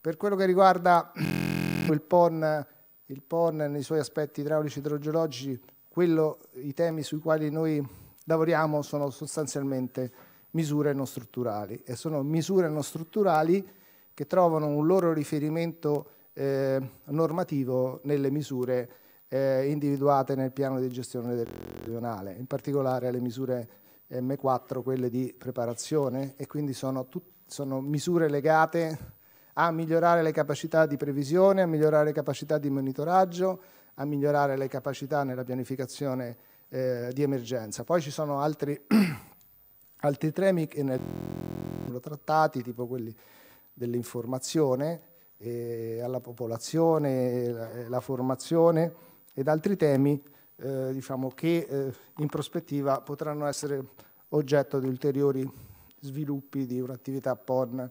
Per quello che riguarda il PON, il PON nei suoi aspetti idraulici e idrogeologici, quello, i temi sui quali noi lavoriamo sono sostanzialmente misure non strutturali e sono misure non strutturali che trovano un loro riferimento eh, normativo nelle misure eh, individuate nel piano di gestione regionale, in particolare le misure M4, quelle di preparazione e quindi sono, sono misure legate a migliorare le capacità di previsione, a migliorare le capacità di monitoraggio, a migliorare le capacità nella pianificazione eh, di emergenza. Poi ci sono altri Altri temi che nel trattati, tipo quelli dell'informazione eh, alla popolazione, la, eh, la, formazione ed altri temi eh, diciamo, che eh, in prospettiva potranno essere oggetto di ulteriori sviluppi di un'attività PON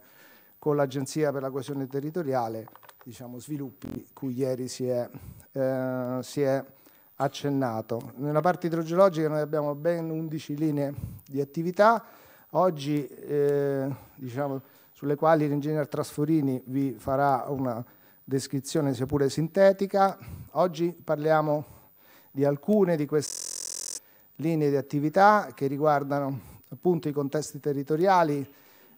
con l'Agenzia per la coesione territoriale, diciamo, sviluppi cui ieri si è, eh, si è accennato. Nella parte idrogeologica noi abbiamo ben 11 linee di attività, oggi eh, diciamo, sulle quali l'ingegner Trasforini vi farà una descrizione sia pure sintetica. Oggi parliamo di alcune di queste linee di attività che riguardano appunto i contesti territoriali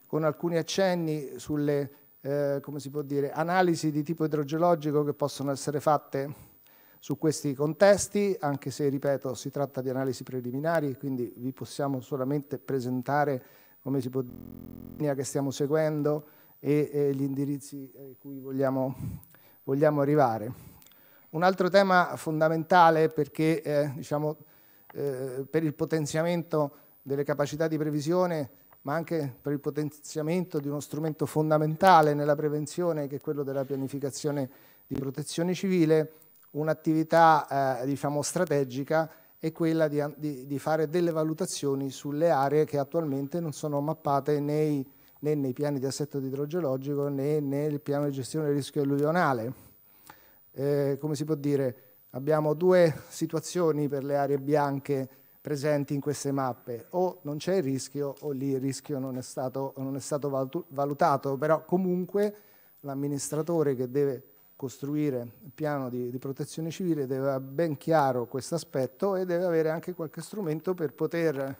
con alcuni accenni sulle eh, come si può dire, analisi di tipo idrogeologico che possono essere fatte su questi contesti, anche se, ripeto, si tratta di analisi preliminari, quindi vi possiamo solamente presentare come si può dire che stiamo seguendo e, e gli indirizzi eh, a cui vogliamo, vogliamo, arrivare. Un altro tema fondamentale perché, eh, diciamo, eh, per il potenziamento delle capacità di previsione, ma anche per il potenziamento di uno strumento fondamentale nella prevenzione, che è quello della pianificazione di protezione civile, Un'attività eh, diciamo strategica è quella di, di, di, fare delle valutazioni sulle aree che attualmente non sono mappate nei, né nei piani di assetto idrogeologico né nel piano di gestione del rischio alluvionale. Eh, come si può dire, abbiamo due situazioni per le aree bianche presenti in queste mappe, o non c'è il rischio o lì il rischio non è stato, non è stato valutato, però comunque l'amministratore che deve costruire il piano di, di protezione civile deve avere ben chiaro questo aspetto e deve avere anche qualche strumento per poter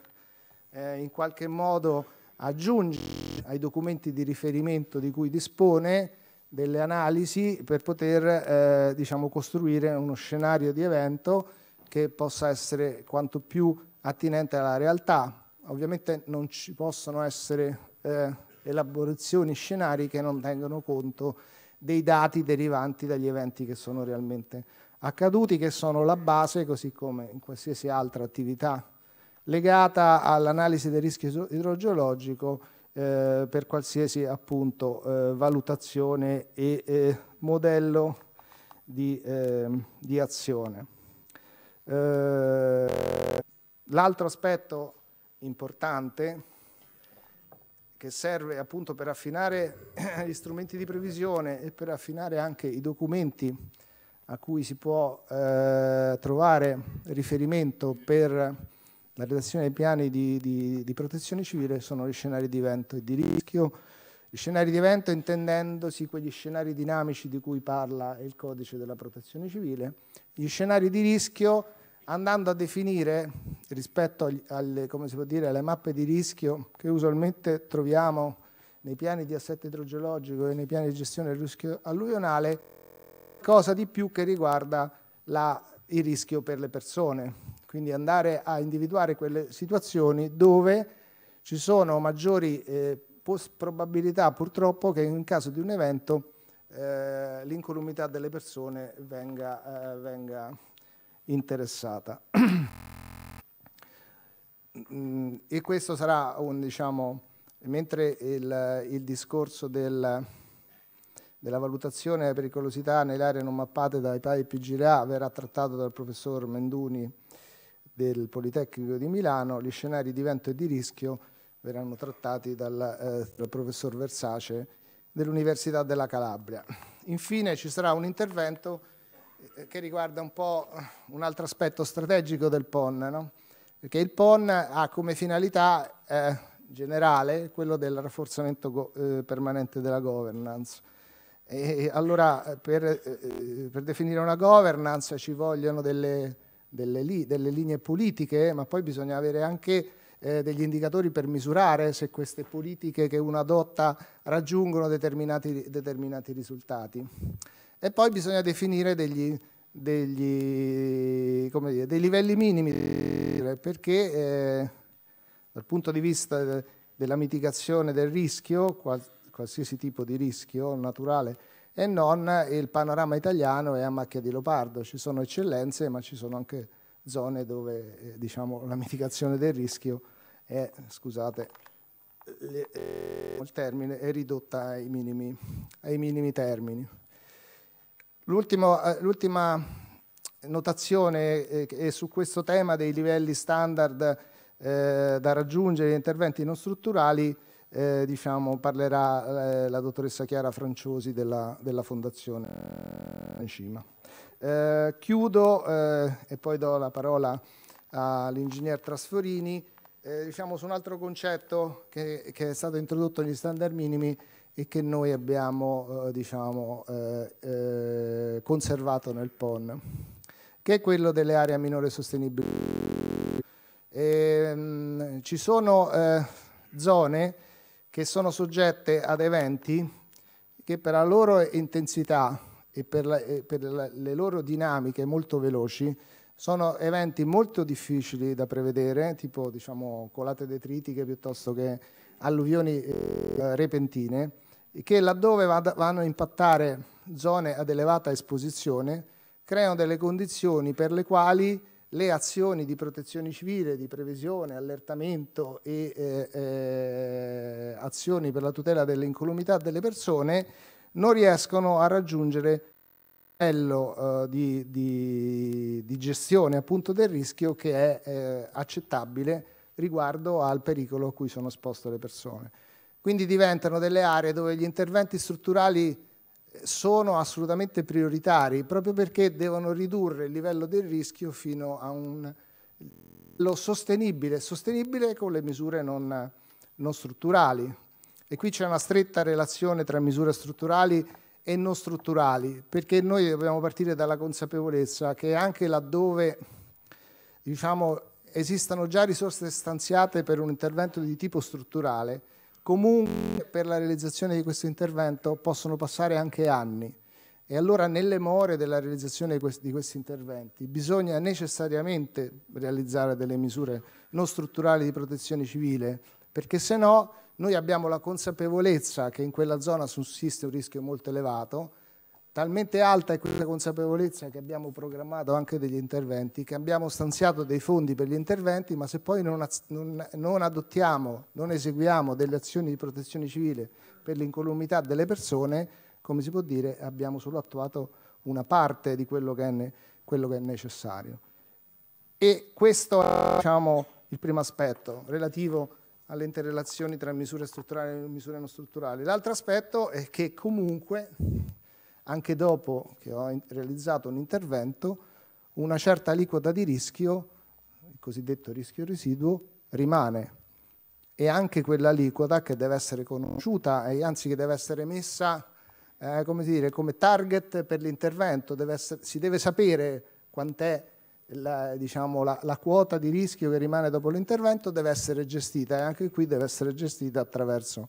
eh, in qualche modo aggiungere ai documenti di riferimento di cui dispone delle analisi per poter eh, diciamo, costruire uno scenario di evento che possa essere quanto più attinente alla realtà. Ovviamente non ci possono essere eh, elaborazioni scenari che non tengono conto dei dati derivanti dagli eventi che sono realmente accaduti, che sono la base, così come in qualsiasi altra attività legata all'analisi del rischio idrogeologico eh, per qualsiasi appunto eh, valutazione e eh, modello di, ehm, di azione. Eh, l'altro aspetto importante è che serve appunto per affinare gli strumenti di previsione e per affinare anche i documenti a cui si può eh, trovare riferimento per la redazione dei piani di, di, di protezione civile sono gli scenari di evento e di rischio. Gli scenari di evento intendendosi quegli scenari dinamici di cui parla il codice della protezione civile, gli scenari di rischio andando a definire rispetto alle, dire, alle mappe di rischio che usualmente troviamo nei piani di assetto idrogeologico e nei piani di gestione del rischio alluvionale, cosa di più che riguarda la, il rischio per le persone. Quindi andare a individuare quelle situazioni dove ci sono maggiori eh, probabilità purtroppo che in caso di un evento eh, l'incolumità delle persone venga, eh, venga interessata. Mm, e questo sarà un, diciamo, mentre il, il discorso del, della valutazione della pericolosità nelle aree non mappate dai PAI PGLA verrà trattato dal professor Menduni del Politecnico di Milano, gli scenari di vento e di rischio verranno trattati dal, eh, dal professor Versace dell'Università della Calabria. Infine ci sarà un intervento eh, che riguarda un po' un altro aspetto strategico del PON, no? perché il PON ha come finalità eh, generale quello del rafforzamento eh, permanente della governance. E allora per, eh, eh, per, definire una governance ci vogliono delle, delle, li, delle linee politiche, ma poi bisogna avere anche degli indicatori per misurare se queste politiche che uno adotta raggiungono determinati, determinati risultati. E poi bisogna definire degli, degli, dire, dei livelli minimi, perché eh, dal punto di vista eh, della mitigazione del rischio, qual, qualsiasi tipo di rischio naturale e non, il panorama italiano è a macchia di leopardo, ci sono eccellenze ma ci sono anche zone dove eh, diciamo, la mitigazione del rischio è, scusate, le, eh, il termine è ridotta ai minimi, ai minimi termini. Eh, l'ultima notazione eh, è su questo tema dei livelli standard eh, da raggiungere gli interventi non strutturali, eh, diciamo, parlerà eh, la dottoressa Chiara Franciosi della, della Fondazione Ancima. Eh, chiudo e poi do la parola all'ingegner Trasforini, diciamo su un altro concetto che, che è stato introdotto negli standard minimi, e che noi abbiamo eh, diciamo, eh, eh, conservato nel PON, che è quello delle aree a minore sostenibilità. E, ehm, mh, ci sono eh, zone che sono soggette ad eventi che per la loro intensità e per, la, e per la, le loro dinamiche molto veloci sono eventi molto difficili da prevedere, tipo diciamo, colate detritiche piuttosto che alluvioni eh, repentine, che laddove vanno a impattare zone ad elevata esposizione creano delle condizioni per le quali le azioni di protezione civile, di previsione, allertamento e eh, eh, azioni per la tutela dell'incolumità delle persone non riescono a raggiungere livello eh, di, di, di, gestione appunto del rischio che è eh, accettabile riguardo al pericolo a cui sono esposte le persone. Quindi diventano delle aree dove gli interventi strutturali eh, sono assolutamente prioritari proprio perché devono ridurre il livello del rischio fino a un livello sostenibile, sostenibile con le misure non, non strutturali. E qui c'è una stretta relazione tra misure strutturali e non strutturali, perché noi dobbiamo partire dalla consapevolezza che anche laddove diciamo, esistano già risorse stanziate per un intervento di tipo strutturale, Comunque per la realizzazione di questo intervento possono passare anche anni e allora nelle more della realizzazione di questi, di questi interventi bisogna necessariamente realizzare delle misure non strutturali di protezione civile perché se no noi abbiamo la consapevolezza che in quella zona sussiste un rischio molto elevato Talmente alta è questa consapevolezza che abbiamo programmato anche degli interventi, che abbiamo stanziato dei fondi per gli interventi, ma se poi non, non, non adottiamo, non eseguiamo delle azioni di protezione civile per l'incolumità delle persone, come si può dire, abbiamo solo attuato una parte di quello che è, quello che è necessario. E questo è diciamo, il primo aspetto relativo alle interrelazioni tra misure strutturali e misure non strutturali. L'altro aspetto è che comunque anche dopo che ho realizzato un intervento, una certa aliquota di rischio, il cosiddetto rischio residuo, rimane. E anche quell'aliquota che deve essere conosciuta, e anzi che deve essere messa eh, come, dire, come, target per l'intervento, deve essere, si deve sapere quant'è la, diciamo, la, la, quota di rischio che rimane dopo l'intervento deve essere gestita e anche qui deve essere gestita attraverso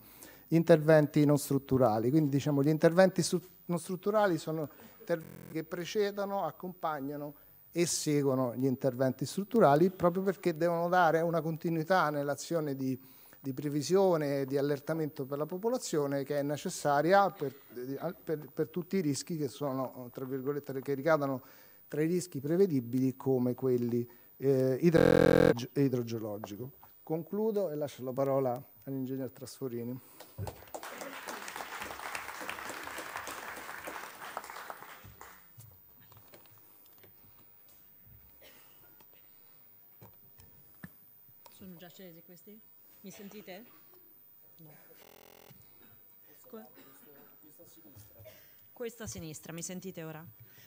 interventi non strutturali. Quindi diciamo, gli interventi strutturali non strutturali sono interventi che precedono, accompagnano e seguono gli interventi strutturali proprio perché devono dare una continuità nell'azione di, di previsione e di allertamento per la popolazione che è necessaria per, eh, per, per tutti i rischi che sono, tra virgolette, che ricadono tra i rischi prevedibili come quelli eh, idrogeologico. Concludo e lascio la parola all'ingegner Trasforini. francesi questi? Mi sentite? No. Qua. Questa a sinistra. mi sentite ora?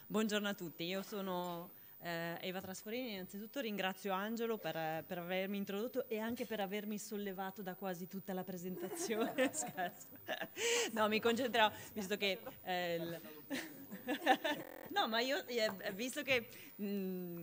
Buongiorno a tutti, io sono eh, Eva Trasforini, innanzitutto ringrazio Angelo per, per, avermi introdotto e anche per avermi sollevato da quasi tutta la presentazione. no, mi concentravo, visto che... Eh, l... no, ma io, eh, visto che... Mh, mm,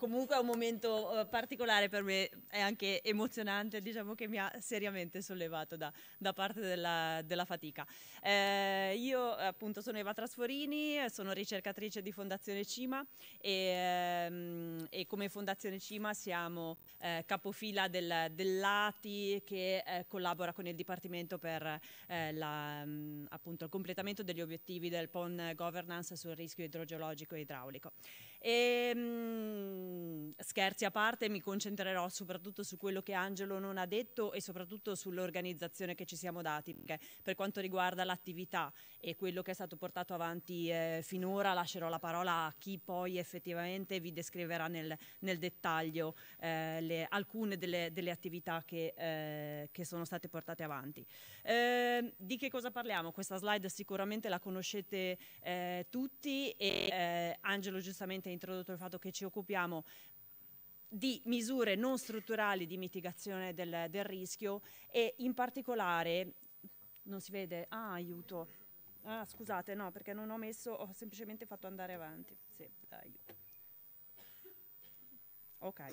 comunque è un momento eh, particolare per me, è anche emozionante, diciamo che mi ha seriamente sollevato da, da parte della, della fatica. Eh, io appunto sono Eva Trasforini, sono ricercatrice di Fondazione Cima e, ehm, e come Fondazione Cima siamo eh, capofila del, dell'ATI che eh, collabora con il Dipartimento per eh, la, mm, appunto, il completamento degli obiettivi del PON Governance sul rischio idrogeologico e idraulico. E, ehm, mh, scherzi a parte, mi concentrerò soprattutto su quello che Angelo non ha detto e soprattutto sull'organizzazione che ci siamo dati, perché per quanto riguarda l'attività e quello che è stato portato avanti eh, finora lascerò la parola a chi poi effettivamente vi descriverà nel, nel dettaglio eh, le, alcune delle, delle attività che, eh, che, sono state portate avanti. Ehm, di che cosa parliamo? Questa slide sicuramente la conoscete eh, tutti e eh, Angelo giustamente ha introdotto il fatto che ci occupiamo di misure non strutturali di mitigazione del, del rischio e in particolare non si vede? Ah, aiuto. Ah, scusate, no, perché non ho messo, ho semplicemente fatto andare avanti. Sì, dai. Ok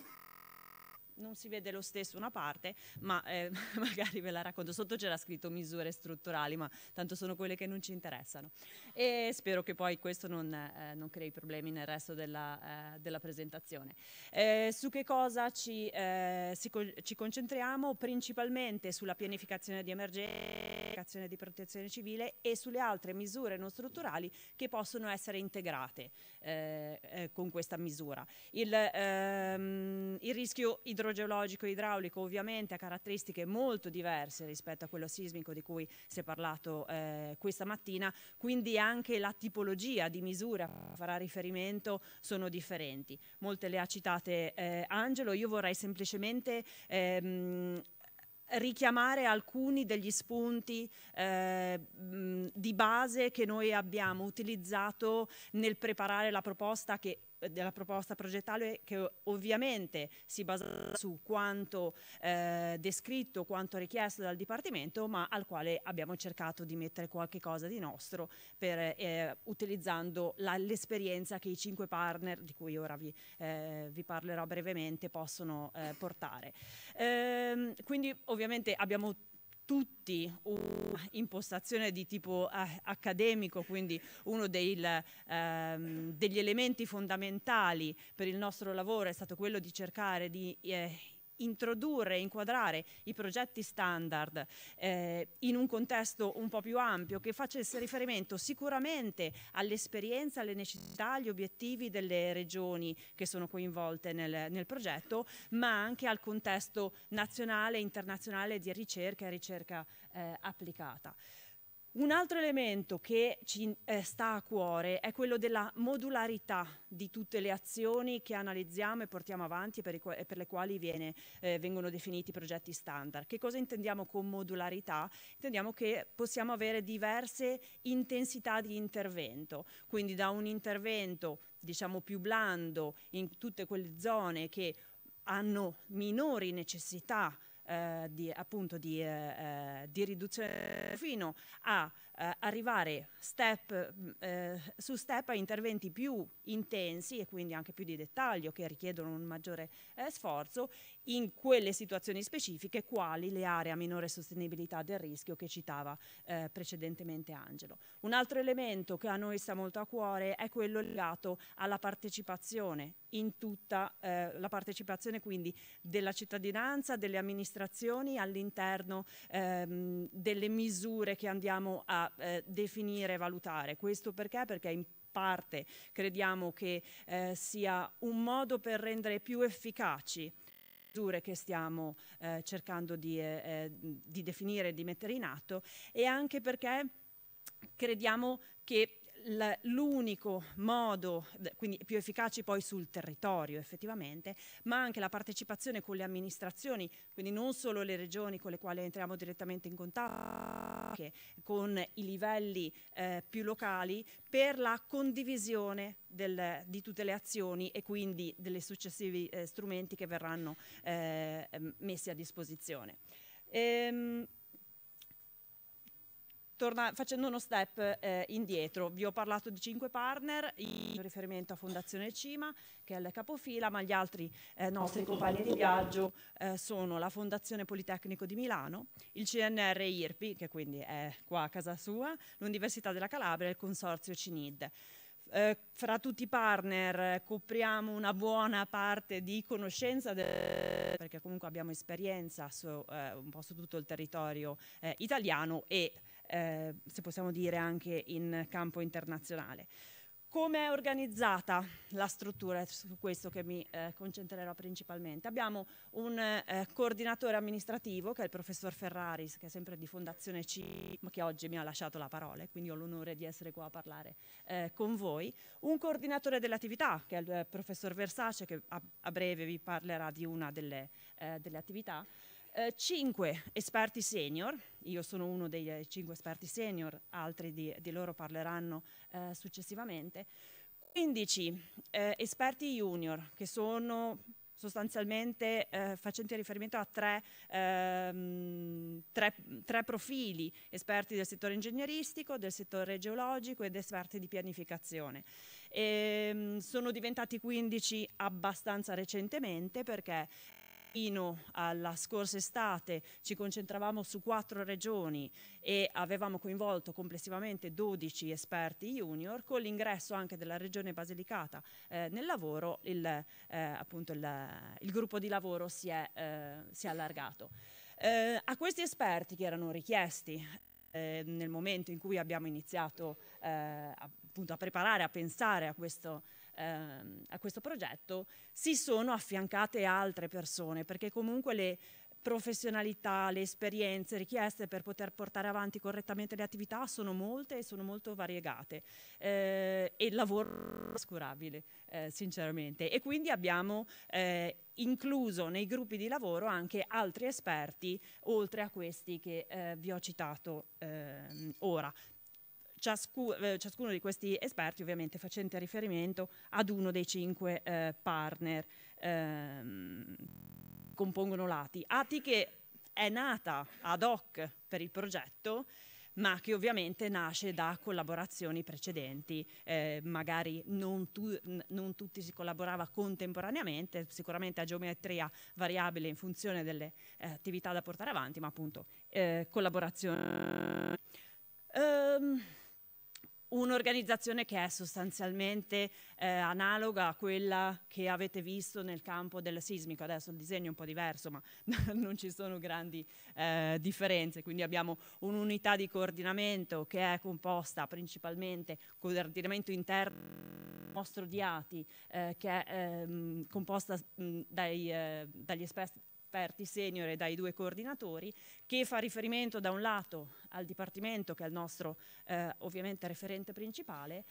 non si vede lo stesso una parte, ma eh, magari ve la racconto. Sotto c'era scritto misure strutturali, ma tanto sono quelle che non ci interessano. E spero che poi questo non, eh, non crei problemi nel resto della, eh, della presentazione. Eh, su che cosa ci, eh, co ci, concentriamo? Principalmente sulla pianificazione di emergenza, di protezione civile e sulle altre misure non strutturali che possono essere integrate eh, con questa misura. Il, ehm, il rischio idrogeologico idrogeologico e idraulico ovviamente ha caratteristiche molto diverse rispetto a quello sismico di cui si è parlato eh, questa mattina, quindi anche la tipologia di misura cui farà riferimento sono differenti. Molte le ha citate eh, Angelo, io vorrei semplicemente ehm, richiamare alcuni degli spunti eh, di base che noi abbiamo utilizzato nel preparare la proposta che della proposta progettale che ovviamente si basa su quanto eh, descritto, quanto richiesto dal Dipartimento, ma al quale abbiamo cercato di mettere qualche cosa di nostro per, eh, utilizzando l'esperienza che i cinque partner, di cui ora vi, eh, vi parlerò brevemente, possono eh, portare. Ehm, quindi ovviamente abbiamo tutti un'impostazione di tipo eh, accademico, quindi uno dei, ehm, degli elementi fondamentali per il nostro lavoro è stato quello di cercare di eh, introdurre, e inquadrare i progetti standard eh, in un contesto un po' più ampio che facesse riferimento sicuramente all'esperienza, alle necessità, agli obiettivi delle regioni che sono coinvolte nel, nel progetto, ma anche al contesto nazionale e internazionale di ricerca e ricerca eh, applicata. Un altro elemento che ci eh, sta a cuore è quello della modularità di tutte le azioni che analizziamo e portiamo avanti e per, le quali viene, eh, vengono definiti progetti standard. Che cosa intendiamo con modularità? Intendiamo che possiamo avere diverse intensità di intervento, quindi da un intervento diciamo più blando in tutte quelle zone che hanno minori necessità eh, di, appunto di, eh, eh di riduzione fino a eh, arrivare step eh, su step a interventi più intensi e quindi anche più di dettaglio che richiedono un maggiore eh, sforzo in quelle situazioni specifiche quali le aree a minore sostenibilità del rischio che citava eh, precedentemente Angelo. Un altro elemento che a noi sta molto a cuore è quello legato alla partecipazione in tutta eh, la partecipazione quindi della cittadinanza, delle amministrazioni all'interno ehm, delle misure che andiamo a eh, definire e valutare. Questo perché? Perché in parte crediamo che eh, sia un modo per rendere più efficaci che stiamo eh, cercando di, eh, eh, di definire e di mettere in atto e anche perché crediamo che l'unico modo, quindi più efficaci poi sul territorio effettivamente, ma anche la partecipazione con le amministrazioni, quindi non solo le regioni con le quali entriamo direttamente in contatto, ma anche con i livelli eh, più locali per la condivisione del, di tutte le azioni e quindi delle successivi eh, strumenti che verranno eh, messi a disposizione. Ehm, Torna, facendo uno step eh, indietro, vi ho parlato di cinque partner, in riferimento a Fondazione Cima, che è il capofila, ma gli altri eh, nostri compagni di viaggio eh, sono la Fondazione Politecnico di Milano, il CNR IRPI, che quindi è qua a casa sua, l'Università della Calabria e il Consorzio CINID. Eh, fra tutti i partner eh, copriamo una buona parte di conoscenza perché comunque abbiamo esperienza su, eh, un po' su tutto il territorio eh, italiano e eh, se possiamo dire anche in campo internazionale. Come è organizzata la struttura? È su questo che mi eh, concentrerò principalmente. Abbiamo un eh, coordinatore amministrativo che è il professor Ferraris, che è sempre di Fondazione C, ma che oggi mi ha lasciato la parola e quindi ho l'onore di essere qua a parlare eh, con voi. Un coordinatore dell'attività che è il eh, professor Versace, che a, a breve vi parlerà di una delle, eh, delle attività eh, esperti senior, io sono uno dei cinque esperti senior, altri di, di loro parleranno eh, successivamente, 15 eh, esperti junior che sono sostanzialmente eh, facenti riferimento a tre, ehm, tre, tre profili, esperti del settore ingegneristico, del settore geologico ed esperti di pianificazione. E, ehm, sono diventati 15 abbastanza recentemente perché fino alla scorsa estate ci concentravamo su quattro regioni e avevamo coinvolto complessivamente 12 esperti junior con l'ingresso anche della regione Basilicata eh, nel lavoro il, eh, appunto il, il, gruppo di lavoro si è, eh, si è allargato. Eh, a questi esperti che erano richiesti eh, nel momento in cui abbiamo iniziato eh, appunto a preparare, a pensare a questo, ehm, a questo progetto, si sono affiancate altre persone, perché comunque le professionalità, le esperienze richieste per poter portare avanti correttamente le attività sono molte e sono molto variegate eh, e il lavoro è oscurabile, eh, sinceramente. E quindi abbiamo eh, incluso nei gruppi di lavoro anche altri esperti, oltre a questi che eh, vi ho citato ehm, ora ciascu eh, ciascuno di questi esperti ovviamente facente riferimento ad uno dei cinque eh, partner ehm, compongono l'ATI. ATI che è nata ad hoc per il progetto ma che ovviamente nasce da collaborazioni precedenti, eh, magari non, tu, non, tutti si collaborava contemporaneamente, sicuramente a geometria variabile in funzione delle eh, attività da portare avanti, ma appunto eh, collaborazione. Um, Un'organizzazione che è sostanzialmente eh, analoga a quella che avete visto nel campo del sismico, adesso il disegno è un po' diverso ma non ci sono grandi eh, differenze, quindi abbiamo un'unità di coordinamento che è composta principalmente coordinamento interno nostro di ATI eh, che è ehm, composta mh, dai, eh, dagli esperti esperti senior e dai due coordinatori, che fa riferimento da un lato al Dipartimento, che è il nostro eh, ovviamente referente principale,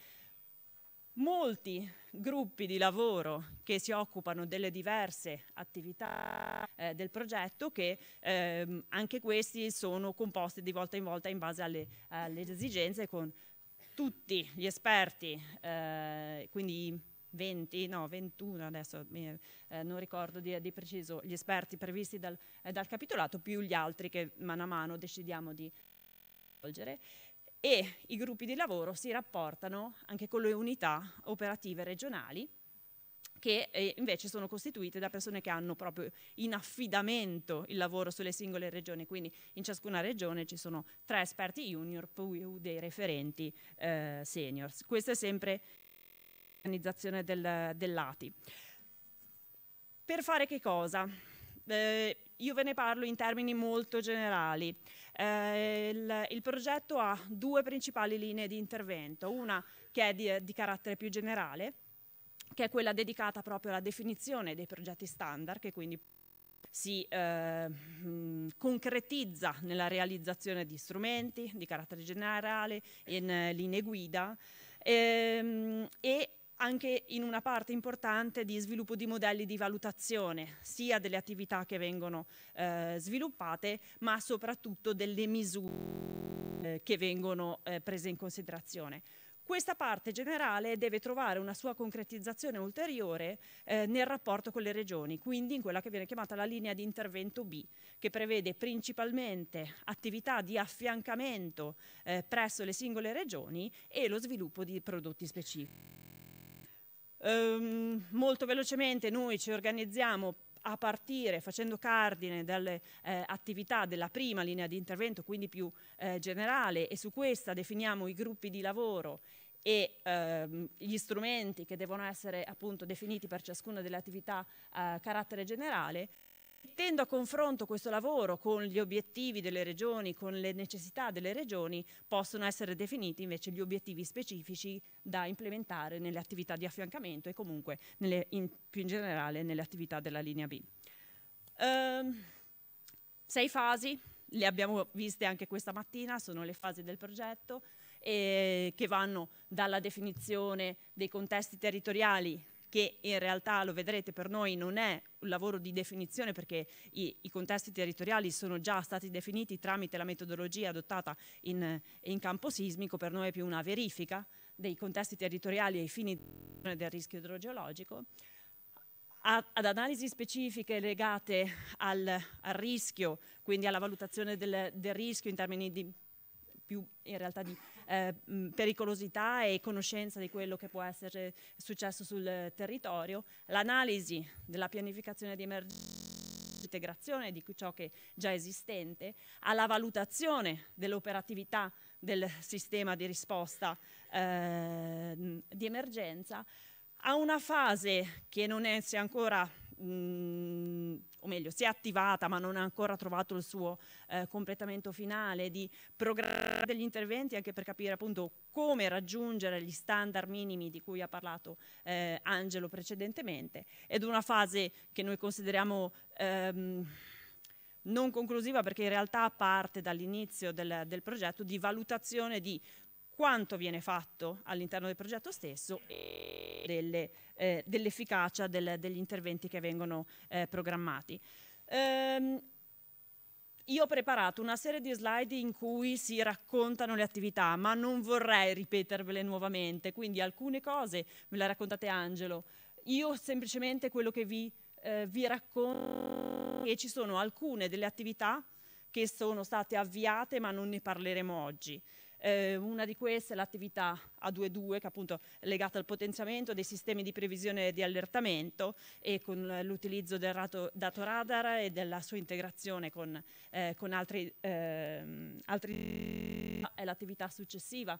molti gruppi di lavoro che si occupano delle diverse attività eh, del progetto che ehm, anche questi sono composti di volta in volta in base alle, alle esigenze con tutti gli esperti, eh, quindi 20, no 21 adesso mi, eh, non ricordo di, di, preciso gli esperti previsti dal, eh, dal, capitolato più gli altri che mano a mano decidiamo di svolgere e i gruppi di lavoro si rapportano anche con le unità operative regionali che eh, invece sono costituite da persone che hanno proprio in affidamento il lavoro sulle singole regioni, quindi in ciascuna regione ci sono tre esperti junior più dei referenti eh, seniors. Questo è sempre organizzazione del, dell'ATI. Per fare che cosa? Eh, io ve ne parlo in termini molto generali. Eh, il, il, progetto ha due principali linee di intervento, una che è di, di carattere più generale, che è quella dedicata proprio alla definizione dei progetti standard, che quindi si eh, concretizza nella realizzazione di strumenti di carattere generale, in linee guida ehm, e anche in una parte importante di sviluppo di modelli di valutazione, sia delle attività che vengono eh, sviluppate, ma soprattutto delle misure eh, che vengono eh, prese in considerazione. Questa parte generale deve trovare una sua concretizzazione ulteriore eh, nel rapporto con le regioni, quindi in quella che viene chiamata la linea di intervento B, che prevede principalmente attività di affiancamento eh, presso le singole regioni e lo sviluppo di prodotti specifici. Ehm, molto velocemente noi ci organizziamo a partire facendo cardine dalle eh, attività della prima linea di intervento, quindi più eh, generale, e su questa definiamo i gruppi di lavoro e ehm, gli strumenti che devono essere appunto definiti per ciascuna delle attività eh, a eh, carattere generale mettendo a confronto questo lavoro con gli obiettivi delle regioni, con le necessità delle regioni, possono essere definiti invece gli obiettivi specifici da implementare nelle attività di affiancamento e comunque nelle, in, più in generale nelle attività della linea B. Um, sei fasi, le abbiamo viste anche questa mattina, sono le fasi del progetto, eh, che vanno dalla definizione dei contesti territoriali che in realtà lo vedrete per noi non è un lavoro di definizione perché i, i contesti territoriali sono già stati definiti tramite la metodologia adottata in, in campo sismico, per noi è più una verifica dei contesti territoriali ai fini del rischio idrogeologico ad analisi specifiche legate al, al, rischio, quindi alla valutazione del, del rischio in termini di, più in realtà di eh, mm, pericolosità e conoscenza di quello che può essere successo sul territorio, l'analisi della pianificazione di emergenza integrazione di ciò che è già esistente, alla valutazione dell'operatività del sistema di risposta eh, di emergenza, a una fase che non è ancora mh, mm, o meglio, si è attivata ma non ha ancora trovato il suo eh, completamento finale, di programmare degli interventi anche per capire appunto come raggiungere gli standard minimi di cui ha parlato eh, Angelo precedentemente, ed una fase che noi consideriamo... Ehm, non conclusiva perché in realtà parte dall'inizio del, del, progetto di valutazione di quanto viene fatto all'interno del progetto stesso e delle eh, dell'efficacia del, degli interventi che vengono eh, programmati. Ehm, io ho preparato una serie di slide in cui si raccontano le attività, ma non vorrei ripetervele nuovamente, quindi alcune cose ve le raccontate Angelo. Io semplicemente quello che vi, eh, vi racconto è che ci sono alcune delle attività che sono state avviate ma non ne parleremo oggi. Eh, una di queste è l'attività A22 che è appunto legata al potenziamento dei sistemi di previsione e di allertamento e con l'utilizzo del rato, dato radar e della sua integrazione con, eh, con altri, eh, altri... è l'attività successiva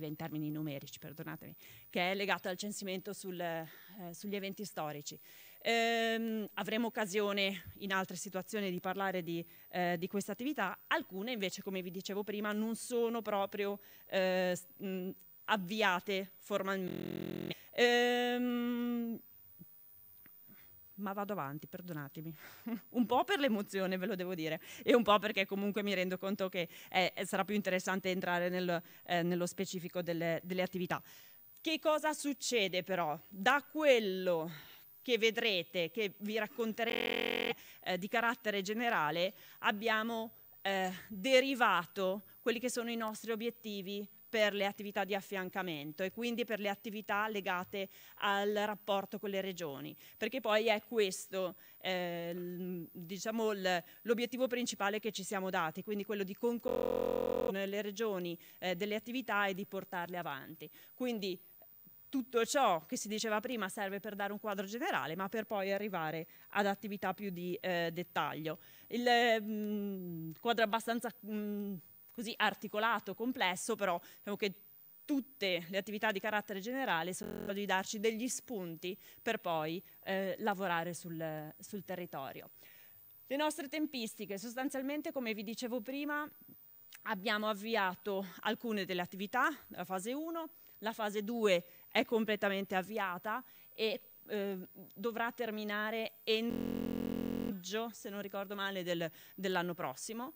in termini numerici, perdonatemi, che è legata al censimento sul, eh, sugli eventi storici. Ehm, avremo occasione in altre situazioni di parlare di, eh, di questa attività, alcune invece, come vi dicevo prima, non sono proprio eh, avviate formalmente. Ehm, ma vado avanti, perdonatemi. un po' per l'emozione, ve lo devo dire, e un po' perché comunque mi rendo conto che eh, sarà più interessante entrare nel, eh, nello specifico delle, delle attività. Che cosa succede però? Da quello che vedrete, che vi racconterete eh, di carattere generale, abbiamo eh, derivato quelli che sono i nostri obiettivi per le attività di affiancamento e quindi per le attività legate al rapporto con le regioni, perché poi è questo eh, diciamo l'obiettivo principale che ci siamo dati, quindi quello di concorrere con le regioni eh, delle attività e di portarle avanti. Quindi tutto ciò che si diceva prima serve per dare un quadro generale, ma per poi arrivare ad attività più di eh, dettaglio. Il mh, mm, quadro abbastanza mh, mm, così articolato, complesso, però diciamo che tutte le attività di carattere generale sono in grado di darci degli spunti per poi eh, lavorare sul, sul territorio. Le nostre tempistiche, sostanzialmente, come vi dicevo prima, abbiamo avviato alcune delle attività, la fase 1, la fase 2 è completamente avviata e eh, dovrà terminare entro, se non ricordo male, del, dell'anno prossimo.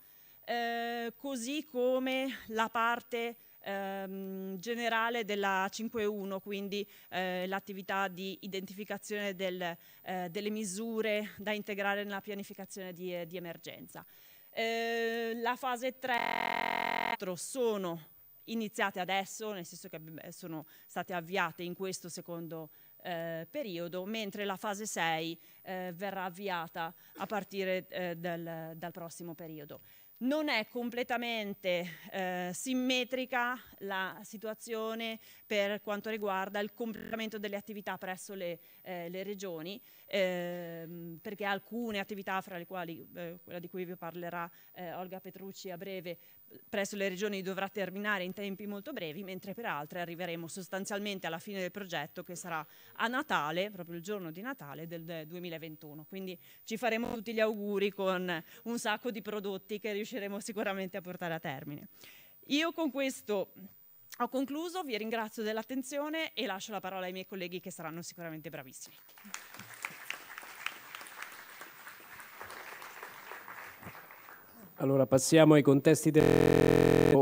Eh, così come la parte ehm, generale della 5.1, quindi eh, l'attività di identificazione del, eh, delle misure da integrare nella pianificazione di, di emergenza. Ehm, la fase 3 sono iniziate adesso, nel senso che sono state avviate in questo secondo eh, periodo, mentre la fase 6 eh, verrà avviata a partire eh, dal, dal prossimo periodo non è completamente eh, simmetrica la situazione per quanto riguarda il completamento delle attività presso le, eh, le regioni, eh, perché alcune attività, fra le quali eh, quella di cui vi parlerà eh, Olga Petrucci a breve, presso le regioni dovrà terminare in tempi molto brevi, mentre per altre arriveremo sostanzialmente alla fine del progetto che sarà a Natale, proprio il giorno di Natale del 2021. Quindi ci faremo tutti gli auguri con un sacco di prodotti che riusciamo riusciremo sicuramente a portare a termine. Io con questo ho concluso, vi ringrazio dell'attenzione e lascio la parola ai miei colleghi che saranno sicuramente bravissimi. Allora passiamo ai contesti del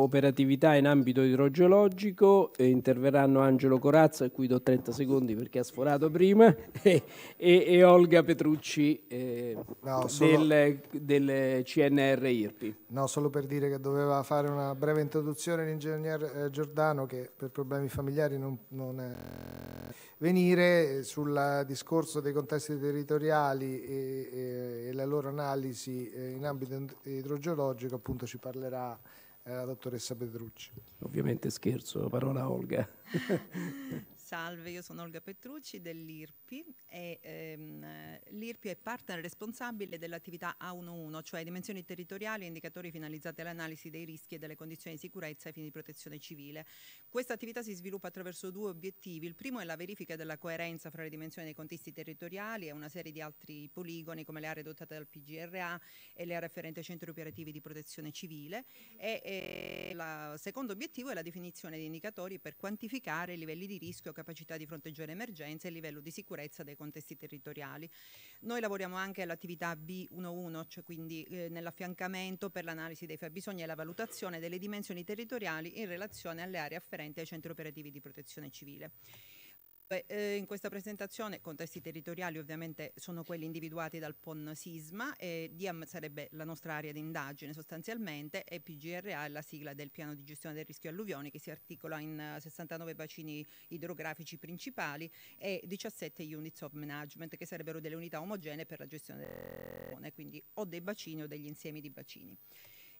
operatività in ambito idrogeologico, eh, interverranno Angelo Corazza, a cui do 30 secondi perché ha sforato prima, e, e, Olga Petrucci eh, no, solo... del, del, CNR IRPI. No, solo per dire che doveva fare una breve introduzione l'ingegner eh, Giordano che per problemi familiari non, non è venire eh, sul discorso dei contesti territoriali e, e, e la loro analisi eh, in ambito idrogeologico appunto ci parlerà alla dottoressa Petrucci. Ovviamente scherzo, parola a Olga. Salve, io sono Olga Petrucci dell'IRPI e ehm, l'IRPI è partner responsabile dell'attività A11, cioè dimensioni territoriali e indicatori finalizzati all'analisi dei rischi e delle condizioni di sicurezza ai fini di protezione civile. Questa attività si sviluppa attraverso due obiettivi. Il primo è la verifica della coerenza fra le dimensioni dei contesti territoriali e una serie di altri poligoni come le aree dotate dal PGRA e le aree afferenti ai centri operativi di protezione civile e, e il secondo obiettivo è la definizione di indicatori per quantificare i livelli di rischio capacità di fronteggiare emergenze e il livello di sicurezza dei contesti territoriali. Noi lavoriamo anche all'attività B11, cioè quindi eh, nell'affiancamento per l'analisi dei fabbisogni e la valutazione delle dimensioni territoriali in relazione alle aree afferenti ai centri operativi di protezione civile. Eh, in questa presentazione contesti territoriali ovviamente sono quelli individuati dal PON Sisma, e DIAM sarebbe la nostra area di indagine sostanzialmente e PGRA è la sigla del piano di gestione del rischio alluvioni che si articola in 69 eh, bacini idrografici principali e 17 units of management che sarebbero delle unità omogenee per la gestione dell'alluvione, quindi o dei bacini o degli insiemi di bacini.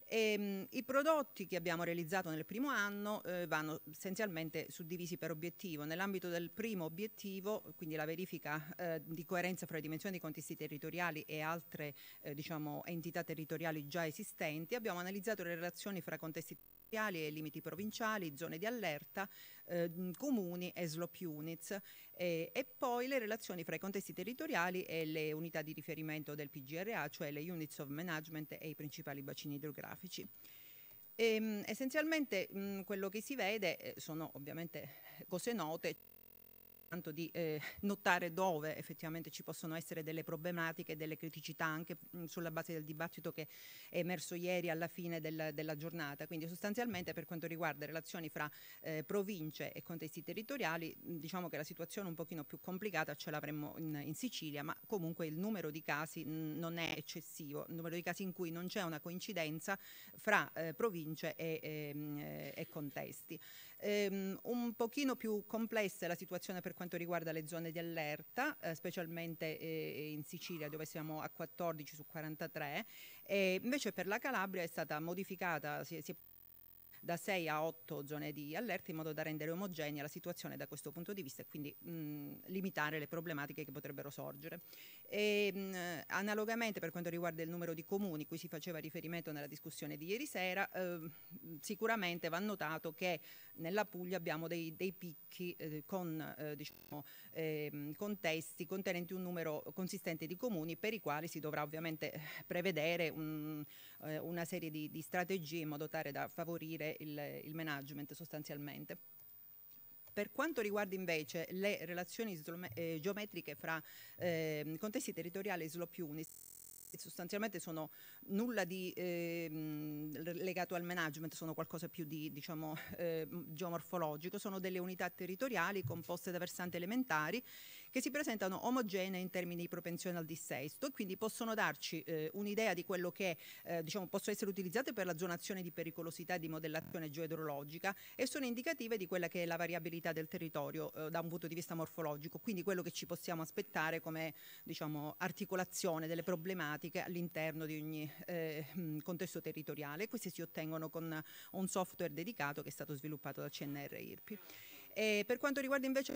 E, ehm, I prodotti che abbiamo realizzato nel primo anno eh, vanno essenzialmente suddivisi per obiettivo. Nell'ambito del primo obiettivo, quindi la verifica eh, di coerenza fra le dimensioni dei contesti territoriali e altre eh, diciamo, entità territoriali già esistenti, abbiamo analizzato le relazioni fra contesti territoriali e limiti provinciali, zone di allerta, eh, comuni e slop units eh, e poi le relazioni fra i contesti territoriali e le unità di riferimento del PGRA, cioè le units of management e i principali bacini idrografici. E, ehm, essenzialmente mh, quello che si vede eh, sono ovviamente cose note, tanto di eh, notare dove effettivamente ci possono essere delle problematiche, delle criticità anche mh, mm, sulla base del dibattito che è emerso ieri alla fine del, della giornata. Quindi sostanzialmente per quanto riguarda relazioni fra eh, province e contesti territoriali, mm, diciamo che la situazione un pochino più complicata ce l'avremmo in, in Sicilia, ma comunque il numero di casi mm, non è eccessivo, il numero di casi in cui non c'è una coincidenza fra eh, province e, e, ehm, e contesti. Ehm, un pochino più complessa è la situazione per quanto riguarda le zone di allerta, eh, specialmente eh, in Sicilia dove siamo a 14 su 43, e invece per la Calabria è stata modificata, si, si è da 6 a 8 zone di allerta in modo da rendere omogenea la situazione da questo punto di vista e quindi mh, mm, limitare le problematiche che potrebbero sorgere. E, ehm, mh, analogamente per quanto riguarda il numero di comuni cui si faceva riferimento nella discussione di ieri sera, eh, sicuramente va notato che nella Puglia abbiamo dei, dei picchi eh, con eh, diciamo, eh, contesti contenenti un numero consistente di comuni per i quali si dovrà ovviamente eh, prevedere un, eh, una serie di, di, strategie in modo tale da favorire il, il management sostanzialmente. Per quanto riguarda invece le relazioni eh, geometriche fra eh, contesti territoriali e SLOP Unis, sostanzialmente sono nulla di eh, legato al management, sono qualcosa più di diciamo, eh, geomorfologico, sono delle unità territoriali composte da versanti elementari che si presentano omogenee in termini di propensione al dissesto e quindi possono darci eh, un'idea di quello che eh, diciamo, possono essere utilizzate per la zonazione di pericolosità e di modellazione geoidrologica e sono indicative di quella che è la variabilità del territorio eh, da un punto di vista morfologico, quindi quello che ci possiamo aspettare come diciamo, articolazione delle problematiche all'interno di ogni eh, mm, contesto territoriale. Queste si ottengono con un software dedicato che è stato sviluppato dal CNR IRPI. E per quanto riguarda invece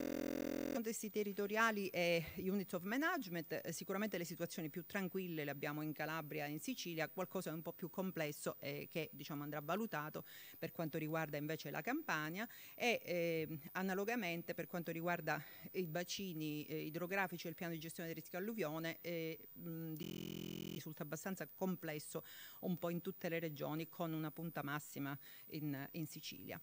i contesti territoriali e units of management, eh, sicuramente le situazioni più tranquille le abbiamo in Calabria e in Sicilia, qualcosa un po' più complesso eh, che diciamo, andrà valutato per quanto riguarda invece la Campania e eh, analogamente per quanto riguarda i bacini eh, idrografici e il piano di gestione del rischio alluvione eh, mh, risulta abbastanza complesso un po' in tutte le regioni con una punta massima in, in Sicilia.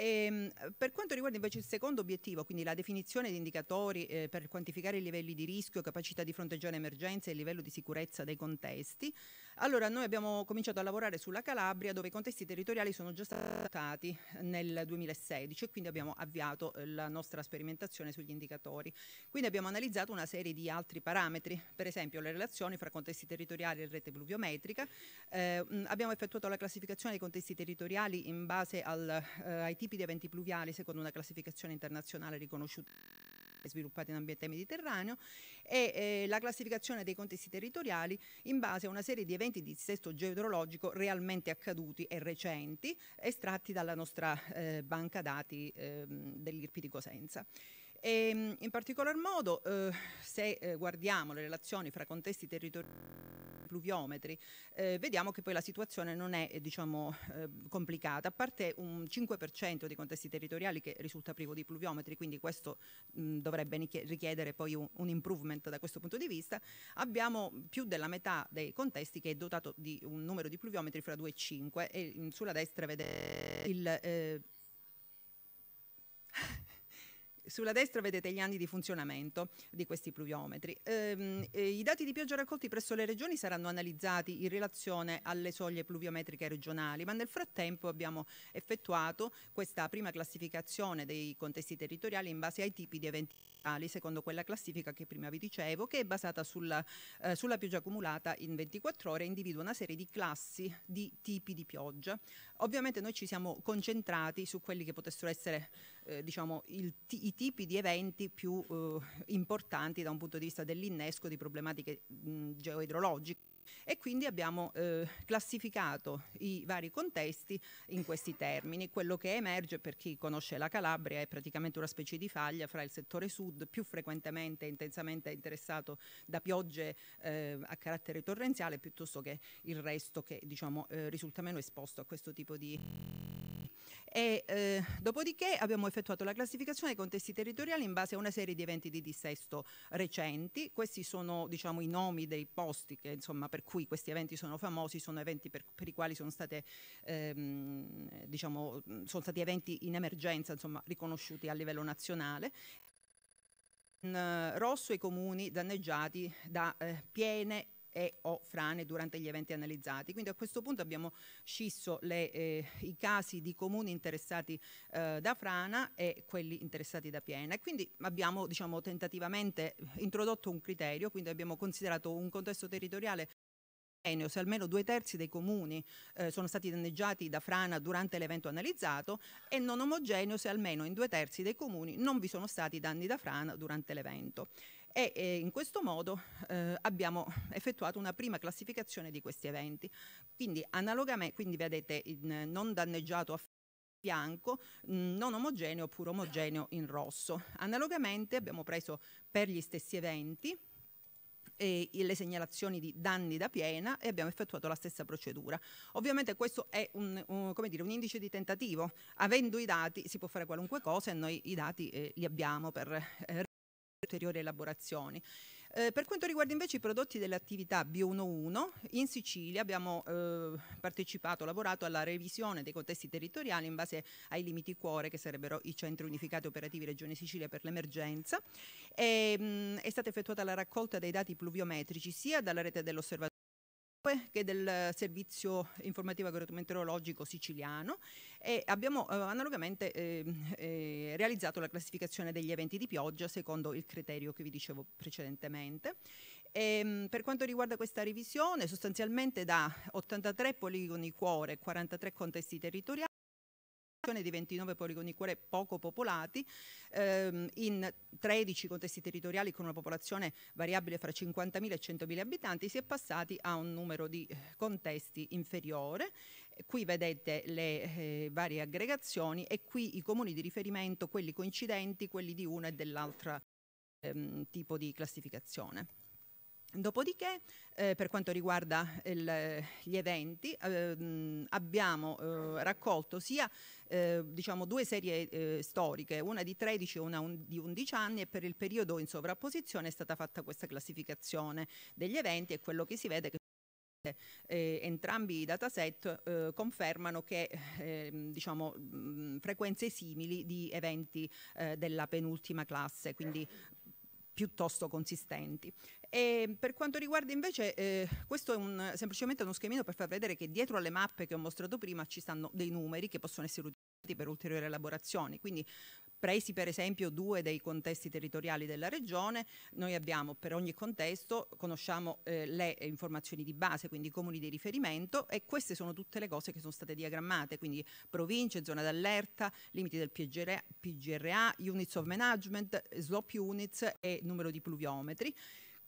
E, ehm, per quanto riguarda invece il secondo obiettivo, quindi la definizione di indicatori eh, per quantificare i livelli di rischio, capacità di fronteggiare emergenze e il livello di sicurezza dei contesti, allora noi abbiamo cominciato a lavorare sulla Calabria dove i contesti territoriali sono già stati nel 2016 e quindi abbiamo avviato eh, la nostra sperimentazione sugli indicatori. Quindi abbiamo analizzato una serie di altri parametri, per esempio le relazioni fra contesti territoriali e rete pluviometrica, eh, abbiamo effettuato la classificazione dei contesti territoriali in base al, eh, ai tipi tipi di eventi pluviali secondo una classificazione internazionale riconosciuta sviluppati in ambiente mediterraneo e eh, la classificazione dei contesti territoriali in base a una serie di eventi di dissesto geologico realmente accaduti e recenti estratti dalla nostra eh, banca dati eh, dell'IRPI di Cosenza. E, ehm, in particolar modo, eh, se eh, guardiamo le relazioni fra contesti territoriali e pluviometri, eh, vediamo che poi la situazione non è eh, diciamo, eh, complicata, a parte un 5% dei contesti territoriali che risulta privo di pluviometri, quindi questo mh, dovrebbe richiedere poi un, un, improvement da questo punto di vista, abbiamo più della metà dei contesti che è dotato di un numero di pluviometri fra 2 e 5 e sulla destra vedete il... Eh, sulla destra vedete gli anni di funzionamento di questi pluviometri. Ehm, I dati di pioggia raccolti presso le regioni saranno analizzati in relazione alle soglie pluviometriche regionali, ma nel frattempo abbiamo effettuato questa prima classificazione dei contesti territoriali in base ai tipi di eventi secondo quella classifica che prima vi dicevo, che è basata sulla, eh, sulla pioggia accumulata in 24 ore e individua una serie di classi di tipi di pioggia. Ovviamente noi ci siamo concentrati su quelli che potessero essere eh, diciamo, il, i tipi di eventi più eh, importanti da un punto di vista dell'innesco di problematiche mh, geoidrologiche e quindi abbiamo eh, classificato i vari contesti in questi termini. Quello che emerge per chi conosce la Calabria è praticamente una specie di faglia fra il settore sud, più frequentemente e intensamente interessato da piogge eh, a carattere torrenziale, piuttosto che il resto che diciamo, eh, risulta meno esposto a questo tipo di e, eh, dopodiché abbiamo effettuato la classificazione dei contesti territoriali in base a una serie di eventi di dissesto recenti. Questi sono diciamo, i nomi dei posti che, insomma, per cui questi eventi sono famosi, sono eventi per, per i quali sono, state, ehm, diciamo, sono stati eventi in emergenza insomma, riconosciuti a livello nazionale in eh, rosso i comuni danneggiati da eh, piene e o frane durante gli eventi analizzati. Quindi a questo punto abbiamo scisso le, eh, i casi di comuni interessati eh, da frana e quelli interessati da piena e quindi abbiamo diciamo, tentativamente introdotto un criterio, quindi abbiamo considerato un contesto territoriale se almeno due terzi dei comuni eh, sono stati danneggiati da frana durante l'evento analizzato e non omogeneo se almeno in due terzi dei comuni non vi sono stati danni da frana durante l'evento e, e in questo modo eh, abbiamo effettuato una prima classificazione di questi eventi. Quindi analogamente, quindi vedete in, non danneggiato a bianco, mm, non omogeneo oppure omogeneo in rosso. Analogamente abbiamo preso per gli stessi eventi e le segnalazioni di danni da piena e abbiamo effettuato la stessa procedura. Ovviamente questo è un, un, dire, un indice di tentativo, avendo i dati si può fare qualunque cosa e noi i dati eh, li abbiamo per eh, ulteriori elaborazioni. Eh, per quanto riguarda invece i prodotti dell'attività Bio1.1, in Sicilia abbiamo eh, partecipato, lavorato alla revisione dei contesti territoriali in base ai limiti cuore, che sarebbero i centri unificati operativi Regione Sicilia per l'emergenza. Ehm, è stata effettuata la raccolta dei dati pluviometrici sia dalla rete dell'osservatorio che è del servizio informativo agrometeorologico siciliano e abbiamo eh, analogamente eh, eh, realizzato la classificazione degli eventi di pioggia secondo il criterio che vi dicevo precedentemente. E, ehm, per quanto riguarda questa revisione, sostanzialmente da 83 poligoni cuore e 43 contesti territoriali, ricostruzione di 29 poligoni cuore poco popolati ehm, in 13 contesti territoriali con una popolazione variabile fra 50.000 e 100.000 abitanti si è passati a un numero di eh, contesti inferiore qui vedete le eh, varie aggregazioni e qui i comuni di riferimento quelli coincidenti quelli di una e dell'altra ehm, tipo di classificazione Dopodiché, eh, per quanto riguarda il, gli eventi, ehm, abbiamo eh, raccolto sia eh, diciamo due serie eh, storiche, una di 13 e una un, di 11 anni e per il periodo in sovrapposizione è stata fatta questa classificazione degli eventi e quello che si vede è che eh, entrambi i dataset eh, confermano che eh, diciamo, mh, frequenze simili di eventi eh, della penultima classe, quindi piuttosto consistenti. E per quanto riguarda invece, eh, questo è un, semplicemente uno schemino per far vedere che dietro alle mappe che ho mostrato prima ci stanno dei numeri che possono essere utilizzati per ulteriori elaborazioni, quindi Presi per esempio due dei contesti territoriali della regione, noi abbiamo per ogni contesto, conosciamo eh, le informazioni di base, quindi i comuni di riferimento e queste sono tutte le cose che sono state diagrammate, quindi province, zona d'allerta, limiti del PGRA, PGRA, units of management, slope units e numero di pluviometri.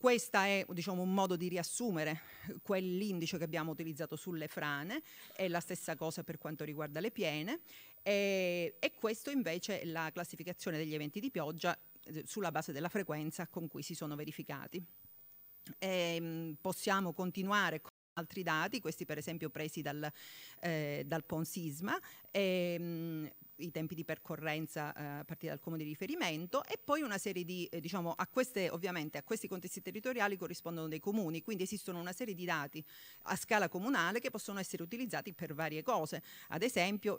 Questo è diciamo, un modo di riassumere quell'indice che abbiamo utilizzato sulle frane, è la stessa cosa per quanto riguarda le piene e, e questo invece è la classificazione degli eventi di pioggia eh, sulla base della frequenza con cui si sono verificati. E, ehm, possiamo continuare altri dati, questi per esempio presi dal, eh, dal Ponsisma, e, ehm, mh, i tempi di percorrenza eh, a partire dal comune di riferimento e poi una serie di, eh, diciamo, a queste, ovviamente a questi contesti territoriali corrispondono dei comuni, quindi esistono una serie di dati a scala comunale che possono essere utilizzati per varie cose, ad esempio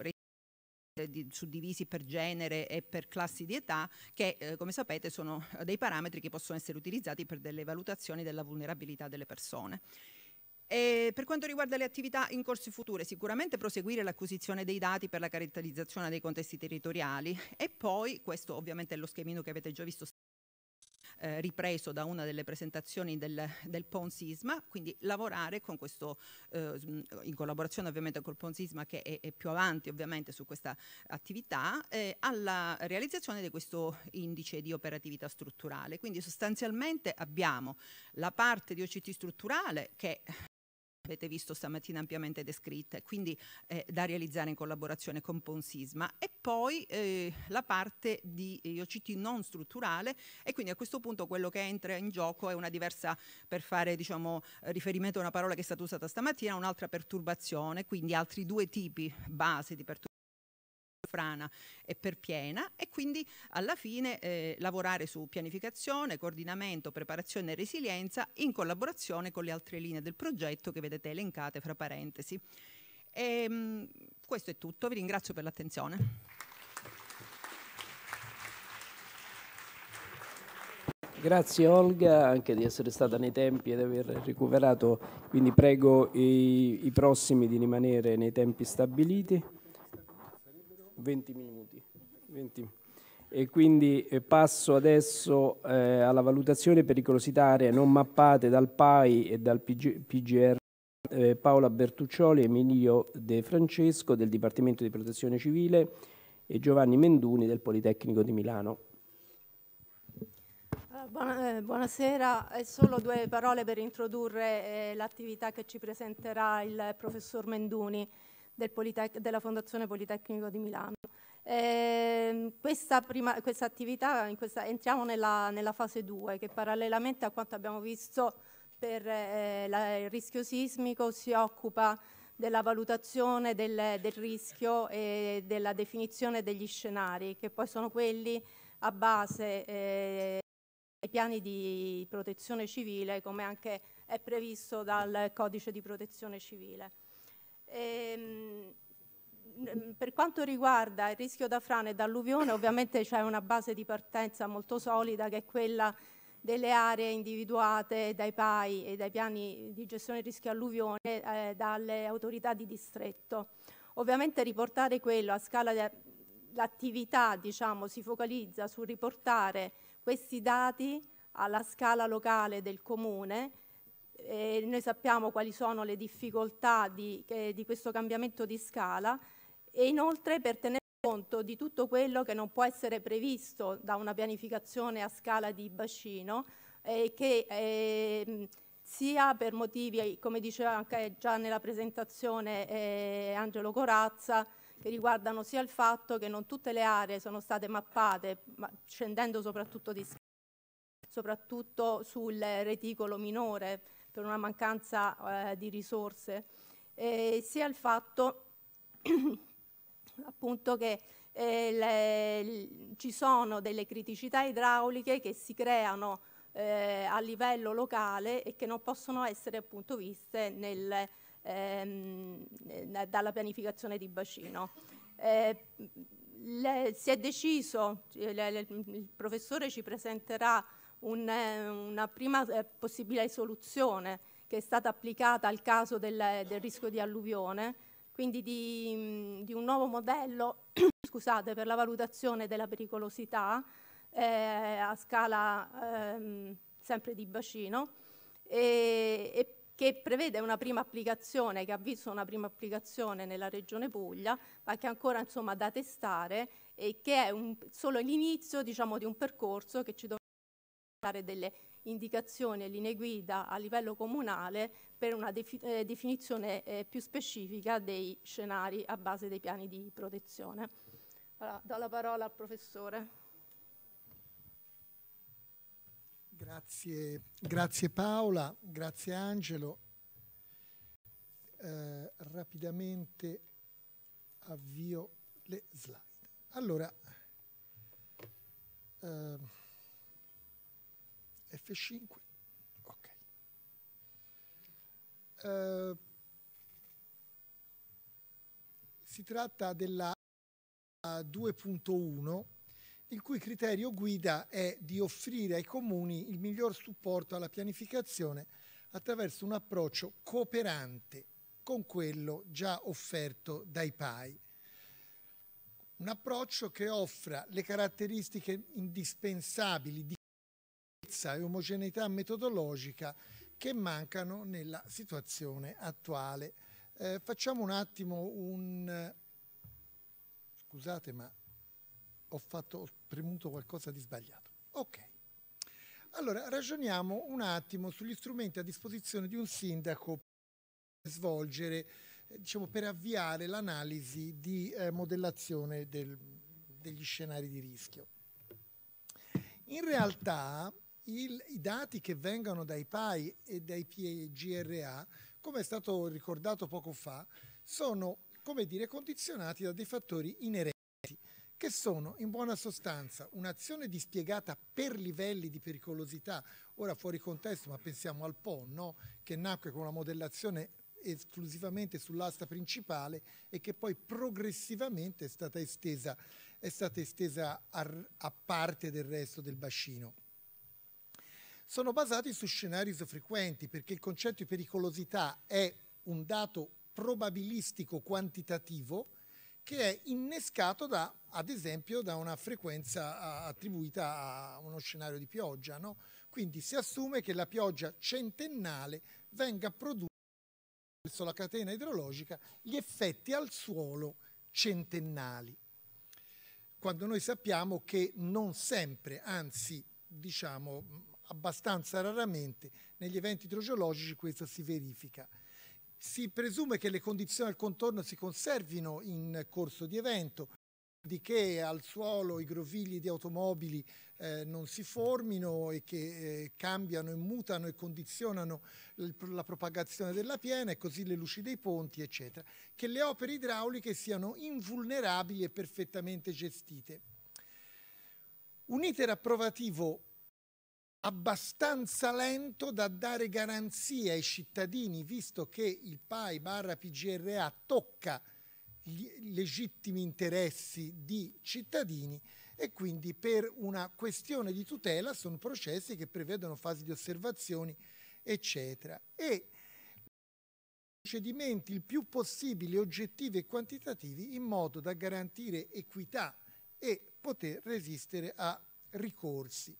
suddivisi per genere e per classi di età che eh, come sapete sono dei parametri che possono essere utilizzati per delle valutazioni della vulnerabilità delle persone. E eh, per quanto riguarda le attività in corso future, sicuramente proseguire l'acquisizione dei dati per la caratterizzazione dei contesti territoriali e poi, questo ovviamente è lo schemino che avete già visto eh, ripreso da una delle presentazioni del, del PONSISMA, quindi lavorare con questo, eh, in collaborazione ovviamente col PONSISMA che è, è, più avanti ovviamente su questa attività, eh, alla realizzazione di questo indice di operatività strutturale. Quindi sostanzialmente abbiamo la parte di OCT strutturale che avete visto stamattina ampiamente descritte, quindi eh, da realizzare in collaborazione con Ponsisma. E poi eh, la parte di IOCT non strutturale e quindi a questo punto quello che entra in gioco è una diversa, per fare diciamo, riferimento a una parola che è stata usata stamattina, un'altra perturbazione, quindi altri due tipi base di perturbazione frana e per piena e quindi alla fine eh, lavorare su pianificazione, coordinamento, preparazione e resilienza in collaborazione con le altre linee del progetto che vedete elencate fra parentesi. E, ehm, mh, questo è tutto, vi ringrazio per l'attenzione. Grazie Olga anche di essere stata nei tempi e di aver recuperato, quindi prego i, i prossimi di rimanere nei tempi stabiliti. 20 minuti. 20. E quindi eh, passo adesso eh, alla valutazione pericolosità aree non mappate dal PAI e dal PG, PGR eh, Paola Bertuccioli, Emilio De Francesco del Dipartimento di Protezione Civile e Giovanni Menduni del Politecnico di Milano. Eh, eh, buonasera, solo due parole per introdurre eh, l'attività che ci presenterà il professor Menduni del della Fondazione Politecnico di Milano. Eh, questa, prima, questa, attività, questa, entriamo nella, nella fase 2 che parallelamente a quanto abbiamo visto per eh, la, il rischio sismico si occupa della valutazione del, del, rischio e della definizione degli scenari che poi sono quelli a base eh, dei piani di protezione civile come anche è previsto dal codice di protezione civile. Ehm, per quanto riguarda il rischio da frane e da alluvione, ovviamente c'è una base di partenza molto solida che è quella delle aree individuate dai PAI e dai piani di gestione rischio alluvione eh, dalle autorità di distretto. Ovviamente riportare quello a scala l'attività diciamo, si focalizza su riportare questi dati alla scala locale del comune eh, noi sappiamo quali sono le difficoltà di, eh, di questo cambiamento di scala e inoltre per tenere conto di tutto quello che non può essere previsto da una pianificazione a scala di bacino eh, che eh, sia per motivi, come diceva anche già nella presentazione eh, Angelo Corazza, che riguardano sia il fatto che non tutte le aree sono state mappate, ma scendendo soprattutto, di, scala, soprattutto sul reticolo minore, per una mancanza eh, di risorse, eh, sia il fatto appunto che eh, le, le, ci sono delle criticità idrauliche che si creano eh, a livello locale e che non possono essere appunto viste nel, ehm, dalla pianificazione di bacino. Eh, le, si è deciso, cioè, il professore ci presenterà un, eh, una prima eh, possibile soluzione che è stata applicata al caso del, del rischio di alluvione, quindi di, mm, di un nuovo modello scusate, per la valutazione della pericolosità eh, a scala ehm, sempre di bacino e, e che prevede una prima applicazione, che ha visto una prima applicazione nella regione Puglia, ma che è ancora insomma, da testare e che è un, solo l'inizio diciamo, di un percorso che ci dovrà dare delle indicazioni e linee guida a livello comunale per una eh, definizione eh, più specifica dei scenari a base dei piani di protezione. Allora, do la parola al professore. Grazie, grazie Paola, grazie Angelo. Eh, rapidamente avvio le slide. Allora, eh, F5. Ok. Eh, si tratta della 2.1 il cui criterio guida è di offrire ai comuni il miglior supporto alla pianificazione attraverso un approccio cooperante con quello già offerto dai PAI. Un approccio che offra le caratteristiche indispensabili di chiarezza e omogeneità metodologica che mancano nella situazione attuale. Eh, facciamo un attimo un... Scusate ma ho, fatto, ho premuto qualcosa di sbagliato. Ok. Allora, ragioniamo un attimo sugli strumenti a disposizione di un sindaco per svolgere, eh, diciamo, per avviare l'analisi di eh, modellazione del, degli scenari di rischio. In realtà il, i dati che vengono dai PAI e dai PGRA, come è stato ricordato poco fa, sono come dire, condizionati da dei fattori inerenti, che sono in buona sostanza un'azione dispiegata per livelli di pericolosità, ora fuori contesto, ma pensiamo al PON, no? che nacque con una modellazione esclusivamente sull'asta principale e che poi progressivamente è stata estesa, è stata estesa a, a parte del resto del bacino sono basati su scenari frequenti perché il concetto di pericolosità è un dato probabilistico quantitativo che è innescato da, ad esempio, da una frequenza attribuita a uno scenario di pioggia. No? Quindi si assume che la pioggia centennale venga prodotta verso la catena idrologica gli effetti al suolo centennali, quando noi sappiamo che non sempre, anzi diciamo abbastanza raramente negli eventi idrogeologici questo si verifica. Si presume che le condizioni al contorno si conservino in corso di evento, di che al suolo i grovigli di automobili eh, non si formino e che eh, cambiano e mutano e condizionano la propagazione della piena e così le luci dei ponti, eccetera. Che le opere idrauliche siano invulnerabili e perfettamente gestite. Un iter approvativo abbastanza lento da dare garanzia ai cittadini, visto che il PAI barra PGRA tocca i legittimi interessi di cittadini e quindi per una questione di tutela sono processi che prevedono fasi di osservazioni, eccetera. E procedimenti il più possibile oggettivi e quantitativi in modo da garantire equità e poter resistere a ricorsi.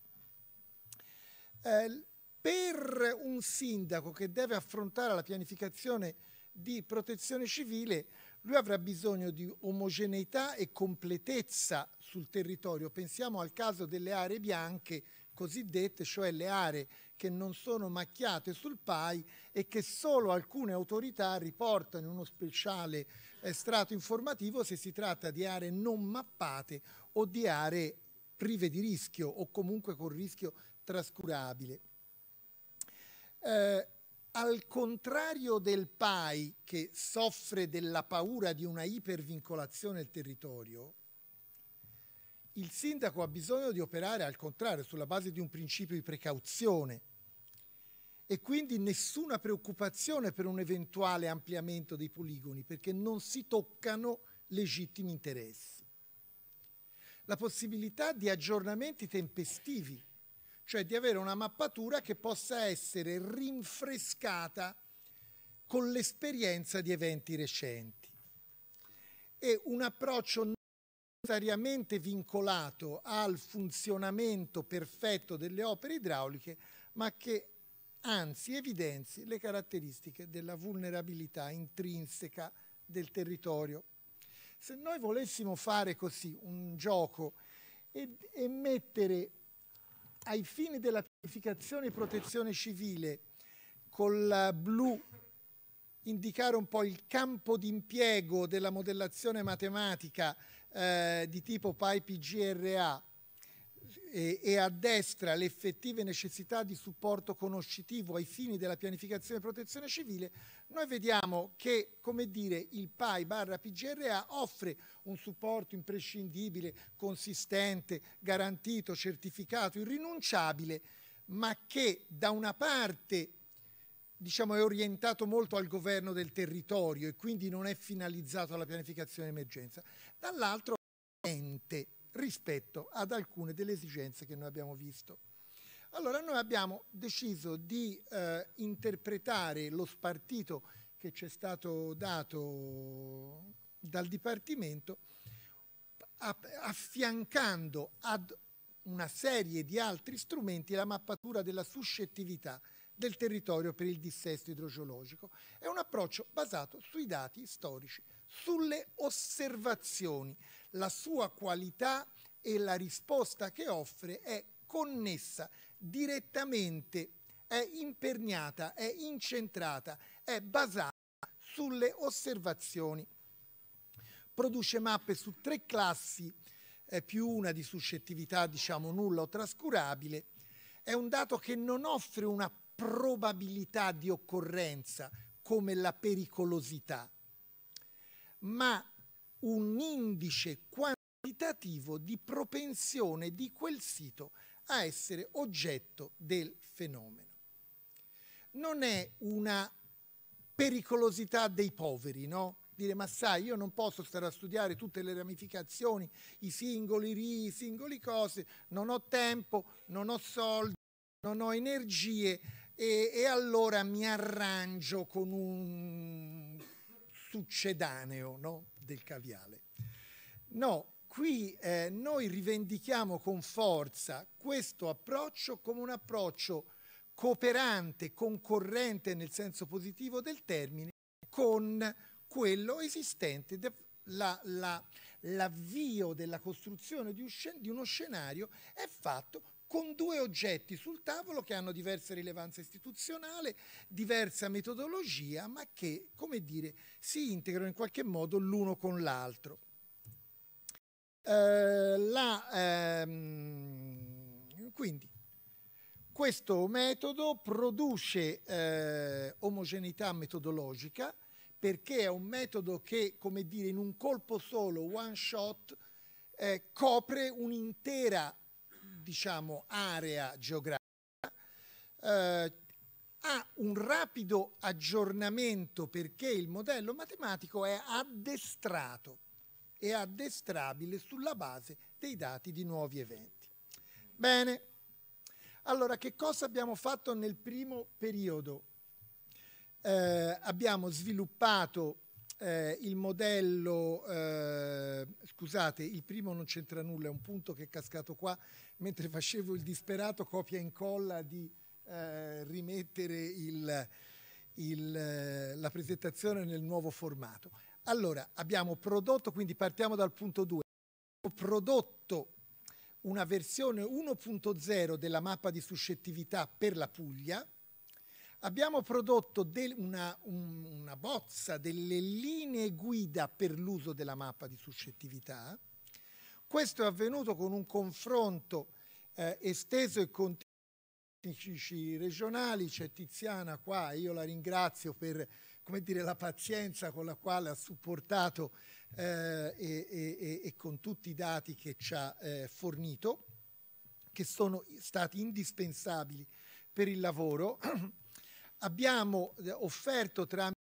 Eh, per un sindaco che deve affrontare la pianificazione di protezione civile, lui avrà bisogno di omogeneità e completezza sul territorio. Pensiamo al caso delle aree bianche cosiddette, cioè le aree che non sono macchiate sul PAI e che solo alcune autorità riportano in uno speciale eh, strato informativo se si tratta di aree non mappate o di aree prive di rischio o comunque con rischio trascurabile. Eh, al contrario del PAI che soffre della paura di una ipervincolazione del territorio, il sindaco ha bisogno di operare al contrario, sulla base di un principio di precauzione e quindi nessuna preoccupazione per un eventuale ampliamento dei poligoni perché non si toccano legittimi interessi. La possibilità di aggiornamenti tempestivi cioè di avere una mappatura che possa essere rinfrescata con l'esperienza di eventi recenti. E un approccio non necessariamente vincolato al funzionamento perfetto delle opere idrauliche, ma che anzi evidenzi le caratteristiche della vulnerabilità intrinseca del territorio. Se noi volessimo fare così un gioco e, e mettere ai fini della pianificazione e protezione civile, col blu indicare un po' il campo di impiego della modellazione matematica eh, di tipo PyPGRA e, e addestra le effettive necessità di supporto conoscitivo ai fini della pianificazione e protezione civile, noi vediamo che come dire, il PAI barra PGRA offre un supporto imprescindibile, consistente, garantito, certificato, irrinunciabile, ma che da una parte diciamo, è orientato molto al governo del territorio e quindi non è finalizzato alla pianificazione emergenza, dall'altro ente rispetto ad alcune delle esigenze che noi abbiamo visto. Allora noi abbiamo deciso di eh, interpretare lo spartito che ci è stato dato dal Dipartimento affiancando ad una serie di altri strumenti la mappatura della suscettività del territorio per il dissesto idrogeologico. È un approccio basato sui dati storici, sulle osservazioni, la sua qualità e la risposta che offre è connessa direttamente, è imperniata, è incentrata, è basata sulle osservazioni. Produce mappe su tre classi, eh, più una di suscettività diciamo nulla o trascurabile. È un dato che non offre una probabilità di occorrenza come la pericolosità, ma un indice quantitativo di propensione di quel sito a essere oggetto del fenomeno. Non è una pericolosità dei poveri, no? Dire, ma sai, io non posso stare a studiare tutte le ramificazioni, i singoli ri, i singoli cose, non ho tempo, non ho soldi, non ho energie e, e allora mi arrangio con un succedaneo, no? del caviale. No, qui eh, noi rivendichiamo con forza questo approccio come un approccio cooperante, concorrente nel senso positivo del termine, con quello esistente, l'avvio la, la, della costruzione di, un, di uno scenario è fatto con due oggetti sul tavolo che hanno diversa rilevanza istituzionale, diversa metodologia, ma che, come dire, si integrano in qualche modo l'uno con l'altro. Eh, la, ehm, quindi, questo metodo produce eh, omogeneità metodologica perché è un metodo che, come dire, in un colpo solo, one shot, eh, copre un'intera diciamo, area geografica, eh, ha un rapido aggiornamento perché il modello matematico è addestrato e addestrabile sulla base dei dati di nuovi eventi. Bene, allora che cosa abbiamo fatto nel primo periodo? Eh, abbiamo sviluppato eh, il modello, eh, scusate, il primo non c'entra nulla, è un punto che è cascato qua, mentre facevo il disperato copia e incolla di eh, rimettere il, il, la presentazione nel nuovo formato. Allora, abbiamo prodotto, quindi partiamo dal punto 2, abbiamo prodotto una versione 1.0 della mappa di suscettività per la Puglia, abbiamo prodotto del, una, un, una bozza delle linee guida per l'uso della mappa di suscettività, questo è avvenuto con un confronto eh, esteso e continuo tecnici regionali, c'è Tiziana qua, io la ringrazio per dire, la pazienza con la quale ha supportato eh, e, e, e, con tutti i dati che ci ha eh, fornito, che sono stati indispensabili per il lavoro. Abbiamo eh, offerto tramite...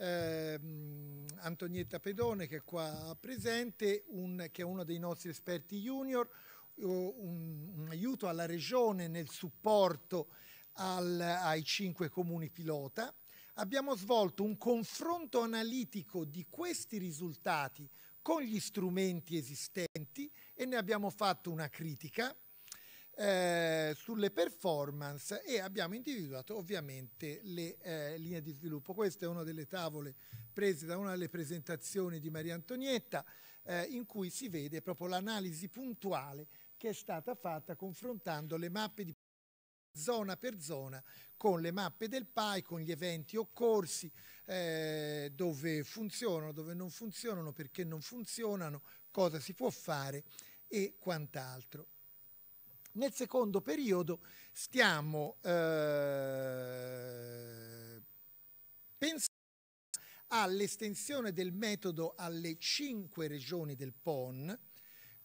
Eh, Antonietta Pedone che è qua presente, un, che è uno dei nostri esperti junior, eh, un, un aiuto alla Regione nel supporto al, ai cinque comuni pilota. Abbiamo svolto un confronto analitico di questi risultati con gli strumenti esistenti e ne abbiamo fatto una critica eh, sulle performance e abbiamo individuato ovviamente le eh, linee di sviluppo. Questa è una delle tavole prese da una delle presentazioni di Maria Antonietta eh, in cui si vede proprio l'analisi puntuale che è stata fatta confrontando le mappe di zona per zona con le mappe del PAI, con gli eventi occorsi, eh, dove funzionano, dove non funzionano, perché non funzionano, cosa si può fare e quant'altro. Nel secondo periodo stiamo eh, pensando all'estensione del metodo alle cinque regioni del PON,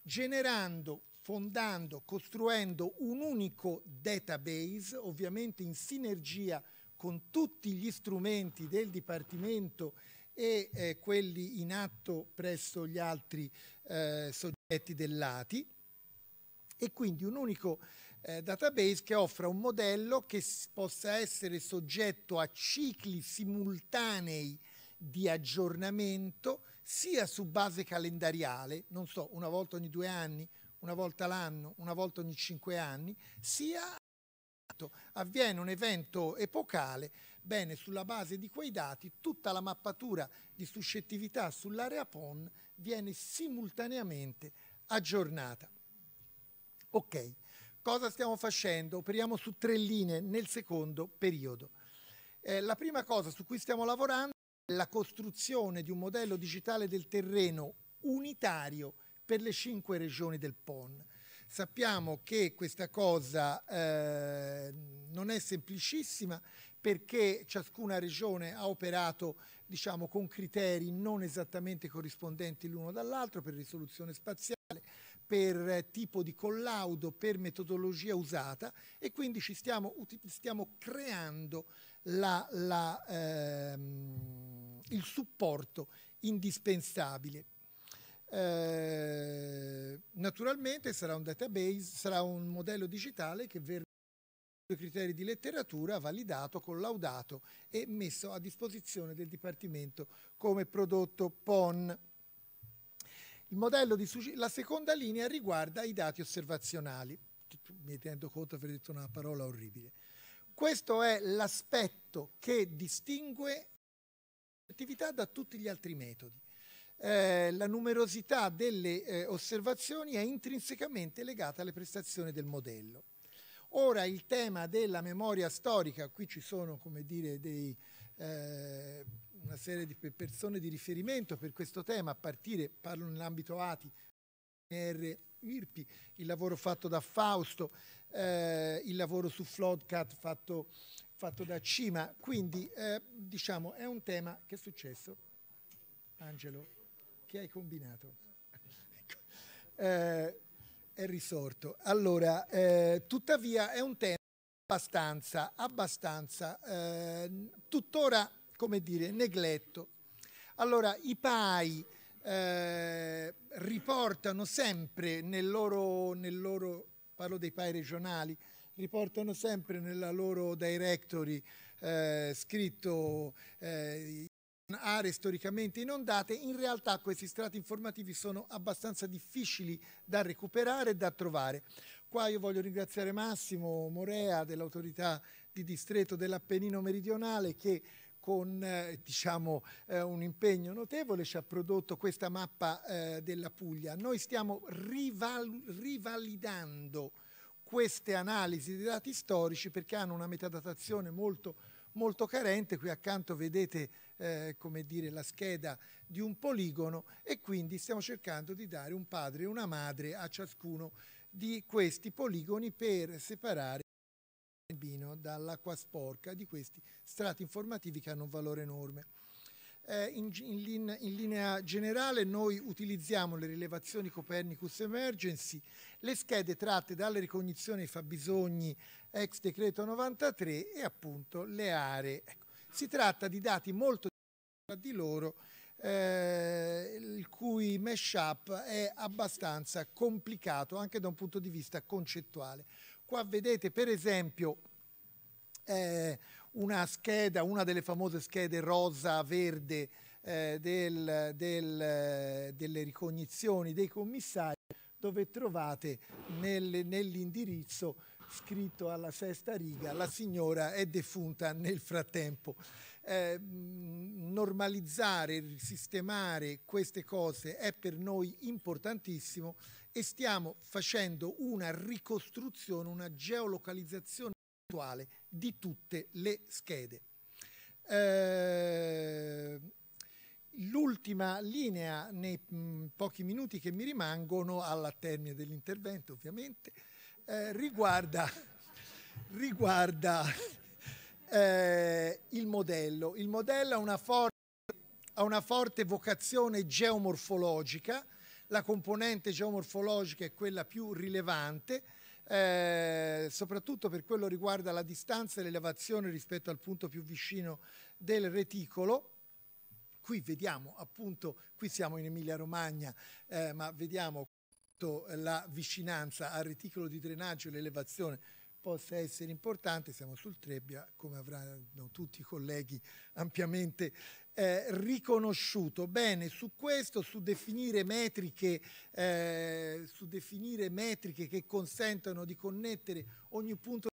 generando, fondando, costruendo un unico database, ovviamente in sinergia con tutti gli strumenti del Dipartimento e eh, quelli in atto presso gli altri eh, soggetti dell'ATI e quindi un unico eh, database che offra un modello che possa essere soggetto a cicli simultanei di aggiornamento sia su base calendariale, non so, una volta ogni due anni, una volta l'anno, una volta ogni cinque anni, sia avviene un evento epocale, bene, sulla base di quei dati tutta la mappatura di suscettività sull'area PON viene simultaneamente aggiornata. Ok, cosa stiamo facendo? Operiamo su tre linee nel secondo periodo. Eh, la prima cosa su cui stiamo lavorando è la costruzione di un modello digitale del terreno unitario per le cinque regioni del PON. Sappiamo che questa cosa eh, non è semplicissima perché ciascuna regione ha operato diciamo, con criteri non esattamente corrispondenti l'uno dall'altro per risoluzione spaziale, per tipo di collaudo, per metodologia usata e quindi ci stiamo, stiamo creando la, la, ehm, il supporto indispensabile. Eh, naturalmente sarà un database, sarà un modello digitale che verrà con criteri di letteratura validato, collaudato e messo a disposizione del Dipartimento come prodotto PON. Il modello di la seconda linea riguarda i dati osservazionali. Mi rendo conto di aver detto una parola orribile. Questo è l'aspetto che distingue l'attività da tutti gli altri metodi. Eh, la numerosità delle eh, osservazioni è intrinsecamente legata alle prestazioni del modello. Ora il tema della memoria storica, qui ci sono come dire dei... Eh, una serie di persone di riferimento per questo tema, a partire, parlo nell'ambito ATI, R, IRPI, il lavoro fatto da Fausto, eh, il lavoro su Floodcat fatto, fatto da Cima, quindi eh, diciamo è un tema che è successo, Angelo, che hai combinato. Ecco. eh, è risorto. Allora, eh, tuttavia è un tema abbastanza, abbastanza, eh, tuttora come dire, negletto. Allora, i PAI eh, riportano sempre nel loro, nel loro, parlo dei PAI regionali, riportano sempre nella loro directory eh, scritto eh, aree storicamente inondate, in realtà questi strati informativi sono abbastanza difficili da recuperare e da trovare. Qua io voglio ringraziare Massimo Morea dell'autorità di distretto dell'Appennino Meridionale che con eh, diciamo, eh, un impegno notevole ci ha prodotto questa mappa eh, della Puglia. Noi stiamo rival rivalidando queste analisi di dati storici perché hanno una metadatazione molto, molto carente. Qui accanto vedete eh, dire, la scheda di un poligono e quindi stiamo cercando di dare un padre e una madre a ciascuno di questi poligoni per separare Albino dall'acqua sporca di questi strati informativi che hanno un valore enorme. Eh, in, in, linea, in, linea generale noi utilizziamo le rilevazioni Copernicus Emergency, le schede tratte dalle ricognizioni dei fabbisogni ex decreto 93 e appunto le aree. Ecco, si tratta di dati molto diversi tra di loro, eh, il cui mashup è abbastanza complicato anche da un punto di vista concettuale. Qua vedete per esempio eh, una scheda, una delle famose schede rosa-verde eh, del, del, delle ricognizioni dei commissari, dove trovate nel, nell'indirizzo scritto alla sesta riga la signora è defunta nel frattempo. Eh, mm, normalizzare, sistemare queste cose è per noi importantissimo e stiamo facendo una ricostruzione, una geolocalizzazione di tutte le schede. Eh, l'ultima linea nei mm, pochi minuti che mi rimangono, alla termine dell'intervento ovviamente, eh, riguarda, riguarda eh, il modello. Il modello ha una, ha una forte vocazione geomorfologica, la componente geomorfologica è quella più rilevante, eh, soprattutto per quello riguarda la distanza e l'elevazione rispetto al punto più vicino del reticolo. Qui vediamo appunto, qui siamo in Emilia Romagna, eh, ma vediamo quanto la vicinanza al reticolo di drenaggio e l'elevazione possa essere importante, siamo sul Trebbia, come avranno tutti i colleghi ampiamente eh, riconosciuto. Bene, su questo, su definire, metriche, eh, su definire metriche che consentano di connettere ogni punto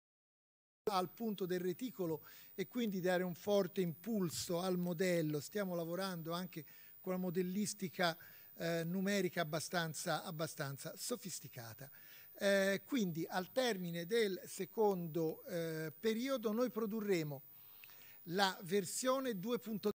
al punto del reticolo e quindi dare un forte impulso al modello. Stiamo lavorando anche con la modellistica eh, numerica abbastanza, abbastanza sofisticata. Eh, quindi al termine del secondo eh, periodo noi produrremo la versione 2.0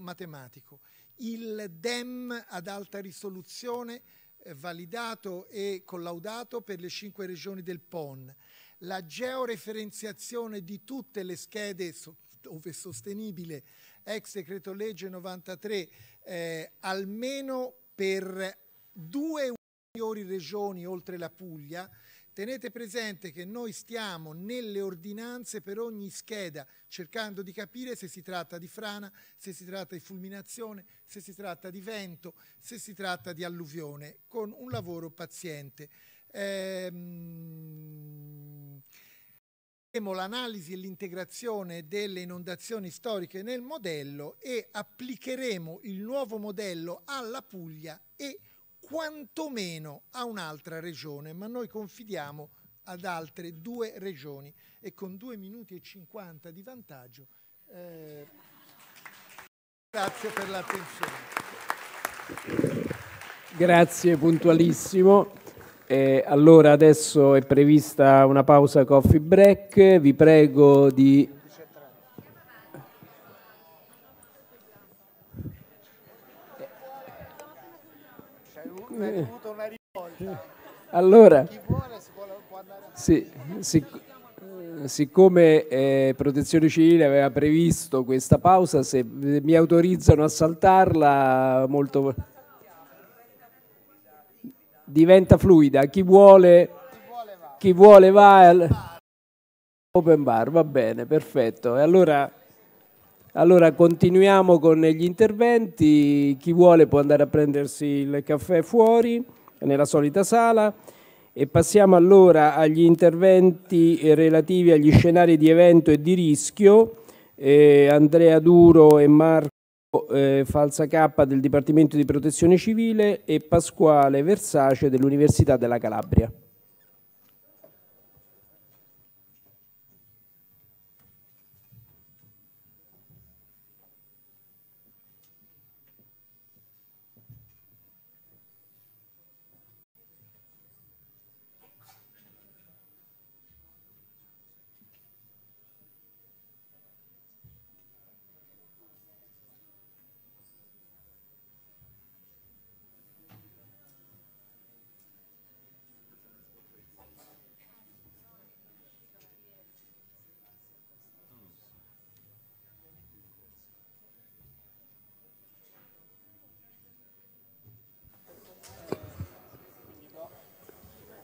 matematico. Il DEM ad alta risoluzione eh, validato e collaudato per le cinque regioni del PON, la georeferenziazione di tutte le schede, dove sostenibile, ex decreto legge 93, eh, almeno per due ulteriori regioni oltre la Puglia, Tenete presente che noi stiamo nelle ordinanze per ogni scheda cercando di capire se si tratta di frana, se si tratta di fulminazione, se si tratta di vento, se si tratta di alluvione, con un lavoro paziente. Ehm, l'analisi e l'integrazione delle inondazioni storiche nel modello e applicheremo il nuovo modello alla Puglia e alla quantomeno a un'altra regione, ma noi confidiamo ad altre due regioni e con 2 minuti e 50 di vantaggio. Eh, grazie per l'attenzione. Grazie, puntualissimo. Eh, allora adesso è prevista una pausa coffee break, vi prego di è una rivolta. Allora, Chi vuole, si può andare a... sì, sic siccome eh, Protezione Civile aveva previsto questa pausa, se mi autorizzano a saltarla, molto... diventa fluida. Chi vuole, chi vuole va al... Open bar, va bene, perfetto. E allora... Allora continuiamo con gli interventi, chi vuole può andare a prendersi il caffè fuori nella solita sala e passiamo allora agli interventi relativi agli scenari di evento e di rischio. Eh, Andrea Duro e Marco eh, Falsa del Dipartimento di Protezione Civile e Pasquale Versace dell'Università della Calabria.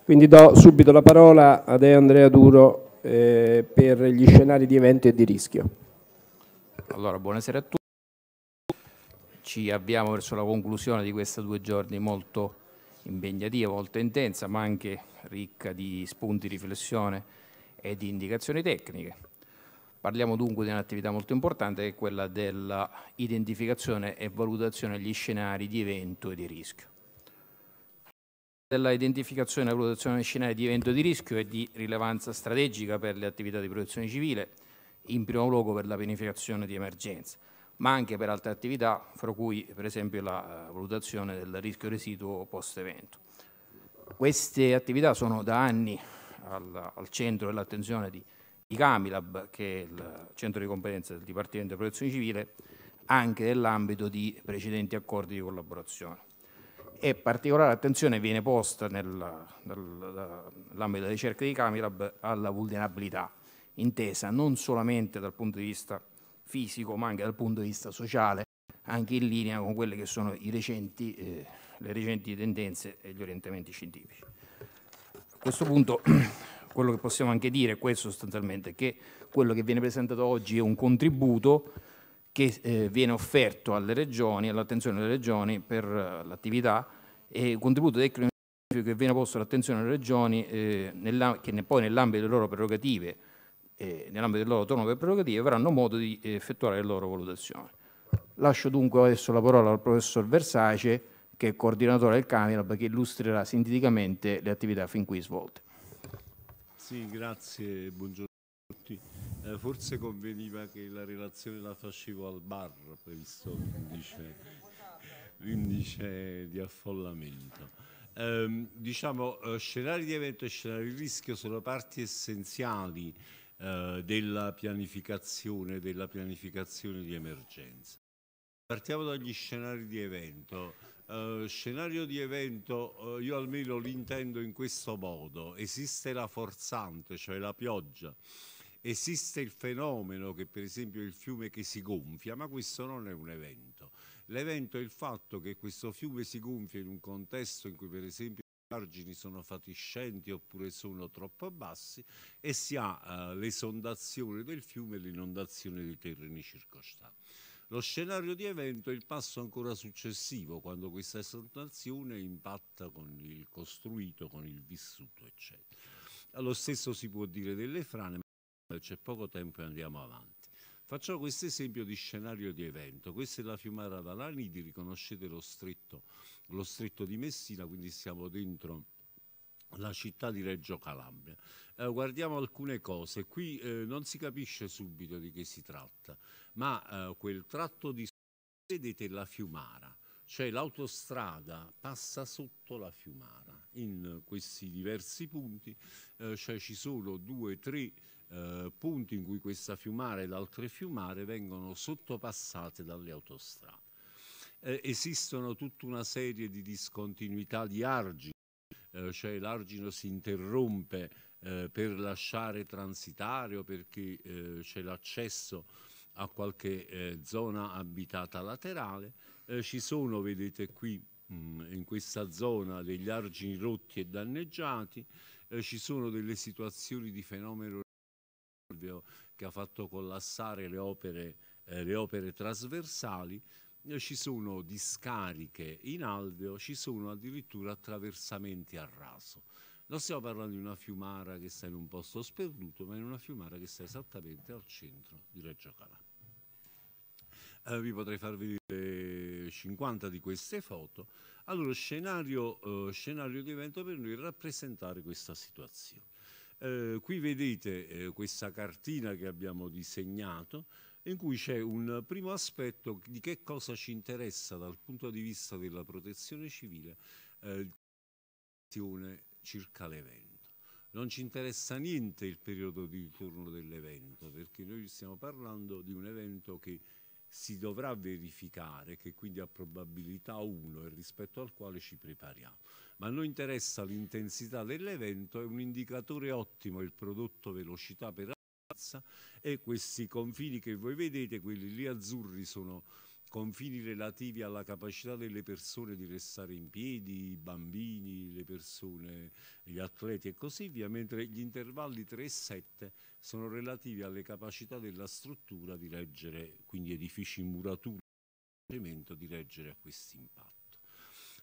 Quindi do subito la parola ad Andrea Duro eh, per gli scenari di evento e di rischio. Allora, buonasera a tutti. Ci avviamo verso la conclusione di questi due giorni molto impegnativa, molto intensa, ma anche ricca di spunti di riflessione e di indicazioni tecniche. Parliamo dunque di un'attività molto importante che è quella dell'identificazione e valutazione degli scenari di evento e di rischio della identificazione e valutazione di scenari di evento di rischio e di rilevanza strategica per le attività di protezione civile, in primo luogo per la pianificazione di emergenza, ma anche per altre attività, fra cui per esempio la eh, valutazione del rischio residuo post-evento. Queste attività sono da anni al, al centro dell'attenzione di, di Camilab, che è il centro di competenza del Dipartimento di Protezione Civile, anche nell'ambito di precedenti accordi di collaborazione e particolare attenzione viene posta nell'ambito della ricerca di Camilab alla vulnerabilità, intesa non solamente dal punto di vista fisico ma anche dal punto di vista sociale, anche in linea con quelle che sono recenti, eh, le recenti tendenze e gli orientamenti scientifici. A questo punto quello che possiamo anche dire è questo sostanzialmente, che quello che viene presentato oggi è un contributo che eh, viene offerto alle regioni, all'attenzione delle regioni per uh, l'attività e il contributo tecnico che viene posto all'attenzione delle regioni eh, che ne, poi nell'ambito delle loro prerogative, eh, nell'ambito delle loro autonome prerogative, avranno modo di eh, effettuare le loro valutazioni. Lascio dunque adesso la parola al professor Versace, che è coordinatore del Camerab, che illustrerà sinteticamente le attività fin qui svolte. Sì, grazie, buongiorno. Eh, forse conveniva che la relazione la facevo al bar, previsto l'indice, di affollamento. Ehm, diciamo, eh, diciamo, scenari di evento e scenari di rischio sono parti essenziali eh, della, pianificazione, della pianificazione di emergenza. Partiamo dagli scenari di evento. Uh, scenario di evento uh, io almeno intendo in questo modo. Esiste la forzante, cioè la pioggia Esiste il fenomeno che per esempio il fiume che si gonfia, ma questo non è un evento. L'evento è il fatto che questo fiume si gonfia in un contesto in cui per esempio i margini sono fatiscenti oppure sono troppo bassi e si ha eh, l'esondazione del fiume e l'inondazione dei terreni circostanti. Lo scenario di evento è il passo ancora successivo, quando questa esondazione impatta con il costruito, con il vissuto, eccetera. Lo stesso si può dire delle frane. Eh, c'è poco tempo e andiamo avanti. Facciamo questo esempio di scenario di evento. Questa è la Fiumara d'Alanidi, riconoscete lo stretto, lo stretto di Messina, quindi siamo dentro la città di Reggio Calabria. Eh, guardiamo alcune cose, qui eh, non si capisce subito di che si tratta, ma eh, quel tratto di vedete la Fiumara, cioè l'autostrada passa sotto la Fiumara. In questi diversi punti eh, cioè ci sono due, tre eh, punti in cui questa fiumare e l'altre fiumare vengono sottopassate dalle autostrade. Eh, esistono tutta una serie di discontinuità di argini, eh, cioè l'argino si interrompe eh, per lasciare transitario perché eh, c'è l'accesso a qualche zona abitata laterale. ci sono, vedete qui, mm, in questa zona degli argini rotti e danneggiati, eh, ci sono delle situazioni di fenomeno Fulvio che ha fatto collassare le opere, eh, le opere trasversali, eh, ci sono discariche in alveo, ci sono addirittura attraversamenti a raso. Non stiamo parlando di una fiumara che sta in un posto sperduto, ma in una fiumara che sta esattamente al centro di Reggio Calabria. Eh, vi potrei far vedere 50 di queste foto. Allora, scenario, eh, scenario di evento per noi è rappresentare questa situazione. Eh, qui vedete eh, questa cartina che abbiamo disegnato in cui c'è un primo aspetto di che cosa ci interessa dal punto di vista della protezione civile eh, circa l'evento. Non ci interessa niente il periodo di ritorno dell'evento perché noi stiamo parlando di un evento che si dovrà verificare, che quindi ha probabilità 1 e rispetto al quale ci prepariamo ma a noi interessa l'intensità dell'evento, è un indicatore ottimo il prodotto velocità per razza e questi confini che voi vedete, quelli lì azzurri sono confini relativi alla capacità delle persone di restare in piedi, i bambini, le persone, gli atleti e così via, mentre gli intervalli 3 e 7 sono relativi alle capacità della struttura di leggere, quindi edifici in muratura, di leggere a questi impatti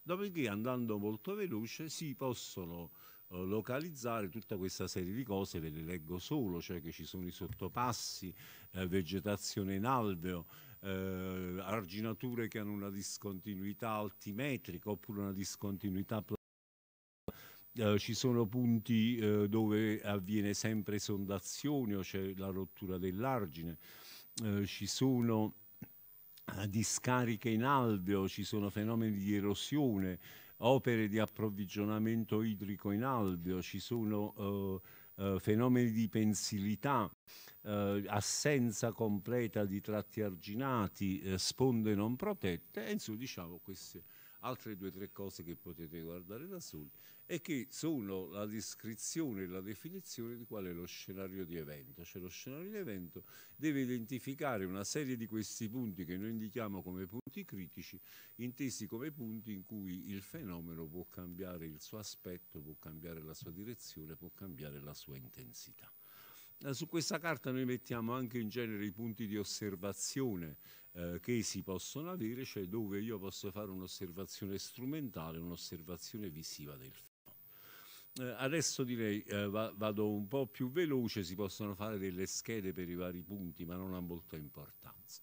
dopodiché andando molto veloce si possono eh, localizzare tutta questa serie di cose, ve le leggo solo, cioè che ci sono i sottopassi, eh, vegetazione in alveo, eh, arginature che hanno una discontinuità altimetrica oppure una discontinuità eh, ci sono punti eh, dove avviene sempre sondazione o c'è la rottura dell'argine, eh, ci sono discariche in alveo, ci sono fenomeni di erosione, opere di approvvigionamento idrico in alveo, ci sono eh, eh, fenomeni di pensilità, eh, assenza completa di tratti arginati, eh, sponde non protette, e insomma diciamo queste altre due o tre cose che potete guardare da soli e che sono la descrizione e la definizione di qual è lo scenario di evento. Cioè lo scenario di evento deve identificare una serie di questi punti che noi indichiamo come punti critici, intesi come punti in cui il fenomeno può cambiare il suo aspetto, può cambiare la sua direzione, può cambiare la sua intensità. Su questa carta noi mettiamo anche in genere i punti di osservazione eh, che si possono avere, cioè dove io posso fare un'osservazione strumentale, un'osservazione visiva del film. Eh, adesso direi eh, va, vado un po' più veloce, si possono fare delle schede per i vari punti, ma non ha molta importanza.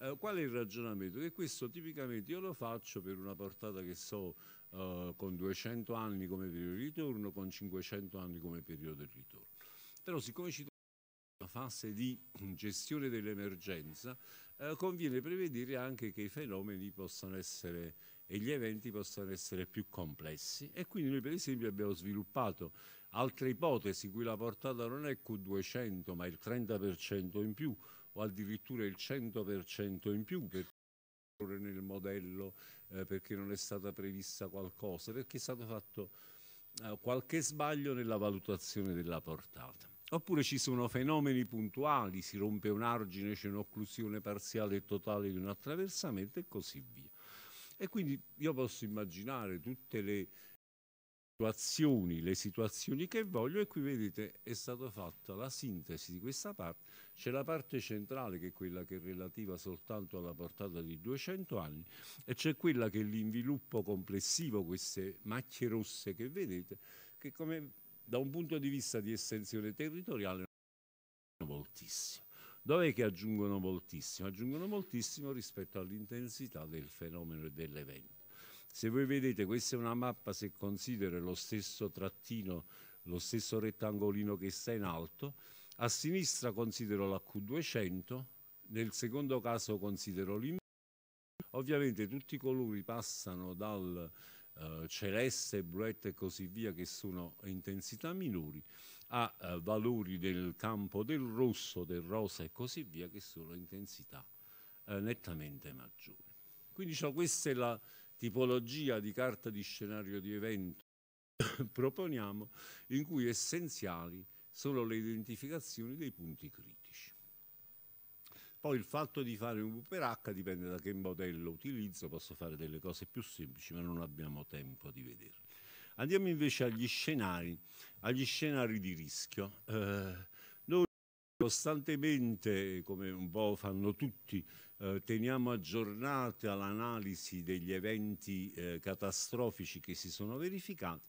Eh, qual è il ragionamento? Che questo tipicamente io lo faccio per una portata che so eh, con 200 anni come periodo di ritorno, con 500 anni come periodo di ritorno. Però siccome ci troviamo in una fase di gestione dell'emergenza, eh, conviene prevedere anche che i fenomeni possono essere e gli eventi possano essere più complessi e quindi noi per esempio abbiamo sviluppato altre ipotesi cui la portata non è Q200 ma il 30% in più o addirittura il 100% in più perché nel modello eh, perché non è stata prevista qualcosa perché è stato fatto eh, qualche sbaglio nella valutazione della portata Oppure ci sono fenomeni puntuali, si rompe un argine, c'è un'occlusione parziale e totale di un attraversamento e così via. E quindi io posso immaginare tutte le situazioni, le situazioni che voglio e qui vedete è stata fatta la sintesi di questa parte, c'è la parte centrale che è quella che è relativa soltanto alla portata di 200 anni e c'è quella che è l'inviluppo complessivo, queste macchie rosse che vedete, che come da un punto di vista di estensione territoriale moltissimo. Dov'è che aggiungono moltissimo? Aggiungono moltissimo rispetto all'intensità del fenomeno e dell'evento. Se voi vedete, questa è una mappa, se considero lo stesso trattino, lo stesso rettangolino che sta in alto, a sinistra considero la Q200, nel secondo caso considero l'IMU. Ovviamente tutti i colori passano dal eh, celeste, bluette e così via, che sono intensità minori, a eh, valori del campo del rosso, del rosa e così via, che sono intensità eh, nettamente maggiori. Quindi cioè, questa è la tipologia di carta di scenario di evento che proponiamo, in cui essenziali sono le identificazioni dei punti critici. Poi il fatto di fare un VPRH dipende da che modello utilizzo, posso fare delle cose più semplici, ma non abbiamo tempo di vederle. Andiamo invece agli scenari, agli scenari di rischio. Eh, noi costantemente, come un po' fanno tutti, eh, teniamo aggiornata l'analisi degli eventi eh, catastrofici che si sono verificati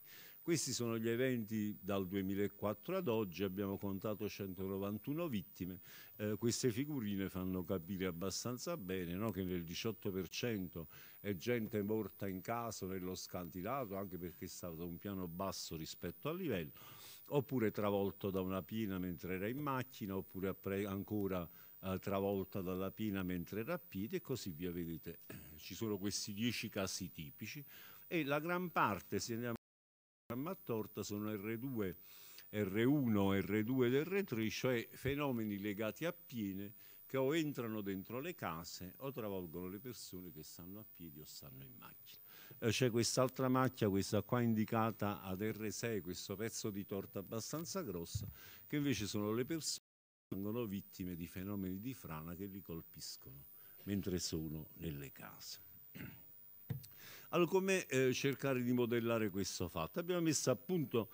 questi sono gli eventi dal 2004 ad oggi, abbiamo contato 191 vittime, eh, queste figurine fanno capire abbastanza bene no? che nel 18% è gente morta in casa, nello scantinato, anche perché è stato un piano basso rispetto al livello, oppure travolto da una pina mentre era in macchina, oppure ancora eh, travolta dalla pina mentre era a piedi e così via. Vedete, eh, ci sono questi 10 casi tipici e la gran parte, se andiamo a torta sono R2, R1, R2 ed R3, cioè fenomeni legati a piene che o entrano dentro le case o travolgono le persone che stanno a piedi o stanno in macchina. Eh, c'è quest'altra macchia, questa qua indicata ad R6, questo pezzo di torta abbastanza grossa, che invece sono le persone che vengono vittime di fenomeni di frana che li colpiscono mentre sono nelle case. Allora, come eh, cercare di modellare questo fatto? Abbiamo messo a punto,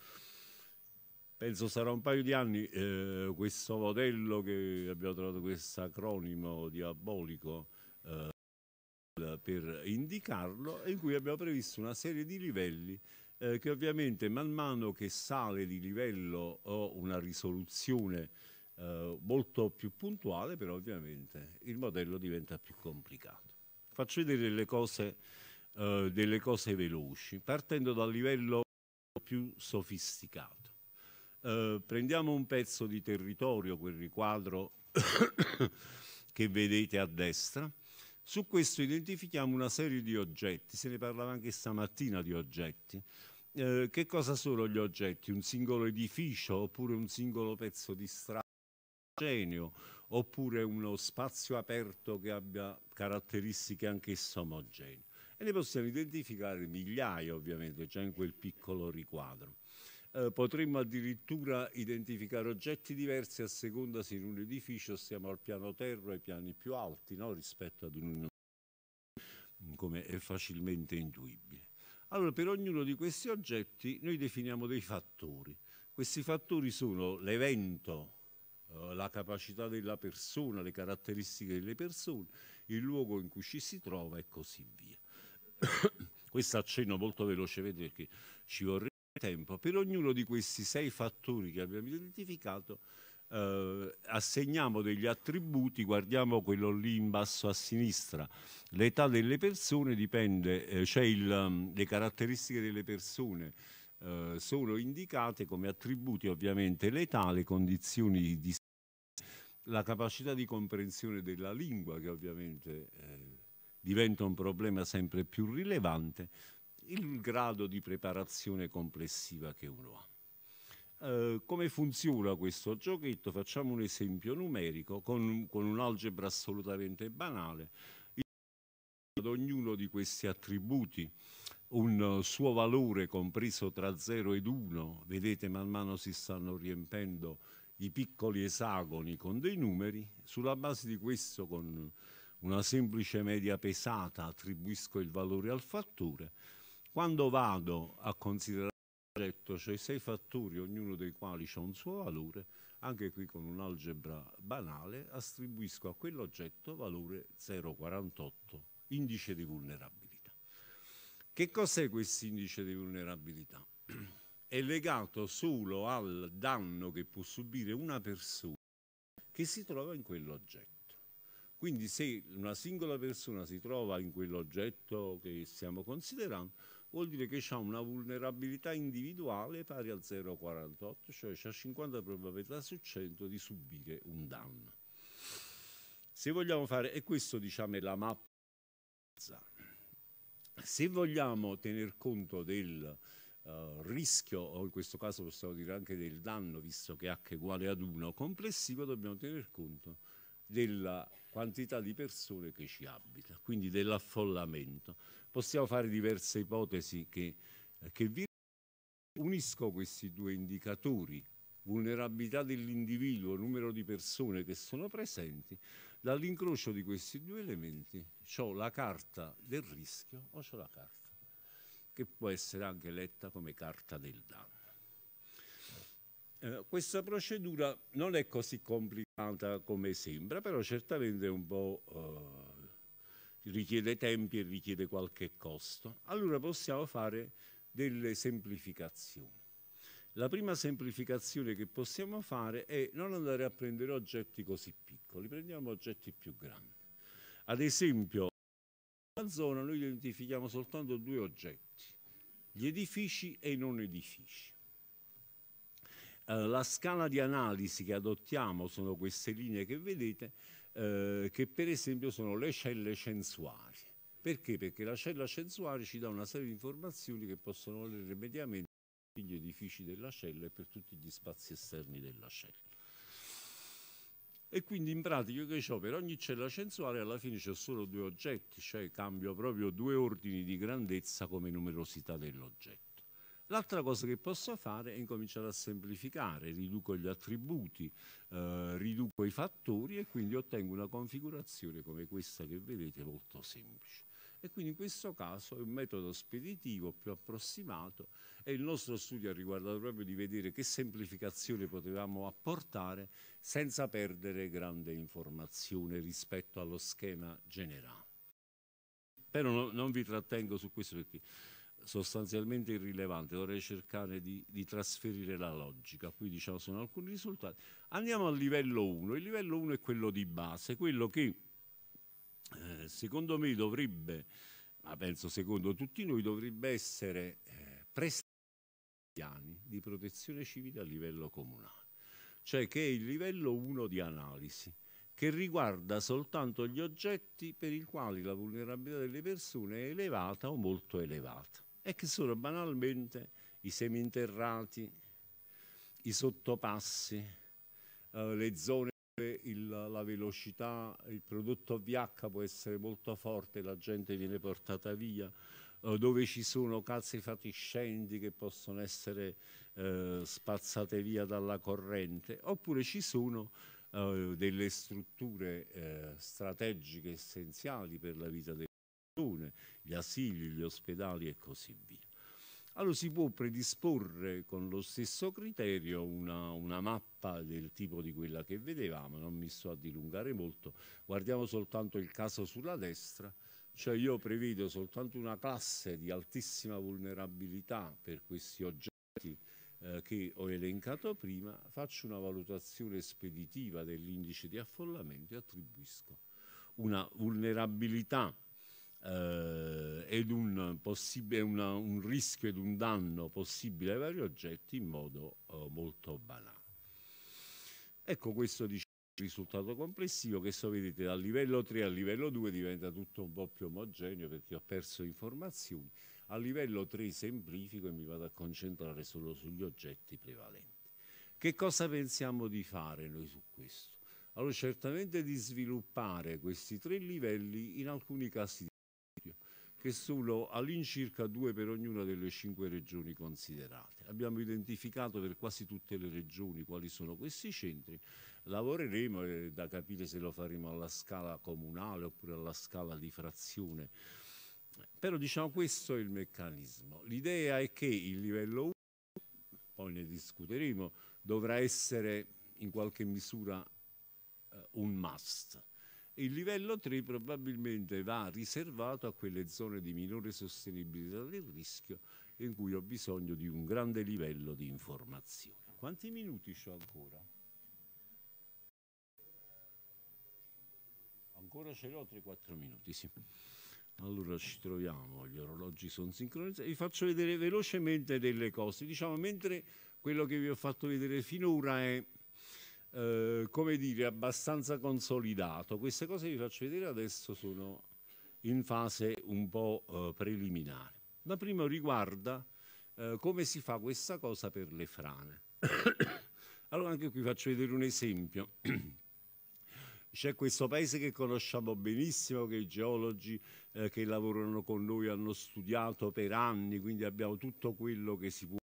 penso sarà un paio di anni, eh, questo modello che abbiamo trovato, questo acronimo diabolico eh, per indicarlo, in cui abbiamo previsto una serie di livelli eh, che ovviamente man mano che sale di livello ho una risoluzione eh, molto più puntuale, però ovviamente il modello diventa più complicato. Faccio vedere le cose eh, delle cose veloci, partendo dal livello più sofisticato. Eh, prendiamo un pezzo di territorio, quel riquadro che vedete a destra, su questo identifichiamo una serie di oggetti, se ne parlava anche stamattina di oggetti. Eh, che cosa sono gli oggetti? Un singolo edificio oppure un singolo pezzo di strada? Genio, oppure uno spazio aperto che abbia caratteristiche anch'esso omogenee e ne possiamo identificare migliaia ovviamente già in quel piccolo riquadro. Eh, potremmo addirittura identificare oggetti diversi a seconda se in un edificio siamo al piano terra o ai piani più alti no? rispetto ad un come è facilmente intuibile. Allora, per ognuno di questi oggetti noi definiamo dei fattori. Questi fattori sono l'evento, eh, la capacità della persona, le caratteristiche delle persone, il luogo in cui ci si trova e così via. questo accenno molto velocemente perché ci vorrebbe tempo, per ognuno di questi sei fattori che abbiamo identificato eh, assegniamo degli attributi, guardiamo quello lì in basso a sinistra, l'età delle persone dipende, eh, cioè il, mm, le caratteristiche delle persone eh, sono indicate come attributi ovviamente l'età, le condizioni di disabilità, la capacità di comprensione della lingua che ovviamente... Eh, diventa un problema sempre più rilevante, il grado di preparazione complessiva che uno ha. Uh, come funziona questo giochetto? Facciamo un esempio numerico con, con un'algebra assolutamente banale. Ad ognuno di questi attributi un suo valore compreso tra 0 ed 1, vedete man mano si stanno riempendo i piccoli esagoni con dei numeri, sulla base di questo con una semplice media pesata, attribuisco il valore al fattore. Quando vado a considerare c'è cioè sei fattori, ognuno dei quali ha un suo valore, anche qui con un'algebra banale attribuisco a quell'oggetto valore 0,48, indice di vulnerabilità. Che cos'è questo indice di vulnerabilità? È legato solo al danno che può subire una persona che si trova in quell'oggetto. Quindi se una singola persona si trova in quell'oggetto che stiamo considerando, vuol dire che ha una vulnerabilità individuale pari al 0,48, cioè ha 50 probabilità su 100 di subire un danno. Se vogliamo fare, e questo diciamo è la mappa, se vogliamo tener conto del Uh, rischio, o in questo caso possiamo dire anche del danno, visto che h è uguale ad 1 complessivo, dobbiamo tener conto della quantità di persone che ci abita, quindi dell'affollamento. Possiamo fare diverse ipotesi che, che vi unisco questi due indicatori, vulnerabilità dell'individuo, numero di persone che sono presenti, dall'incrocio di questi due elementi ho la carta del rischio o ho la carta, che può essere anche letta come carta del danno. Eh, questa procedura non è così complicata come sembra, però certamente un po' eh, richiede tempi e richiede qualche costo. Allora possiamo fare delle semplificazioni. La prima semplificazione che possiamo fare è non andare a prendere oggetti così piccoli, prendiamo oggetti più grandi. Ad esempio, nella zona noi identifichiamo soltanto due oggetti, gli edifici e i non edifici. Eh, la scala di analisi che adottiamo sono queste linee che vedete, eh, che per esempio sono le celle sensuali. Perché? Perché la cella sensuale ci dà una serie di informazioni che possono valere mediamente per tutti gli edifici della cella e per tutti gli spazi esterni della cella. E quindi in pratica io che ho per ogni cella sensuale alla fine c'ho solo due oggetti, cioè cambio proprio due ordini di grandezza come numerosità dell'oggetto. L'altra cosa che posso fare è incominciare a semplificare, riduco gli attributi, eh, riduco i fattori e quindi ottengo una configurazione come questa che vedete molto semplice. E quindi in questo caso è un metodo speditivo più approssimato e il nostro studio ha riguardato proprio di vedere che semplificazione potevamo apportare senza perdere grande informazione rispetto allo schema generale. Però no, non vi trattengo su questo perché sostanzialmente irrilevante, dovrei cercare di, di, trasferire la logica. Qui diciamo sono alcuni risultati. Andiamo al livello 1. Il livello 1 è quello di base, quello che eh, secondo me dovrebbe, ma penso secondo tutti noi, dovrebbe essere eh, prestati di protezione civile a livello comunale, cioè che è il livello 1 di analisi che riguarda soltanto gli oggetti per i quali la vulnerabilità delle persone è elevata o molto elevata e che sono banalmente i seminterrati, i sottopassi, eh, le zone dove il, la velocità, il prodotto VH può essere molto forte, la gente viene portata via, eh, dove ci sono case fatiscenti che possono essere eh, spazzate via dalla corrente, oppure ci sono eh, delle strutture eh, strategiche essenziali per la vita del persone, gli asili, gli ospedali e così via. Allora si può predisporre con lo stesso criterio una, una, mappa del tipo di quella che vedevamo, non mi sto a dilungare molto, guardiamo soltanto il caso sulla destra, cioè io prevedo soltanto una classe di altissima vulnerabilità per questi oggetti eh, che ho elencato prima, faccio una valutazione speditiva dell'indice di affollamento e attribuisco una vulnerabilità eh, ed un, una, un, rischio ed un danno possibile ai vari oggetti in modo eh, molto banale. Ecco questo diciamo, risultato complessivo che so vedete dal livello 3 al livello 2 diventa tutto un po' più omogeneo perché ho perso informazioni. A livello 3 semplifico e mi vado a concentrare solo sugli oggetti prevalenti. Che cosa pensiamo di fare noi su questo? Allora certamente di sviluppare questi tre livelli in alcuni casi che sono all'incirca due per ognuna delle cinque regioni considerate. Abbiamo identificato per quasi tutte le regioni quali sono questi centri, lavoreremo eh, da capire se lo faremo alla scala comunale oppure alla scala di frazione. Però diciamo questo è il meccanismo. L'idea è che il livello 1, poi ne discuteremo, dovrà essere in qualche misura eh, un must, il livello 3 probabilmente va riservato a quelle zone di minore sostenibilità del rischio in cui ho bisogno di un grande livello di informazione. Quanti minuti ho ancora? Ancora ce l'ho 3-4 minuti, sì. Allora ci troviamo, gli orologi sono sincronizzati. Vi faccio vedere velocemente delle cose. Diciamo, mentre quello che vi ho fatto vedere finora è eh, come dire, abbastanza consolidato. Queste cose vi faccio vedere adesso sono in fase un po' eh, preliminare. La prima riguarda eh, come si fa questa cosa per le frane. allora anche qui faccio vedere un esempio. C'è questo paese che conosciamo benissimo, che i geologi eh, che lavorano con noi hanno studiato per anni, quindi abbiamo tutto quello che si può,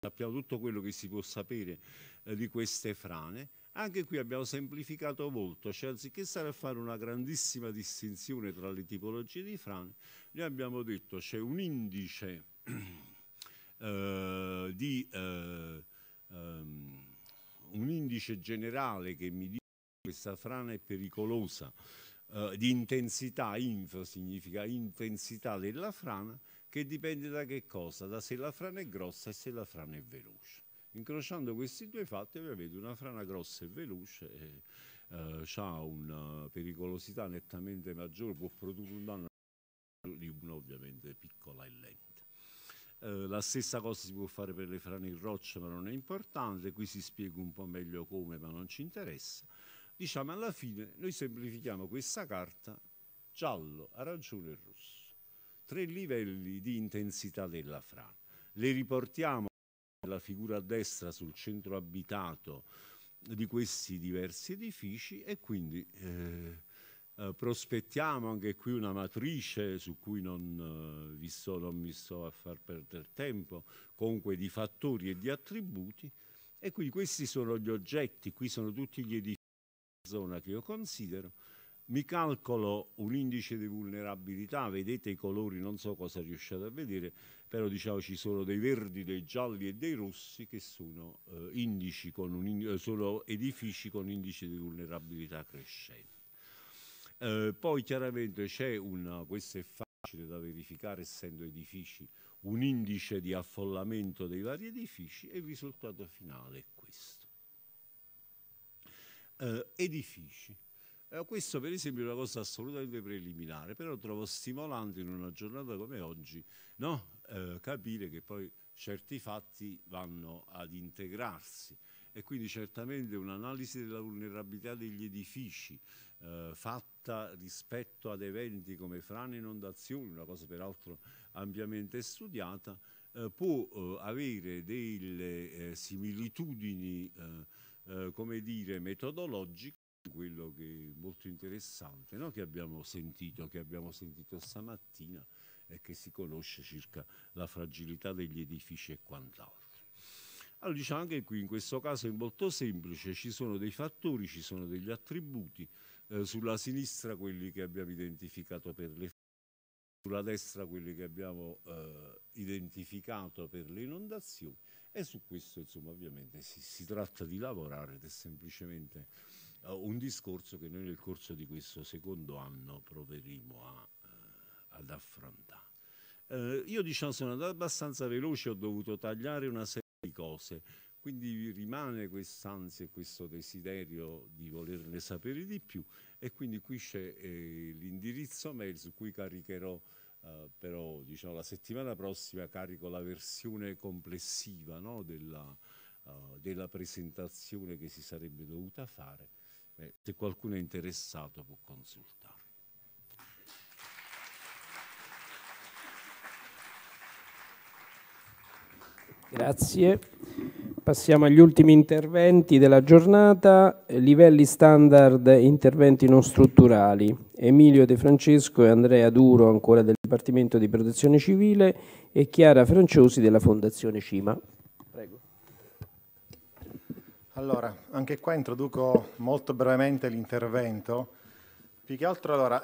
sappiamo tutto quello che si può sapere eh, di queste frane. Anche qui abbiamo semplificato molto, cioè anziché stare a fare una grandissima distinzione tra le tipologie di frane, noi abbiamo detto c'è un indice eh, di eh, um, un indice generale che mi dice che questa frana è pericolosa eh, di intensità, info significa intensità della frana, che dipende da che cosa, da se la frana è grossa e se la frana è veloce. Incrociando questi due fatti voi avete una frana grossa e veloce e eh, ha una pericolosità nettamente maggiore, può produrre un danno di una ovviamente piccola e lenta. Eh, la stessa cosa si può fare per le frane in roccia ma non è importante, qui si spiega un po' meglio come ma non ci interessa. Diciamo alla fine noi semplifichiamo questa carta giallo, arancione e rosso. Tre livelli di intensità della frana. Le riportiamo la figura a destra sul centro abitato di questi diversi edifici e quindi eh, eh, prospettiamo anche qui una matrice su cui non, eh, vi sto, non mi sto a far perdere tempo, comunque di fattori e di attributi e quindi questi sono gli oggetti, qui sono tutti gli edifici della zona che io considero mi calcolo un indice di vulnerabilità, vedete i colori, non so cosa riusciate a vedere, però diciamo ci sono dei verdi, dei gialli e dei rossi che sono, eh, con un, sono edifici con indice di vulnerabilità crescente. Eh, poi chiaramente c'è una, questo è facile da verificare essendo edifici, un indice di affollamento dei vari edifici e il risultato finale è questo. Eh, edifici eh, questo per esempio è una cosa assolutamente preliminare, però trovo stimolante in una giornata come oggi no? eh, capire che poi certi fatti vanno ad integrarsi e quindi certamente un'analisi della vulnerabilità degli edifici eh, fatta rispetto ad eventi come frane e inondazioni, una cosa peraltro ampiamente studiata, eh, può eh, avere delle eh, similitudini eh, eh, come dire, metodologiche quello che è molto interessante no? che, abbiamo sentito, che abbiamo sentito stamattina e che si conosce circa la fragilità degli edifici e quant'altro. Allora diciamo anche qui in questo caso è molto semplice, ci sono dei fattori, ci sono degli attributi, eh, sulla sinistra quelli che abbiamo identificato per le sulla destra quelli che abbiamo eh, identificato per le inondazioni e su questo insomma ovviamente si, si tratta di lavorare ed è semplicemente eh, un discorso che noi nel corso di questo secondo anno proveremo a, eh, ad affrontare. Eh, io diciamo sono andato abbastanza veloce, ho dovuto tagliare una serie di cose, quindi vi rimane quest'ansia e questo desiderio di volerne sapere di più e quindi qui c'è eh, l'indirizzo mail su cui caricherò eh, però diciamo, la settimana prossima carico la versione complessiva no, della, uh, della presentazione che si sarebbe dovuta fare eh, se qualcuno è interessato può consultare. Grazie. Passiamo agli ultimi interventi della giornata, livelli standard interventi non strutturali. Emilio De Francesco e Andrea Duro ancora del Dipartimento di Protezione Civile e Chiara Franciosi della Fondazione Cima. Allora, anche qua introduco molto brevemente l'intervento. Più che altro, allora,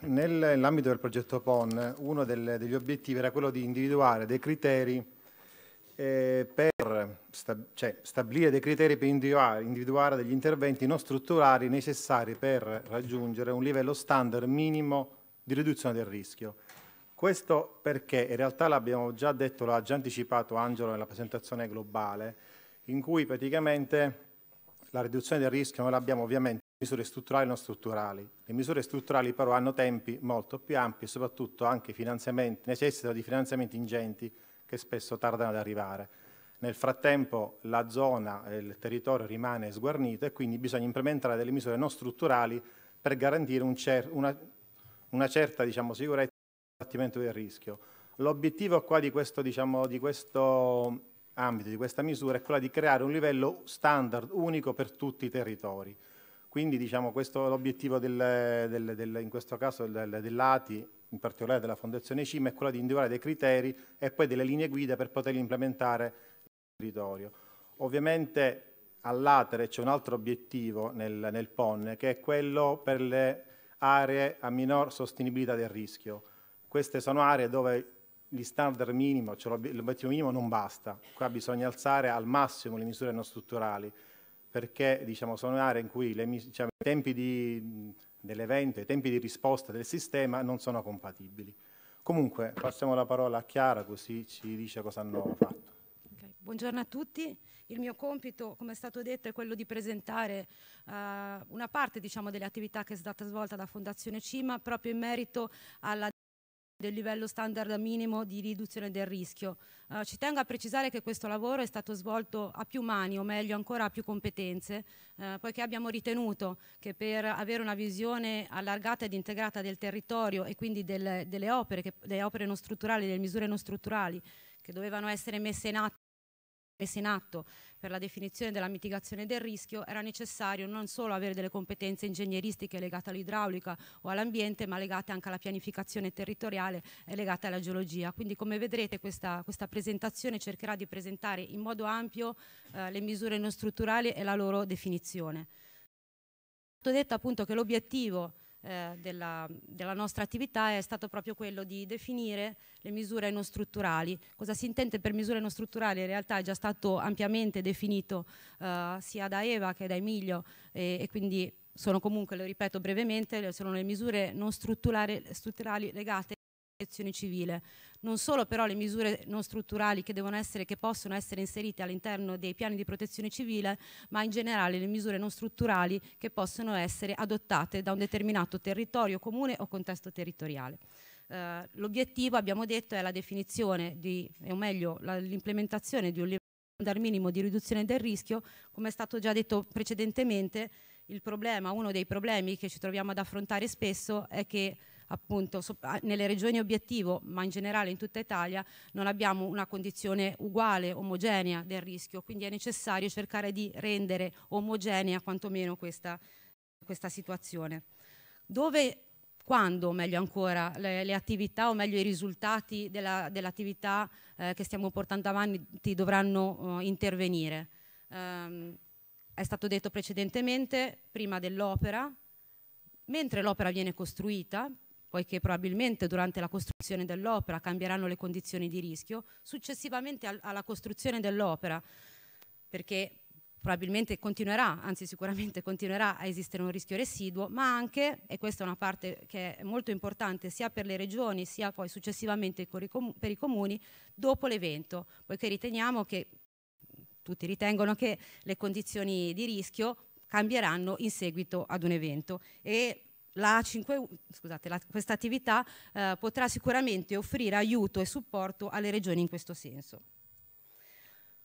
nell'ambito del progetto PON, uno delle, degli obiettivi era quello di individuare dei criteri eh, per sta, cioè, stabilire dei criteri per individuare, individuare, degli interventi non strutturali necessari per raggiungere un livello standard minimo di riduzione del rischio. Questo perché in realtà l'abbiamo già detto, l'ha già anticipato Angelo nella presentazione globale, in cui praticamente la riduzione del rischio noi l'abbiamo ovviamente misure strutturali e non strutturali. Le misure strutturali però hanno tempi molto più ampi e soprattutto anche necessitano di finanziamenti ingenti che spesso tardano ad arrivare. Nel frattempo la zona e il territorio rimane sguarnito e quindi bisogna implementare delle misure non strutturali per garantire un cer una, una, certa diciamo, sicurezza e abbattimento del rischio. L'obiettivo di, diciamo, di questo ambito di questa misura è quella di creare un livello standard unico per tutti i territori. Quindi diciamo, questo è l'obiettivo in questo caso del, dell'ATI, in particolare della Fondazione CIM, è quello di individuare dei criteri e poi delle linee guida per poterli implementare nel territorio. Ovviamente all'atere c'è un altro obiettivo nel, nel PON, che è quello per le aree a minor sostenibilità del rischio. Queste sono aree dove gli standard minimo, cioè l'obiettivo minimo non basta, qua bisogna alzare al massimo le misure non strutturali, perché diciamo, sono aree in cui le, diciamo, i tempi dell'evento, i tempi di risposta del sistema non sono compatibili. Comunque passiamo la parola a Chiara così ci dice cosa hanno fatto. Okay. Buongiorno a tutti. Il mio compito, come è stato detto, è quello di presentare eh, una parte diciamo, delle attività che è stata svolta da Fondazione CIMA proprio in merito alla del livello standard minimo di riduzione del rischio. Eh, ci tengo a precisare che questo lavoro è stato svolto a più mani, o meglio ancora a più competenze, eh, poiché abbiamo ritenuto che per avere una visione allargata ed integrata del territorio e quindi del, delle opere, che, delle opere non strutturali, delle misure non strutturali che dovevano essere messe in atto messe in atto per la definizione della mitigazione del rischio era necessario non solo avere delle competenze ingegneristiche legate all'idraulica o all'ambiente, ma legate anche alla pianificazione territoriale e legate alla geologia. Quindi come vedrete questa, questa presentazione cercherà di presentare in modo ampio eh, le misure non strutturali e la loro definizione. Ho detto appunto che l'obiettivo eh, della, della, nostra attività è stato proprio quello di definire le misure non strutturali. Cosa si intende per misure non strutturali? In realtà è già stato ampiamente definito eh, sia da Eva che da Emilio e, e quindi sono comunque, lo ripeto brevemente, sono le misure non strutturali legate protezione civile. Non solo però le misure non strutturali che, essere, che possono essere inserite all'interno dei piani di protezione civile, ma in generale le misure non strutturali che possono essere adottate da un determinato territorio comune o contesto territoriale. Uh, l'obiettivo, abbiamo detto, è la definizione di, o meglio, l'implementazione di un standard minimo di riduzione del rischio, come è stato già detto precedentemente, il problema, uno dei problemi che ci troviamo ad affrontare spesso è che appunto nelle regioni obiettivo, ma in generale in tutta Italia, non abbiamo una condizione uguale, omogenea del rischio, quindi è necessario cercare di rendere omogenea quantomeno questa, questa situazione. Dove quando, meglio ancora, le, le, attività o meglio i risultati dell'attività eh, che stiamo portando avanti dovranno eh, intervenire. Um, è stato detto precedentemente, prima dell'opera, mentre l'opera viene costruita, poiché probabilmente durante la costruzione dell'opera cambieranno le condizioni di rischio, successivamente al, alla costruzione dell'opera, perché probabilmente continuerà, anzi sicuramente continuerà a esistere un rischio residuo, ma anche, e questa è una parte che è molto importante sia per le regioni sia poi successivamente per i comuni, dopo l'evento, poiché riteniamo che, tutti ritengono che le condizioni di rischio cambieranno in seguito ad un evento e la 5, scusate, la, questa attività eh, potrà sicuramente offrire aiuto e supporto alle regioni in questo senso.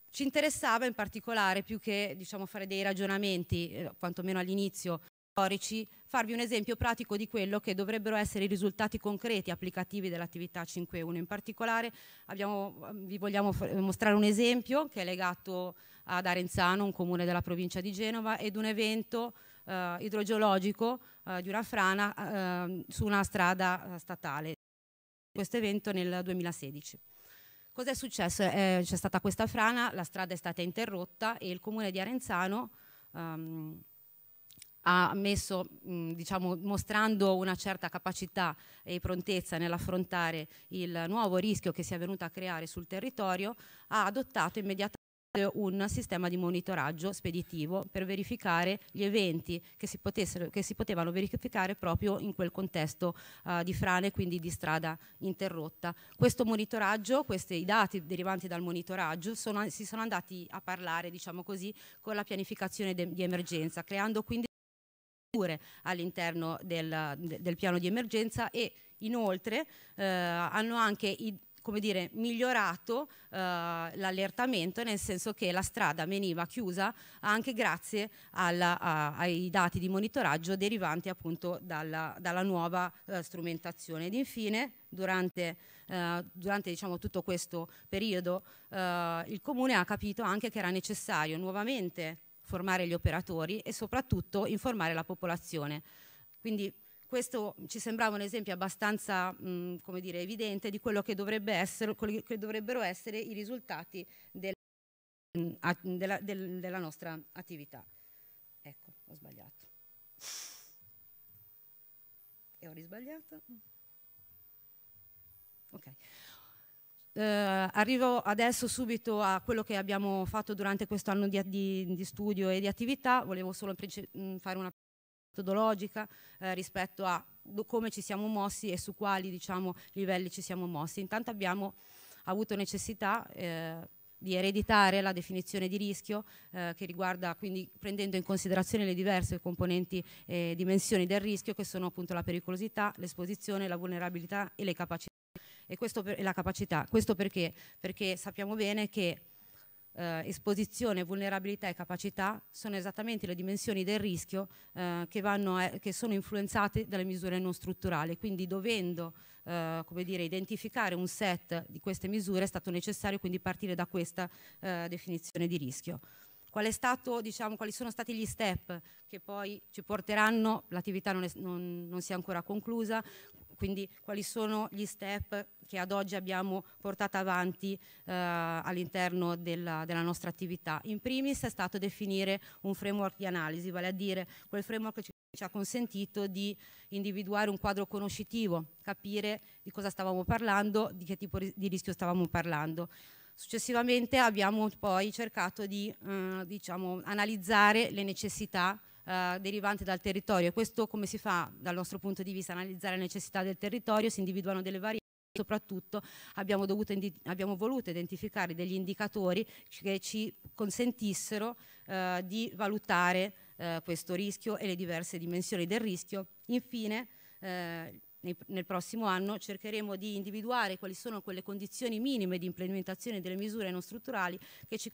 Ci interessava in particolare, più che diciamo, fare dei ragionamenti, eh, quantomeno all'inizio, storici, farvi un esempio pratico di quello che dovrebbero essere i risultati concreti applicativi dell'attività 5.1. In particolare abbiamo, ehm, vi vogliamo mostrare un esempio che è legato ad Arenzano, un comune della provincia di Genova, ed un evento eh, idrogeologico eh, di una frana eh, su una strada eh, statale. Questo evento nel 2016. Cos'è successo? Eh, c'è stata questa frana, la strada è stata interrotta e il comune di Arenzano ehm, ha messo, mh, mm, diciamo, mostrando una certa capacità e prontezza nell'affrontare il nuovo rischio che si è venuto a creare sul territorio, ha adottato immediatamente un sistema di monitoraggio speditivo per verificare gli eventi che si, potessero, che si potevano verificare proprio in quel contesto uh, di frane, quindi di strada interrotta. Questo monitoraggio, questi, i dati derivanti dal monitoraggio sono, si sono andati a parlare, diciamo così, con la pianificazione de, di emergenza, creando quindi all'interno del, del, piano di emergenza e inoltre eh, hanno anche i come dire, migliorato eh, l'allertamento, nel senso che la strada veniva chiusa anche grazie alla, a, ai dati di monitoraggio derivanti appunto dalla, dalla nuova eh, strumentazione. Ed infine, durante, eh, durante diciamo, tutto questo periodo, eh, il Comune ha capito anche che era necessario nuovamente formare gli operatori e soprattutto informare la popolazione. Quindi questo ci sembrava un esempio abbastanza mh, come dire, evidente di quello che, dovrebbe essere, quelli che dovrebbero essere i risultati del, mh, a, della, del, della, nostra attività. Ecco, ho sbagliato. E ho risbagliato. Ok. Eh, arrivo adesso subito a quello che abbiamo fatto durante questo anno di, di, di studio e di attività. Volevo solo fare una metodologica eh, rispetto a come ci siamo mossi e su quali diciamo, livelli ci siamo mossi. Intanto abbiamo avuto necessità eh, di ereditare la definizione di rischio eh, che riguarda quindi prendendo in considerazione le diverse componenti e eh, dimensioni del rischio che sono appunto la pericolosità, l'esposizione, la vulnerabilità e le capacità. E questo per, la capacità. Questo perché? Perché sappiamo bene che eh, esposizione, vulnerabilità e capacità sono esattamente le dimensioni del rischio eh, che, a, che, sono influenzate dalle misure non strutturali, quindi dovendo eh, dire, identificare un set di queste misure è stato necessario quindi partire da questa eh, definizione di rischio. Qual stato, diciamo, quali sono stati gli step che poi ci porteranno, l'attività non, non, non, si è ancora conclusa, quindi quali sono gli step che ad oggi abbiamo portato avanti eh, all'interno della, della, nostra attività. In primis è stato definire un framework di analisi, vale a dire quel framework che ci ha consentito di individuare un quadro conoscitivo, capire di cosa stavamo parlando, di che tipo di rischio stavamo parlando. Successivamente abbiamo poi cercato di eh, diciamo, analizzare le necessità eh, derivante dal territorio. questo come si fa dal nostro punto di vista? Analizzare le necessità del territorio, si individuano delle varie soprattutto abbiamo, dovuto, abbiamo, voluto identificare degli indicatori che ci consentissero eh, di valutare eh, questo rischio e le diverse dimensioni del rischio. Infine, eh, nel prossimo anno cercheremo di individuare quali sono quelle condizioni minime di implementazione delle misure non strutturali che ci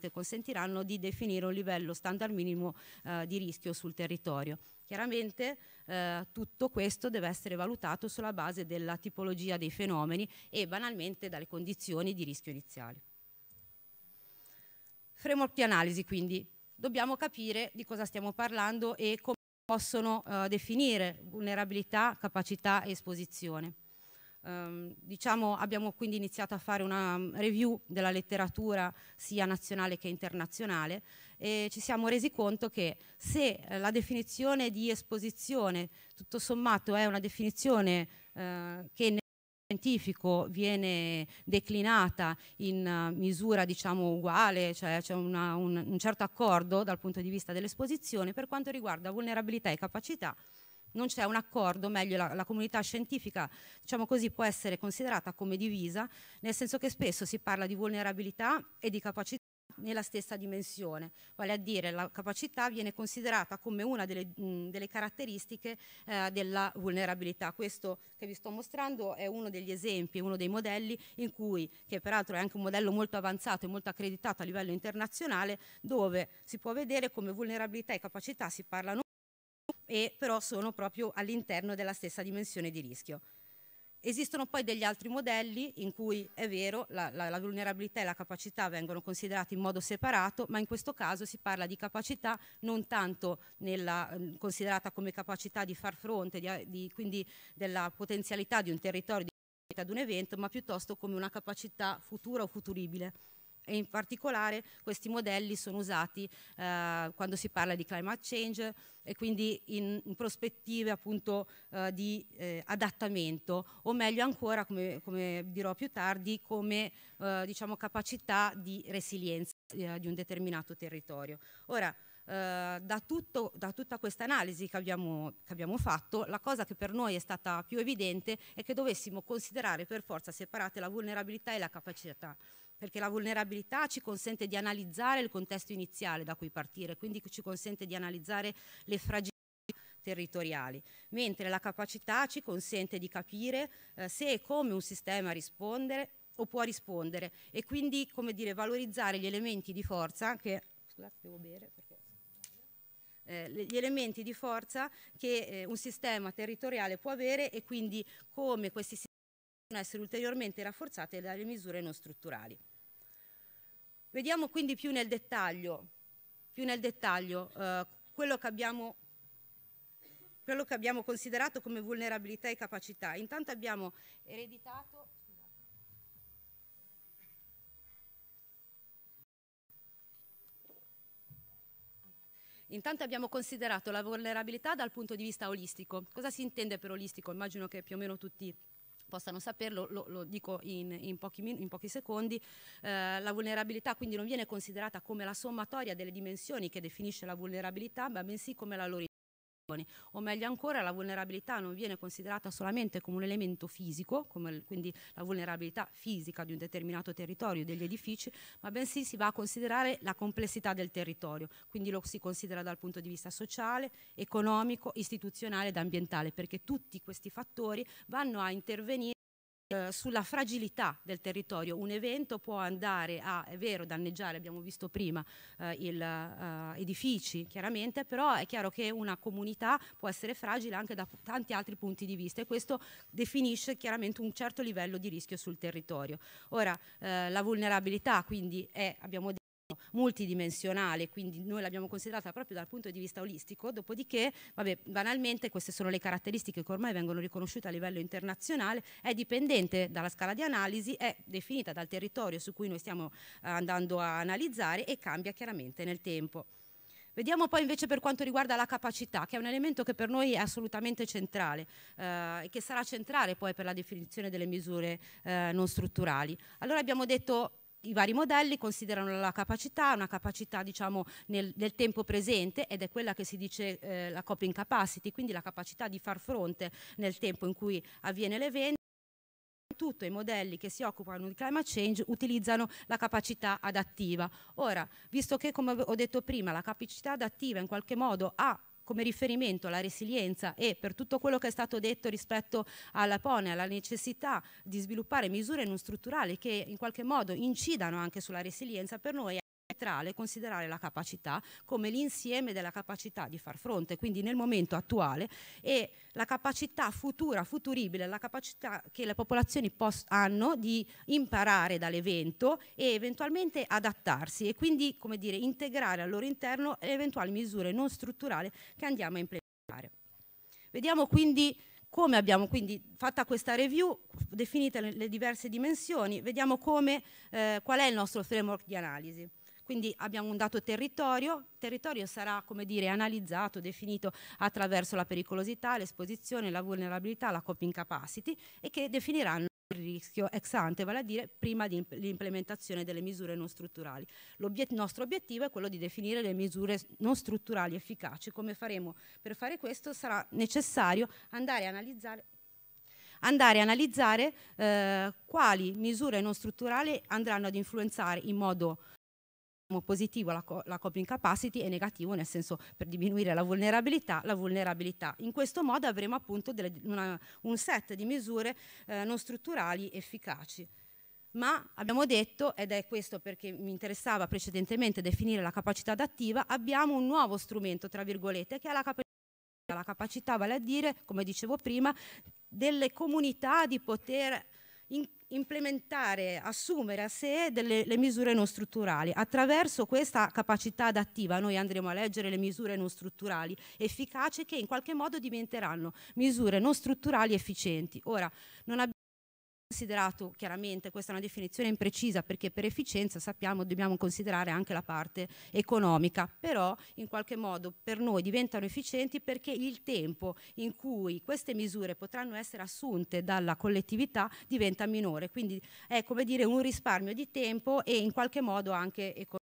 che consentiranno di definire un livello standard minimo eh, di rischio sul territorio. Chiaramente eh, tutto questo deve essere valutato sulla base della tipologia dei fenomeni e banalmente dalle condizioni di rischio iniziali. Framework di analisi quindi. Dobbiamo capire di cosa stiamo parlando e come possono eh, definire vulnerabilità, capacità e esposizione. Um, diciamo, abbiamo quindi iniziato a fare una mm, review della letteratura sia nazionale che internazionale e ci siamo resi conto che se eh, la definizione di esposizione tutto sommato è una definizione eh, che nel scientifico viene declinata in eh, misura diciamo uguale, cioè c'è un, un certo accordo dal punto di vista dell'esposizione, per quanto riguarda vulnerabilità e capacità non c'è un accordo, meglio la, la comunità scientifica diciamo così, può essere considerata come divisa, nel senso che spesso si parla di vulnerabilità e di capacità nella stessa dimensione, vale a dire la capacità viene considerata come una delle, mh, delle caratteristiche eh, della vulnerabilità. Questo che vi sto mostrando è uno degli esempi, uno dei modelli in cui, che peraltro è anche un modello molto avanzato e molto accreditato a livello internazionale, dove si può vedere come vulnerabilità e capacità si parlano e però sono proprio all'interno della stessa dimensione di rischio. Esistono poi degli altri modelli in cui è vero la, la, la, vulnerabilità e la capacità vengono considerati in modo separato, ma in questo caso si parla di capacità non tanto nella, mm, considerata come capacità di far fronte, di, di, quindi della potenzialità di un territorio, di, fronte ad un evento, ma piuttosto come una capacità futura o futuribile e in particolare questi modelli sono usati eh, quando si parla di climate change e quindi in, in prospettive appunto eh, di eh, adattamento o meglio ancora come, come dirò più tardi come eh, diciamo capacità di resilienza eh, di un determinato territorio. Ora, eh, da, tutto, da, tutta questa analisi che che abbiamo, fatto, la cosa che per noi è stata più evidente è che dovessimo considerare per forza separate la vulnerabilità e la capacità perché la vulnerabilità ci consente di analizzare il contesto iniziale da cui partire, quindi ci consente di analizzare le fragilità territoriali, mentre la capacità ci consente di capire eh, se e come un sistema risponde o può rispondere e quindi come dire, valorizzare gli elementi di forza che... Scusate, devo bere perché... Eh, gli elementi di forza che eh, un sistema territoriale può avere e quindi come questi sistemi essere ulteriormente rafforzate dalle misure non strutturali. Vediamo quindi più nel dettaglio, più nel dettaglio eh, quello, che abbiamo, quello, che abbiamo, considerato come vulnerabilità e capacità. Intanto abbiamo ereditato... Intanto abbiamo considerato la vulnerabilità dal punto di vista olistico. Cosa si intende per olistico? Immagino che più o meno tutti possano saperlo, lo, lo dico in, in, pochi in, pochi secondi, eh, la vulnerabilità quindi non viene considerata come la sommatoria delle dimensioni che definisce la vulnerabilità, ma bensì come la loro o meglio ancora la vulnerabilità non viene considerata solamente come un elemento fisico, come quindi la vulnerabilità fisica di un determinato territorio e degli edifici, ma bensì si va a considerare la complessità del territorio, quindi lo si considera dal punto di vista sociale, economico, istituzionale ed ambientale, perché tutti questi fattori vanno a intervenire eh, sulla fragilità del territorio. Un evento può andare a, è vero, danneggiare, abbiamo visto prima, eh, il, eh, edifici chiaramente, però è chiaro che una comunità può essere fragile anche da tanti altri punti di vista e questo definisce chiaramente un certo livello di rischio sul territorio. Ora, eh, la vulnerabilità quindi è, abbiamo detto, multidimensionale, quindi noi l'abbiamo considerata proprio dal punto di vista olistico, dopodiché, vabbè, banalmente queste sono le caratteristiche che ormai vengono riconosciute a livello internazionale, è dipendente dalla scala di analisi, è definita dal territorio su cui noi stiamo eh, andando a analizzare e cambia chiaramente nel tempo. Vediamo poi invece per quanto riguarda la capacità, che è un elemento che per noi è assolutamente centrale eh, e che sarà centrale poi per la definizione delle misure eh, non strutturali. Allora abbiamo detto i vari modelli considerano la capacità, una capacità diciamo nel, nel tempo presente ed è quella che si dice eh, la coping capacity, quindi la capacità di far fronte nel tempo in cui avviene l'evento Tutto i modelli che si occupano di climate change utilizzano la capacità adattiva. Ora, visto che come ho detto prima la capacità adattiva in qualche modo ha come riferimento la resilienza e per tutto quello che è stato detto rispetto alla PONE, alla necessità di sviluppare misure non strutturali che in qualche modo incidano anche sulla resilienza, per noi è centrale considerare la capacità come l'insieme della capacità di far fronte, quindi nel momento attuale e la capacità futura, futuribile, la capacità che le popolazioni hanno di imparare dall'evento e eventualmente adattarsi e quindi come dire, integrare al loro interno le eventuali misure non strutturali che andiamo a implementare. Vediamo quindi come abbiamo quindi fatta questa review, definite le, diverse dimensioni, vediamo come, eh, qual è il nostro framework di analisi. Quindi abbiamo un dato territorio, il territorio sarà come dire, analizzato, definito attraverso la pericolosità, l'esposizione, la vulnerabilità, la coping capacity e che definiranno il rischio ex ante, vale a dire prima dell'implementazione delle misure non strutturali. Il nostro obiettivo è quello di definire le misure non strutturali efficaci. Come faremo? Per fare questo sarà necessario andare a analizzare andare a analizzare eh, quali misure non strutturali andranno ad influenzare in modo Diciamo, positivo la, co la coping capacity e negativo nel senso per diminuire la vulnerabilità, la vulnerabilità. In questo modo avremo appunto delle, una, un set di misure eh, non strutturali efficaci. Ma abbiamo detto, ed è questo perché mi interessava precedentemente definire la capacità adattiva, abbiamo un nuovo strumento, tra virgolette, che è la capacità la capacità, vale a dire, come dicevo prima, delle comunità di poter in implementare, assumere a sé delle misure non strutturali. Attraverso questa capacità adattiva noi andremo a leggere le misure non strutturali efficaci che in qualche modo diventeranno misure non strutturali efficienti. Ora, non considerato chiaramente, questa è una definizione imprecisa perché per efficienza sappiamo dobbiamo considerare anche la parte economica, però in qualche modo per noi diventano efficienti perché il tempo in cui queste misure potranno essere assunte dalla collettività diventa minore, quindi è come dire un risparmio di tempo e in qualche modo anche economico.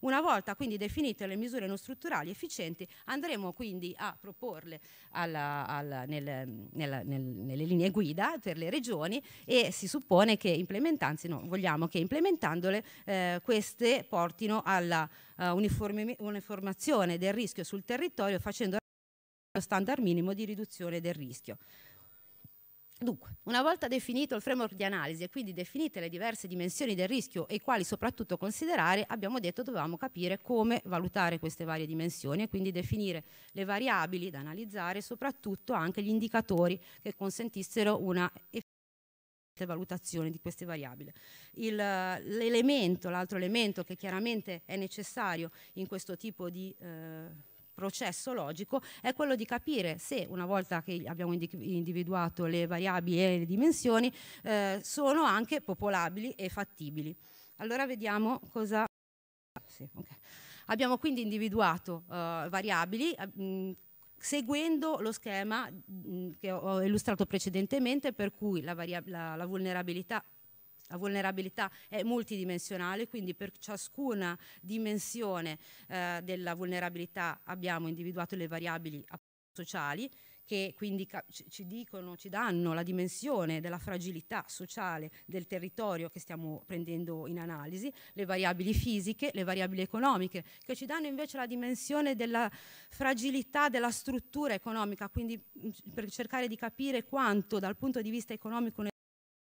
Una volta quindi definite le misure non strutturali efficienti, andremo quindi a proporle alla, alla, nel, nella, nel, nelle linee guida per le regioni e si suppone che implementanzi, no, vogliamo che implementandole eh, queste portino alla uh, uniformi, uniformazione del rischio sul territorio facendo lo standard minimo di riduzione del rischio. Dunque, una volta definito il framework di analisi e quindi definite le diverse dimensioni del rischio e quali soprattutto considerare, abbiamo detto dovevamo capire come valutare queste varie dimensioni e quindi definire le variabili da analizzare e soprattutto anche gli indicatori che consentissero una effettiva valutazione di queste variabili. l'elemento, l'altro elemento che chiaramente è necessario in questo tipo di... Eh, processo logico è quello di capire se una volta che abbiamo individuato le variabili e le dimensioni eh, sono anche popolabili e fattibili. Allora vediamo cosa... Sì, okay. Abbiamo quindi individuato uh, variabili eh, mh, seguendo lo schema mh, che ho illustrato precedentemente per cui la, la, la vulnerabilità la vulnerabilità è multidimensionale, quindi per ciascuna dimensione eh, della vulnerabilità abbiamo individuato le variabili sociali che quindi ci dicono, ci danno la dimensione della fragilità sociale del territorio che stiamo prendendo in analisi, le variabili fisiche, le variabili economiche, che ci danno invece la dimensione della fragilità della struttura economica, quindi per cercare di capire quanto dal punto di vista economico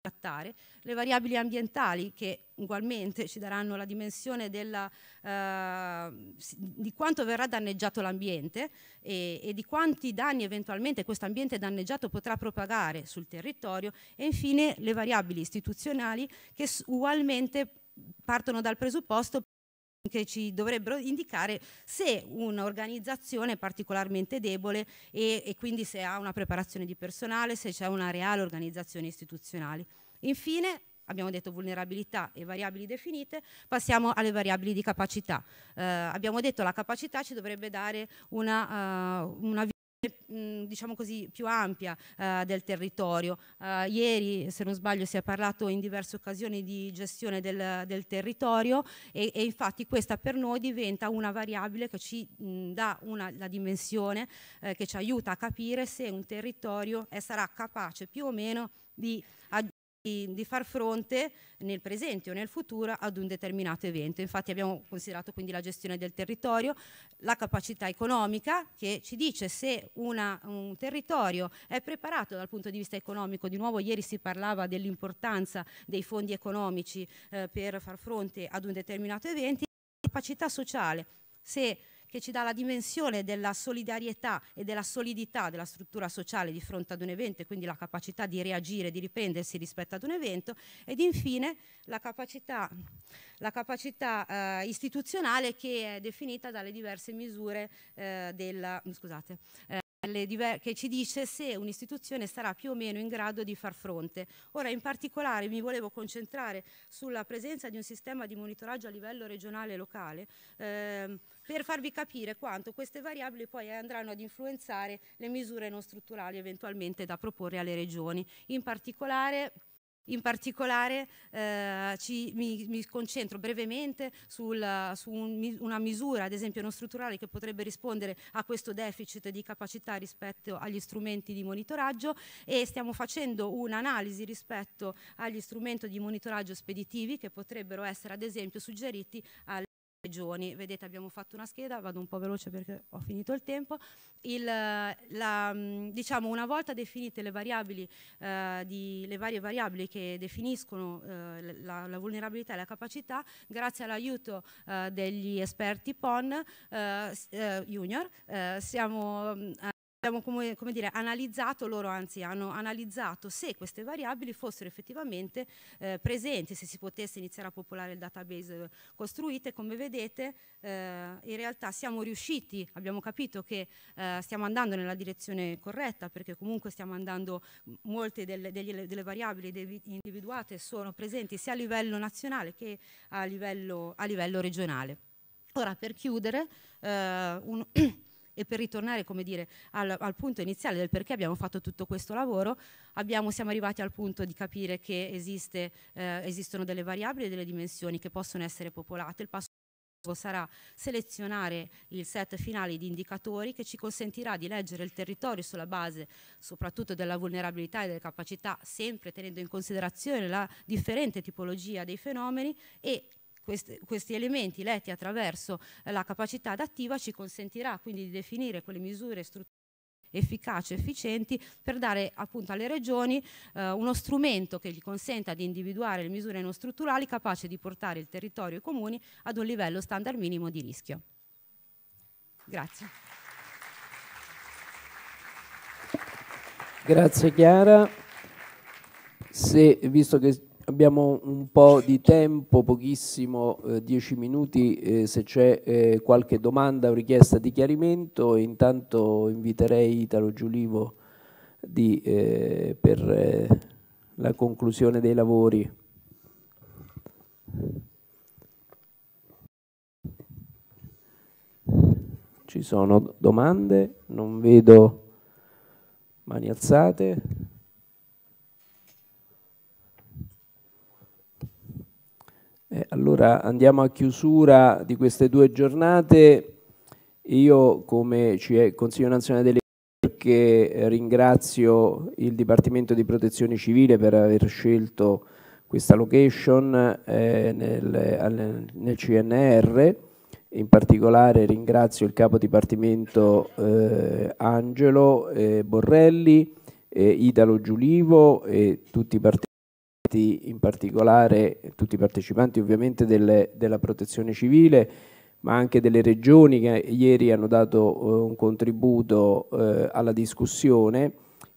trattare, le variabili ambientali che ugualmente ci daranno la dimensione della, eh, di quanto verrà danneggiato l'ambiente e, e, di quanti danni eventualmente questo ambiente danneggiato potrà propagare sul territorio e infine le variabili istituzionali che ugualmente partono dal presupposto che ci dovrebbero indicare se un'organizzazione è particolarmente debole e, e, quindi se ha una preparazione di personale, se c'è una reale organizzazione istituzionale. Infine, abbiamo detto vulnerabilità e variabili definite, passiamo alle variabili di capacità. Eh, abbiamo detto che la capacità ci dovrebbe dare una, uh, una diciamo così, più ampia eh, del territorio. Eh, ieri, se non sbaglio, si è parlato in diverse occasioni di gestione del, del territorio e, e, infatti questa per noi diventa una variabile che ci mh, dà una, la dimensione eh, che ci aiuta a capire se un territorio è, eh, sarà capace più o meno di, a, di far fronte nel presente o nel futuro ad un determinato evento. Infatti abbiamo considerato quindi la gestione del territorio, la capacità economica che ci dice se una, un territorio è preparato dal punto di vista economico. Di nuovo ieri si parlava dell'importanza dei fondi economici eh, per far fronte ad un determinato evento, la capacità sociale, se che ci dà la dimensione della solidarietà e della solidità della struttura sociale di fronte ad un evento e quindi la capacità di reagire, di riprendersi rispetto ad un evento ed infine la capacità, la capacità eh, istituzionale che è definita dalle diverse misure eh, della, scusate, eh, che ci dice se un'istituzione sarà più o meno in grado di far fronte. Ora in particolare mi volevo concentrare sulla presenza di un sistema di monitoraggio a livello regionale e locale ehm, per farvi capire quanto queste variabili poi andranno ad influenzare le misure non strutturali eventualmente da proporre alle regioni. In particolare in particolare eh, ci, mi, mi, concentro brevemente sul, su un, una misura, ad esempio non strutturale, che potrebbe rispondere a questo deficit di capacità rispetto agli strumenti di monitoraggio e stiamo facendo un'analisi rispetto agli strumenti di monitoraggio speditivi che potrebbero essere ad esempio suggeriti alle regioni. Vedete abbiamo fatto una scheda, vado un po' veloce perché ho finito il tempo. Il, la, diciamo, una volta definite le, variabili, eh, di, le varie variabili che definiscono eh, la, la, vulnerabilità e la capacità, grazie all'aiuto eh, degli esperti PON eh, eh, Junior, eh, siamo mm, abbiamo come, come dire, analizzato, loro anzi hanno analizzato se queste variabili fossero effettivamente eh, presenti, se si potesse iniziare a popolare il database costruito come vedete eh, in realtà siamo riusciti, abbiamo capito che eh, stiamo andando nella direzione corretta perché comunque stiamo andando, molte delle, delle, delle variabili individuate sono presenti sia a livello nazionale che a livello, a livello regionale. Ora per chiudere, eh, un E per ritornare come dire, al, al punto iniziale del perché abbiamo fatto tutto questo lavoro, abbiamo, siamo arrivati al punto di capire che esiste, eh, esistono delle variabili e delle dimensioni che possono essere popolate. Il passo sarà selezionare il set finale di indicatori che ci consentirà di leggere il territorio sulla base soprattutto della vulnerabilità e delle capacità, sempre tenendo in considerazione la differente tipologia dei fenomeni e questi, questi elementi letti attraverso eh, la capacità adattiva ci consentirà quindi di definire quelle misure strutturali efficaci, efficienti, per dare appunto alle regioni eh, uno strumento che gli consenta di individuare le misure non strutturali capaci di portare il territorio e i comuni ad un livello standard minimo di rischio. Grazie. Grazie Chiara. Se, visto che Abbiamo un po' di tempo, pochissimo, 10 eh, minuti, eh, se c'è eh, qualche domanda o richiesta di chiarimento. Intanto inviterei Italo Giulivo di, eh, per eh, la conclusione dei lavori. Ci sono domande? Non vedo mani alzate. Eh, allora andiamo a chiusura di queste due giornate. Io come Consiglio nazionale delle che ringrazio il Dipartimento di Protezione Civile per aver scelto questa location eh, nel, nel, CNR, in particolare ringrazio il Capo Dipartimento eh, Angelo eh, Borrelli, eh, Italo Giulivo e tutti i partiti partecipanti, in particolare tutti i partecipanti ovviamente delle, della protezione civile, ma anche delle regioni che ieri hanno dato eh, un contributo eh, alla discussione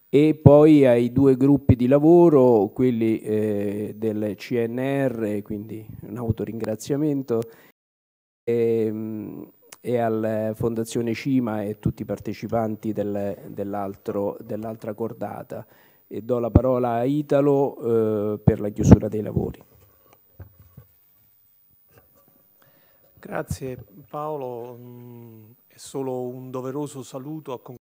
e poi ai due gruppi di lavoro, quelli eh, del CNR, quindi un autoringraziamento, ehm, e, e alla Fondazione Cima e tutti i partecipanti del, dell'altra cordata e do la parola a Italo eh, per la chiusura dei lavori. Grazie Paolo, mm, è solo un doveroso saluto a conclusione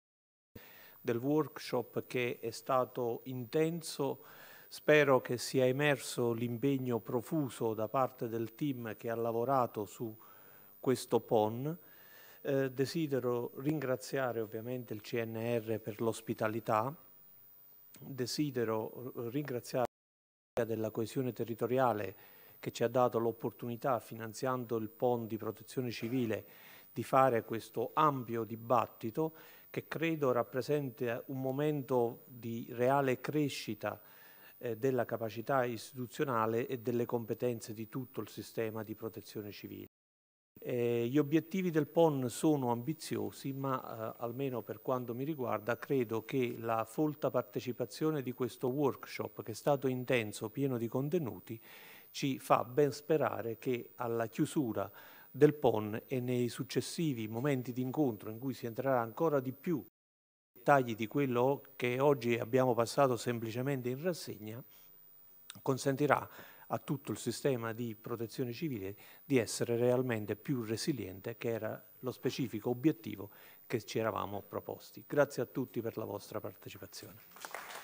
del workshop che è stato intenso, spero che sia emerso l'impegno profuso da parte del team che ha lavorato su questo PON. Eh, desidero ringraziare ovviamente il CNR per l'ospitalità, desidero ringraziare della coesione territoriale che ci ha dato l'opportunità, finanziando il PON di protezione civile, di fare questo ampio dibattito che credo rappresenti un momento di reale crescita eh, della capacità istituzionale e delle competenze di tutto il sistema di protezione civile. Eh, gli obiettivi del PON sono ambiziosi, ma eh, almeno per quanto mi riguarda credo che la folta partecipazione di questo workshop, che è stato intenso, pieno di contenuti, ci fa ben sperare che alla chiusura del PON e nei successivi momenti di incontro in cui si entrerà ancora di più nei dettagli di quello che oggi abbiamo passato semplicemente in rassegna, consentirà a tutto il sistema di protezione civile di essere realmente più resiliente, che era lo specifico obiettivo che ci eravamo proposti. Grazie a tutti per la vostra partecipazione.